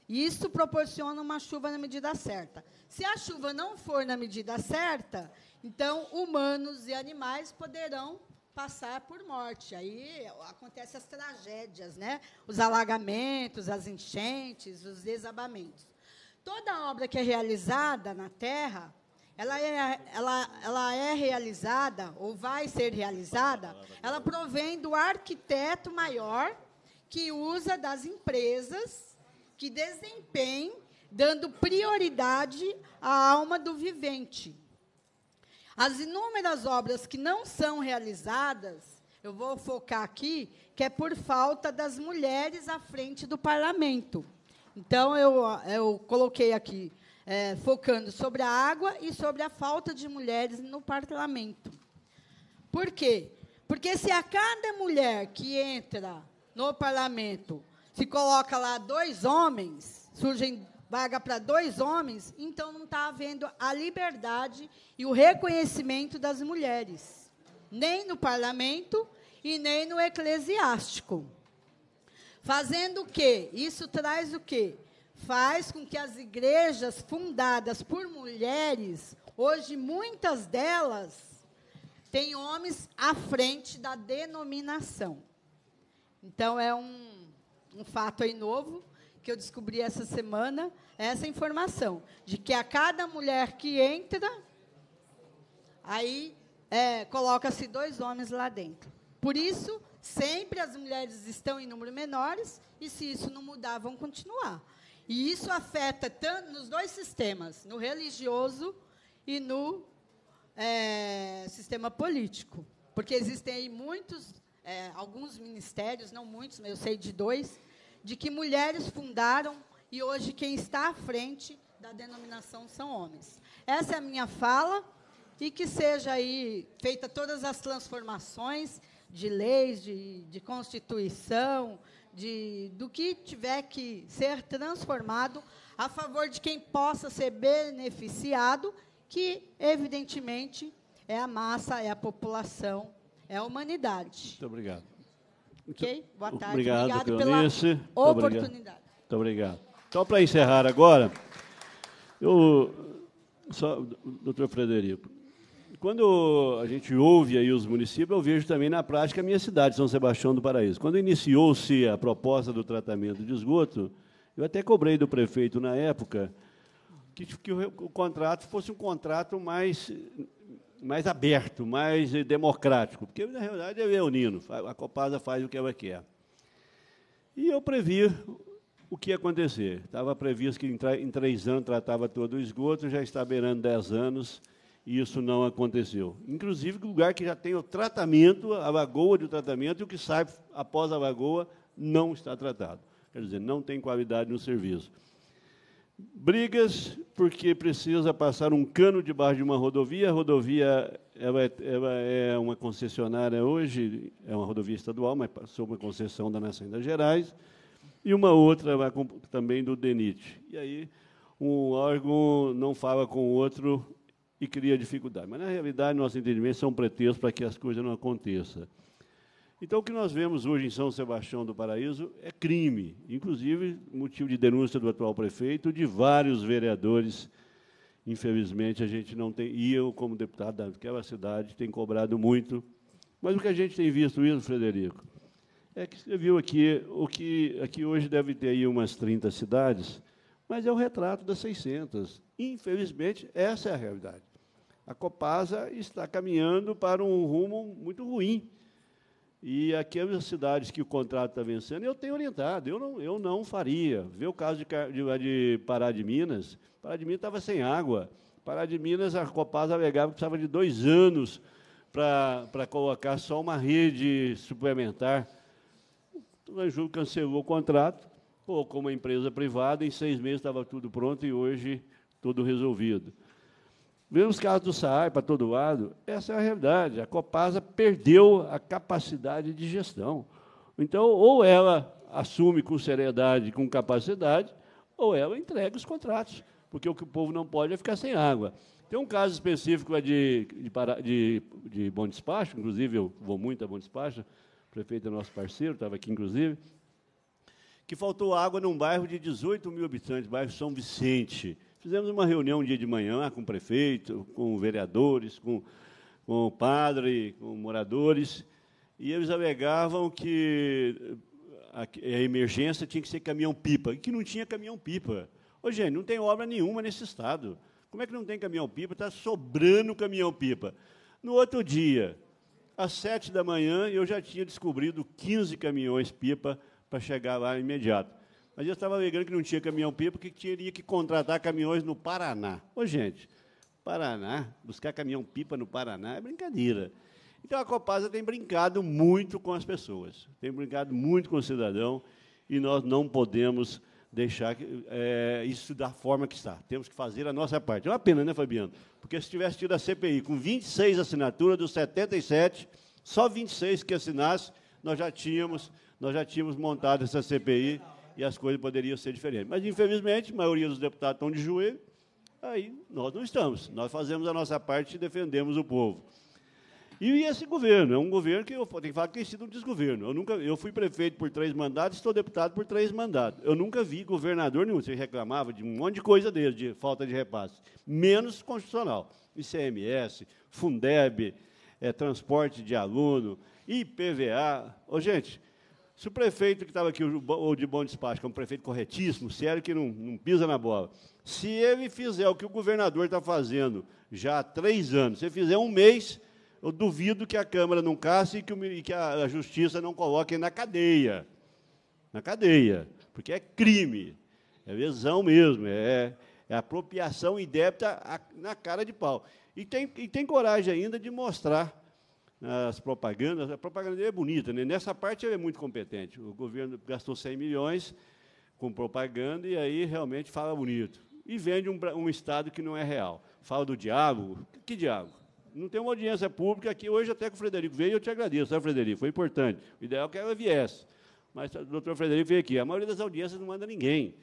Speaker 33: isso proporciona uma chuva na medida certa. Se a chuva não for na medida certa, então humanos e animais poderão passar por morte. Aí acontecem as tragédias, né? Os alagamentos, as enchentes, os desabamentos. Toda obra que é realizada na Terra, ela é, ela, ela é realizada, ou vai ser realizada, ela provém do arquiteto maior que usa das empresas que desempenhem, dando prioridade à alma do vivente. As inúmeras obras que não são realizadas, eu vou focar aqui, que é por falta das mulheres à frente do parlamento. Então, eu, eu coloquei aqui, é, focando sobre a água e sobre a falta de mulheres no parlamento. Por quê? Porque se a cada mulher que entra no parlamento se coloca lá dois homens, surgem vaga para dois homens, então não está havendo a liberdade e o reconhecimento das mulheres, nem no parlamento e nem no eclesiástico. Fazendo o quê? Isso traz o quê? Faz com que as igrejas fundadas por mulheres, hoje muitas delas têm homens à frente da denominação. Então é um um fato aí novo que eu descobri essa semana, é essa informação de que a cada mulher que entra, aí é, coloca-se dois homens lá dentro. Por isso, sempre as mulheres estão em número menores e se isso não mudar, vão continuar. E isso afeta tanto nos dois sistemas, no religioso e no é, sistema político, porque existem aí muitos, é, alguns ministérios, não muitos, mas eu sei de dois, de que mulheres fundaram e hoje quem está à frente da denominação são homens. Essa é a minha fala e que seja aí feita todas as transformações de leis, de, de constituição, de, do que tiver que ser transformado a favor de quem possa ser beneficiado, que, evidentemente, é a massa, é a população, é a humanidade. Muito obrigado. Ok? Boa tarde. Obrigado, obrigado pela oportunidade.
Speaker 1: Muito obrigado. Então, para encerrar agora, eu só, doutor Frederico, quando a gente ouve aí os municípios, eu vejo também na prática a minha cidade, São Sebastião do Paraíso. Quando iniciou-se a proposta do tratamento de esgoto, eu até cobrei do prefeito na época que, que o, o contrato fosse um contrato mais mais aberto, mais democrático, porque na realidade é leonino, a Copasa faz o que ela quer. E eu previ o que ia acontecer. Estava previsto que em três anos tratava todo o esgoto, já está beirando dez anos, e isso não aconteceu. Inclusive, o lugar que já tem o tratamento, a lagoa de tratamento, e o que sai após a lagoa não está tratado. Quer dizer, não tem qualidade no serviço. Brigas, porque precisa passar um cano debaixo de uma rodovia. A rodovia ela é, ela é uma concessionária hoje, é uma rodovia estadual, mas passou uma concessão da Nação das Gerais. E uma outra lá, também do DENIT. E aí um órgão não fala com o outro e cria dificuldade. Mas, na realidade, nosso entendimento são pretextos para que as coisas não aconteçam. Então, o que nós vemos hoje em São Sebastião do Paraíso é crime, inclusive motivo de denúncia do atual prefeito, de vários vereadores. Infelizmente, a gente não tem, e eu, como deputado daquela cidade, tenho cobrado muito. Mas o que a gente tem visto isso, Frederico, é que você viu aqui, o que aqui hoje deve ter aí umas 30 cidades, mas é o retrato das 600. Infelizmente, essa é a realidade. A Copasa está caminhando para um rumo muito ruim e aquelas cidades que o contrato está vencendo, eu tenho orientado, eu não, eu não faria. Vê o caso de, de, de Pará de Minas, Pará de Minas estava sem água. Pará de Minas, a Copasa alegava que precisava de dois anos para colocar só uma rede suplementar. O Anju cancelou o contrato, colocou uma empresa privada, em seis meses estava tudo pronto e hoje tudo resolvido vemos os casos do SAAI para todo lado, essa é a realidade. A Copasa perdeu a capacidade de gestão. Então, ou ela assume com seriedade, com capacidade, ou ela entrega os contratos, porque o que o povo não pode é ficar sem água. Tem um caso específico de, de, de, de Bom Despacho, inclusive eu vou muito a Bom Despacho, o prefeito é nosso parceiro, estava aqui inclusive, que faltou água num bairro de 18 mil habitantes, bairro São Vicente. Fizemos uma reunião um dia de manhã com o prefeito, com vereadores, com, com o padre, com moradores, e eles alegavam que a, a emergência tinha que ser caminhão-pipa, e que não tinha caminhão-pipa. Ô, gente, não tem obra nenhuma nesse estado. Como é que não tem caminhão-pipa? Está sobrando caminhão-pipa. No outro dia, às sete da manhã, eu já tinha descobrido 15 caminhões-pipa para chegar lá imediato. Mas eu estava alegando que não tinha caminhão pipa porque teria que contratar caminhões no Paraná. Ô, gente, Paraná, buscar caminhão-pipa no Paraná é brincadeira. Então a Copasa tem brincado muito com as pessoas, tem brincado muito com o cidadão e nós não podemos deixar é, isso da forma que está. Temos que fazer a nossa parte. É uma pena, né, Fabiano? Porque se tivesse tido a CPI com 26 assinaturas dos 77, só 26 que assinasse, nós já tínhamos, nós já tínhamos montado essa CPI e as coisas poderiam ser diferentes. Mas, infelizmente, a maioria dos deputados estão de joelho, aí nós não estamos. Nós fazemos a nossa parte e defendemos o povo. E esse governo é um governo que eu tenho que falar que tem sido um desgoverno. Eu nunca, eu fui prefeito por três mandatos, estou deputado por três mandatos. Eu nunca vi governador nenhum. Você reclamava de um monte de coisa dele, de falta de repasse, menos constitucional. ICMS, Fundeb, é, transporte de aluno, IPVA. Ô, gente, se o prefeito que estava aqui, ou de bom despacho, que é um prefeito corretíssimo, sério, que não, não pisa na bola, se ele fizer o que o governador está fazendo já há três anos, se ele fizer um mês, eu duvido que a Câmara não casse e que, o, e que a Justiça não coloque na cadeia. Na cadeia. Porque é crime. É lesão mesmo. É, é apropriação indébita na cara de pau. E tem, e tem coragem ainda de mostrar nas propagandas. A propaganda dele é bonita, né? nessa parte ele é muito competente. O governo gastou 100 milhões com propaganda e aí realmente fala bonito. E vende um, um Estado que não é real. Fala do diabo. Que, que diabo? Não tem uma audiência pública aqui. Hoje, até que o Frederico veio, eu te agradeço, tá, Frederico? Foi importante. O ideal é que ela viesse. Mas o doutor Frederico veio aqui. A maioria das audiências não manda ninguém.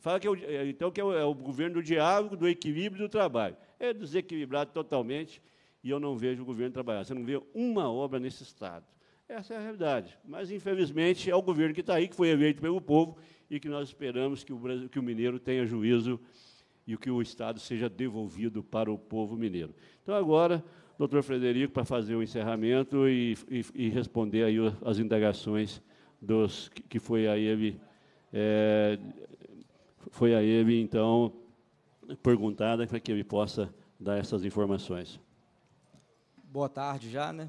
Speaker 1: Fala que é o, é, então que é o, é o, governo do diálogo, do equilíbrio do trabalho. É desequilibrado totalmente e eu não vejo o governo trabalhar. Você não vê uma obra nesse Estado. Essa é a realidade. Mas, infelizmente, é o governo que está aí, que foi eleito pelo povo, e que nós esperamos que o, Brasil, que o mineiro tenha juízo e que o Estado seja devolvido para o povo mineiro. Então, agora, doutor Frederico, para fazer o encerramento e, e, e responder aí as indagações dos que, foi a ele, é, foi a ele, então, perguntada para que ele possa dar essas informações
Speaker 4: boa tarde já, né?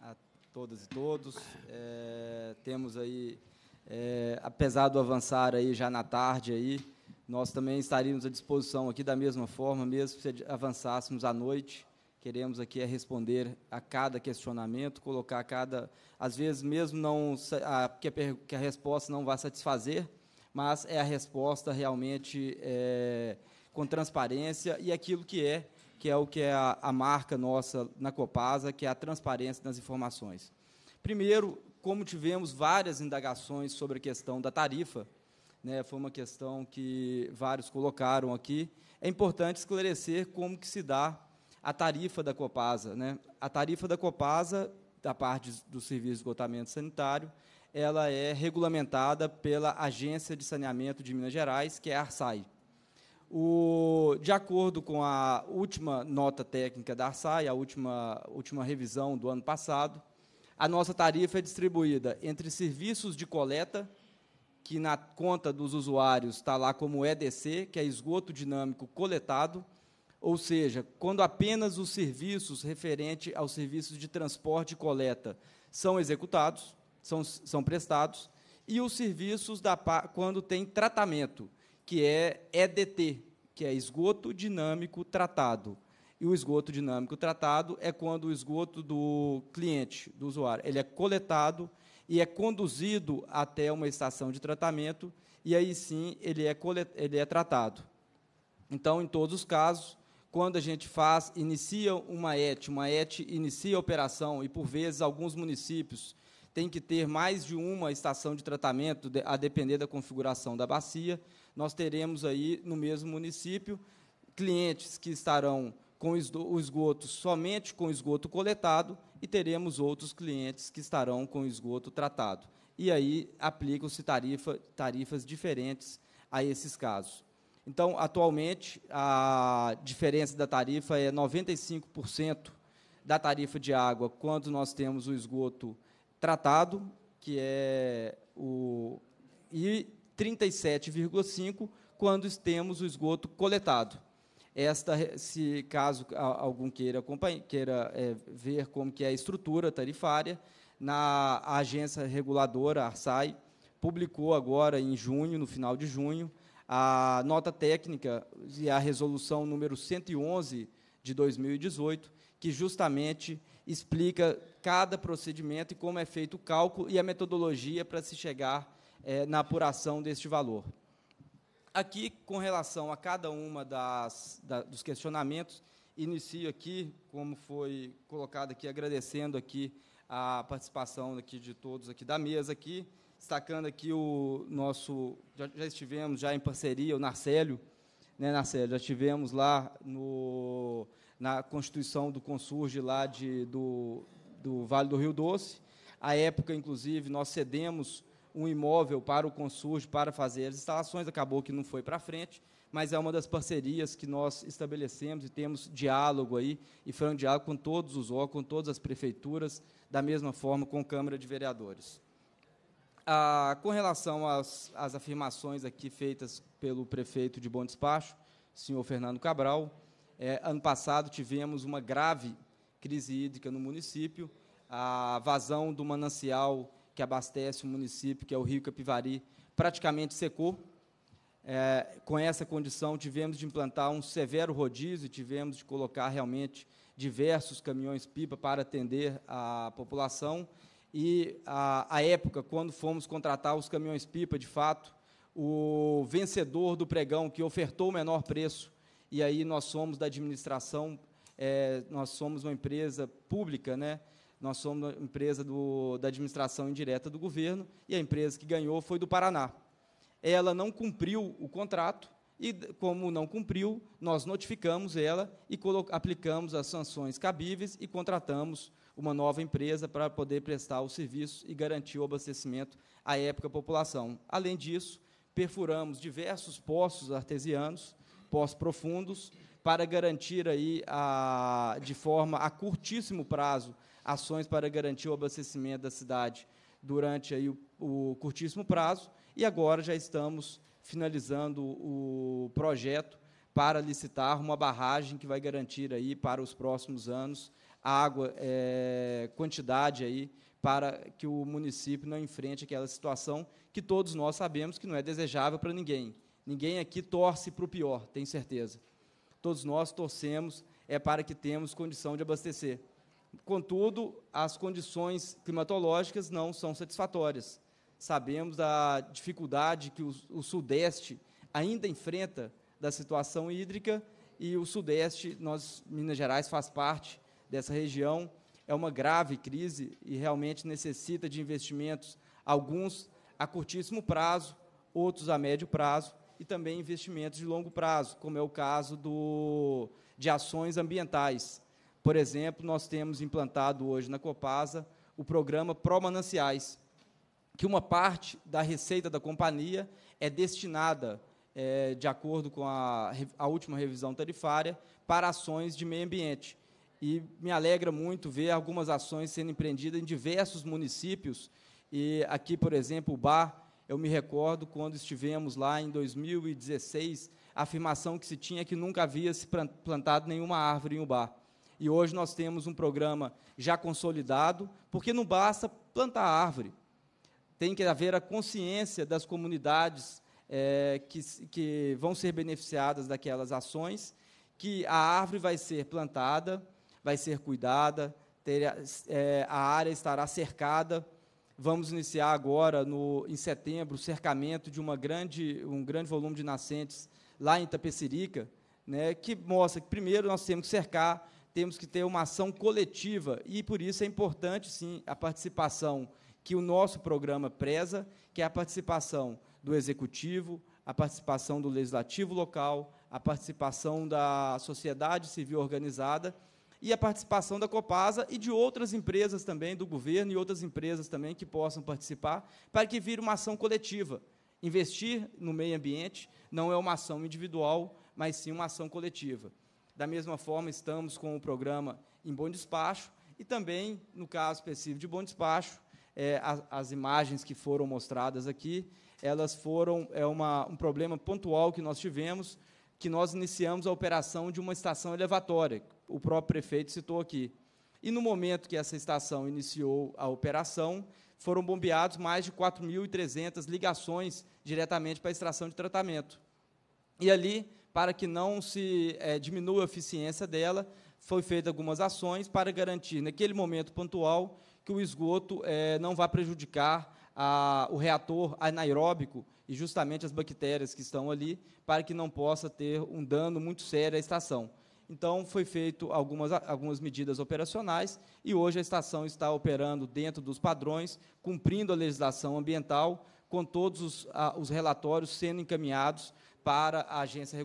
Speaker 4: A todas e todos. É, temos aí, é, apesar do avançar aí já na tarde aí, nós também estaríamos à disposição aqui da mesma forma, mesmo se avançássemos à noite. Queremos aqui é responder a cada questionamento, colocar cada, às vezes mesmo não a, que, a, que a resposta não vá satisfazer, mas é a resposta realmente é, com transparência e aquilo que é que é o que é a, a marca nossa na Copasa, que é a transparência nas informações. Primeiro, como tivemos várias indagações sobre a questão da tarifa, né, foi uma questão que vários colocaram aqui, é importante esclarecer como que se dá a tarifa da Copasa. Né? A tarifa da Copasa, da parte do serviço de esgotamento sanitário, ela é regulamentada pela Agência de Saneamento de Minas Gerais, que é a ARSAI. O, de acordo com a última nota técnica da ARSAI, a última, última revisão do ano passado, a nossa tarifa é distribuída entre serviços de coleta, que na conta dos usuários está lá como EDC, que é esgoto dinâmico coletado, ou seja, quando apenas os serviços referente aos serviços de transporte e coleta são executados, são, são prestados, e os serviços da, quando tem tratamento, que é EDT, que é esgoto dinâmico tratado. E o esgoto dinâmico tratado é quando o esgoto do cliente, do usuário, ele é coletado e é conduzido até uma estação de tratamento, e aí sim ele é, ele é tratado. Então, em todos os casos, quando a gente faz, inicia uma ET, uma ET inicia a operação, e por vezes alguns municípios têm que ter mais de uma estação de tratamento, a depender da configuração da bacia, nós teremos aí no mesmo município clientes que estarão com o esgoto somente com esgoto coletado e teremos outros clientes que estarão com esgoto tratado. E aí aplicam-se tarifa, tarifas diferentes a esses casos. Então, atualmente, a diferença da tarifa é 95% da tarifa de água quando nós temos o esgoto tratado, que é o. E 37,5 quando temos o esgoto coletado. Esta, se caso algum queira, queira é, ver como que é a estrutura tarifária, na agência reguladora, a ARSAI, publicou agora em junho, no final de junho, a nota técnica e a resolução número 111 de 2018, que justamente explica cada procedimento e como é feito o cálculo e a metodologia para se chegar é, na apuração deste valor. Aqui, com relação a cada uma das, da, dos questionamentos, inicio aqui, como foi colocado aqui, agradecendo aqui a participação aqui de todos aqui da mesa aqui, destacando aqui o nosso, já, já estivemos já em parceria, o Narcélio, né, Narcélio, já estivemos lá no, na constituição do Consurge lá de, do, do Vale do Rio Doce, a época, inclusive, nós cedemos um imóvel para o Consurge para fazer as instalações, acabou que não foi para frente, mas é uma das parcerias que nós estabelecemos e temos diálogo aí, e foi um diálogo com todos os órgãos, com todas as prefeituras, da mesma forma com a Câmara de Vereadores. Ah, com relação às, às afirmações aqui feitas pelo prefeito de Bom Despacho, senhor Fernando Cabral, é, ano passado tivemos uma grave crise hídrica no município, a vazão do manancial que abastece o município, que é o Rio Capivari, praticamente secou. É, com essa condição, tivemos de implantar um severo rodízio, tivemos de colocar realmente diversos caminhões-pipa para atender a população. E, à época, quando fomos contratar os caminhões-pipa, de fato, o vencedor do pregão que ofertou o menor preço, e aí nós somos da administração, é, nós somos uma empresa pública, né? Nós somos uma empresa do, da administração indireta do governo e a empresa que ganhou foi do Paraná. Ela não cumpriu o contrato e, como não cumpriu, nós notificamos ela e aplicamos as sanções cabíveis e contratamos uma nova empresa para poder prestar o serviço e garantir o abastecimento à época população. Além disso, perfuramos diversos poços artesianos, poços profundos, para garantir aí a, de forma a curtíssimo prazo ações para garantir o abastecimento da cidade durante aí o, o curtíssimo prazo. E agora já estamos finalizando o projeto para licitar uma barragem que vai garantir aí para os próximos anos água, é, quantidade aí para que o município não enfrente aquela situação que todos nós sabemos que não é desejável para ninguém. Ninguém aqui torce para o pior, tenho certeza. Todos nós torcemos é para que temos condição de abastecer. Contudo, as condições climatológicas não são satisfatórias. Sabemos da dificuldade que o, o Sudeste ainda enfrenta da situação hídrica e o Sudeste, nós, Minas Gerais, faz parte dessa região. É uma grave crise e realmente necessita de investimentos, alguns a curtíssimo prazo, outros a médio prazo e também investimentos de longo prazo, como é o caso do, de ações ambientais. Por exemplo, nós temos implantado hoje na Copasa o programa Pró-Mananciais, que uma parte da receita da companhia é destinada, é, de acordo com a, a última revisão tarifária, para ações de meio ambiente. E me alegra muito ver algumas ações sendo empreendidas em diversos municípios. E aqui, por exemplo, o Bar, eu me recordo quando estivemos lá em 2016, a afirmação que se tinha é que nunca havia se plantado nenhuma árvore em Ubar. E hoje nós temos um programa já consolidado, porque não basta plantar árvore, tem que haver a consciência das comunidades é, que, que vão ser beneficiadas daquelas ações, que a árvore vai ser plantada, vai ser cuidada, ter, é, a área estará cercada. Vamos iniciar agora, no, em setembro, o cercamento de uma grande, um grande volume de nascentes lá em Itapecerica, né, que mostra que, primeiro, nós temos que cercar temos que ter uma ação coletiva e por isso é importante sim a participação que o nosso programa preza, que é a participação do executivo, a participação do legislativo local, a participação da sociedade civil organizada e a participação da Copasa e de outras empresas também do governo e outras empresas também que possam participar para que vire uma ação coletiva. Investir no meio ambiente não é uma ação individual, mas sim uma ação coletiva. Da mesma forma, estamos com o programa em Bom Despacho e também, no caso específico de Bom Despacho, é, as, as, imagens que foram mostradas aqui, elas foram é uma, um problema pontual que nós tivemos, que nós iniciamos a operação de uma estação elevatória, o próprio prefeito citou aqui. E no momento que essa estação iniciou a operação, foram bombeados mais de 4.300 ligações diretamente para a extração de tratamento. E ali para que não se é, diminua a eficiência dela, foi feita algumas ações para garantir, naquele momento pontual, que o esgoto é, não vá prejudicar a, o reator anaeróbico e justamente as bactérias que estão ali, para que não possa ter um dano muito sério à estação. Então, foi feito algumas, algumas medidas operacionais e hoje a estação está operando dentro dos padrões, cumprindo a legislação ambiental, com todos os, a, os relatórios sendo encaminhados para a agência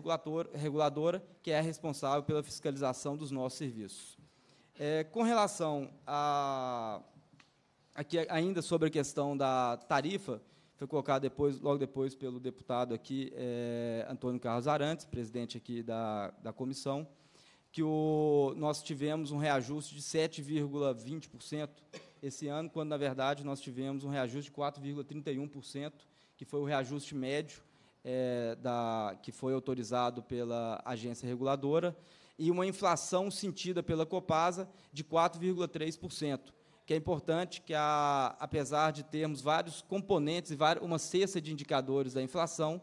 Speaker 4: reguladora, que é responsável pela fiscalização dos nossos serviços. É, com relação a. Aqui, ainda sobre a questão da tarifa, foi colocado depois, logo depois pelo deputado aqui, é, Antônio Carlos Arantes, presidente aqui da, da comissão, que o, nós tivemos um reajuste de 7,20% esse ano, quando, na verdade, nós tivemos um reajuste de 4,31%, que foi o reajuste médio é, da, que foi autorizado pela agência reguladora e uma inflação sentida pela Copasa de 4,3%, que é importante que, a, apesar de termos vários componentes e uma cesta de indicadores da inflação,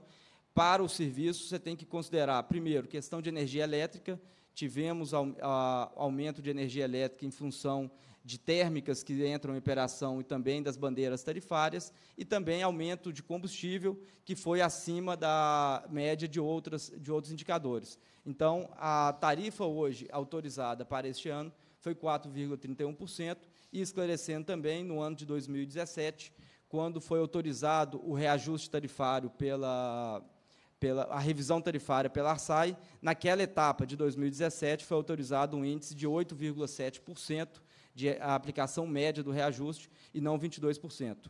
Speaker 4: para o serviço você tem que considerar, primeiro, questão de energia elétrica, tivemos aumento de energia elétrica em função de térmicas que entram em operação e também das bandeiras tarifárias, e também aumento de combustível, que foi acima da média de, outras, de outros indicadores. Então, a tarifa hoje autorizada para este ano foi 4,31%, e esclarecendo também, no ano de 2017, quando foi autorizado o reajuste tarifário pela, pela a revisão tarifária pela ARSAI, naquela etapa de 2017 foi autorizado um índice de 8,7%, de eh, a aplicação média do reajuste, e não 22%.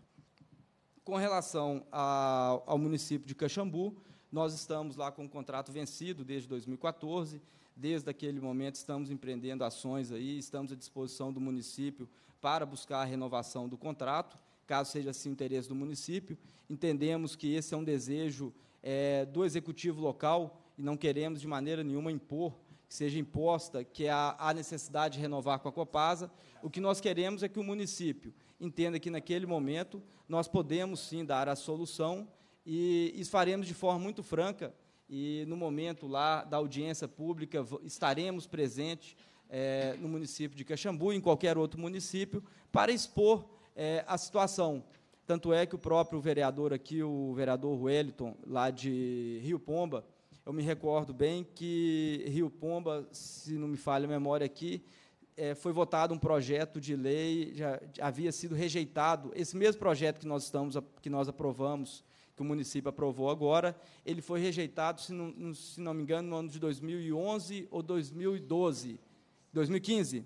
Speaker 4: Com relação a, ao município de Caxambu, nós estamos lá com o contrato vencido desde 2014, desde aquele momento estamos empreendendo ações aí, estamos à disposição do município para buscar a renovação do contrato, caso seja assim o interesse do município. Entendemos que esse é um desejo é, do executivo local e não queremos de maneira nenhuma impor que seja imposta, que há é a necessidade de renovar com a Copasa. O que nós queremos é que o município entenda que, naquele momento, nós podemos sim dar a solução e isso faremos de forma muito franca. E, no momento lá da audiência pública, estaremos presentes é, no município de Caxambu e em qualquer outro município para expor é, a situação. Tanto é que o próprio vereador aqui, o vereador Wellington, lá de Rio Pomba, eu me recordo bem que Rio Pomba, se não me falha a memória aqui, é, foi votado um projeto de lei, já havia sido rejeitado. Esse mesmo projeto que nós estamos, que nós aprovamos, que o município aprovou agora, ele foi rejeitado, se não, se não me engano, no ano de 2011 ou 2012, 2015.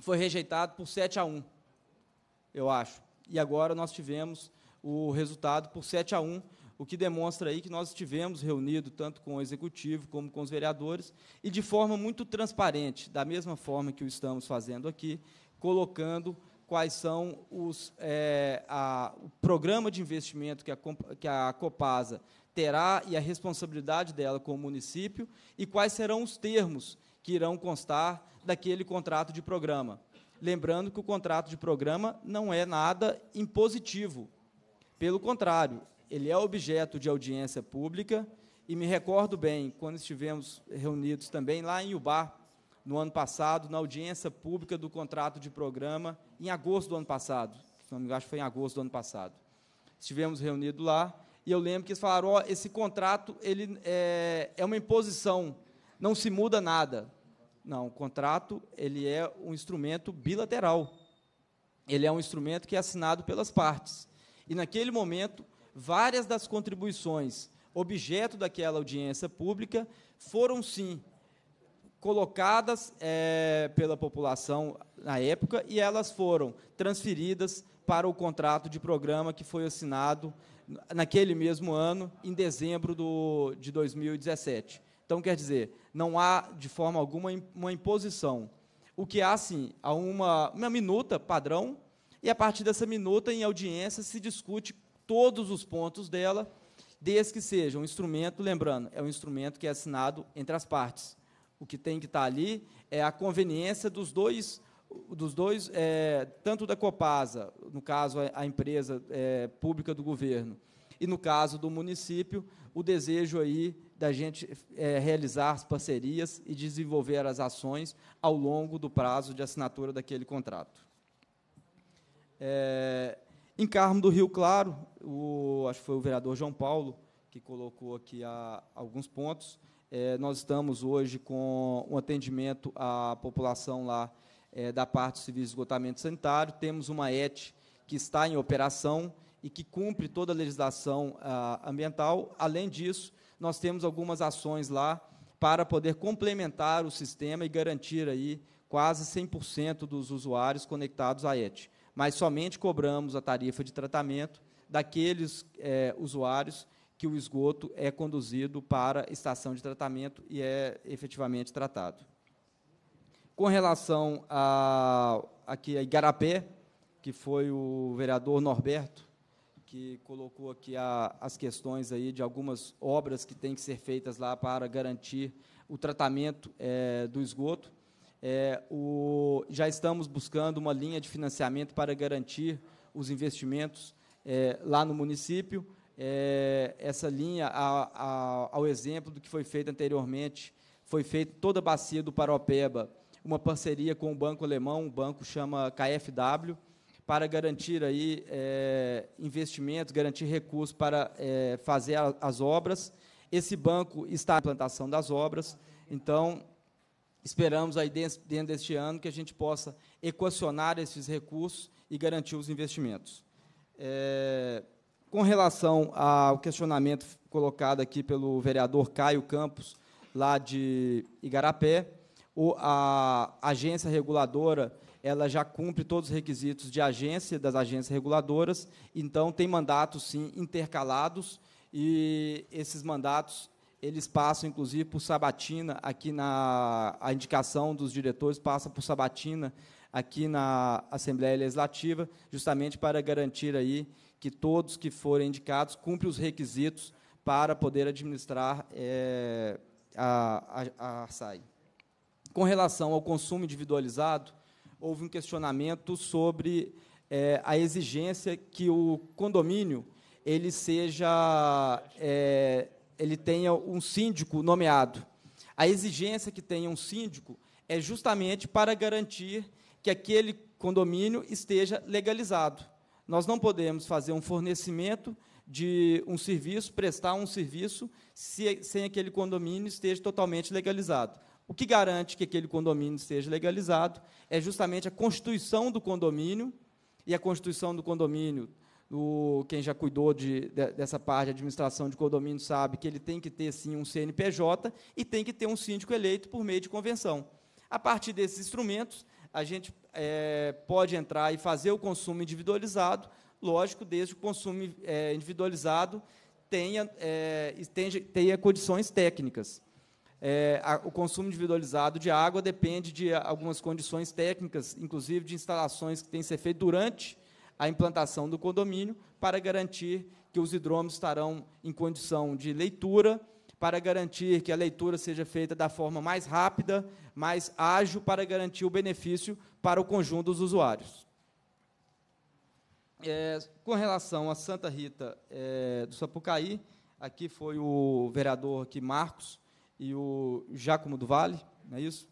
Speaker 4: Foi rejeitado por 7 a 1, eu acho. E agora nós tivemos o resultado por 7 a 1, o que demonstra aí que nós estivemos reunidos tanto com o executivo como com os vereadores e de forma muito transparente, da mesma forma que o estamos fazendo aqui, colocando quais são os, é, a, o programa de investimento que a, que a Copasa terá e a responsabilidade dela com o município e quais serão os termos que irão constar daquele contrato de programa. Lembrando que o contrato de programa não é nada impositivo. Pelo contrário, ele é objeto de audiência pública, e me recordo bem, quando estivemos reunidos também lá em Uba no ano passado, na audiência pública do contrato de programa, em agosto do ano passado, se não me engano, acho que foi em agosto do ano passado. Estivemos reunidos lá, e eu lembro que eles falaram, oh, esse contrato ele é, é uma imposição, não se muda nada. Não, o contrato ele é um instrumento bilateral. Ele é um instrumento que é assinado pelas partes. E naquele momento, várias das contribuições objeto daquela audiência pública foram, sim, colocadas é, pela população na época e elas foram transferidas para o contrato de programa que foi assinado naquele mesmo ano, em dezembro do, de 2017. Então, quer dizer, não há, de forma alguma, uma imposição. O que há, sim, há uma, uma minuta padrão, e a partir dessa minuta, em audiência, se discute todos os pontos dela, desde que seja um instrumento, lembrando, é um instrumento que é assinado entre as partes. O que tem que estar tá ali é a conveniência dos dois, dos dois é, tanto da Copasa, no caso a, empresa é, pública do governo, e no caso do município, o desejo aí da gente é, realizar as parcerias e desenvolver as ações ao longo do prazo de assinatura daquele contrato. É, em Carmo do Rio Claro, o, acho que foi o vereador João Paulo que colocou aqui a, alguns pontos. É, nós estamos hoje com um atendimento à população lá é, da parte do serviço de esgotamento sanitário. Temos uma ET que está em operação e que cumpre toda a legislação a, ah, ambiental. Além disso, nós temos algumas ações lá para poder complementar o sistema e garantir aí quase 100% dos usuários conectados à ET mas somente cobramos a tarifa de tratamento daqueles é, usuários que o esgoto é conduzido para estação de tratamento e é efetivamente tratado. Com relação a, aqui a Igarapé, que foi o vereador Norberto que colocou aqui a, as questões aí de algumas obras que têm que ser feitas lá para garantir o tratamento é, do esgoto é, o, já estamos buscando uma linha de financiamento para garantir os investimentos é, lá no município. É, essa linha, a, a, ao exemplo do que foi feito anteriormente, foi feita toda a bacia do Paropeba, uma parceria com o banco alemão, um banco chama KfW, para garantir aí é, investimentos, garantir recursos para é, fazer a, as obras. Esse banco está na implantação das obras, então Esperamos aí dentro deste ano que a gente possa equacionar esses recursos e garantir os investimentos. É, com relação ao questionamento colocado aqui pelo vereador Caio Campos, lá de Igarapé, o, a agência reguladora ela já cumpre todos os requisitos de agência, das agências reguladoras, então tem mandatos, sim, intercalados, e esses mandatos eles passam, inclusive, por sabatina, aqui na a indicação dos diretores passa por sabatina aqui na Assembleia Legislativa, justamente para garantir aí que todos que forem indicados cumprem os requisitos para poder administrar é, a, a, a sai Com relação ao consumo individualizado, houve um questionamento sobre é, a exigência que o condomínio ele seja é, ele tenha um síndico nomeado. A exigência que tenha um síndico é justamente para garantir que aquele condomínio esteja legalizado. Nós não podemos fazer um fornecimento de um serviço, prestar um serviço, se, sem aquele condomínio esteja totalmente legalizado. O que garante que aquele condomínio esteja legalizado é justamente a constituição do condomínio, e a constituição do condomínio o, quem já cuidou de, de, dessa parte de administração de condomínio sabe que ele tem que ter, sim, um CNPJ e tem que ter um síndico eleito por meio de convenção. A partir desses instrumentos, a gente é, pode entrar e fazer o consumo individualizado, lógico, desde que o consumo é, individualizado tenha, é, tenha, tenha condições técnicas. É, a, o consumo individualizado de água depende de algumas condições técnicas, inclusive de instalações que têm que ser feitas durante a implantação do condomínio para garantir que os hidrômetros estarão em condição de leitura, para garantir que a leitura seja feita da forma mais rápida, mais ágil, para garantir o benefício para o conjunto dos usuários. É, com relação a Santa Rita é, do Sapucaí, aqui foi o vereador aqui, Marcos, e o Giacomo do Vale, não é isso?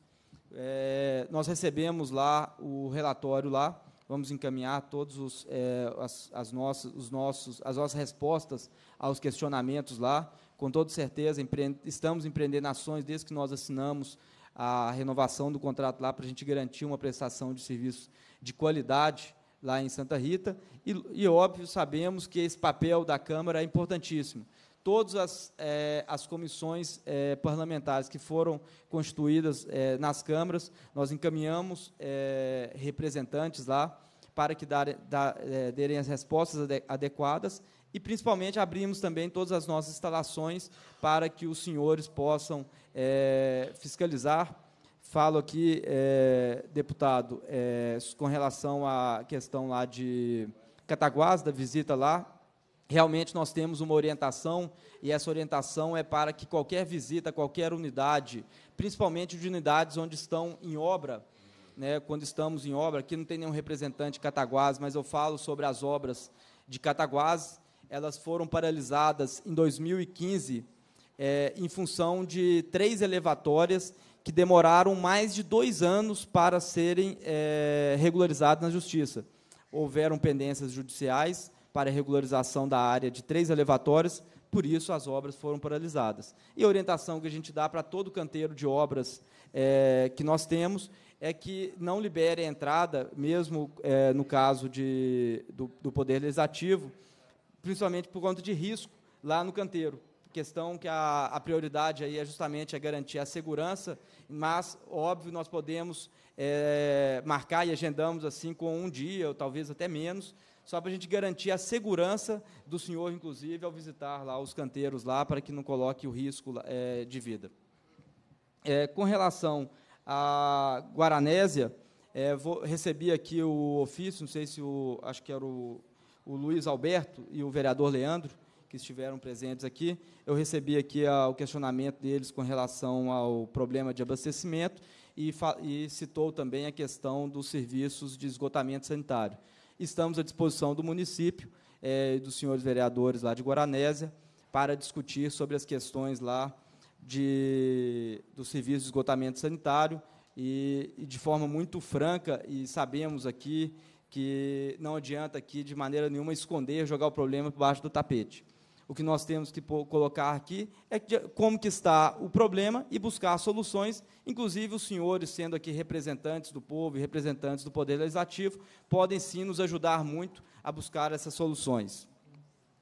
Speaker 4: É, nós recebemos lá o relatório lá, vamos encaminhar todos os, é, as, as, nossas, os nossos, as nossas respostas aos questionamentos lá. Com toda certeza, empre estamos empreendendo ações desde que nós assinamos a renovação do contrato lá para a gente garantir uma prestação de serviço de qualidade lá em Santa Rita. E, e, óbvio, sabemos que esse papel da Câmara é importantíssimo todas as, eh, as comissões eh, parlamentares que foram constituídas eh, nas câmaras, nós encaminhamos representantes lá para que dar, dar, derem as respostas adequadas e, principalmente, abrimos também todas as nossas instalações para que os senhores possam fiscalizar. Falo aqui, deputado, com relação à questão lá de Cataguás, da visita lá, realmente nós temos uma orientação e essa orientação é para que qualquer visita, qualquer unidade, principalmente de unidades onde estão em obra, né, quando estamos em obra, aqui não tem nenhum representante de Cataguás, mas eu falo sobre as obras de Cataguás, elas foram paralisadas em 2015 é, eh, em função de três elevatórias que demoraram mais de dois anos para serem é, regularizadas na Justiça. Houveram pendências judiciais, para a regularização da área de três elevatórios, por isso as obras foram paralisadas. E a orientação que a gente dá para todo canteiro de obras é, que nós temos é que não libere a entrada, mesmo é, no caso de, do, do, Poder Legislativo, principalmente por conta de risco lá no canteiro. Questão que a, a prioridade aí é justamente a garantir a segurança, mas, óbvio, nós podemos é, marcar e agendamos assim com um dia, ou talvez até menos, só para a gente garantir a segurança do senhor, inclusive, ao visitar lá os canteiros lá, para que não coloque o risco é, de vida. É, com relação à Guaranésia, é, vou, recebi aqui o ofício, não sei se o, acho que era o, o Luiz Alberto e o vereador Leandro, que estiveram presentes aqui. Eu recebi aqui a, o questionamento deles com relação ao problema de abastecimento e, e citou também a questão dos serviços de esgotamento sanitário estamos à disposição do município e é, dos senhores vereadores lá de Guaranésia para discutir sobre as questões lá de, do serviço de esgotamento sanitário e, e de forma muito franca, e sabemos aqui que não adianta aqui de maneira nenhuma esconder, jogar o problema por baixo do tapete. O que nós temos que tipo, colocar aqui é como que está o problema e buscar soluções. Inclusive, os senhores, sendo aqui representantes do povo e representantes do Poder Legislativo, podem sim nos ajudar muito a buscar essas soluções.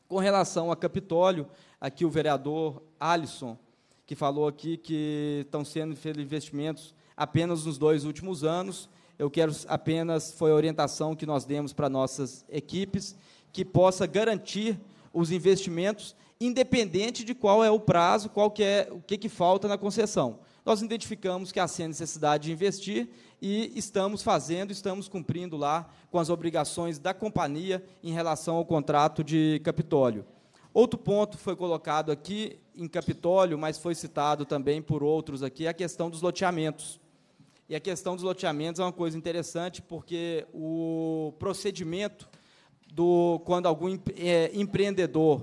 Speaker 4: Com relação a Capitólio, aqui o vereador Alisson, que falou aqui que estão sendo feitos investimentos apenas nos dois últimos anos. Eu quero apenas, foi a orientação que nós demos para nossas equipes, que possa garantir os investimentos, independente de qual é o prazo, qual que é o que, que falta na concessão. Nós identificamos que há sim a necessidade de investir e estamos fazendo, estamos cumprindo lá com as obrigações da companhia em relação ao contrato de Capitólio. Outro ponto foi colocado aqui em Capitólio, mas foi citado também por outros aqui, é a questão dos loteamentos. E a questão dos loteamentos é uma coisa interessante, porque o procedimento do quando algum é, empreendedor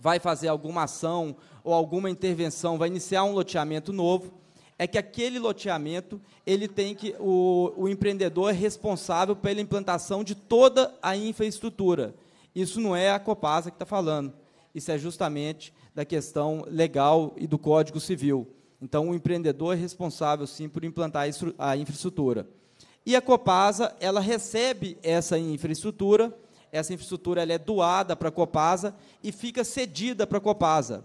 Speaker 4: vai fazer alguma ação ou alguma intervenção, vai iniciar um loteamento novo, é que aquele loteamento ele tem que o, o empreendedor é responsável pela implantação de toda a infraestrutura. Isso não é a Copasa que está falando. Isso é justamente da questão legal e do Código Civil. Então, o empreendedor é responsável, sim, por implantar a infraestrutura. E a Copasa, ela recebe essa infraestrutura essa infraestrutura ela é doada para a Copasa e fica cedida para a Copasa.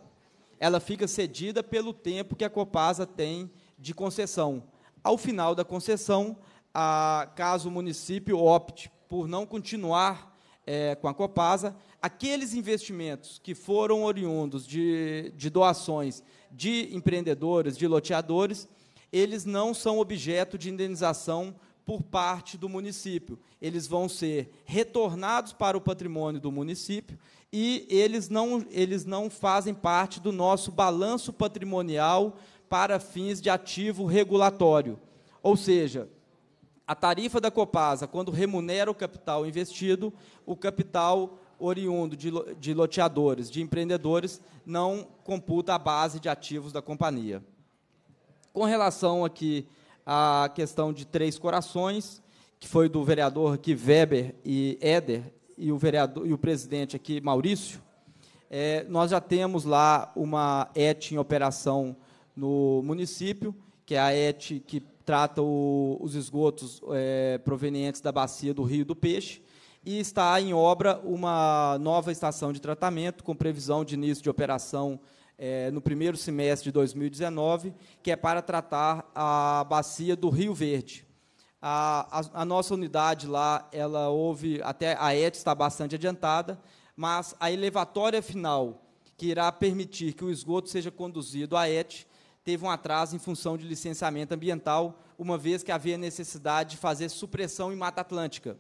Speaker 4: Ela fica cedida pelo tempo que a Copasa tem de concessão. Ao final da concessão, a, caso o município opte por não continuar é, com a Copasa, aqueles investimentos que foram oriundos de, de doações de empreendedores, de loteadores, eles não são objeto de indenização por parte do município. Eles vão ser retornados para o patrimônio do município e eles não, eles não fazem parte do nosso balanço patrimonial para fins de ativo regulatório. Ou seja, a tarifa da Copasa, quando remunera o capital investido, o capital oriundo de, de loteadores, de empreendedores, não computa a base de ativos da companhia. Com relação aqui a questão de Três Corações, que foi do vereador aqui Weber e Éder, e o, vereador, e o presidente aqui Maurício, é, nós já temos lá uma ET em operação no município, que é a ET que trata o, os esgotos é, provenientes da bacia do Rio do Peixe, e está em obra uma nova estação de tratamento, com previsão de início de operação é, no primeiro semestre de 2019, que é para tratar a bacia do Rio Verde. A, a, a nossa unidade lá, ela houve, até a ET está bastante adiantada, mas a elevatória final, que irá permitir que o esgoto seja conduzido à ET, teve um atraso em função de licenciamento ambiental, uma vez que havia necessidade de fazer supressão em Mata Atlântica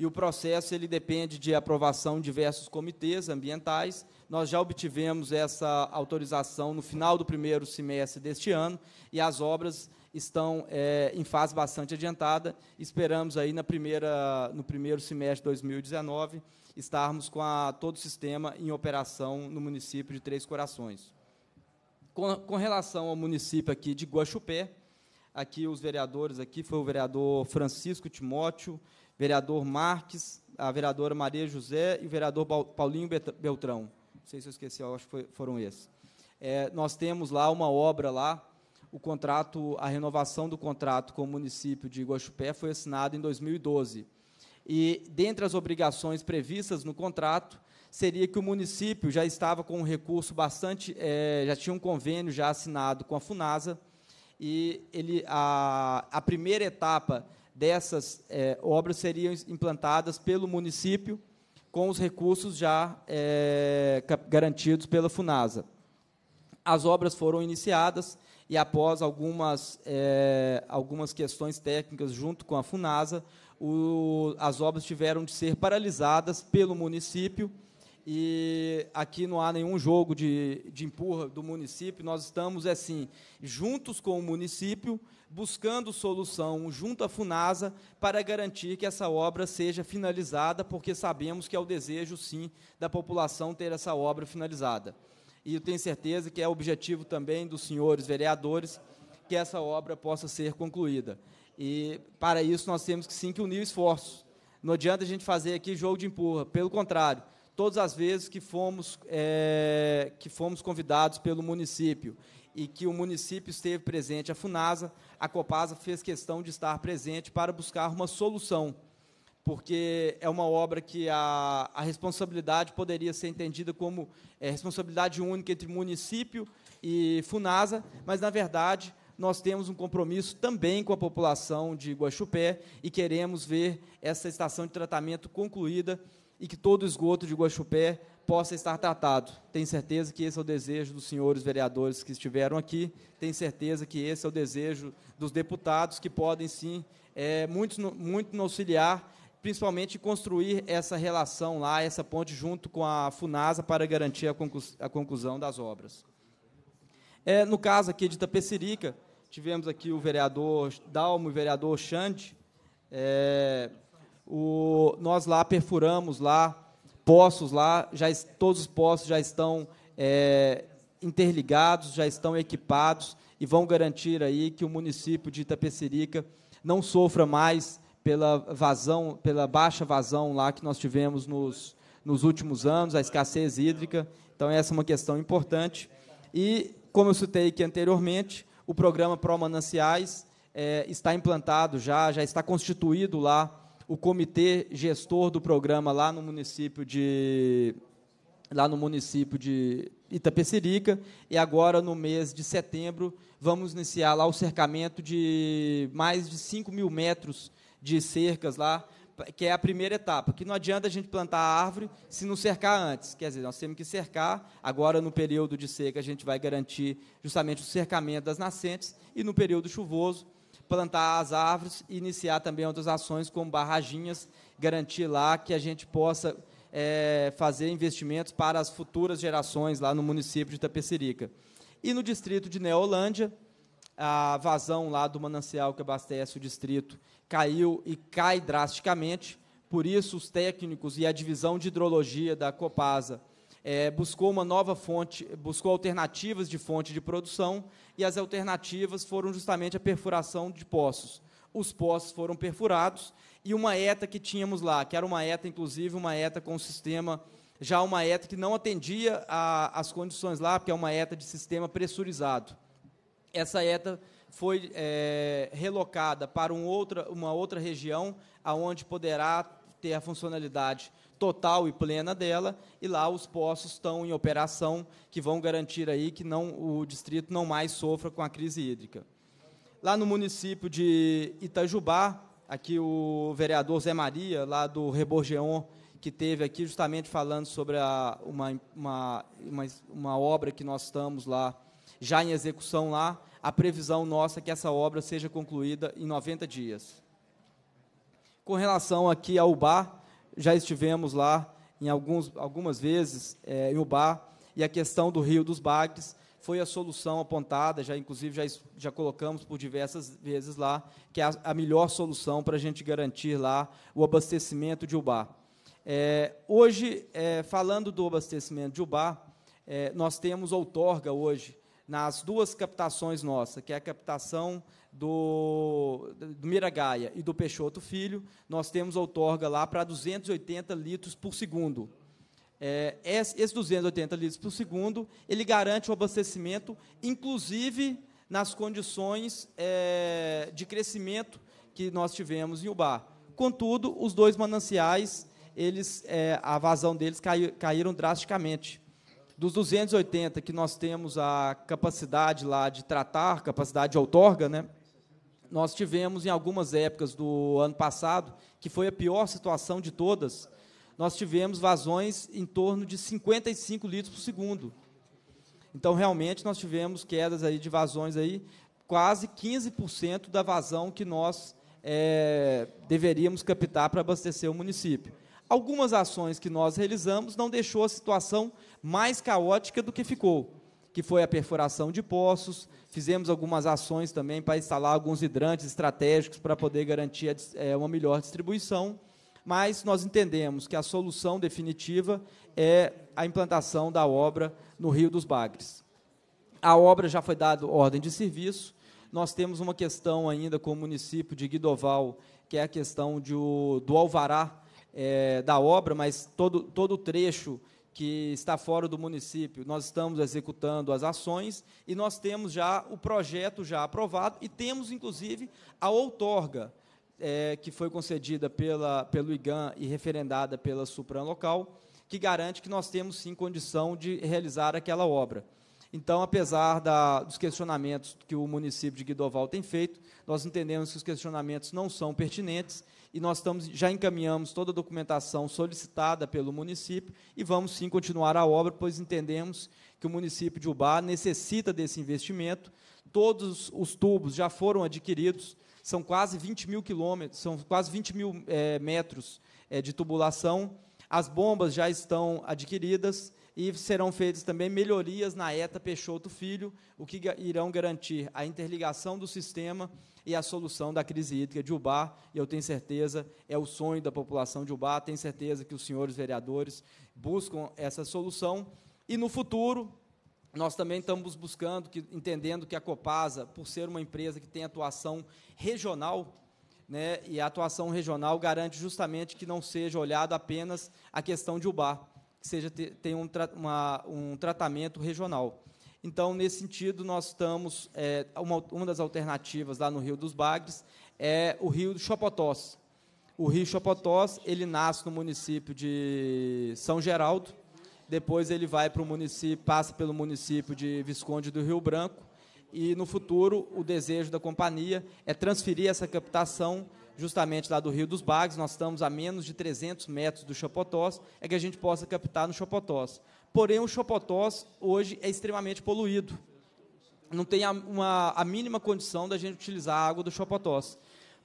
Speaker 4: e o processo ele depende de aprovação de diversos comitês ambientais. Nós já obtivemos essa autorização no final do primeiro semestre deste ano e as obras estão é, em fase bastante adiantada. Esperamos aí na primeira, no primeiro semestre de 2019 estarmos com a, todo o sistema em operação no município de Três Corações. Com, com relação ao município aqui de Guaxupé, aqui os vereadores aqui foi o vereador Francisco Timóteo, vereador Marques, a vereadora Maria José e o vereador Paulinho Beltrão. Não sei se eu esqueci, eu acho que foram esses. É, nós temos lá uma obra lá, o contrato, a renovação do contrato com o município de Iguaxupé foi assinado em 2012. E dentre as obrigações previstas no contrato seria que o município já estava com um recurso bastante, é, já tinha um convênio já assinado com a Funasa e ele a, a primeira etapa dessas é, obras seriam implantadas pelo município com os recursos já é, garantidos pela Funasa. As obras foram iniciadas e, após algumas, é, algumas questões técnicas junto com a Funasa, o, as obras tiveram de ser paralisadas pelo município. E aqui não há nenhum jogo de, de empurra do município, nós estamos, assim, juntos com o município, buscando solução junto à FUNASA para garantir que essa obra seja finalizada, porque sabemos que é o desejo, sim, da população ter essa obra finalizada. E eu tenho certeza que é objetivo também dos senhores vereadores que essa obra possa ser concluída. E para isso nós temos que sim que unir esforços. Não adianta a gente fazer aqui jogo de empurra, pelo contrário, todas as vezes que fomos, é, que fomos convidados pelo município e que o município esteve presente. A FUNASA, a Copasa fez questão de estar presente para buscar uma solução, porque é uma obra que a, a responsabilidade poderia ser entendida como é, responsabilidade única entre município e FUNASA, mas, na verdade, nós temos um compromisso também com a população de Guaxupé e queremos ver essa estação de tratamento concluída e que todo o esgoto de Guaxupé possa estar tratado. Tenho certeza que esse é o desejo dos senhores vereadores que estiveram aqui, tenho certeza que esse é o desejo dos deputados, que podem sim, é, muito, muito nos auxiliar, principalmente construir essa relação lá, essa ponte junto com a FUNASA para garantir a, a conclusão das obras. É, no caso aqui de Itapecerica, tivemos aqui o vereador Dalmo e o vereador Xande, é, o, nós lá perfuramos lá poços lá, já todos os postos já estão é, interligados, já estão equipados e vão garantir aí que o município de Itapecerica não sofra mais pela vazão, pela baixa vazão lá que nós tivemos nos, nos últimos anos, a escassez hídrica. Então essa é uma questão importante. E como eu citei aqui anteriormente, o programa Pro Mananciais é, está implantado já, já está constituído lá o comitê gestor do programa lá no município de lá no município de Itapecerica e agora no mês de setembro vamos iniciar lá o cercamento de mais de 5 mil metros de cercas lá que é a primeira etapa, que não adianta a gente plantar a árvore se não cercar antes. Quer dizer, nós temos que cercar, agora no período de seca a gente vai garantir justamente o cercamento das nascentes e no período chuvoso plantar as árvores e iniciar também outras ações como barraginhas, garantir lá que a gente possa é, fazer investimentos para as futuras gerações lá no município de Itapecerica. E no distrito de Neolândia, a vazão lá do manancial que abastece o distrito caiu e cai drasticamente, por isso os técnicos e a divisão de hidrologia da Copasa é, buscou uma nova fonte, buscou alternativas de fonte de produção, e as alternativas foram justamente a perfuração de poços. Os poços foram perfurados, e uma ETA que tínhamos lá, que era uma ETA, inclusive, uma ETA com sistema, já uma ETA que não atendia às condições lá, porque é uma ETA de sistema pressurizado. Essa ETA foi é, relocada para um outra, uma outra região, aonde poderá ter a funcionalidade total e plena dela, e lá os poços estão em operação que vão garantir aí que não o distrito não mais sofra com a crise hídrica. Lá no município de Itajubá, aqui o vereador Zé Maria, lá do Reborgeon, que teve aqui justamente falando sobre a, uma, uma, uma, uma obra que nós estamos lá, já em execução lá, a previsão nossa é que essa obra seja concluída em 90 dias. Com relação aqui ao bar, já estivemos lá em alguns, algumas vezes é, em Ubá, e a questão do Rio dos Bagres foi a solução apontada, já inclusive já, já colocamos por diversas vezes lá, que é a, a melhor solução para a gente garantir lá o abastecimento de Ubá. É, hoje, é, falando do abastecimento de Ubá, é, nós temos outorga hoje nas duas captações nossas, que é a captação do, do Miragaia e do Peixoto Filho, nós temos outorga lá para 280 litros por segundo. É, esses 280 litros por segundo, ele garante o abastecimento, inclusive nas condições é, de crescimento que nós tivemos em Ubar. Contudo, os dois mananciais, eles, é, a vazão deles cai, caíram drasticamente. Dos 280 que nós temos a capacidade lá de tratar, capacidade de outorga, né, nós tivemos em algumas épocas do ano passado, que foi a pior situação de todas, nós tivemos vazões em torno de 55 litros por segundo. Então, realmente, nós tivemos quedas aí de vazões aí, quase 15% da vazão que nós é, deveríamos captar para abastecer o município. Algumas ações que nós realizamos não deixou a situação mais caótica do que ficou que foi a perfuração de poços. Fizemos algumas ações também para instalar alguns hidrantes estratégicos para poder garantir é, uma melhor distribuição. Mas nós entendemos que a solução definitiva é a implantação da obra no Rio dos Bagres. A obra já foi dada ordem de serviço. Nós temos uma questão ainda com o município de Guidoval, que é a questão de, do alvará é, da obra, mas todo, todo o trecho que está fora do município, nós estamos executando as ações e nós temos já o projeto já aprovado e temos, inclusive, a outorga é, que foi concedida pela, pelo IGAN e referendada pela Supran local, que garante que nós temos, sim, condição de realizar aquela obra. Então, apesar da, dos questionamentos que o município de Guidoval tem feito, nós entendemos que os questionamentos não são pertinentes e nós estamos, já encaminhamos toda a documentação solicitada pelo município e vamos sim continuar a obra, pois entendemos que o município de Ubá necessita desse investimento. Todos os tubos já foram adquiridos, são quase 20 mil quilômetros, são quase 20 mil é, metros é, de tubulação. As bombas já estão adquiridas e serão feitas também melhorias na ETA Peixoto Filho, o que irão garantir a interligação do sistema e a solução da crise hídrica de Ubar e eu tenho certeza, é o sonho da população de Ubar tenho certeza que os senhores vereadores buscam essa solução, e no futuro, nós também estamos buscando, que, entendendo que a Copasa, por ser uma empresa que tem atuação regional, né, e a atuação regional garante justamente que não seja olhado apenas a questão de Ubar que seja tenha um, tra um tratamento regional. Então, nesse sentido, nós estamos. É, uma, uma das alternativas lá no Rio dos Bagres é o Rio do Chopotós. O Rio Chapotós ele nasce no município de São Geraldo, depois ele vai para o município, passa pelo município de Visconde do Rio Branco e no futuro o desejo da companhia é transferir essa captação justamente lá do Rio dos Bagres. Nós estamos a menos de 300 metros do Chopotós, é que a gente possa captar no Chopotós. Porém, o Chopotós hoje é extremamente poluído. Não tem a, uma, a mínima condição da gente utilizar a água do Chopotós.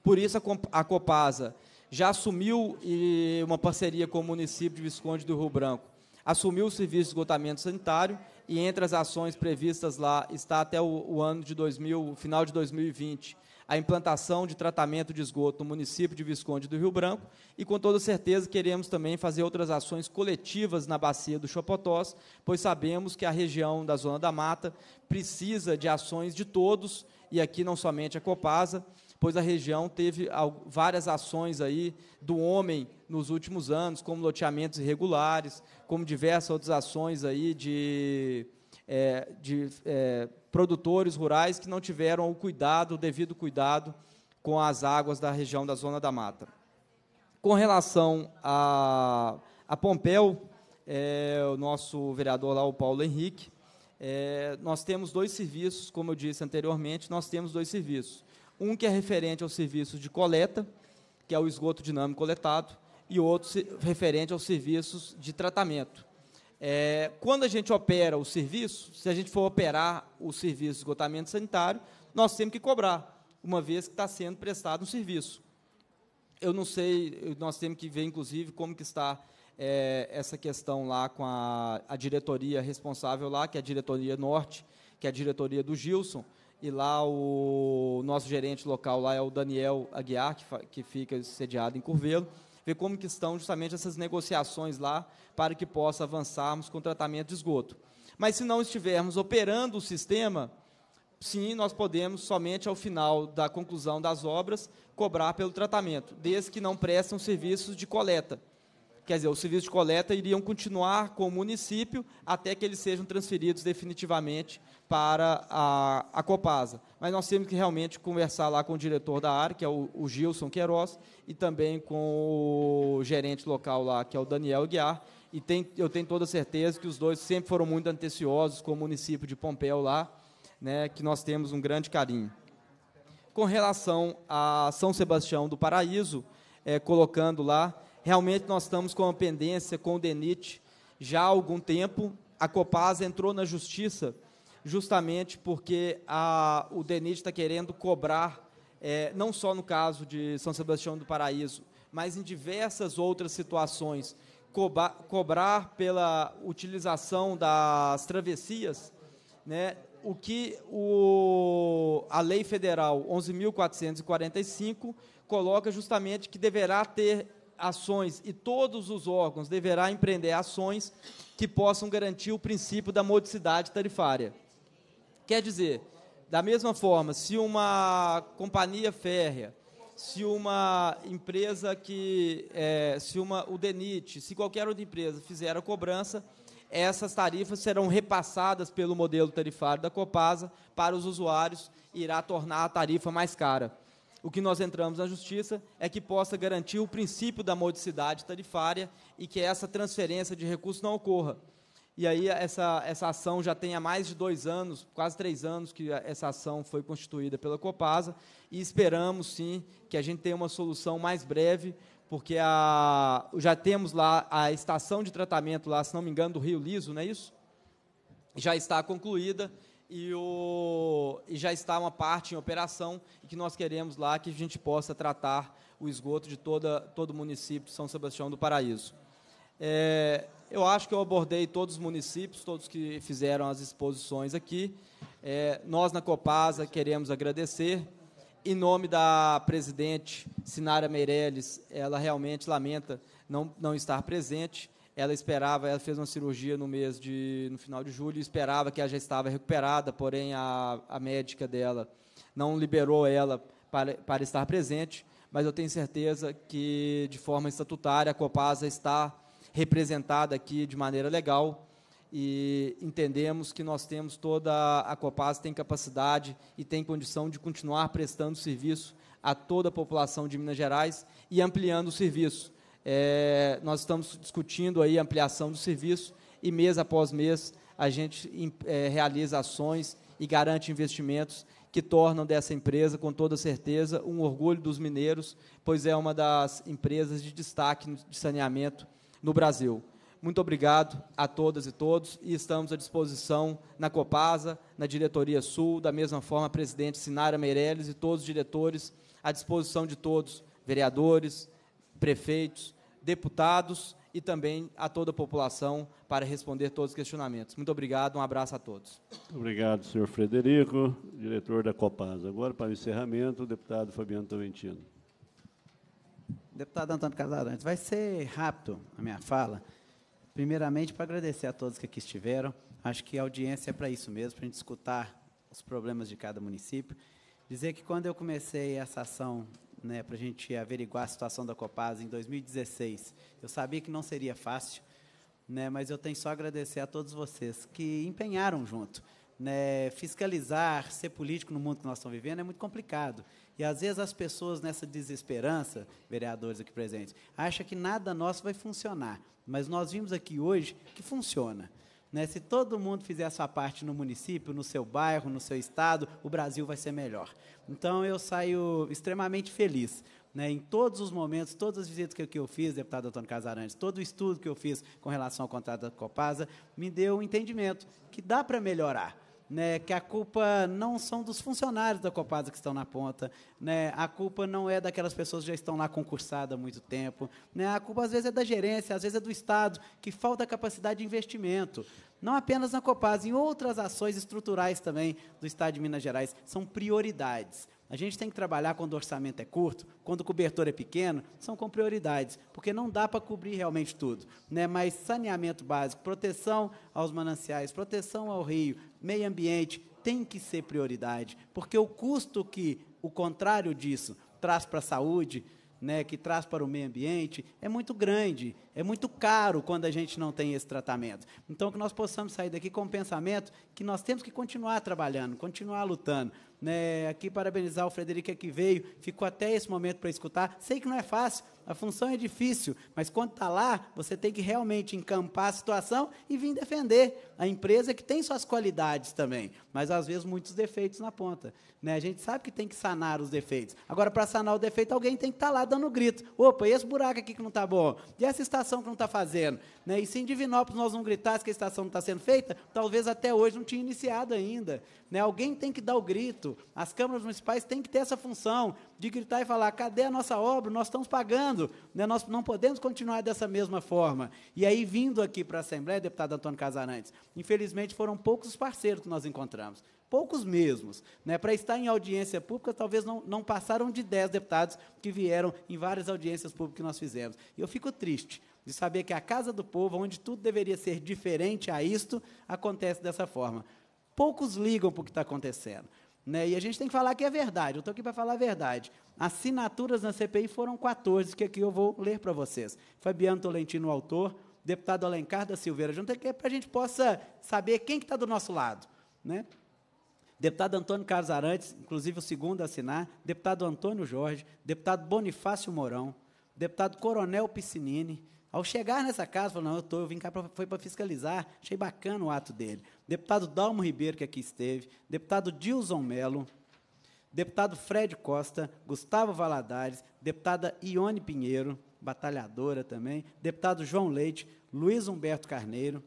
Speaker 4: Por isso, a, a Copasa já assumiu e, uma parceria com o município de Visconde do Rio Branco. Assumiu o serviço de esgotamento sanitário e entre as ações previstas lá está até o, o ano de 2000, final de 2020, a implantação de tratamento de esgoto no município de Visconde do Rio Branco e, com toda certeza, queremos também fazer outras ações coletivas na bacia do Chopotós, pois sabemos que a região da Zona da Mata precisa de ações de todos, e aqui não somente a Copasa, pois a região teve várias ações aí do homem nos últimos anos, como loteamentos irregulares, como diversas outras ações aí de, é, de é, produtores rurais que não tiveram o cuidado, o devido cuidado com as águas da região da Zona da Mata. Com relação a, a Pompeu, é, o nosso vereador lá, o Paulo Henrique, é, nós temos dois serviços, como eu disse anteriormente, nós temos dois serviços. Um que é referente ao serviço de coleta, que é o esgoto dinâmico coletado, e outro referente aos serviços de tratamento, é, quando a gente opera o serviço, se a gente for operar o serviço de esgotamento sanitário, nós temos que cobrar, uma vez que está sendo prestado um serviço. Eu não sei, nós temos que ver, inclusive, como que está é, essa questão lá com a, a diretoria responsável lá, que é a diretoria norte, que é a diretoria do Gilson, e lá o nosso gerente local lá é o Daniel Aguiar, que, que fica sediado em Curvelo ver como que estão justamente essas negociações lá para que possa avançarmos com o tratamento de esgoto. Mas se não estivermos operando o sistema, sim, nós podemos somente ao final da conclusão das obras cobrar pelo tratamento, desde que não prestam serviços de coleta. Quer dizer, os serviços de coleta iriam continuar com o município até que eles sejam transferidos definitivamente para a, a Copasa mas nós temos que realmente conversar lá com o diretor da área, que é o, o Gilson Queiroz, e também com o gerente local lá, que é o Daniel Guiar, e tem, eu tenho toda certeza que os dois sempre foram muito anteciosos com o município de Pompeu lá, né, que nós temos um grande carinho. Com relação a São Sebastião do Paraíso, é, colocando lá, realmente nós estamos com uma pendência com o DENIT já há algum tempo, a Copasa entrou na justiça justamente porque a, o DENIT está querendo cobrar, é, não só no caso de São Sebastião do Paraíso, mas em diversas outras situações, cobrar, cobrar pela utilização das travessias, né, o que o, a Lei Federal 11.445 coloca justamente que deverá ter ações e todos os órgãos deverá empreender ações que possam garantir o princípio da modicidade tarifária. Quer dizer, da mesma forma, se uma companhia férrea, se uma empresa que, é, se uma, o DENIT, se qualquer outra empresa fizer a cobrança, essas tarifas serão repassadas pelo modelo tarifário da Copasa para os usuários e irá tornar a tarifa mais cara. O que nós entramos na Justiça é que possa garantir o princípio da modicidade tarifária e que essa transferência de recursos não ocorra. E aí essa, essa ação já tem há mais de dois anos, quase três anos, que essa ação foi constituída pela Copasa, e esperamos sim que a gente tenha uma solução mais breve, porque a, já temos lá a estação de tratamento lá, se não me engano, do Rio Liso, não é isso? Já está concluída e, o, e já está uma parte em operação e que nós queremos lá que a gente possa tratar o esgoto de toda, todo o município de São Sebastião do Paraíso. É, eu acho que eu abordei todos os municípios, todos que fizeram as exposições aqui. É, nós, na Copasa, queremos agradecer. Em nome da presidente Sinara Meirelles, ela realmente lamenta não, não estar presente. Ela esperava, ela fez uma cirurgia no mês de, no final de julho, esperava que ela já estava recuperada, porém a, a médica dela não liberou ela para, para estar presente. Mas eu tenho certeza que, de forma estatutária, a Copasa está representada aqui de maneira legal e entendemos que nós temos toda a Copasa tem capacidade e tem condição de continuar prestando serviço a toda a população de Minas Gerais e ampliando o serviço. É, nós estamos discutindo aí a ampliação do serviço e mês após mês a gente é, realiza ações e garante investimentos que tornam dessa empresa, com toda certeza, um orgulho dos mineiros, pois é uma das empresas de destaque de saneamento no Brasil. Muito obrigado a todas e todos e estamos à disposição na Copasa, na Diretoria Sul, da mesma forma, a presidente Sinara Meirelles e todos os diretores, à disposição de todos, vereadores, prefeitos, deputados e também a toda a população para responder todos os questionamentos. Muito obrigado, um abraço a todos.
Speaker 1: Obrigado, senhor Frederico, diretor da Copasa. Agora, para o encerramento, o deputado Fabiano Tolentino.
Speaker 2: Deputado Antônio Casarantes, vai ser rápido a minha fala. Primeiramente, para agradecer a todos que aqui estiveram. Acho que a audiência é para isso mesmo, para a gente escutar os problemas de cada município. Dizer que quando eu comecei essa ação né, para a gente averiguar a situação da Copasa em 2016, eu sabia que não seria fácil, né, mas eu tenho só a agradecer a todos vocês que empenharam junto. Né, fiscalizar, ser político no mundo que nós estamos vivendo é muito complicado. E às vezes as pessoas nessa desesperança, vereadores aqui presentes, acham que nada nosso vai funcionar. Mas nós vimos aqui hoje que funciona. Né? Se todo mundo fizer a sua parte no município, no seu bairro, no seu estado, o Brasil vai ser melhor. Então eu saio extremamente feliz. Né, em todos os momentos, todas as visitas que, que eu fiz, deputado Antônio Casarantes, todo o estudo que eu fiz com relação ao contrato da Copasa, me deu um entendimento que dá para melhorar né, que a culpa não são dos funcionários da Copasa que estão na ponta, né, a culpa não é daquelas pessoas que já estão lá concursadas há muito tempo, né, a culpa às vezes é da gerência, às vezes é do Estado, que falta capacidade de investimento. Não apenas na Copasa, em outras ações estruturais também do Estado de Minas Gerais. São prioridades. A gente tem que trabalhar quando o orçamento é curto, quando o cobertor é pequeno, são com prioridades, porque não dá para cobrir realmente tudo. Né? Mas saneamento básico, proteção aos mananciais, proteção ao rio, meio ambiente, tem que ser prioridade, porque o custo que o contrário disso traz para a saúde, né, que traz para o meio ambiente, é muito grande, é muito caro quando a gente não tem esse tratamento. Então, que nós possamos sair daqui com o pensamento que nós temos que continuar trabalhando, continuar lutando, né, aqui parabenizar o Frederico que veio, ficou até esse momento para escutar. Sei que não é fácil, a função é difícil, mas quando está lá, você tem que realmente encampar a situação e vir defender a empresa que tem suas qualidades também, mas às vezes muitos defeitos na ponta. Né? A gente sabe que tem que sanar os defeitos. Agora, para sanar o defeito, alguém tem que estar tá lá dando grito. Opa, e esse buraco aqui que não está bom? E essa estação que não está fazendo? Né? E se em Divinópolis nós não gritasse que a estação não está sendo feita, talvez até hoje não tinha iniciado ainda. Né? Alguém tem que dar o grito. As câmaras municipais têm que ter essa função de gritar e falar: cadê a nossa obra? Nós estamos pagando né, nós não podemos continuar dessa mesma forma. E aí, vindo aqui para a Assembleia, deputado Antônio Casarantes, infelizmente foram poucos os parceiros que nós encontramos, poucos mesmos. Né, para estar em audiência pública, talvez não, não passaram de 10 deputados que vieram em várias audiências públicas que nós fizemos. E eu fico triste, de saber que a casa do povo, onde tudo deveria ser diferente a isto, acontece dessa forma. Poucos ligam para o que está acontecendo. Né? E a gente tem que falar que é verdade. Eu estou aqui para falar a verdade. Assinaturas na CPI foram 14, que aqui eu vou ler para vocês. Fabiano Tolentino, autor, deputado Alencar da Silveira Junta, então, que é para a gente possa saber quem está que tá do nosso lado. Né? Deputado Antônio Carlos Arantes, inclusive o segundo a assinar, deputado Antônio Jorge, deputado Bonifácio Mourão, deputado Coronel Piscinini, ao chegar nessa casa, falou: não, eu, tô, eu vim cá, pra, foi para fiscalizar, achei bacana o ato dele. Deputado Dalmo Ribeiro, que aqui esteve, deputado Dilson Melo, deputado Fred Costa, Gustavo Valadares, deputada Ione Pinheiro, batalhadora também, deputado João Leite, Luiz Humberto Carneiro,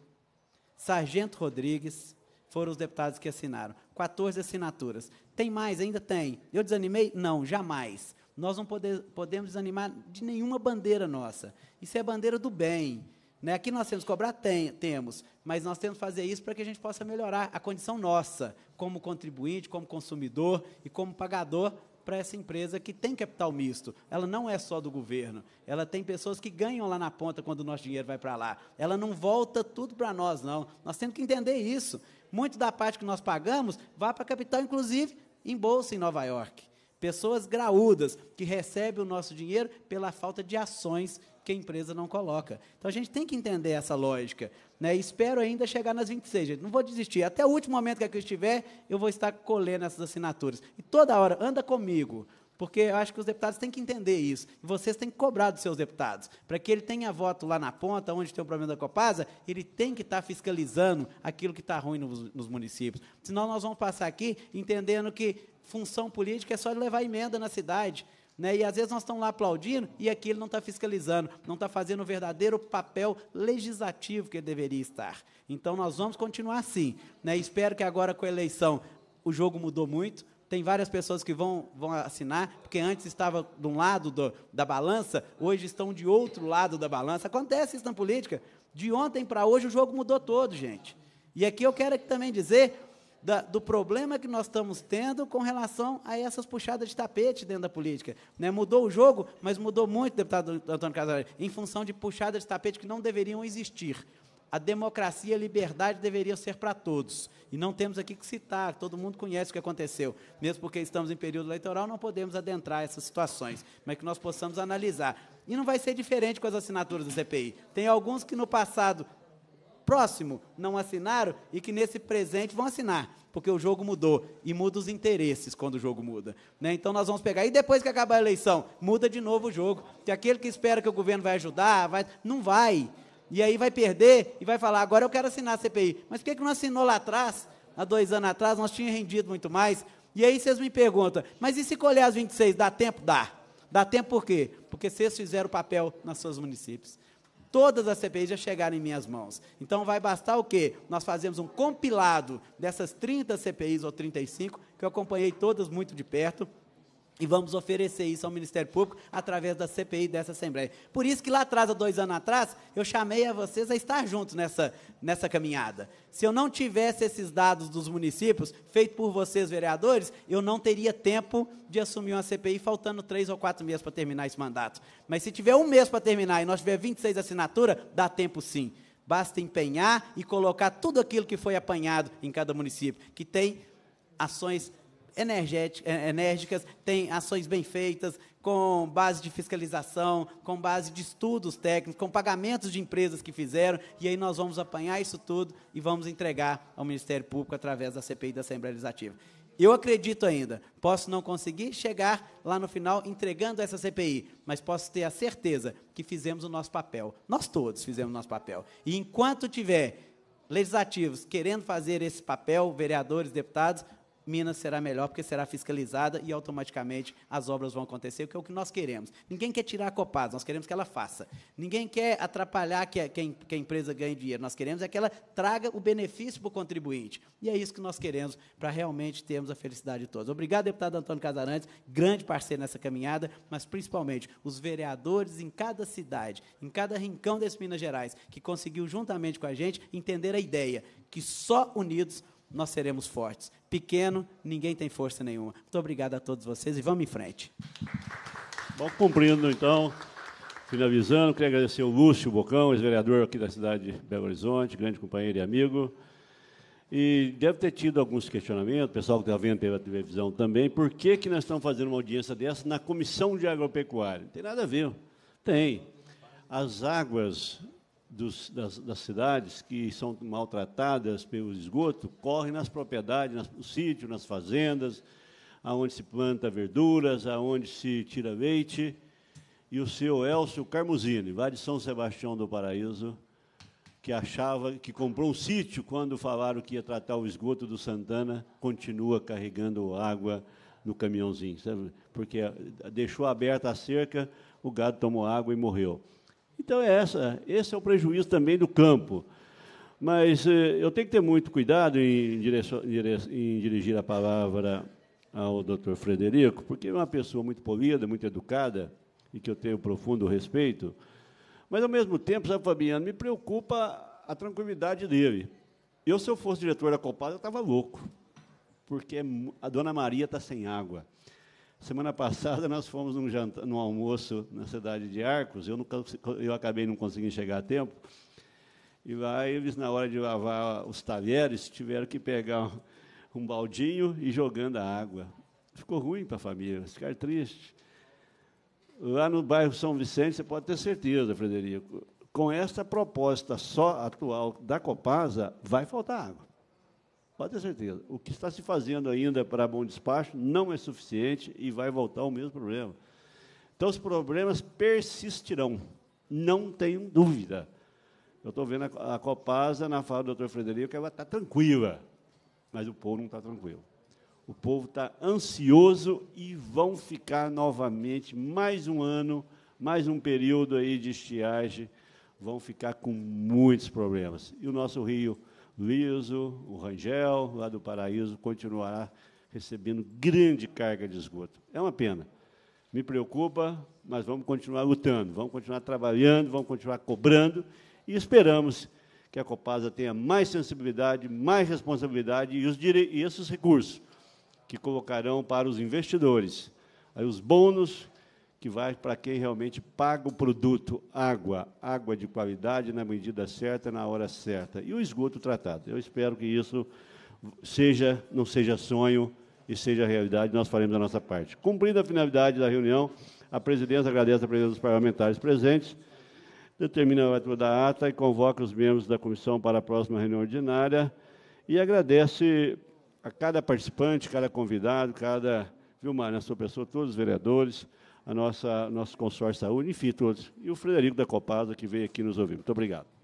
Speaker 2: Sargento Rodrigues, foram os deputados que assinaram. 14 assinaturas. Tem mais? Ainda tem. Eu desanimei? Não, jamais nós não podemos desanimar de nenhuma bandeira nossa. Isso é a bandeira do bem. Né? Aqui nós temos que cobrar? Tem, temos, mas nós temos que fazer isso para que a gente possa melhorar a condição nossa, como contribuinte, como consumidor e como pagador para essa empresa que tem capital misto. Ela não é só do governo, ela tem pessoas que ganham lá na ponta quando o nosso dinheiro vai para lá. Ela não volta tudo para nós, não. Nós temos que entender isso. Muito da parte que nós pagamos vai para capital, inclusive, em bolsa em Nova York. Pessoas graúdas que recebem o nosso dinheiro pela falta de ações que a empresa não coloca. Então a gente tem que entender essa lógica. Né? espero ainda chegar nas 26, gente. Não vou desistir. Até o último momento que eu estiver, eu vou estar colhendo essas assinaturas. E toda hora, anda comigo. Porque eu acho que os deputados têm que entender isso. E vocês têm que cobrar dos seus deputados. Para que ele tenha voto lá na ponta, onde tem o problema da Copasa, ele tem que estar fiscalizando aquilo que está ruim nos, nos municípios. Senão nós vamos passar aqui entendendo que função política é só levar emenda na cidade. Né? E às vezes nós estamos lá aplaudindo e aqui ele não está fiscalizando, não está fazendo o verdadeiro papel legislativo que ele deveria estar. Então nós vamos continuar assim. Né? Espero que agora com a eleição o jogo mudou muito. Tem várias pessoas que vão, vão assinar, porque antes estava de um lado do, da balança, hoje estão de outro lado da balança. Acontece isso na política. De ontem para hoje o jogo mudou todo, gente. E aqui eu quero também dizer da, do problema que nós estamos tendo com relação a essas puxadas de tapete dentro da política. Né? Mudou o jogo, mas mudou muito, deputado Antônio Casares, em função de puxadas de tapete que não deveriam existir. A democracia e a liberdade deveriam ser para todos. E não temos aqui que citar, todo mundo conhece o que aconteceu. Mesmo porque estamos em período eleitoral, não podemos adentrar essas situações, mas que nós possamos analisar. E não vai ser diferente com as assinaturas do CPI. Tem alguns que no passado próximo não assinaram e que nesse presente vão assinar, porque o jogo mudou e muda os interesses quando o jogo muda. Né? Então nós vamos pegar. E depois que acabar a eleição, muda de novo o jogo. Que aquele que espera que o governo vai ajudar, vai, não vai. E aí vai perder e vai falar: agora eu quero assinar a CPI. Mas por que, que não assinou lá atrás? Há dois anos atrás, nós tínhamos rendido muito mais. E aí vocês me perguntam: mas e se colher as 26? Dá tempo? Dá. Dá tempo por quê? Porque vocês fizeram o papel nas suas municípios todas as CPIs já chegaram em minhas mãos. Então vai bastar o quê? Nós fazemos um compilado dessas 30 CPIs ou 35, que eu acompanhei todas muito de perto, e vamos oferecer isso ao Ministério Público através da CPI dessa Assembleia. Por isso que lá atrás, há dois anos atrás, eu chamei a vocês a estar juntos nessa, nessa caminhada. Se eu não tivesse esses dados dos municípios, feito por vocês, vereadores, eu não teria tempo de assumir uma CPI, faltando três ou quatro meses para terminar esse mandato. Mas se tiver um mês para terminar e nós tiver 26 assinaturas, dá tempo sim. Basta empenhar e colocar tudo aquilo que foi apanhado em cada município, que tem ações é, enérgicas, têm ações bem feitas, com base de fiscalização, com base de estudos técnicos, com pagamentos de empresas que fizeram, e aí nós vamos apanhar isso tudo e vamos entregar ao Ministério Público através da CPI da Assembleia Legislativa. Eu acredito ainda, posso não conseguir chegar lá no final entregando essa CPI, mas posso ter a certeza que fizemos o nosso papel. Nós todos fizemos o nosso papel. E enquanto tiver legislativos querendo fazer esse papel, vereadores, deputados, Minas será melhor porque será fiscalizada e automaticamente as obras vão acontecer, que é o que nós queremos. Ninguém quer tirar a Copasa, nós queremos que ela faça. Ninguém quer atrapalhar que a, que a empresa ganhe dinheiro, nós queremos é que ela traga o benefício para o contribuinte. E é isso que nós queremos para realmente termos a felicidade de todos. Obrigado, deputado Antônio Casarantes, grande parceiro nessa caminhada, mas principalmente os vereadores em cada cidade, em cada rincão desse Minas Gerais, que conseguiu juntamente com a gente entender a ideia que só unidos nós seremos fortes. Pequeno, ninguém tem força nenhuma. Muito obrigado a todos vocês e vamos em frente.
Speaker 1: Bom, cumprindo então, finalizando, queria agradecer o Lúcio Bocão, ex-vereador aqui da cidade de Belo Horizonte, grande companheiro e amigo. E deve ter tido alguns questionamentos, o pessoal que está vendo pela televisão também, por que, que nós estamos fazendo uma audiência dessa na Comissão de Agropecuária? Não tem nada a ver. Tem. As águas dos, das, das, cidades que são maltratadas pelo esgoto correm nas propriedades, nas, no sítio, nas fazendas, aonde se planta verduras, aonde se tira leite. E o seu Elcio Carmuzini, lá de São Sebastião do Paraíso, que achava que comprou um sítio quando falaram que ia tratar o esgoto do Santana, continua carregando água no caminhãozinho, sabe? porque eh, deixou aberta a cerca, o gado tomou água e morreu. Então, é essa, esse é o prejuízo também do campo. Mas eh, eu tenho que ter muito cuidado em, direço, em dirigir a palavra ao doutor Frederico, porque é uma pessoa muito polida, muito educada, e que eu tenho profundo respeito. Mas, ao mesmo tempo, sabe, Fabiano, me preocupa a tranquilidade dele. Eu, se eu fosse diretor da Copasa, eu estava louco, porque é a dona Maria está sem água. Semana passada nós fomos num, jantar, num almoço na cidade de Arcos, eu, nunca, eu acabei não conseguindo chegar a tempo, e lá eles, na hora de lavar os talheres, tiveram que pegar um, um baldinho e jogando a água. Ficou ruim para a família, ficar triste. Lá no bairro São Vicente, você pode ter certeza, Frederico, com essa proposta só atual da Copasa, vai faltar água. Pode ter certeza. O que está se fazendo ainda para bom despacho não é suficiente e vai voltar ao mesmo problema. Então, os problemas persistirão, não tenho dúvida. Eu estou vendo a, a Copasa na fala do doutor Frederico, que ela está tranquila, mas o povo não está tranquilo. O povo está ansioso e vão ficar novamente mais um ano, mais um período aí de estiagem, vão ficar com muitos problemas. E o nosso rio Liso, o Rangel, lá do Paraíso, continuará recebendo grande carga de esgoto. É uma pena. Me preocupa, mas vamos continuar lutando, vamos continuar trabalhando, vamos continuar cobrando e esperamos que a Copasa tenha mais sensibilidade, mais responsabilidade e, os e esses recursos que colocarão para os investidores. Aí os bônus que vai para quem realmente paga o produto, água, água de qualidade, na medida certa, na hora certa, e o esgoto tratado. Eu espero que isso seja, não seja sonho e seja realidade, nós faremos a nossa parte. cumprindo a finalidade da reunião, a presidência agradece a presença dos parlamentares presentes, determina a leitura da ata e convoca os membros da comissão para a próxima reunião ordinária e agradece a cada participante, cada convidado, cada, viu, Mário, a sua pessoa, todos os vereadores, a nossa nosso consórcio de saúde, enfim, todos. E o Frederico da Copasa, que veio aqui nos ouvir. Muito obrigado.